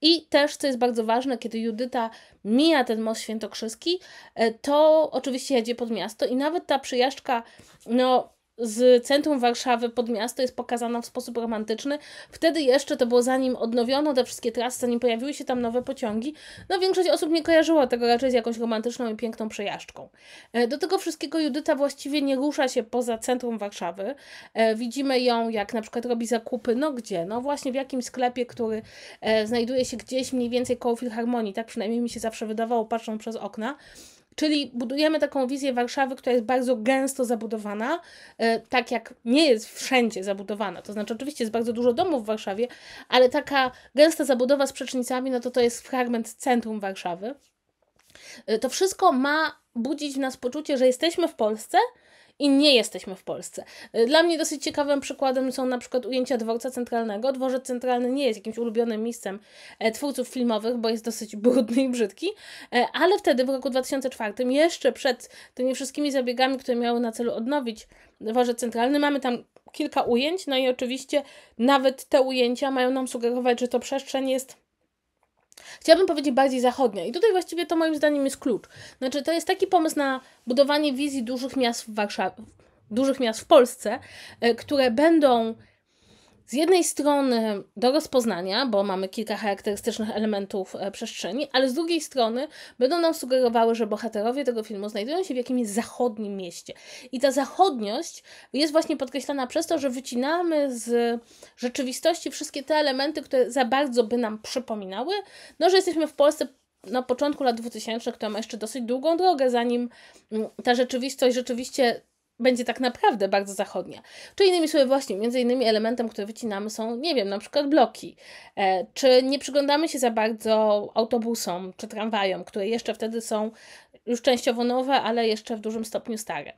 i też, co jest bardzo ważne, kiedy Judyta mija ten most świętokrzyski, e, to oczywiście jedzie pod miasto i nawet ta przyjażdżka, no z centrum Warszawy pod miasto jest pokazana w sposób romantyczny. Wtedy jeszcze to było zanim odnowiono te wszystkie trasy, zanim pojawiły się tam nowe pociągi. No większość osób nie kojarzyła tego raczej z jakąś romantyczną i piękną przejażdżką. E, do tego wszystkiego Judyta właściwie nie rusza się poza centrum Warszawy. E, widzimy ją jak na przykład robi zakupy, no gdzie? No właśnie w jakim sklepie, który e, znajduje się gdzieś mniej więcej koło Filharmonii, tak przynajmniej mi się zawsze wydawało patrząc przez okna. Czyli budujemy taką wizję Warszawy, która jest bardzo gęsto zabudowana, e, tak jak nie jest wszędzie zabudowana. To znaczy, oczywiście jest bardzo dużo domów w Warszawie, ale taka gęsta zabudowa z przecznicami, no to to jest fragment centrum Warszawy. E, to wszystko ma budzić w nas poczucie, że jesteśmy w Polsce, i nie jesteśmy w Polsce. Y, dla mnie dosyć ciekawym przykładem są na przykład ujęcia Dworca Centralnego. Dworzec Centralny nie jest jakimś ulubionym miejscem e, twórców filmowych, bo jest dosyć brudny i brzydki, e, ale wtedy w roku 2004, jeszcze przed tymi wszystkimi zabiegami, które miały na celu odnowić Dworzec Centralny, mamy tam kilka ujęć, no i oczywiście nawet te ujęcia mają nam sugerować, że to przestrzeń jest Chciałabym powiedzieć bardziej zachodnia. I tutaj właściwie to moim zdaniem jest klucz. Znaczy, to jest taki pomysł na budowanie wizji dużych miast w Warszawie, dużych miast w Polsce, e, które będą z jednej strony do rozpoznania, bo mamy kilka charakterystycznych elementów e, przestrzeni, ale z drugiej strony będą nam sugerowały, że bohaterowie tego filmu znajdują się w jakimś zachodnim mieście. I ta zachodniość jest właśnie podkreślana przez to, że wycinamy z rzeczywistości wszystkie te elementy, które za bardzo by nam przypominały, no że jesteśmy w Polsce na początku lat 2000, która ma jeszcze dosyć długą drogę, zanim mm, ta rzeczywistość rzeczywiście będzie tak naprawdę bardzo zachodnia. Czy innymi słowy, właśnie, między innymi elementem, który wycinamy są, nie wiem, na przykład bloki. E, czy nie przyglądamy się za bardzo autobusom czy tramwajom, które jeszcze wtedy są już częściowo nowe, ale jeszcze w dużym stopniu stare.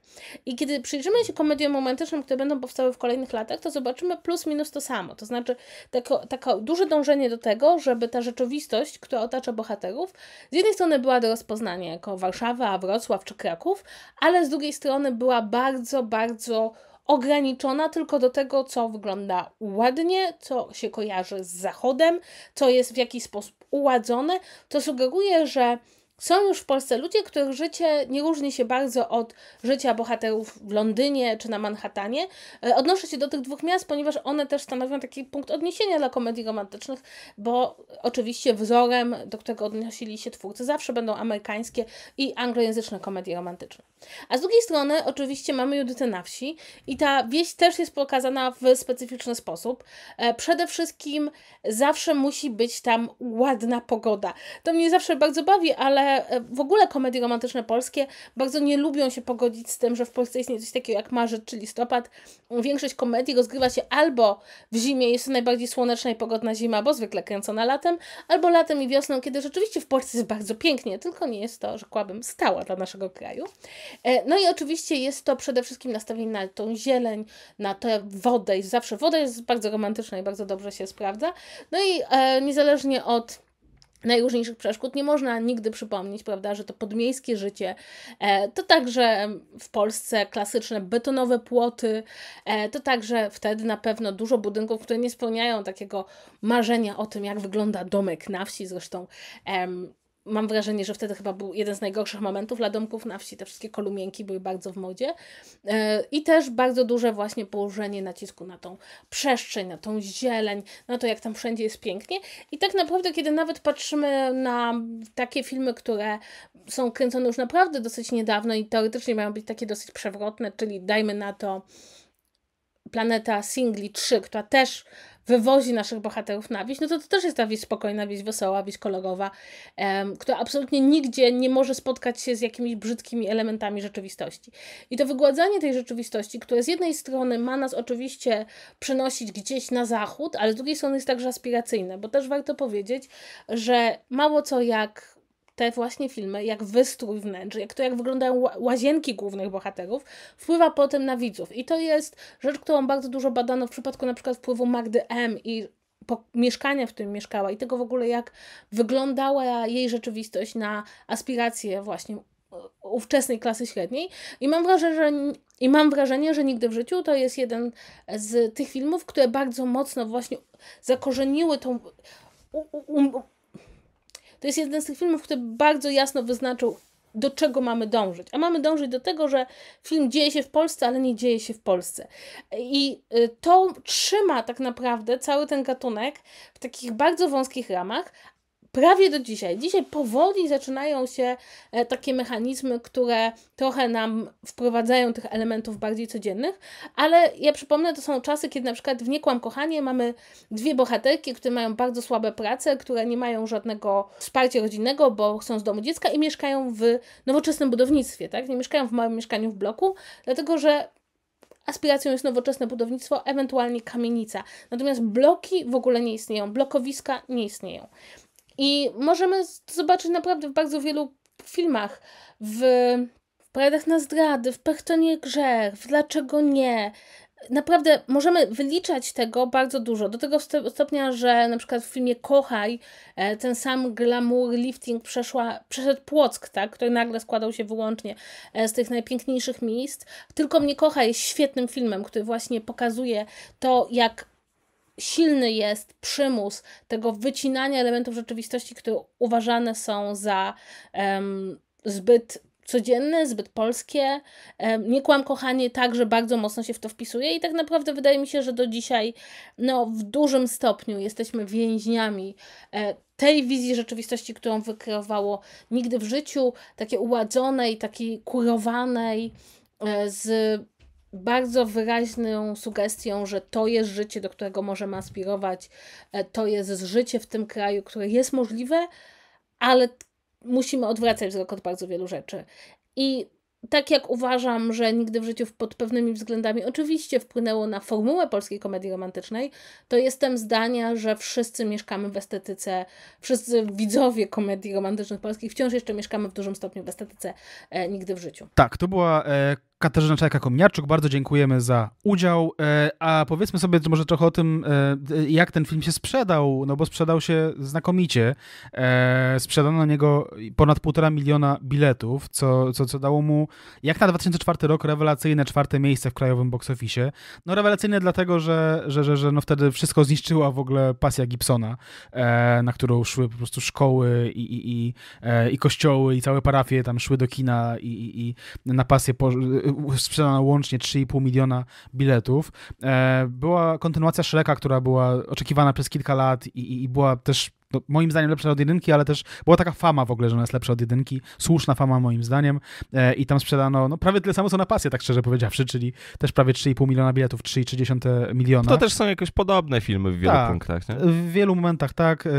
I kiedy przyjrzymy się komediom romantycznym, które będą powstały w kolejnych latach, to zobaczymy plus minus to samo. To znaczy takie tako duże dążenie do tego, żeby ta rzeczywistość, która otacza bohaterów, z jednej strony była do rozpoznania jako Warszawa, Wrocław czy Kraków, ale z drugiej strony była bardzo, bardzo ograniczona tylko do tego, co wygląda ładnie, co się kojarzy z zachodem, co jest w jakiś sposób uładzone, to sugeruje, że są już w Polsce ludzie, których życie nie różni się bardzo od życia bohaterów w Londynie czy na Manhattanie. E, odnoszę się do tych dwóch miast, ponieważ one też stanowią taki punkt odniesienia dla komedii romantycznych, bo oczywiście wzorem, do którego odnosili się twórcy, zawsze będą amerykańskie i anglojęzyczne komedie romantyczne. A z drugiej strony oczywiście mamy Judytę na wsi i ta wieś też jest pokazana w specyficzny sposób. E, przede wszystkim zawsze musi być tam ładna pogoda. To mnie zawsze bardzo bawi, ale E, w ogóle komedie romantyczne polskie bardzo nie lubią się pogodzić z tym, że w Polsce istnieje coś takiego jak marzec czy listopad. Większość komedii rozgrywa się albo w zimie, jest to najbardziej słoneczna i pogodna zima, bo zwykle kręcona latem, albo latem i wiosną, kiedy rzeczywiście w Polsce jest bardzo pięknie, tylko nie jest to, rzekłabym, stała dla naszego kraju. E, no i oczywiście jest to przede wszystkim nastawienie na tą zieleń, na tę wodę i zawsze woda jest bardzo romantyczna i bardzo dobrze się sprawdza. No i e, niezależnie od najróżniejszych przeszkód. Nie można nigdy przypomnieć, prawda, że to podmiejskie życie e, to także w Polsce klasyczne betonowe płoty, e, to także wtedy na pewno dużo budynków, które nie spełniają takiego marzenia o tym, jak wygląda domek na wsi. Zresztą mam wrażenie, że wtedy chyba był jeden z najgorszych momentów dla domków na wsi. Te wszystkie kolumienki były bardzo w modzie. E, I też bardzo duże właśnie położenie nacisku na tą przestrzeń, na tą zieleń, na to, jak tam wszędzie jest pięknie. I tak naprawdę, kiedy nawet patrzymy na takie filmy, które są kręcone już naprawdę dosyć niedawno i teoretycznie mają być takie dosyć przewrotne, czyli dajmy na to Planeta Singli 3, która też wywozi naszych bohaterów na wieś, no to to też jest ta wieś spokojna, wieś wesoła, wieś kolorowa, um, która absolutnie nigdzie nie może spotkać się z jakimiś brzydkimi elementami rzeczywistości. I to wygładzanie tej rzeczywistości, które z jednej strony ma nas oczywiście przenosić gdzieś na zachód, ale z drugiej strony jest także aspiracyjne, bo też warto powiedzieć, że mało co jak te właśnie filmy, jak wystrój wnętrz, jak to, jak wyglądają łazienki głównych bohaterów, wpływa potem na widzów. I to jest rzecz, którą bardzo dużo badano w przypadku na przykład wpływu Magdy M i mieszkania, w którym mieszkała i tego w ogóle, jak wyglądała jej rzeczywistość na aspiracje właśnie ówczesnej klasy średniej i mam wrażenie, że, i mam wrażenie, że nigdy w życiu to jest jeden z tych filmów, które bardzo mocno właśnie zakorzeniły tą u, u, to jest jeden z tych filmów, który bardzo jasno wyznaczył, do czego mamy dążyć. A mamy dążyć do tego, że film dzieje się w Polsce, ale nie dzieje się w Polsce. I y, to trzyma tak naprawdę cały ten gatunek w takich bardzo wąskich ramach, prawie do dzisiaj. Dzisiaj powoli zaczynają się e, takie mechanizmy, które trochę nam wprowadzają tych elementów bardziej codziennych, ale ja przypomnę, to są czasy, kiedy na przykład w Niekłam Kochanie mamy dwie bohaterki, które mają bardzo słabe prace, które nie mają żadnego wsparcia rodzinnego, bo są z domu dziecka i mieszkają w nowoczesnym budownictwie, tak? Nie mieszkają w małym mieszkaniu w bloku, dlatego że aspiracją jest nowoczesne budownictwo, ewentualnie kamienica. Natomiast bloki w ogóle nie istnieją, blokowiska nie istnieją. I możemy zobaczyć naprawdę w bardzo wielu filmach, w, w na zdrady, w Pechtonie nie grzech, w Dlaczego nie, naprawdę możemy wyliczać tego bardzo dużo. Do tego stopnia, że na przykład w filmie Kochaj e, ten sam glamour lifting przeszła, przeszedł Płock, tak, który nagle składał się wyłącznie e, z tych najpiękniejszych miejsc. Tylko mnie kochaj jest świetnym filmem, który właśnie pokazuje to, jak silny jest przymus tego wycinania elementów rzeczywistości, które uważane są za um, zbyt codzienne, zbyt polskie. Um, nie kłam kochanie także bardzo mocno się w to wpisuje i tak naprawdę wydaje mi się, że do dzisiaj no, w dużym stopniu jesteśmy więźniami e, tej wizji rzeczywistości, którą wykreowało nigdy w życiu, takiej uładzonej, takiej kurowanej, e, z bardzo wyraźną sugestią, że to jest życie, do którego możemy aspirować, e, to jest życie w tym kraju, które jest możliwe, ale musimy odwracać wzrok od bardzo wielu rzeczy. I tak jak uważam, że nigdy w życiu pod pewnymi względami oczywiście wpłynęło na formułę polskiej komedii romantycznej, to jestem zdania, że wszyscy mieszkamy w estetyce, wszyscy widzowie komedii romantycznych polskich wciąż jeszcze mieszkamy w dużym stopniu w estetyce e, nigdy w życiu. Tak, to była e, Katarzyna Czajka-Komniarczuk, bardzo dziękujemy za udział. E, a powiedzmy sobie może trochę o tym, e, jak ten film się sprzedał, no bo sprzedał się znakomicie. E, sprzedano na niego ponad półtora miliona biletów, co, co, co dało mu, jak na 2004 rok, rewelacyjne czwarte miejsce w krajowym box office. No rewelacyjne dlatego, że, że, że, że no wtedy wszystko zniszczyła w ogóle pasja Gibsona, na którą szły po prostu szkoły i, i, i, i kościoły i całe parafie tam szły do kina i, i, i na pasję po, sprzedano łącznie 3,5 miliona biletów. E, była kontynuacja Shreka, która była oczekiwana przez kilka lat i, i była też no, moim zdaniem lepsza od jedynki, ale też była taka fama w ogóle, że ona jest lepsza od jedynki. Słuszna fama moim zdaniem. E, I tam sprzedano no, prawie tyle samo, co na pasję, tak szczerze powiedziawszy, czyli też prawie 3,5 miliona biletów, 3,3 miliona. To też są jakoś podobne filmy w wielu tak, punktach, nie? W wielu momentach, tak. E,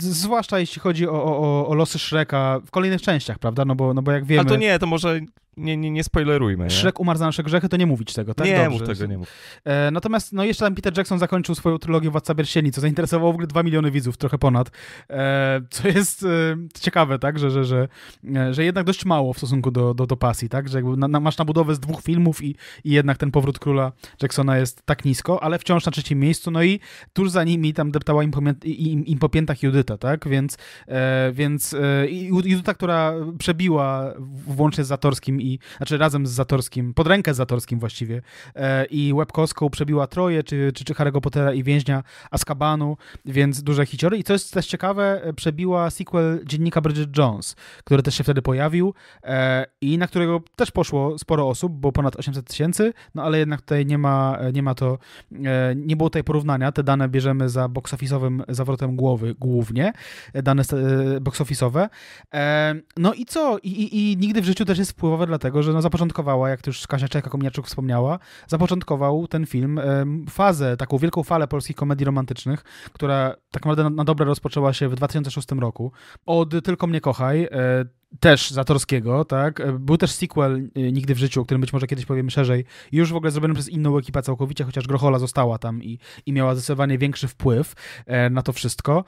zwłaszcza jeśli chodzi o, o, o losy Shreka w kolejnych częściach, prawda? No bo, no bo jak wiemy... A to nie, to może nie, nie, nie spoilerujmy. Nie? Shrek umarł za nasze grzechy, to nie mówić tego, tak? Nie Dobrze. mów tego, nie mów. E, natomiast no jeszcze tam Peter Jackson zakończył swoją trylogię Władca Bersieni, co zainteresowało w ogóle 2 miliony widzów, trochę ponad. E, co jest e, ciekawe, tak? Że, że, że, e, że jednak dość mało w stosunku do, do, do pasji, tak? Że jakby na, na, masz z dwóch filmów i, i jednak ten powrót króla Jacksona jest tak nisko, ale wciąż na trzecim miejscu, no i tuż za nimi tam deptała im, im, im po piętach Judyta, tak? Więc, e, więc e, Judyta, która przebiła włącznie z Zatorskim i i, znaczy razem z Zatorskim, pod rękę z Zatorskim właściwie e, i łebkowską przebiła Troje, czy, czy, czy Harry'ego Pottera i więźnia Azkabanu, więc duże hiciory. I co jest też ciekawe, e, przebiła sequel dziennika Bridget Jones, który też się wtedy pojawił e, i na którego też poszło sporo osób, bo ponad 800 tysięcy, no ale jednak tutaj nie ma, e, nie ma to, e, nie było tutaj porównania, te dane bierzemy za box office'owym zawrotem głowy głównie, e, dane box office'owe. no i co? I, i, I nigdy w życiu też jest wpływowe dla dlatego, że no zapoczątkowała, jak to już Kasia Czeka-Kominiaczuk wspomniała, zapoczątkował ten film fazę, taką wielką falę polskich komedii romantycznych, która tak naprawdę na, na dobre rozpoczęła się w 2006 roku. Od Tylko mnie kochaj, e, też Zatorskiego, tak? E, był też sequel e, Nigdy w życiu, o którym być może kiedyś powiemy szerzej. Już w ogóle zrobiony przez inną ekipę całkowicie, chociaż Grochola została tam i, i miała zdecydowanie większy wpływ e, na to wszystko.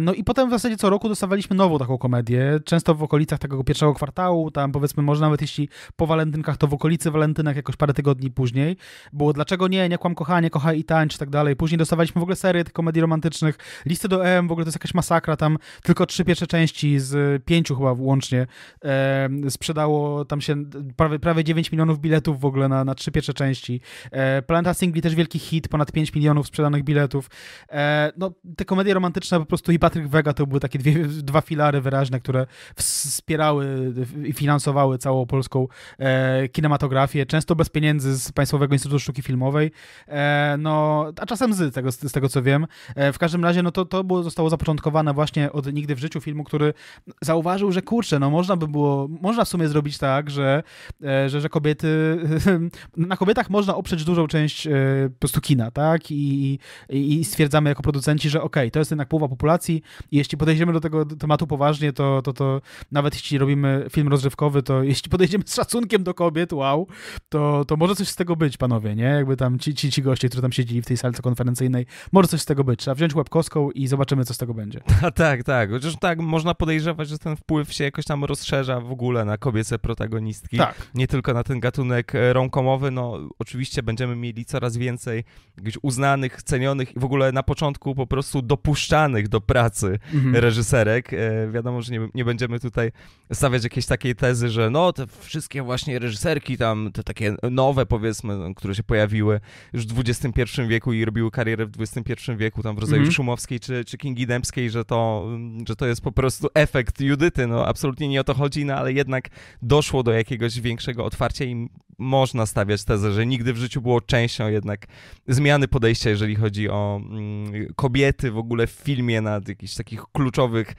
No i potem w zasadzie co roku dostawaliśmy nową taką komedię, często w okolicach tego pierwszego kwartału, tam powiedzmy może nawet jeśli po walentynkach, to w okolicy walentynek jakoś parę tygodni później. Było Dlaczego nie? Nie kłam kochanie, kochaj i tańcz i tak dalej. Później dostawaliśmy w ogóle serię tych komedii romantycznych. Listy do EM, w ogóle to jest jakaś masakra, tam tylko trzy pierwsze części z pięciu chyba łącznie, e, sprzedało tam się prawie, prawie 9 milionów biletów w ogóle na, na trzy pierwsze części. E, Planeta Singli też wielki hit, ponad 5 milionów sprzedanych biletów. E, no, te komedie romantyczne po prostu i Patryk Vega to były takie dwie, dwa filary wyraźne, które wspierały i finansowały całą polską e, kinematografię, często bez pieniędzy z Państwowego Instytutu Sztuki Filmowej, e, no, a czasem z tego, z tego co wiem. E, w każdym razie, no to, to było, zostało zapoczątkowane właśnie od Nigdy w życiu filmu, który zauważył zauważył, że kurczę, no można by było, można w sumie zrobić tak, że, e, że, że kobiety, na kobietach można oprzeć dużą część e, po prostu kina, tak? I, i, stwierdzamy jako producenci, że okej, okay, to jest jednak połowa populacji i jeśli podejdziemy do tego tematu poważnie, to, to, to nawet jeśli robimy film rozrywkowy, to jeśli podejdziemy z szacunkiem do kobiet, wow, to, to może coś z tego być, panowie, nie? Jakby tam ci, ci, ci goście, którzy tam siedzieli w tej salce konferencyjnej, może coś z tego być. Trzeba wziąć łeb i zobaczymy, co z tego będzie. A tak, tak. Chociaż tak, można podejrzewać, że ten ten wpływ się jakoś tam rozszerza w ogóle na kobiece protagonistki. Tak. Nie tylko na ten gatunek e, rąkomowy, no oczywiście będziemy mieli coraz więcej jakichś uznanych, cenionych i w ogóle na początku po prostu dopuszczanych do pracy mhm. reżyserek. E, wiadomo, że nie, nie będziemy tutaj stawiać jakiejś takiej tezy, że no te wszystkie właśnie reżyserki tam, te takie nowe powiedzmy, no, które się pojawiły już w XXI wieku i robiły karierę w XXI wieku tam w rodzaju mhm. Szumowskiej czy, czy Kingi Dębskiej, że to, że to jest po prostu efekt Judy no absolutnie nie o to chodzi, no ale jednak doszło do jakiegoś większego otwarcia i można stawiać tezę, że nigdy w życiu było częścią jednak zmiany podejścia, jeżeli chodzi o mm, kobiety w ogóle w filmie na jakichś takich kluczowych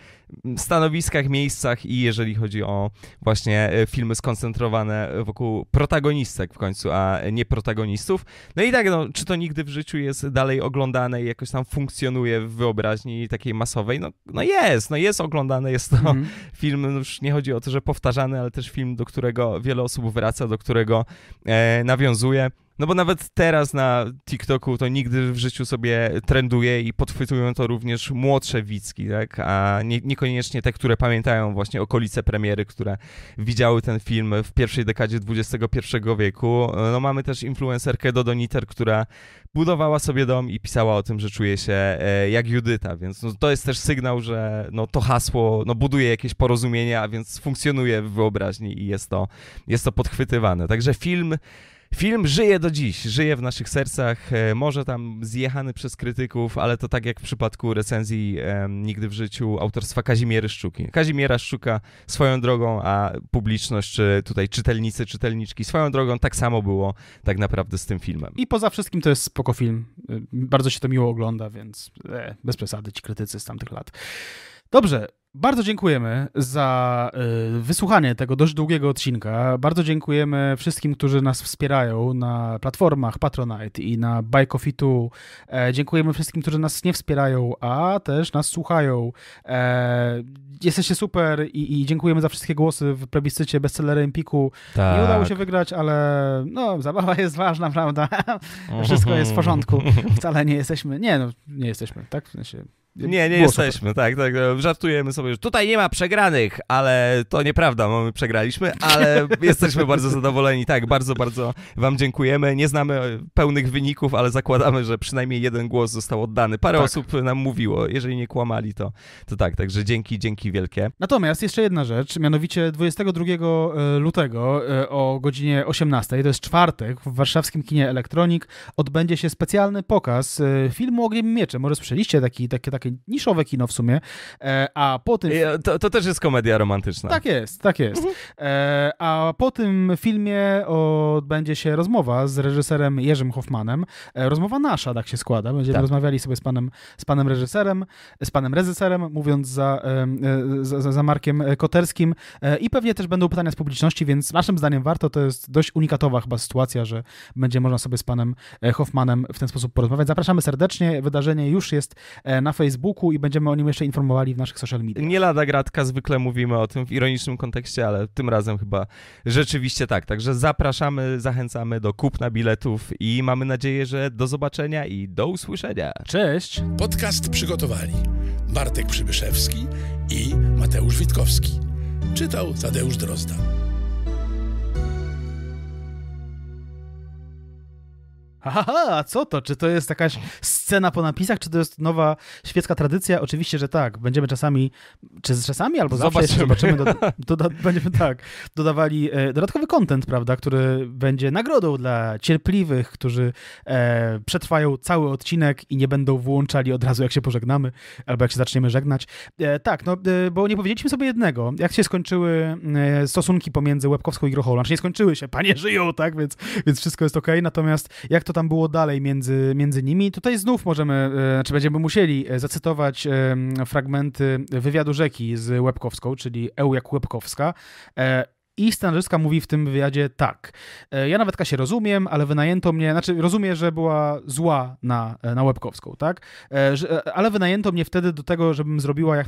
stanowiskach, miejscach i jeżeli chodzi o właśnie e, filmy skoncentrowane wokół protagonistek w końcu, a nie protagonistów. No i tak, no, czy to nigdy w życiu jest dalej oglądane i jakoś tam funkcjonuje w wyobraźni takiej masowej? No, no jest, no jest oglądane, jest to mm -hmm. film, no już nie chodzi o to, że powtarzany, ale też film, do którego wiele osób wraca, do którego e, nawiązuje. No bo nawet teraz na TikToku to nigdy w życiu sobie trenduje i podchwytują to również młodsze Wicki, tak? A nie, niekoniecznie te, które pamiętają właśnie okolice premiery, które widziały ten film w pierwszej dekadzie XXI wieku. No mamy też influencerkę Dodo Niter, która budowała sobie dom i pisała o tym, że czuje się e, jak Judyta, więc no to jest też sygnał, że no to hasło no buduje jakieś porozumienia, a więc funkcjonuje w wyobraźni i jest to, jest to podchwytywane. Także film Film żyje do dziś, żyje w naszych sercach, e, może tam zjechany przez krytyków, ale to tak jak w przypadku recenzji e, Nigdy w życiu autorstwa Kazimiery Szczuki. Kazimiera Szczuka swoją drogą, a publiczność, czy tutaj czytelnicy, czytelniczki swoją drogą, tak samo było tak naprawdę z tym filmem. I poza wszystkim to jest spoko film, y, bardzo się to miło ogląda, więc e, bez przesady ci krytycy z tamtych lat. Dobrze, bardzo dziękujemy za y, wysłuchanie tego dość długiego odcinka. Bardzo dziękujemy wszystkim, którzy nas wspierają na platformach Patronite i na Buy Coffee Dziękujemy wszystkim, którzy nas nie wspierają, a też nas słuchają. E, jesteście super i, i dziękujemy za wszystkie głosy w plebiscycie Bestsellerem Piku. Tak. Nie udało się wygrać, ale no, zabawa jest ważna, prawda? Mhm. Wszystko jest w porządku. Wcale nie jesteśmy, nie, no, nie jesteśmy, tak? W sensie nie, nie jesteśmy, tak, tak, e, żartujemy sobie, że tutaj nie ma przegranych, ale to nieprawda, my przegraliśmy, ale jesteśmy bardzo zadowoleni, tak, bardzo, bardzo wam dziękujemy, nie znamy e, pełnych wyników, ale zakładamy, że przynajmniej jeden głos został oddany, parę tak. osób nam mówiło, jeżeli nie kłamali, to, to tak, także dzięki, dzięki wielkie. Natomiast jeszcze jedna rzecz, mianowicie 22 e, lutego o godzinie 18, to jest czwartek, w warszawskim kinie Elektronik odbędzie się specjalny pokaz filmu Ogniem Miecze, może słyszeliście taki, taki, taki takie niszowe kino w sumie, e, a po tym... E, to, to też jest komedia romantyczna. Tak jest, tak jest. Mhm. E, a po tym filmie odbędzie się rozmowa z reżyserem Jerzym Hoffmanem. Rozmowa nasza, tak się składa. Będziemy tak. rozmawiali sobie z panem, z panem reżyserem, z panem reżyserem, mówiąc za, za, za Markiem Koterskim i pewnie też będą pytania z publiczności, więc naszym zdaniem warto, to jest dość unikatowa chyba sytuacja, że będzie można sobie z panem Hoffmanem w ten sposób porozmawiać. Zapraszamy serdecznie, wydarzenie już jest na Facebooku Facebooku i będziemy o nim jeszcze informowali w naszych social mediach. Nie lada gratka, zwykle mówimy o tym w ironicznym kontekście, ale tym razem chyba rzeczywiście tak. Także zapraszamy, zachęcamy do kupna biletów i mamy nadzieję, że do zobaczenia i do usłyszenia. Cześć! Podcast przygotowali Bartek Przybyszewski i Mateusz Witkowski. Czytał Tadeusz Drozda. Haha, a co to? Czy to jest jakaś scena po napisach, czy to jest nowa świecka tradycja? Oczywiście, że tak. Będziemy czasami, czy z czasami, albo zobaczymy. zawsze zobaczymy, do, będziemy tak, dodawali e, dodatkowy kontent, prawda, który będzie nagrodą dla cierpliwych, którzy e, przetrwają cały odcinek i nie będą włączali od razu, jak się pożegnamy, albo jak się zaczniemy żegnać. E, tak, no, e, bo nie powiedzieliśmy sobie jednego, jak się skończyły e, stosunki pomiędzy Łebkowską i Grocholą. Znaczy nie skończyły się, panie żyją, tak, więc, więc wszystko jest okej, okay. natomiast jak to co tam było dalej między, między nimi. Tutaj znów możemy, znaczy będziemy musieli e, zacytować fragmenty wywiadu rzeki z Łebkowską, czyli Eł jak Łebkowska. E, i scenarzyska mówi w tym wywiadzie tak. E, ja nawet się rozumiem, ale wynajęto mnie, znaczy rozumiem, że była zła na, e, na Łebkowską, tak? E, że, ale wynajęto mnie wtedy do tego, żebym zrobiła jak,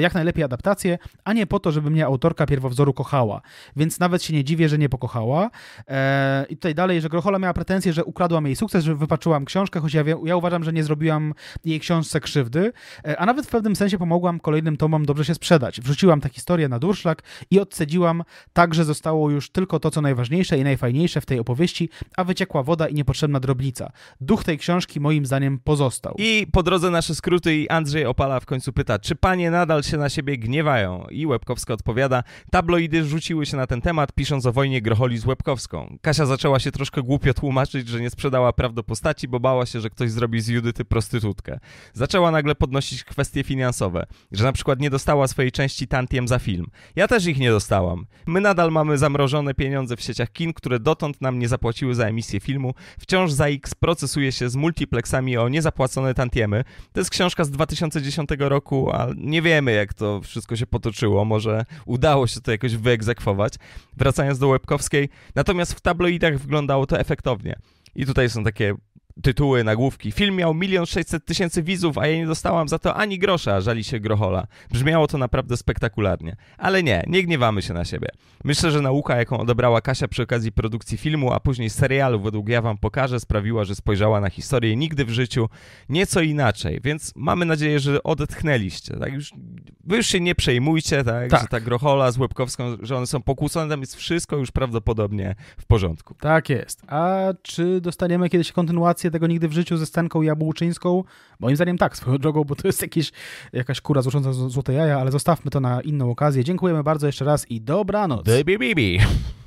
jak najlepiej adaptację, a nie po to, żeby mnie autorka pierwowzoru kochała. Więc nawet się nie dziwię, że nie pokochała. E, I tutaj dalej, że Grochola miała pretensje, że ukradłam jej sukces, że wypaczyłam książkę, choć ja, ja uważam, że nie zrobiłam jej książce krzywdy, a nawet w pewnym sensie pomogłam kolejnym tomom dobrze się sprzedać. Wrzuciłam tę historię na durszlak i odcedziłam Także zostało już tylko to, co najważniejsze i najfajniejsze w tej opowieści, a wyciekła woda i niepotrzebna drobnica. Duch tej książki moim zdaniem pozostał. I po drodze nasze skróty i Andrzej Opala w końcu pyta, czy panie nadal się na siebie gniewają? I Łebkowska odpowiada, tabloidy rzuciły się na ten temat, pisząc o wojnie Grocholi z Łebkowską. Kasia zaczęła się troszkę głupio tłumaczyć, że nie sprzedała praw do postaci, bo bała się, że ktoś zrobi z Judyty prostytutkę. Zaczęła nagle podnosić kwestie finansowe, że na przykład nie dostała swojej części tantiem za film. Ja też ich nie dostałam. My na nadal mamy zamrożone pieniądze w sieciach kin, które dotąd nam nie zapłaciły za emisję filmu. Wciąż za X procesuje się z multiplexami o niezapłacone tantiemy. To jest książka z 2010 roku, a nie wiemy jak to wszystko się potoczyło. Może udało się to jakoś wyegzekwować. Wracając do Łebkowskiej, natomiast w tabloidach wyglądało to efektownie. I tutaj są takie tytuły, nagłówki. Film miał 1 600 tysięcy widzów, a ja nie dostałam za to ani grosza, żali się Grochola. Brzmiało to naprawdę spektakularnie. Ale nie, nie gniewamy się na siebie. Myślę, że nauka, jaką odebrała Kasia przy okazji produkcji filmu, a później serialu, według ja wam pokażę, sprawiła, że spojrzała na historię nigdy w życiu nieco inaczej. Więc mamy nadzieję, że odetchnęliście. Tak? Już, wy już się nie przejmujcie, tak? tak. że ta Grochola z Łebkowską, że one są pokłócone, tam jest wszystko już prawdopodobnie w porządku. Tak jest. A czy dostaniemy kiedyś kontynuację tego nigdy w życiu ze Stanką Jabłczyńską? Moim zdaniem tak, swoją drogą, bo to jest jakiś, jakaś kura złocząca złote jaja, ale zostawmy to na inną okazję. Dziękujemy bardzo jeszcze raz i dobranoc. Baby, baby.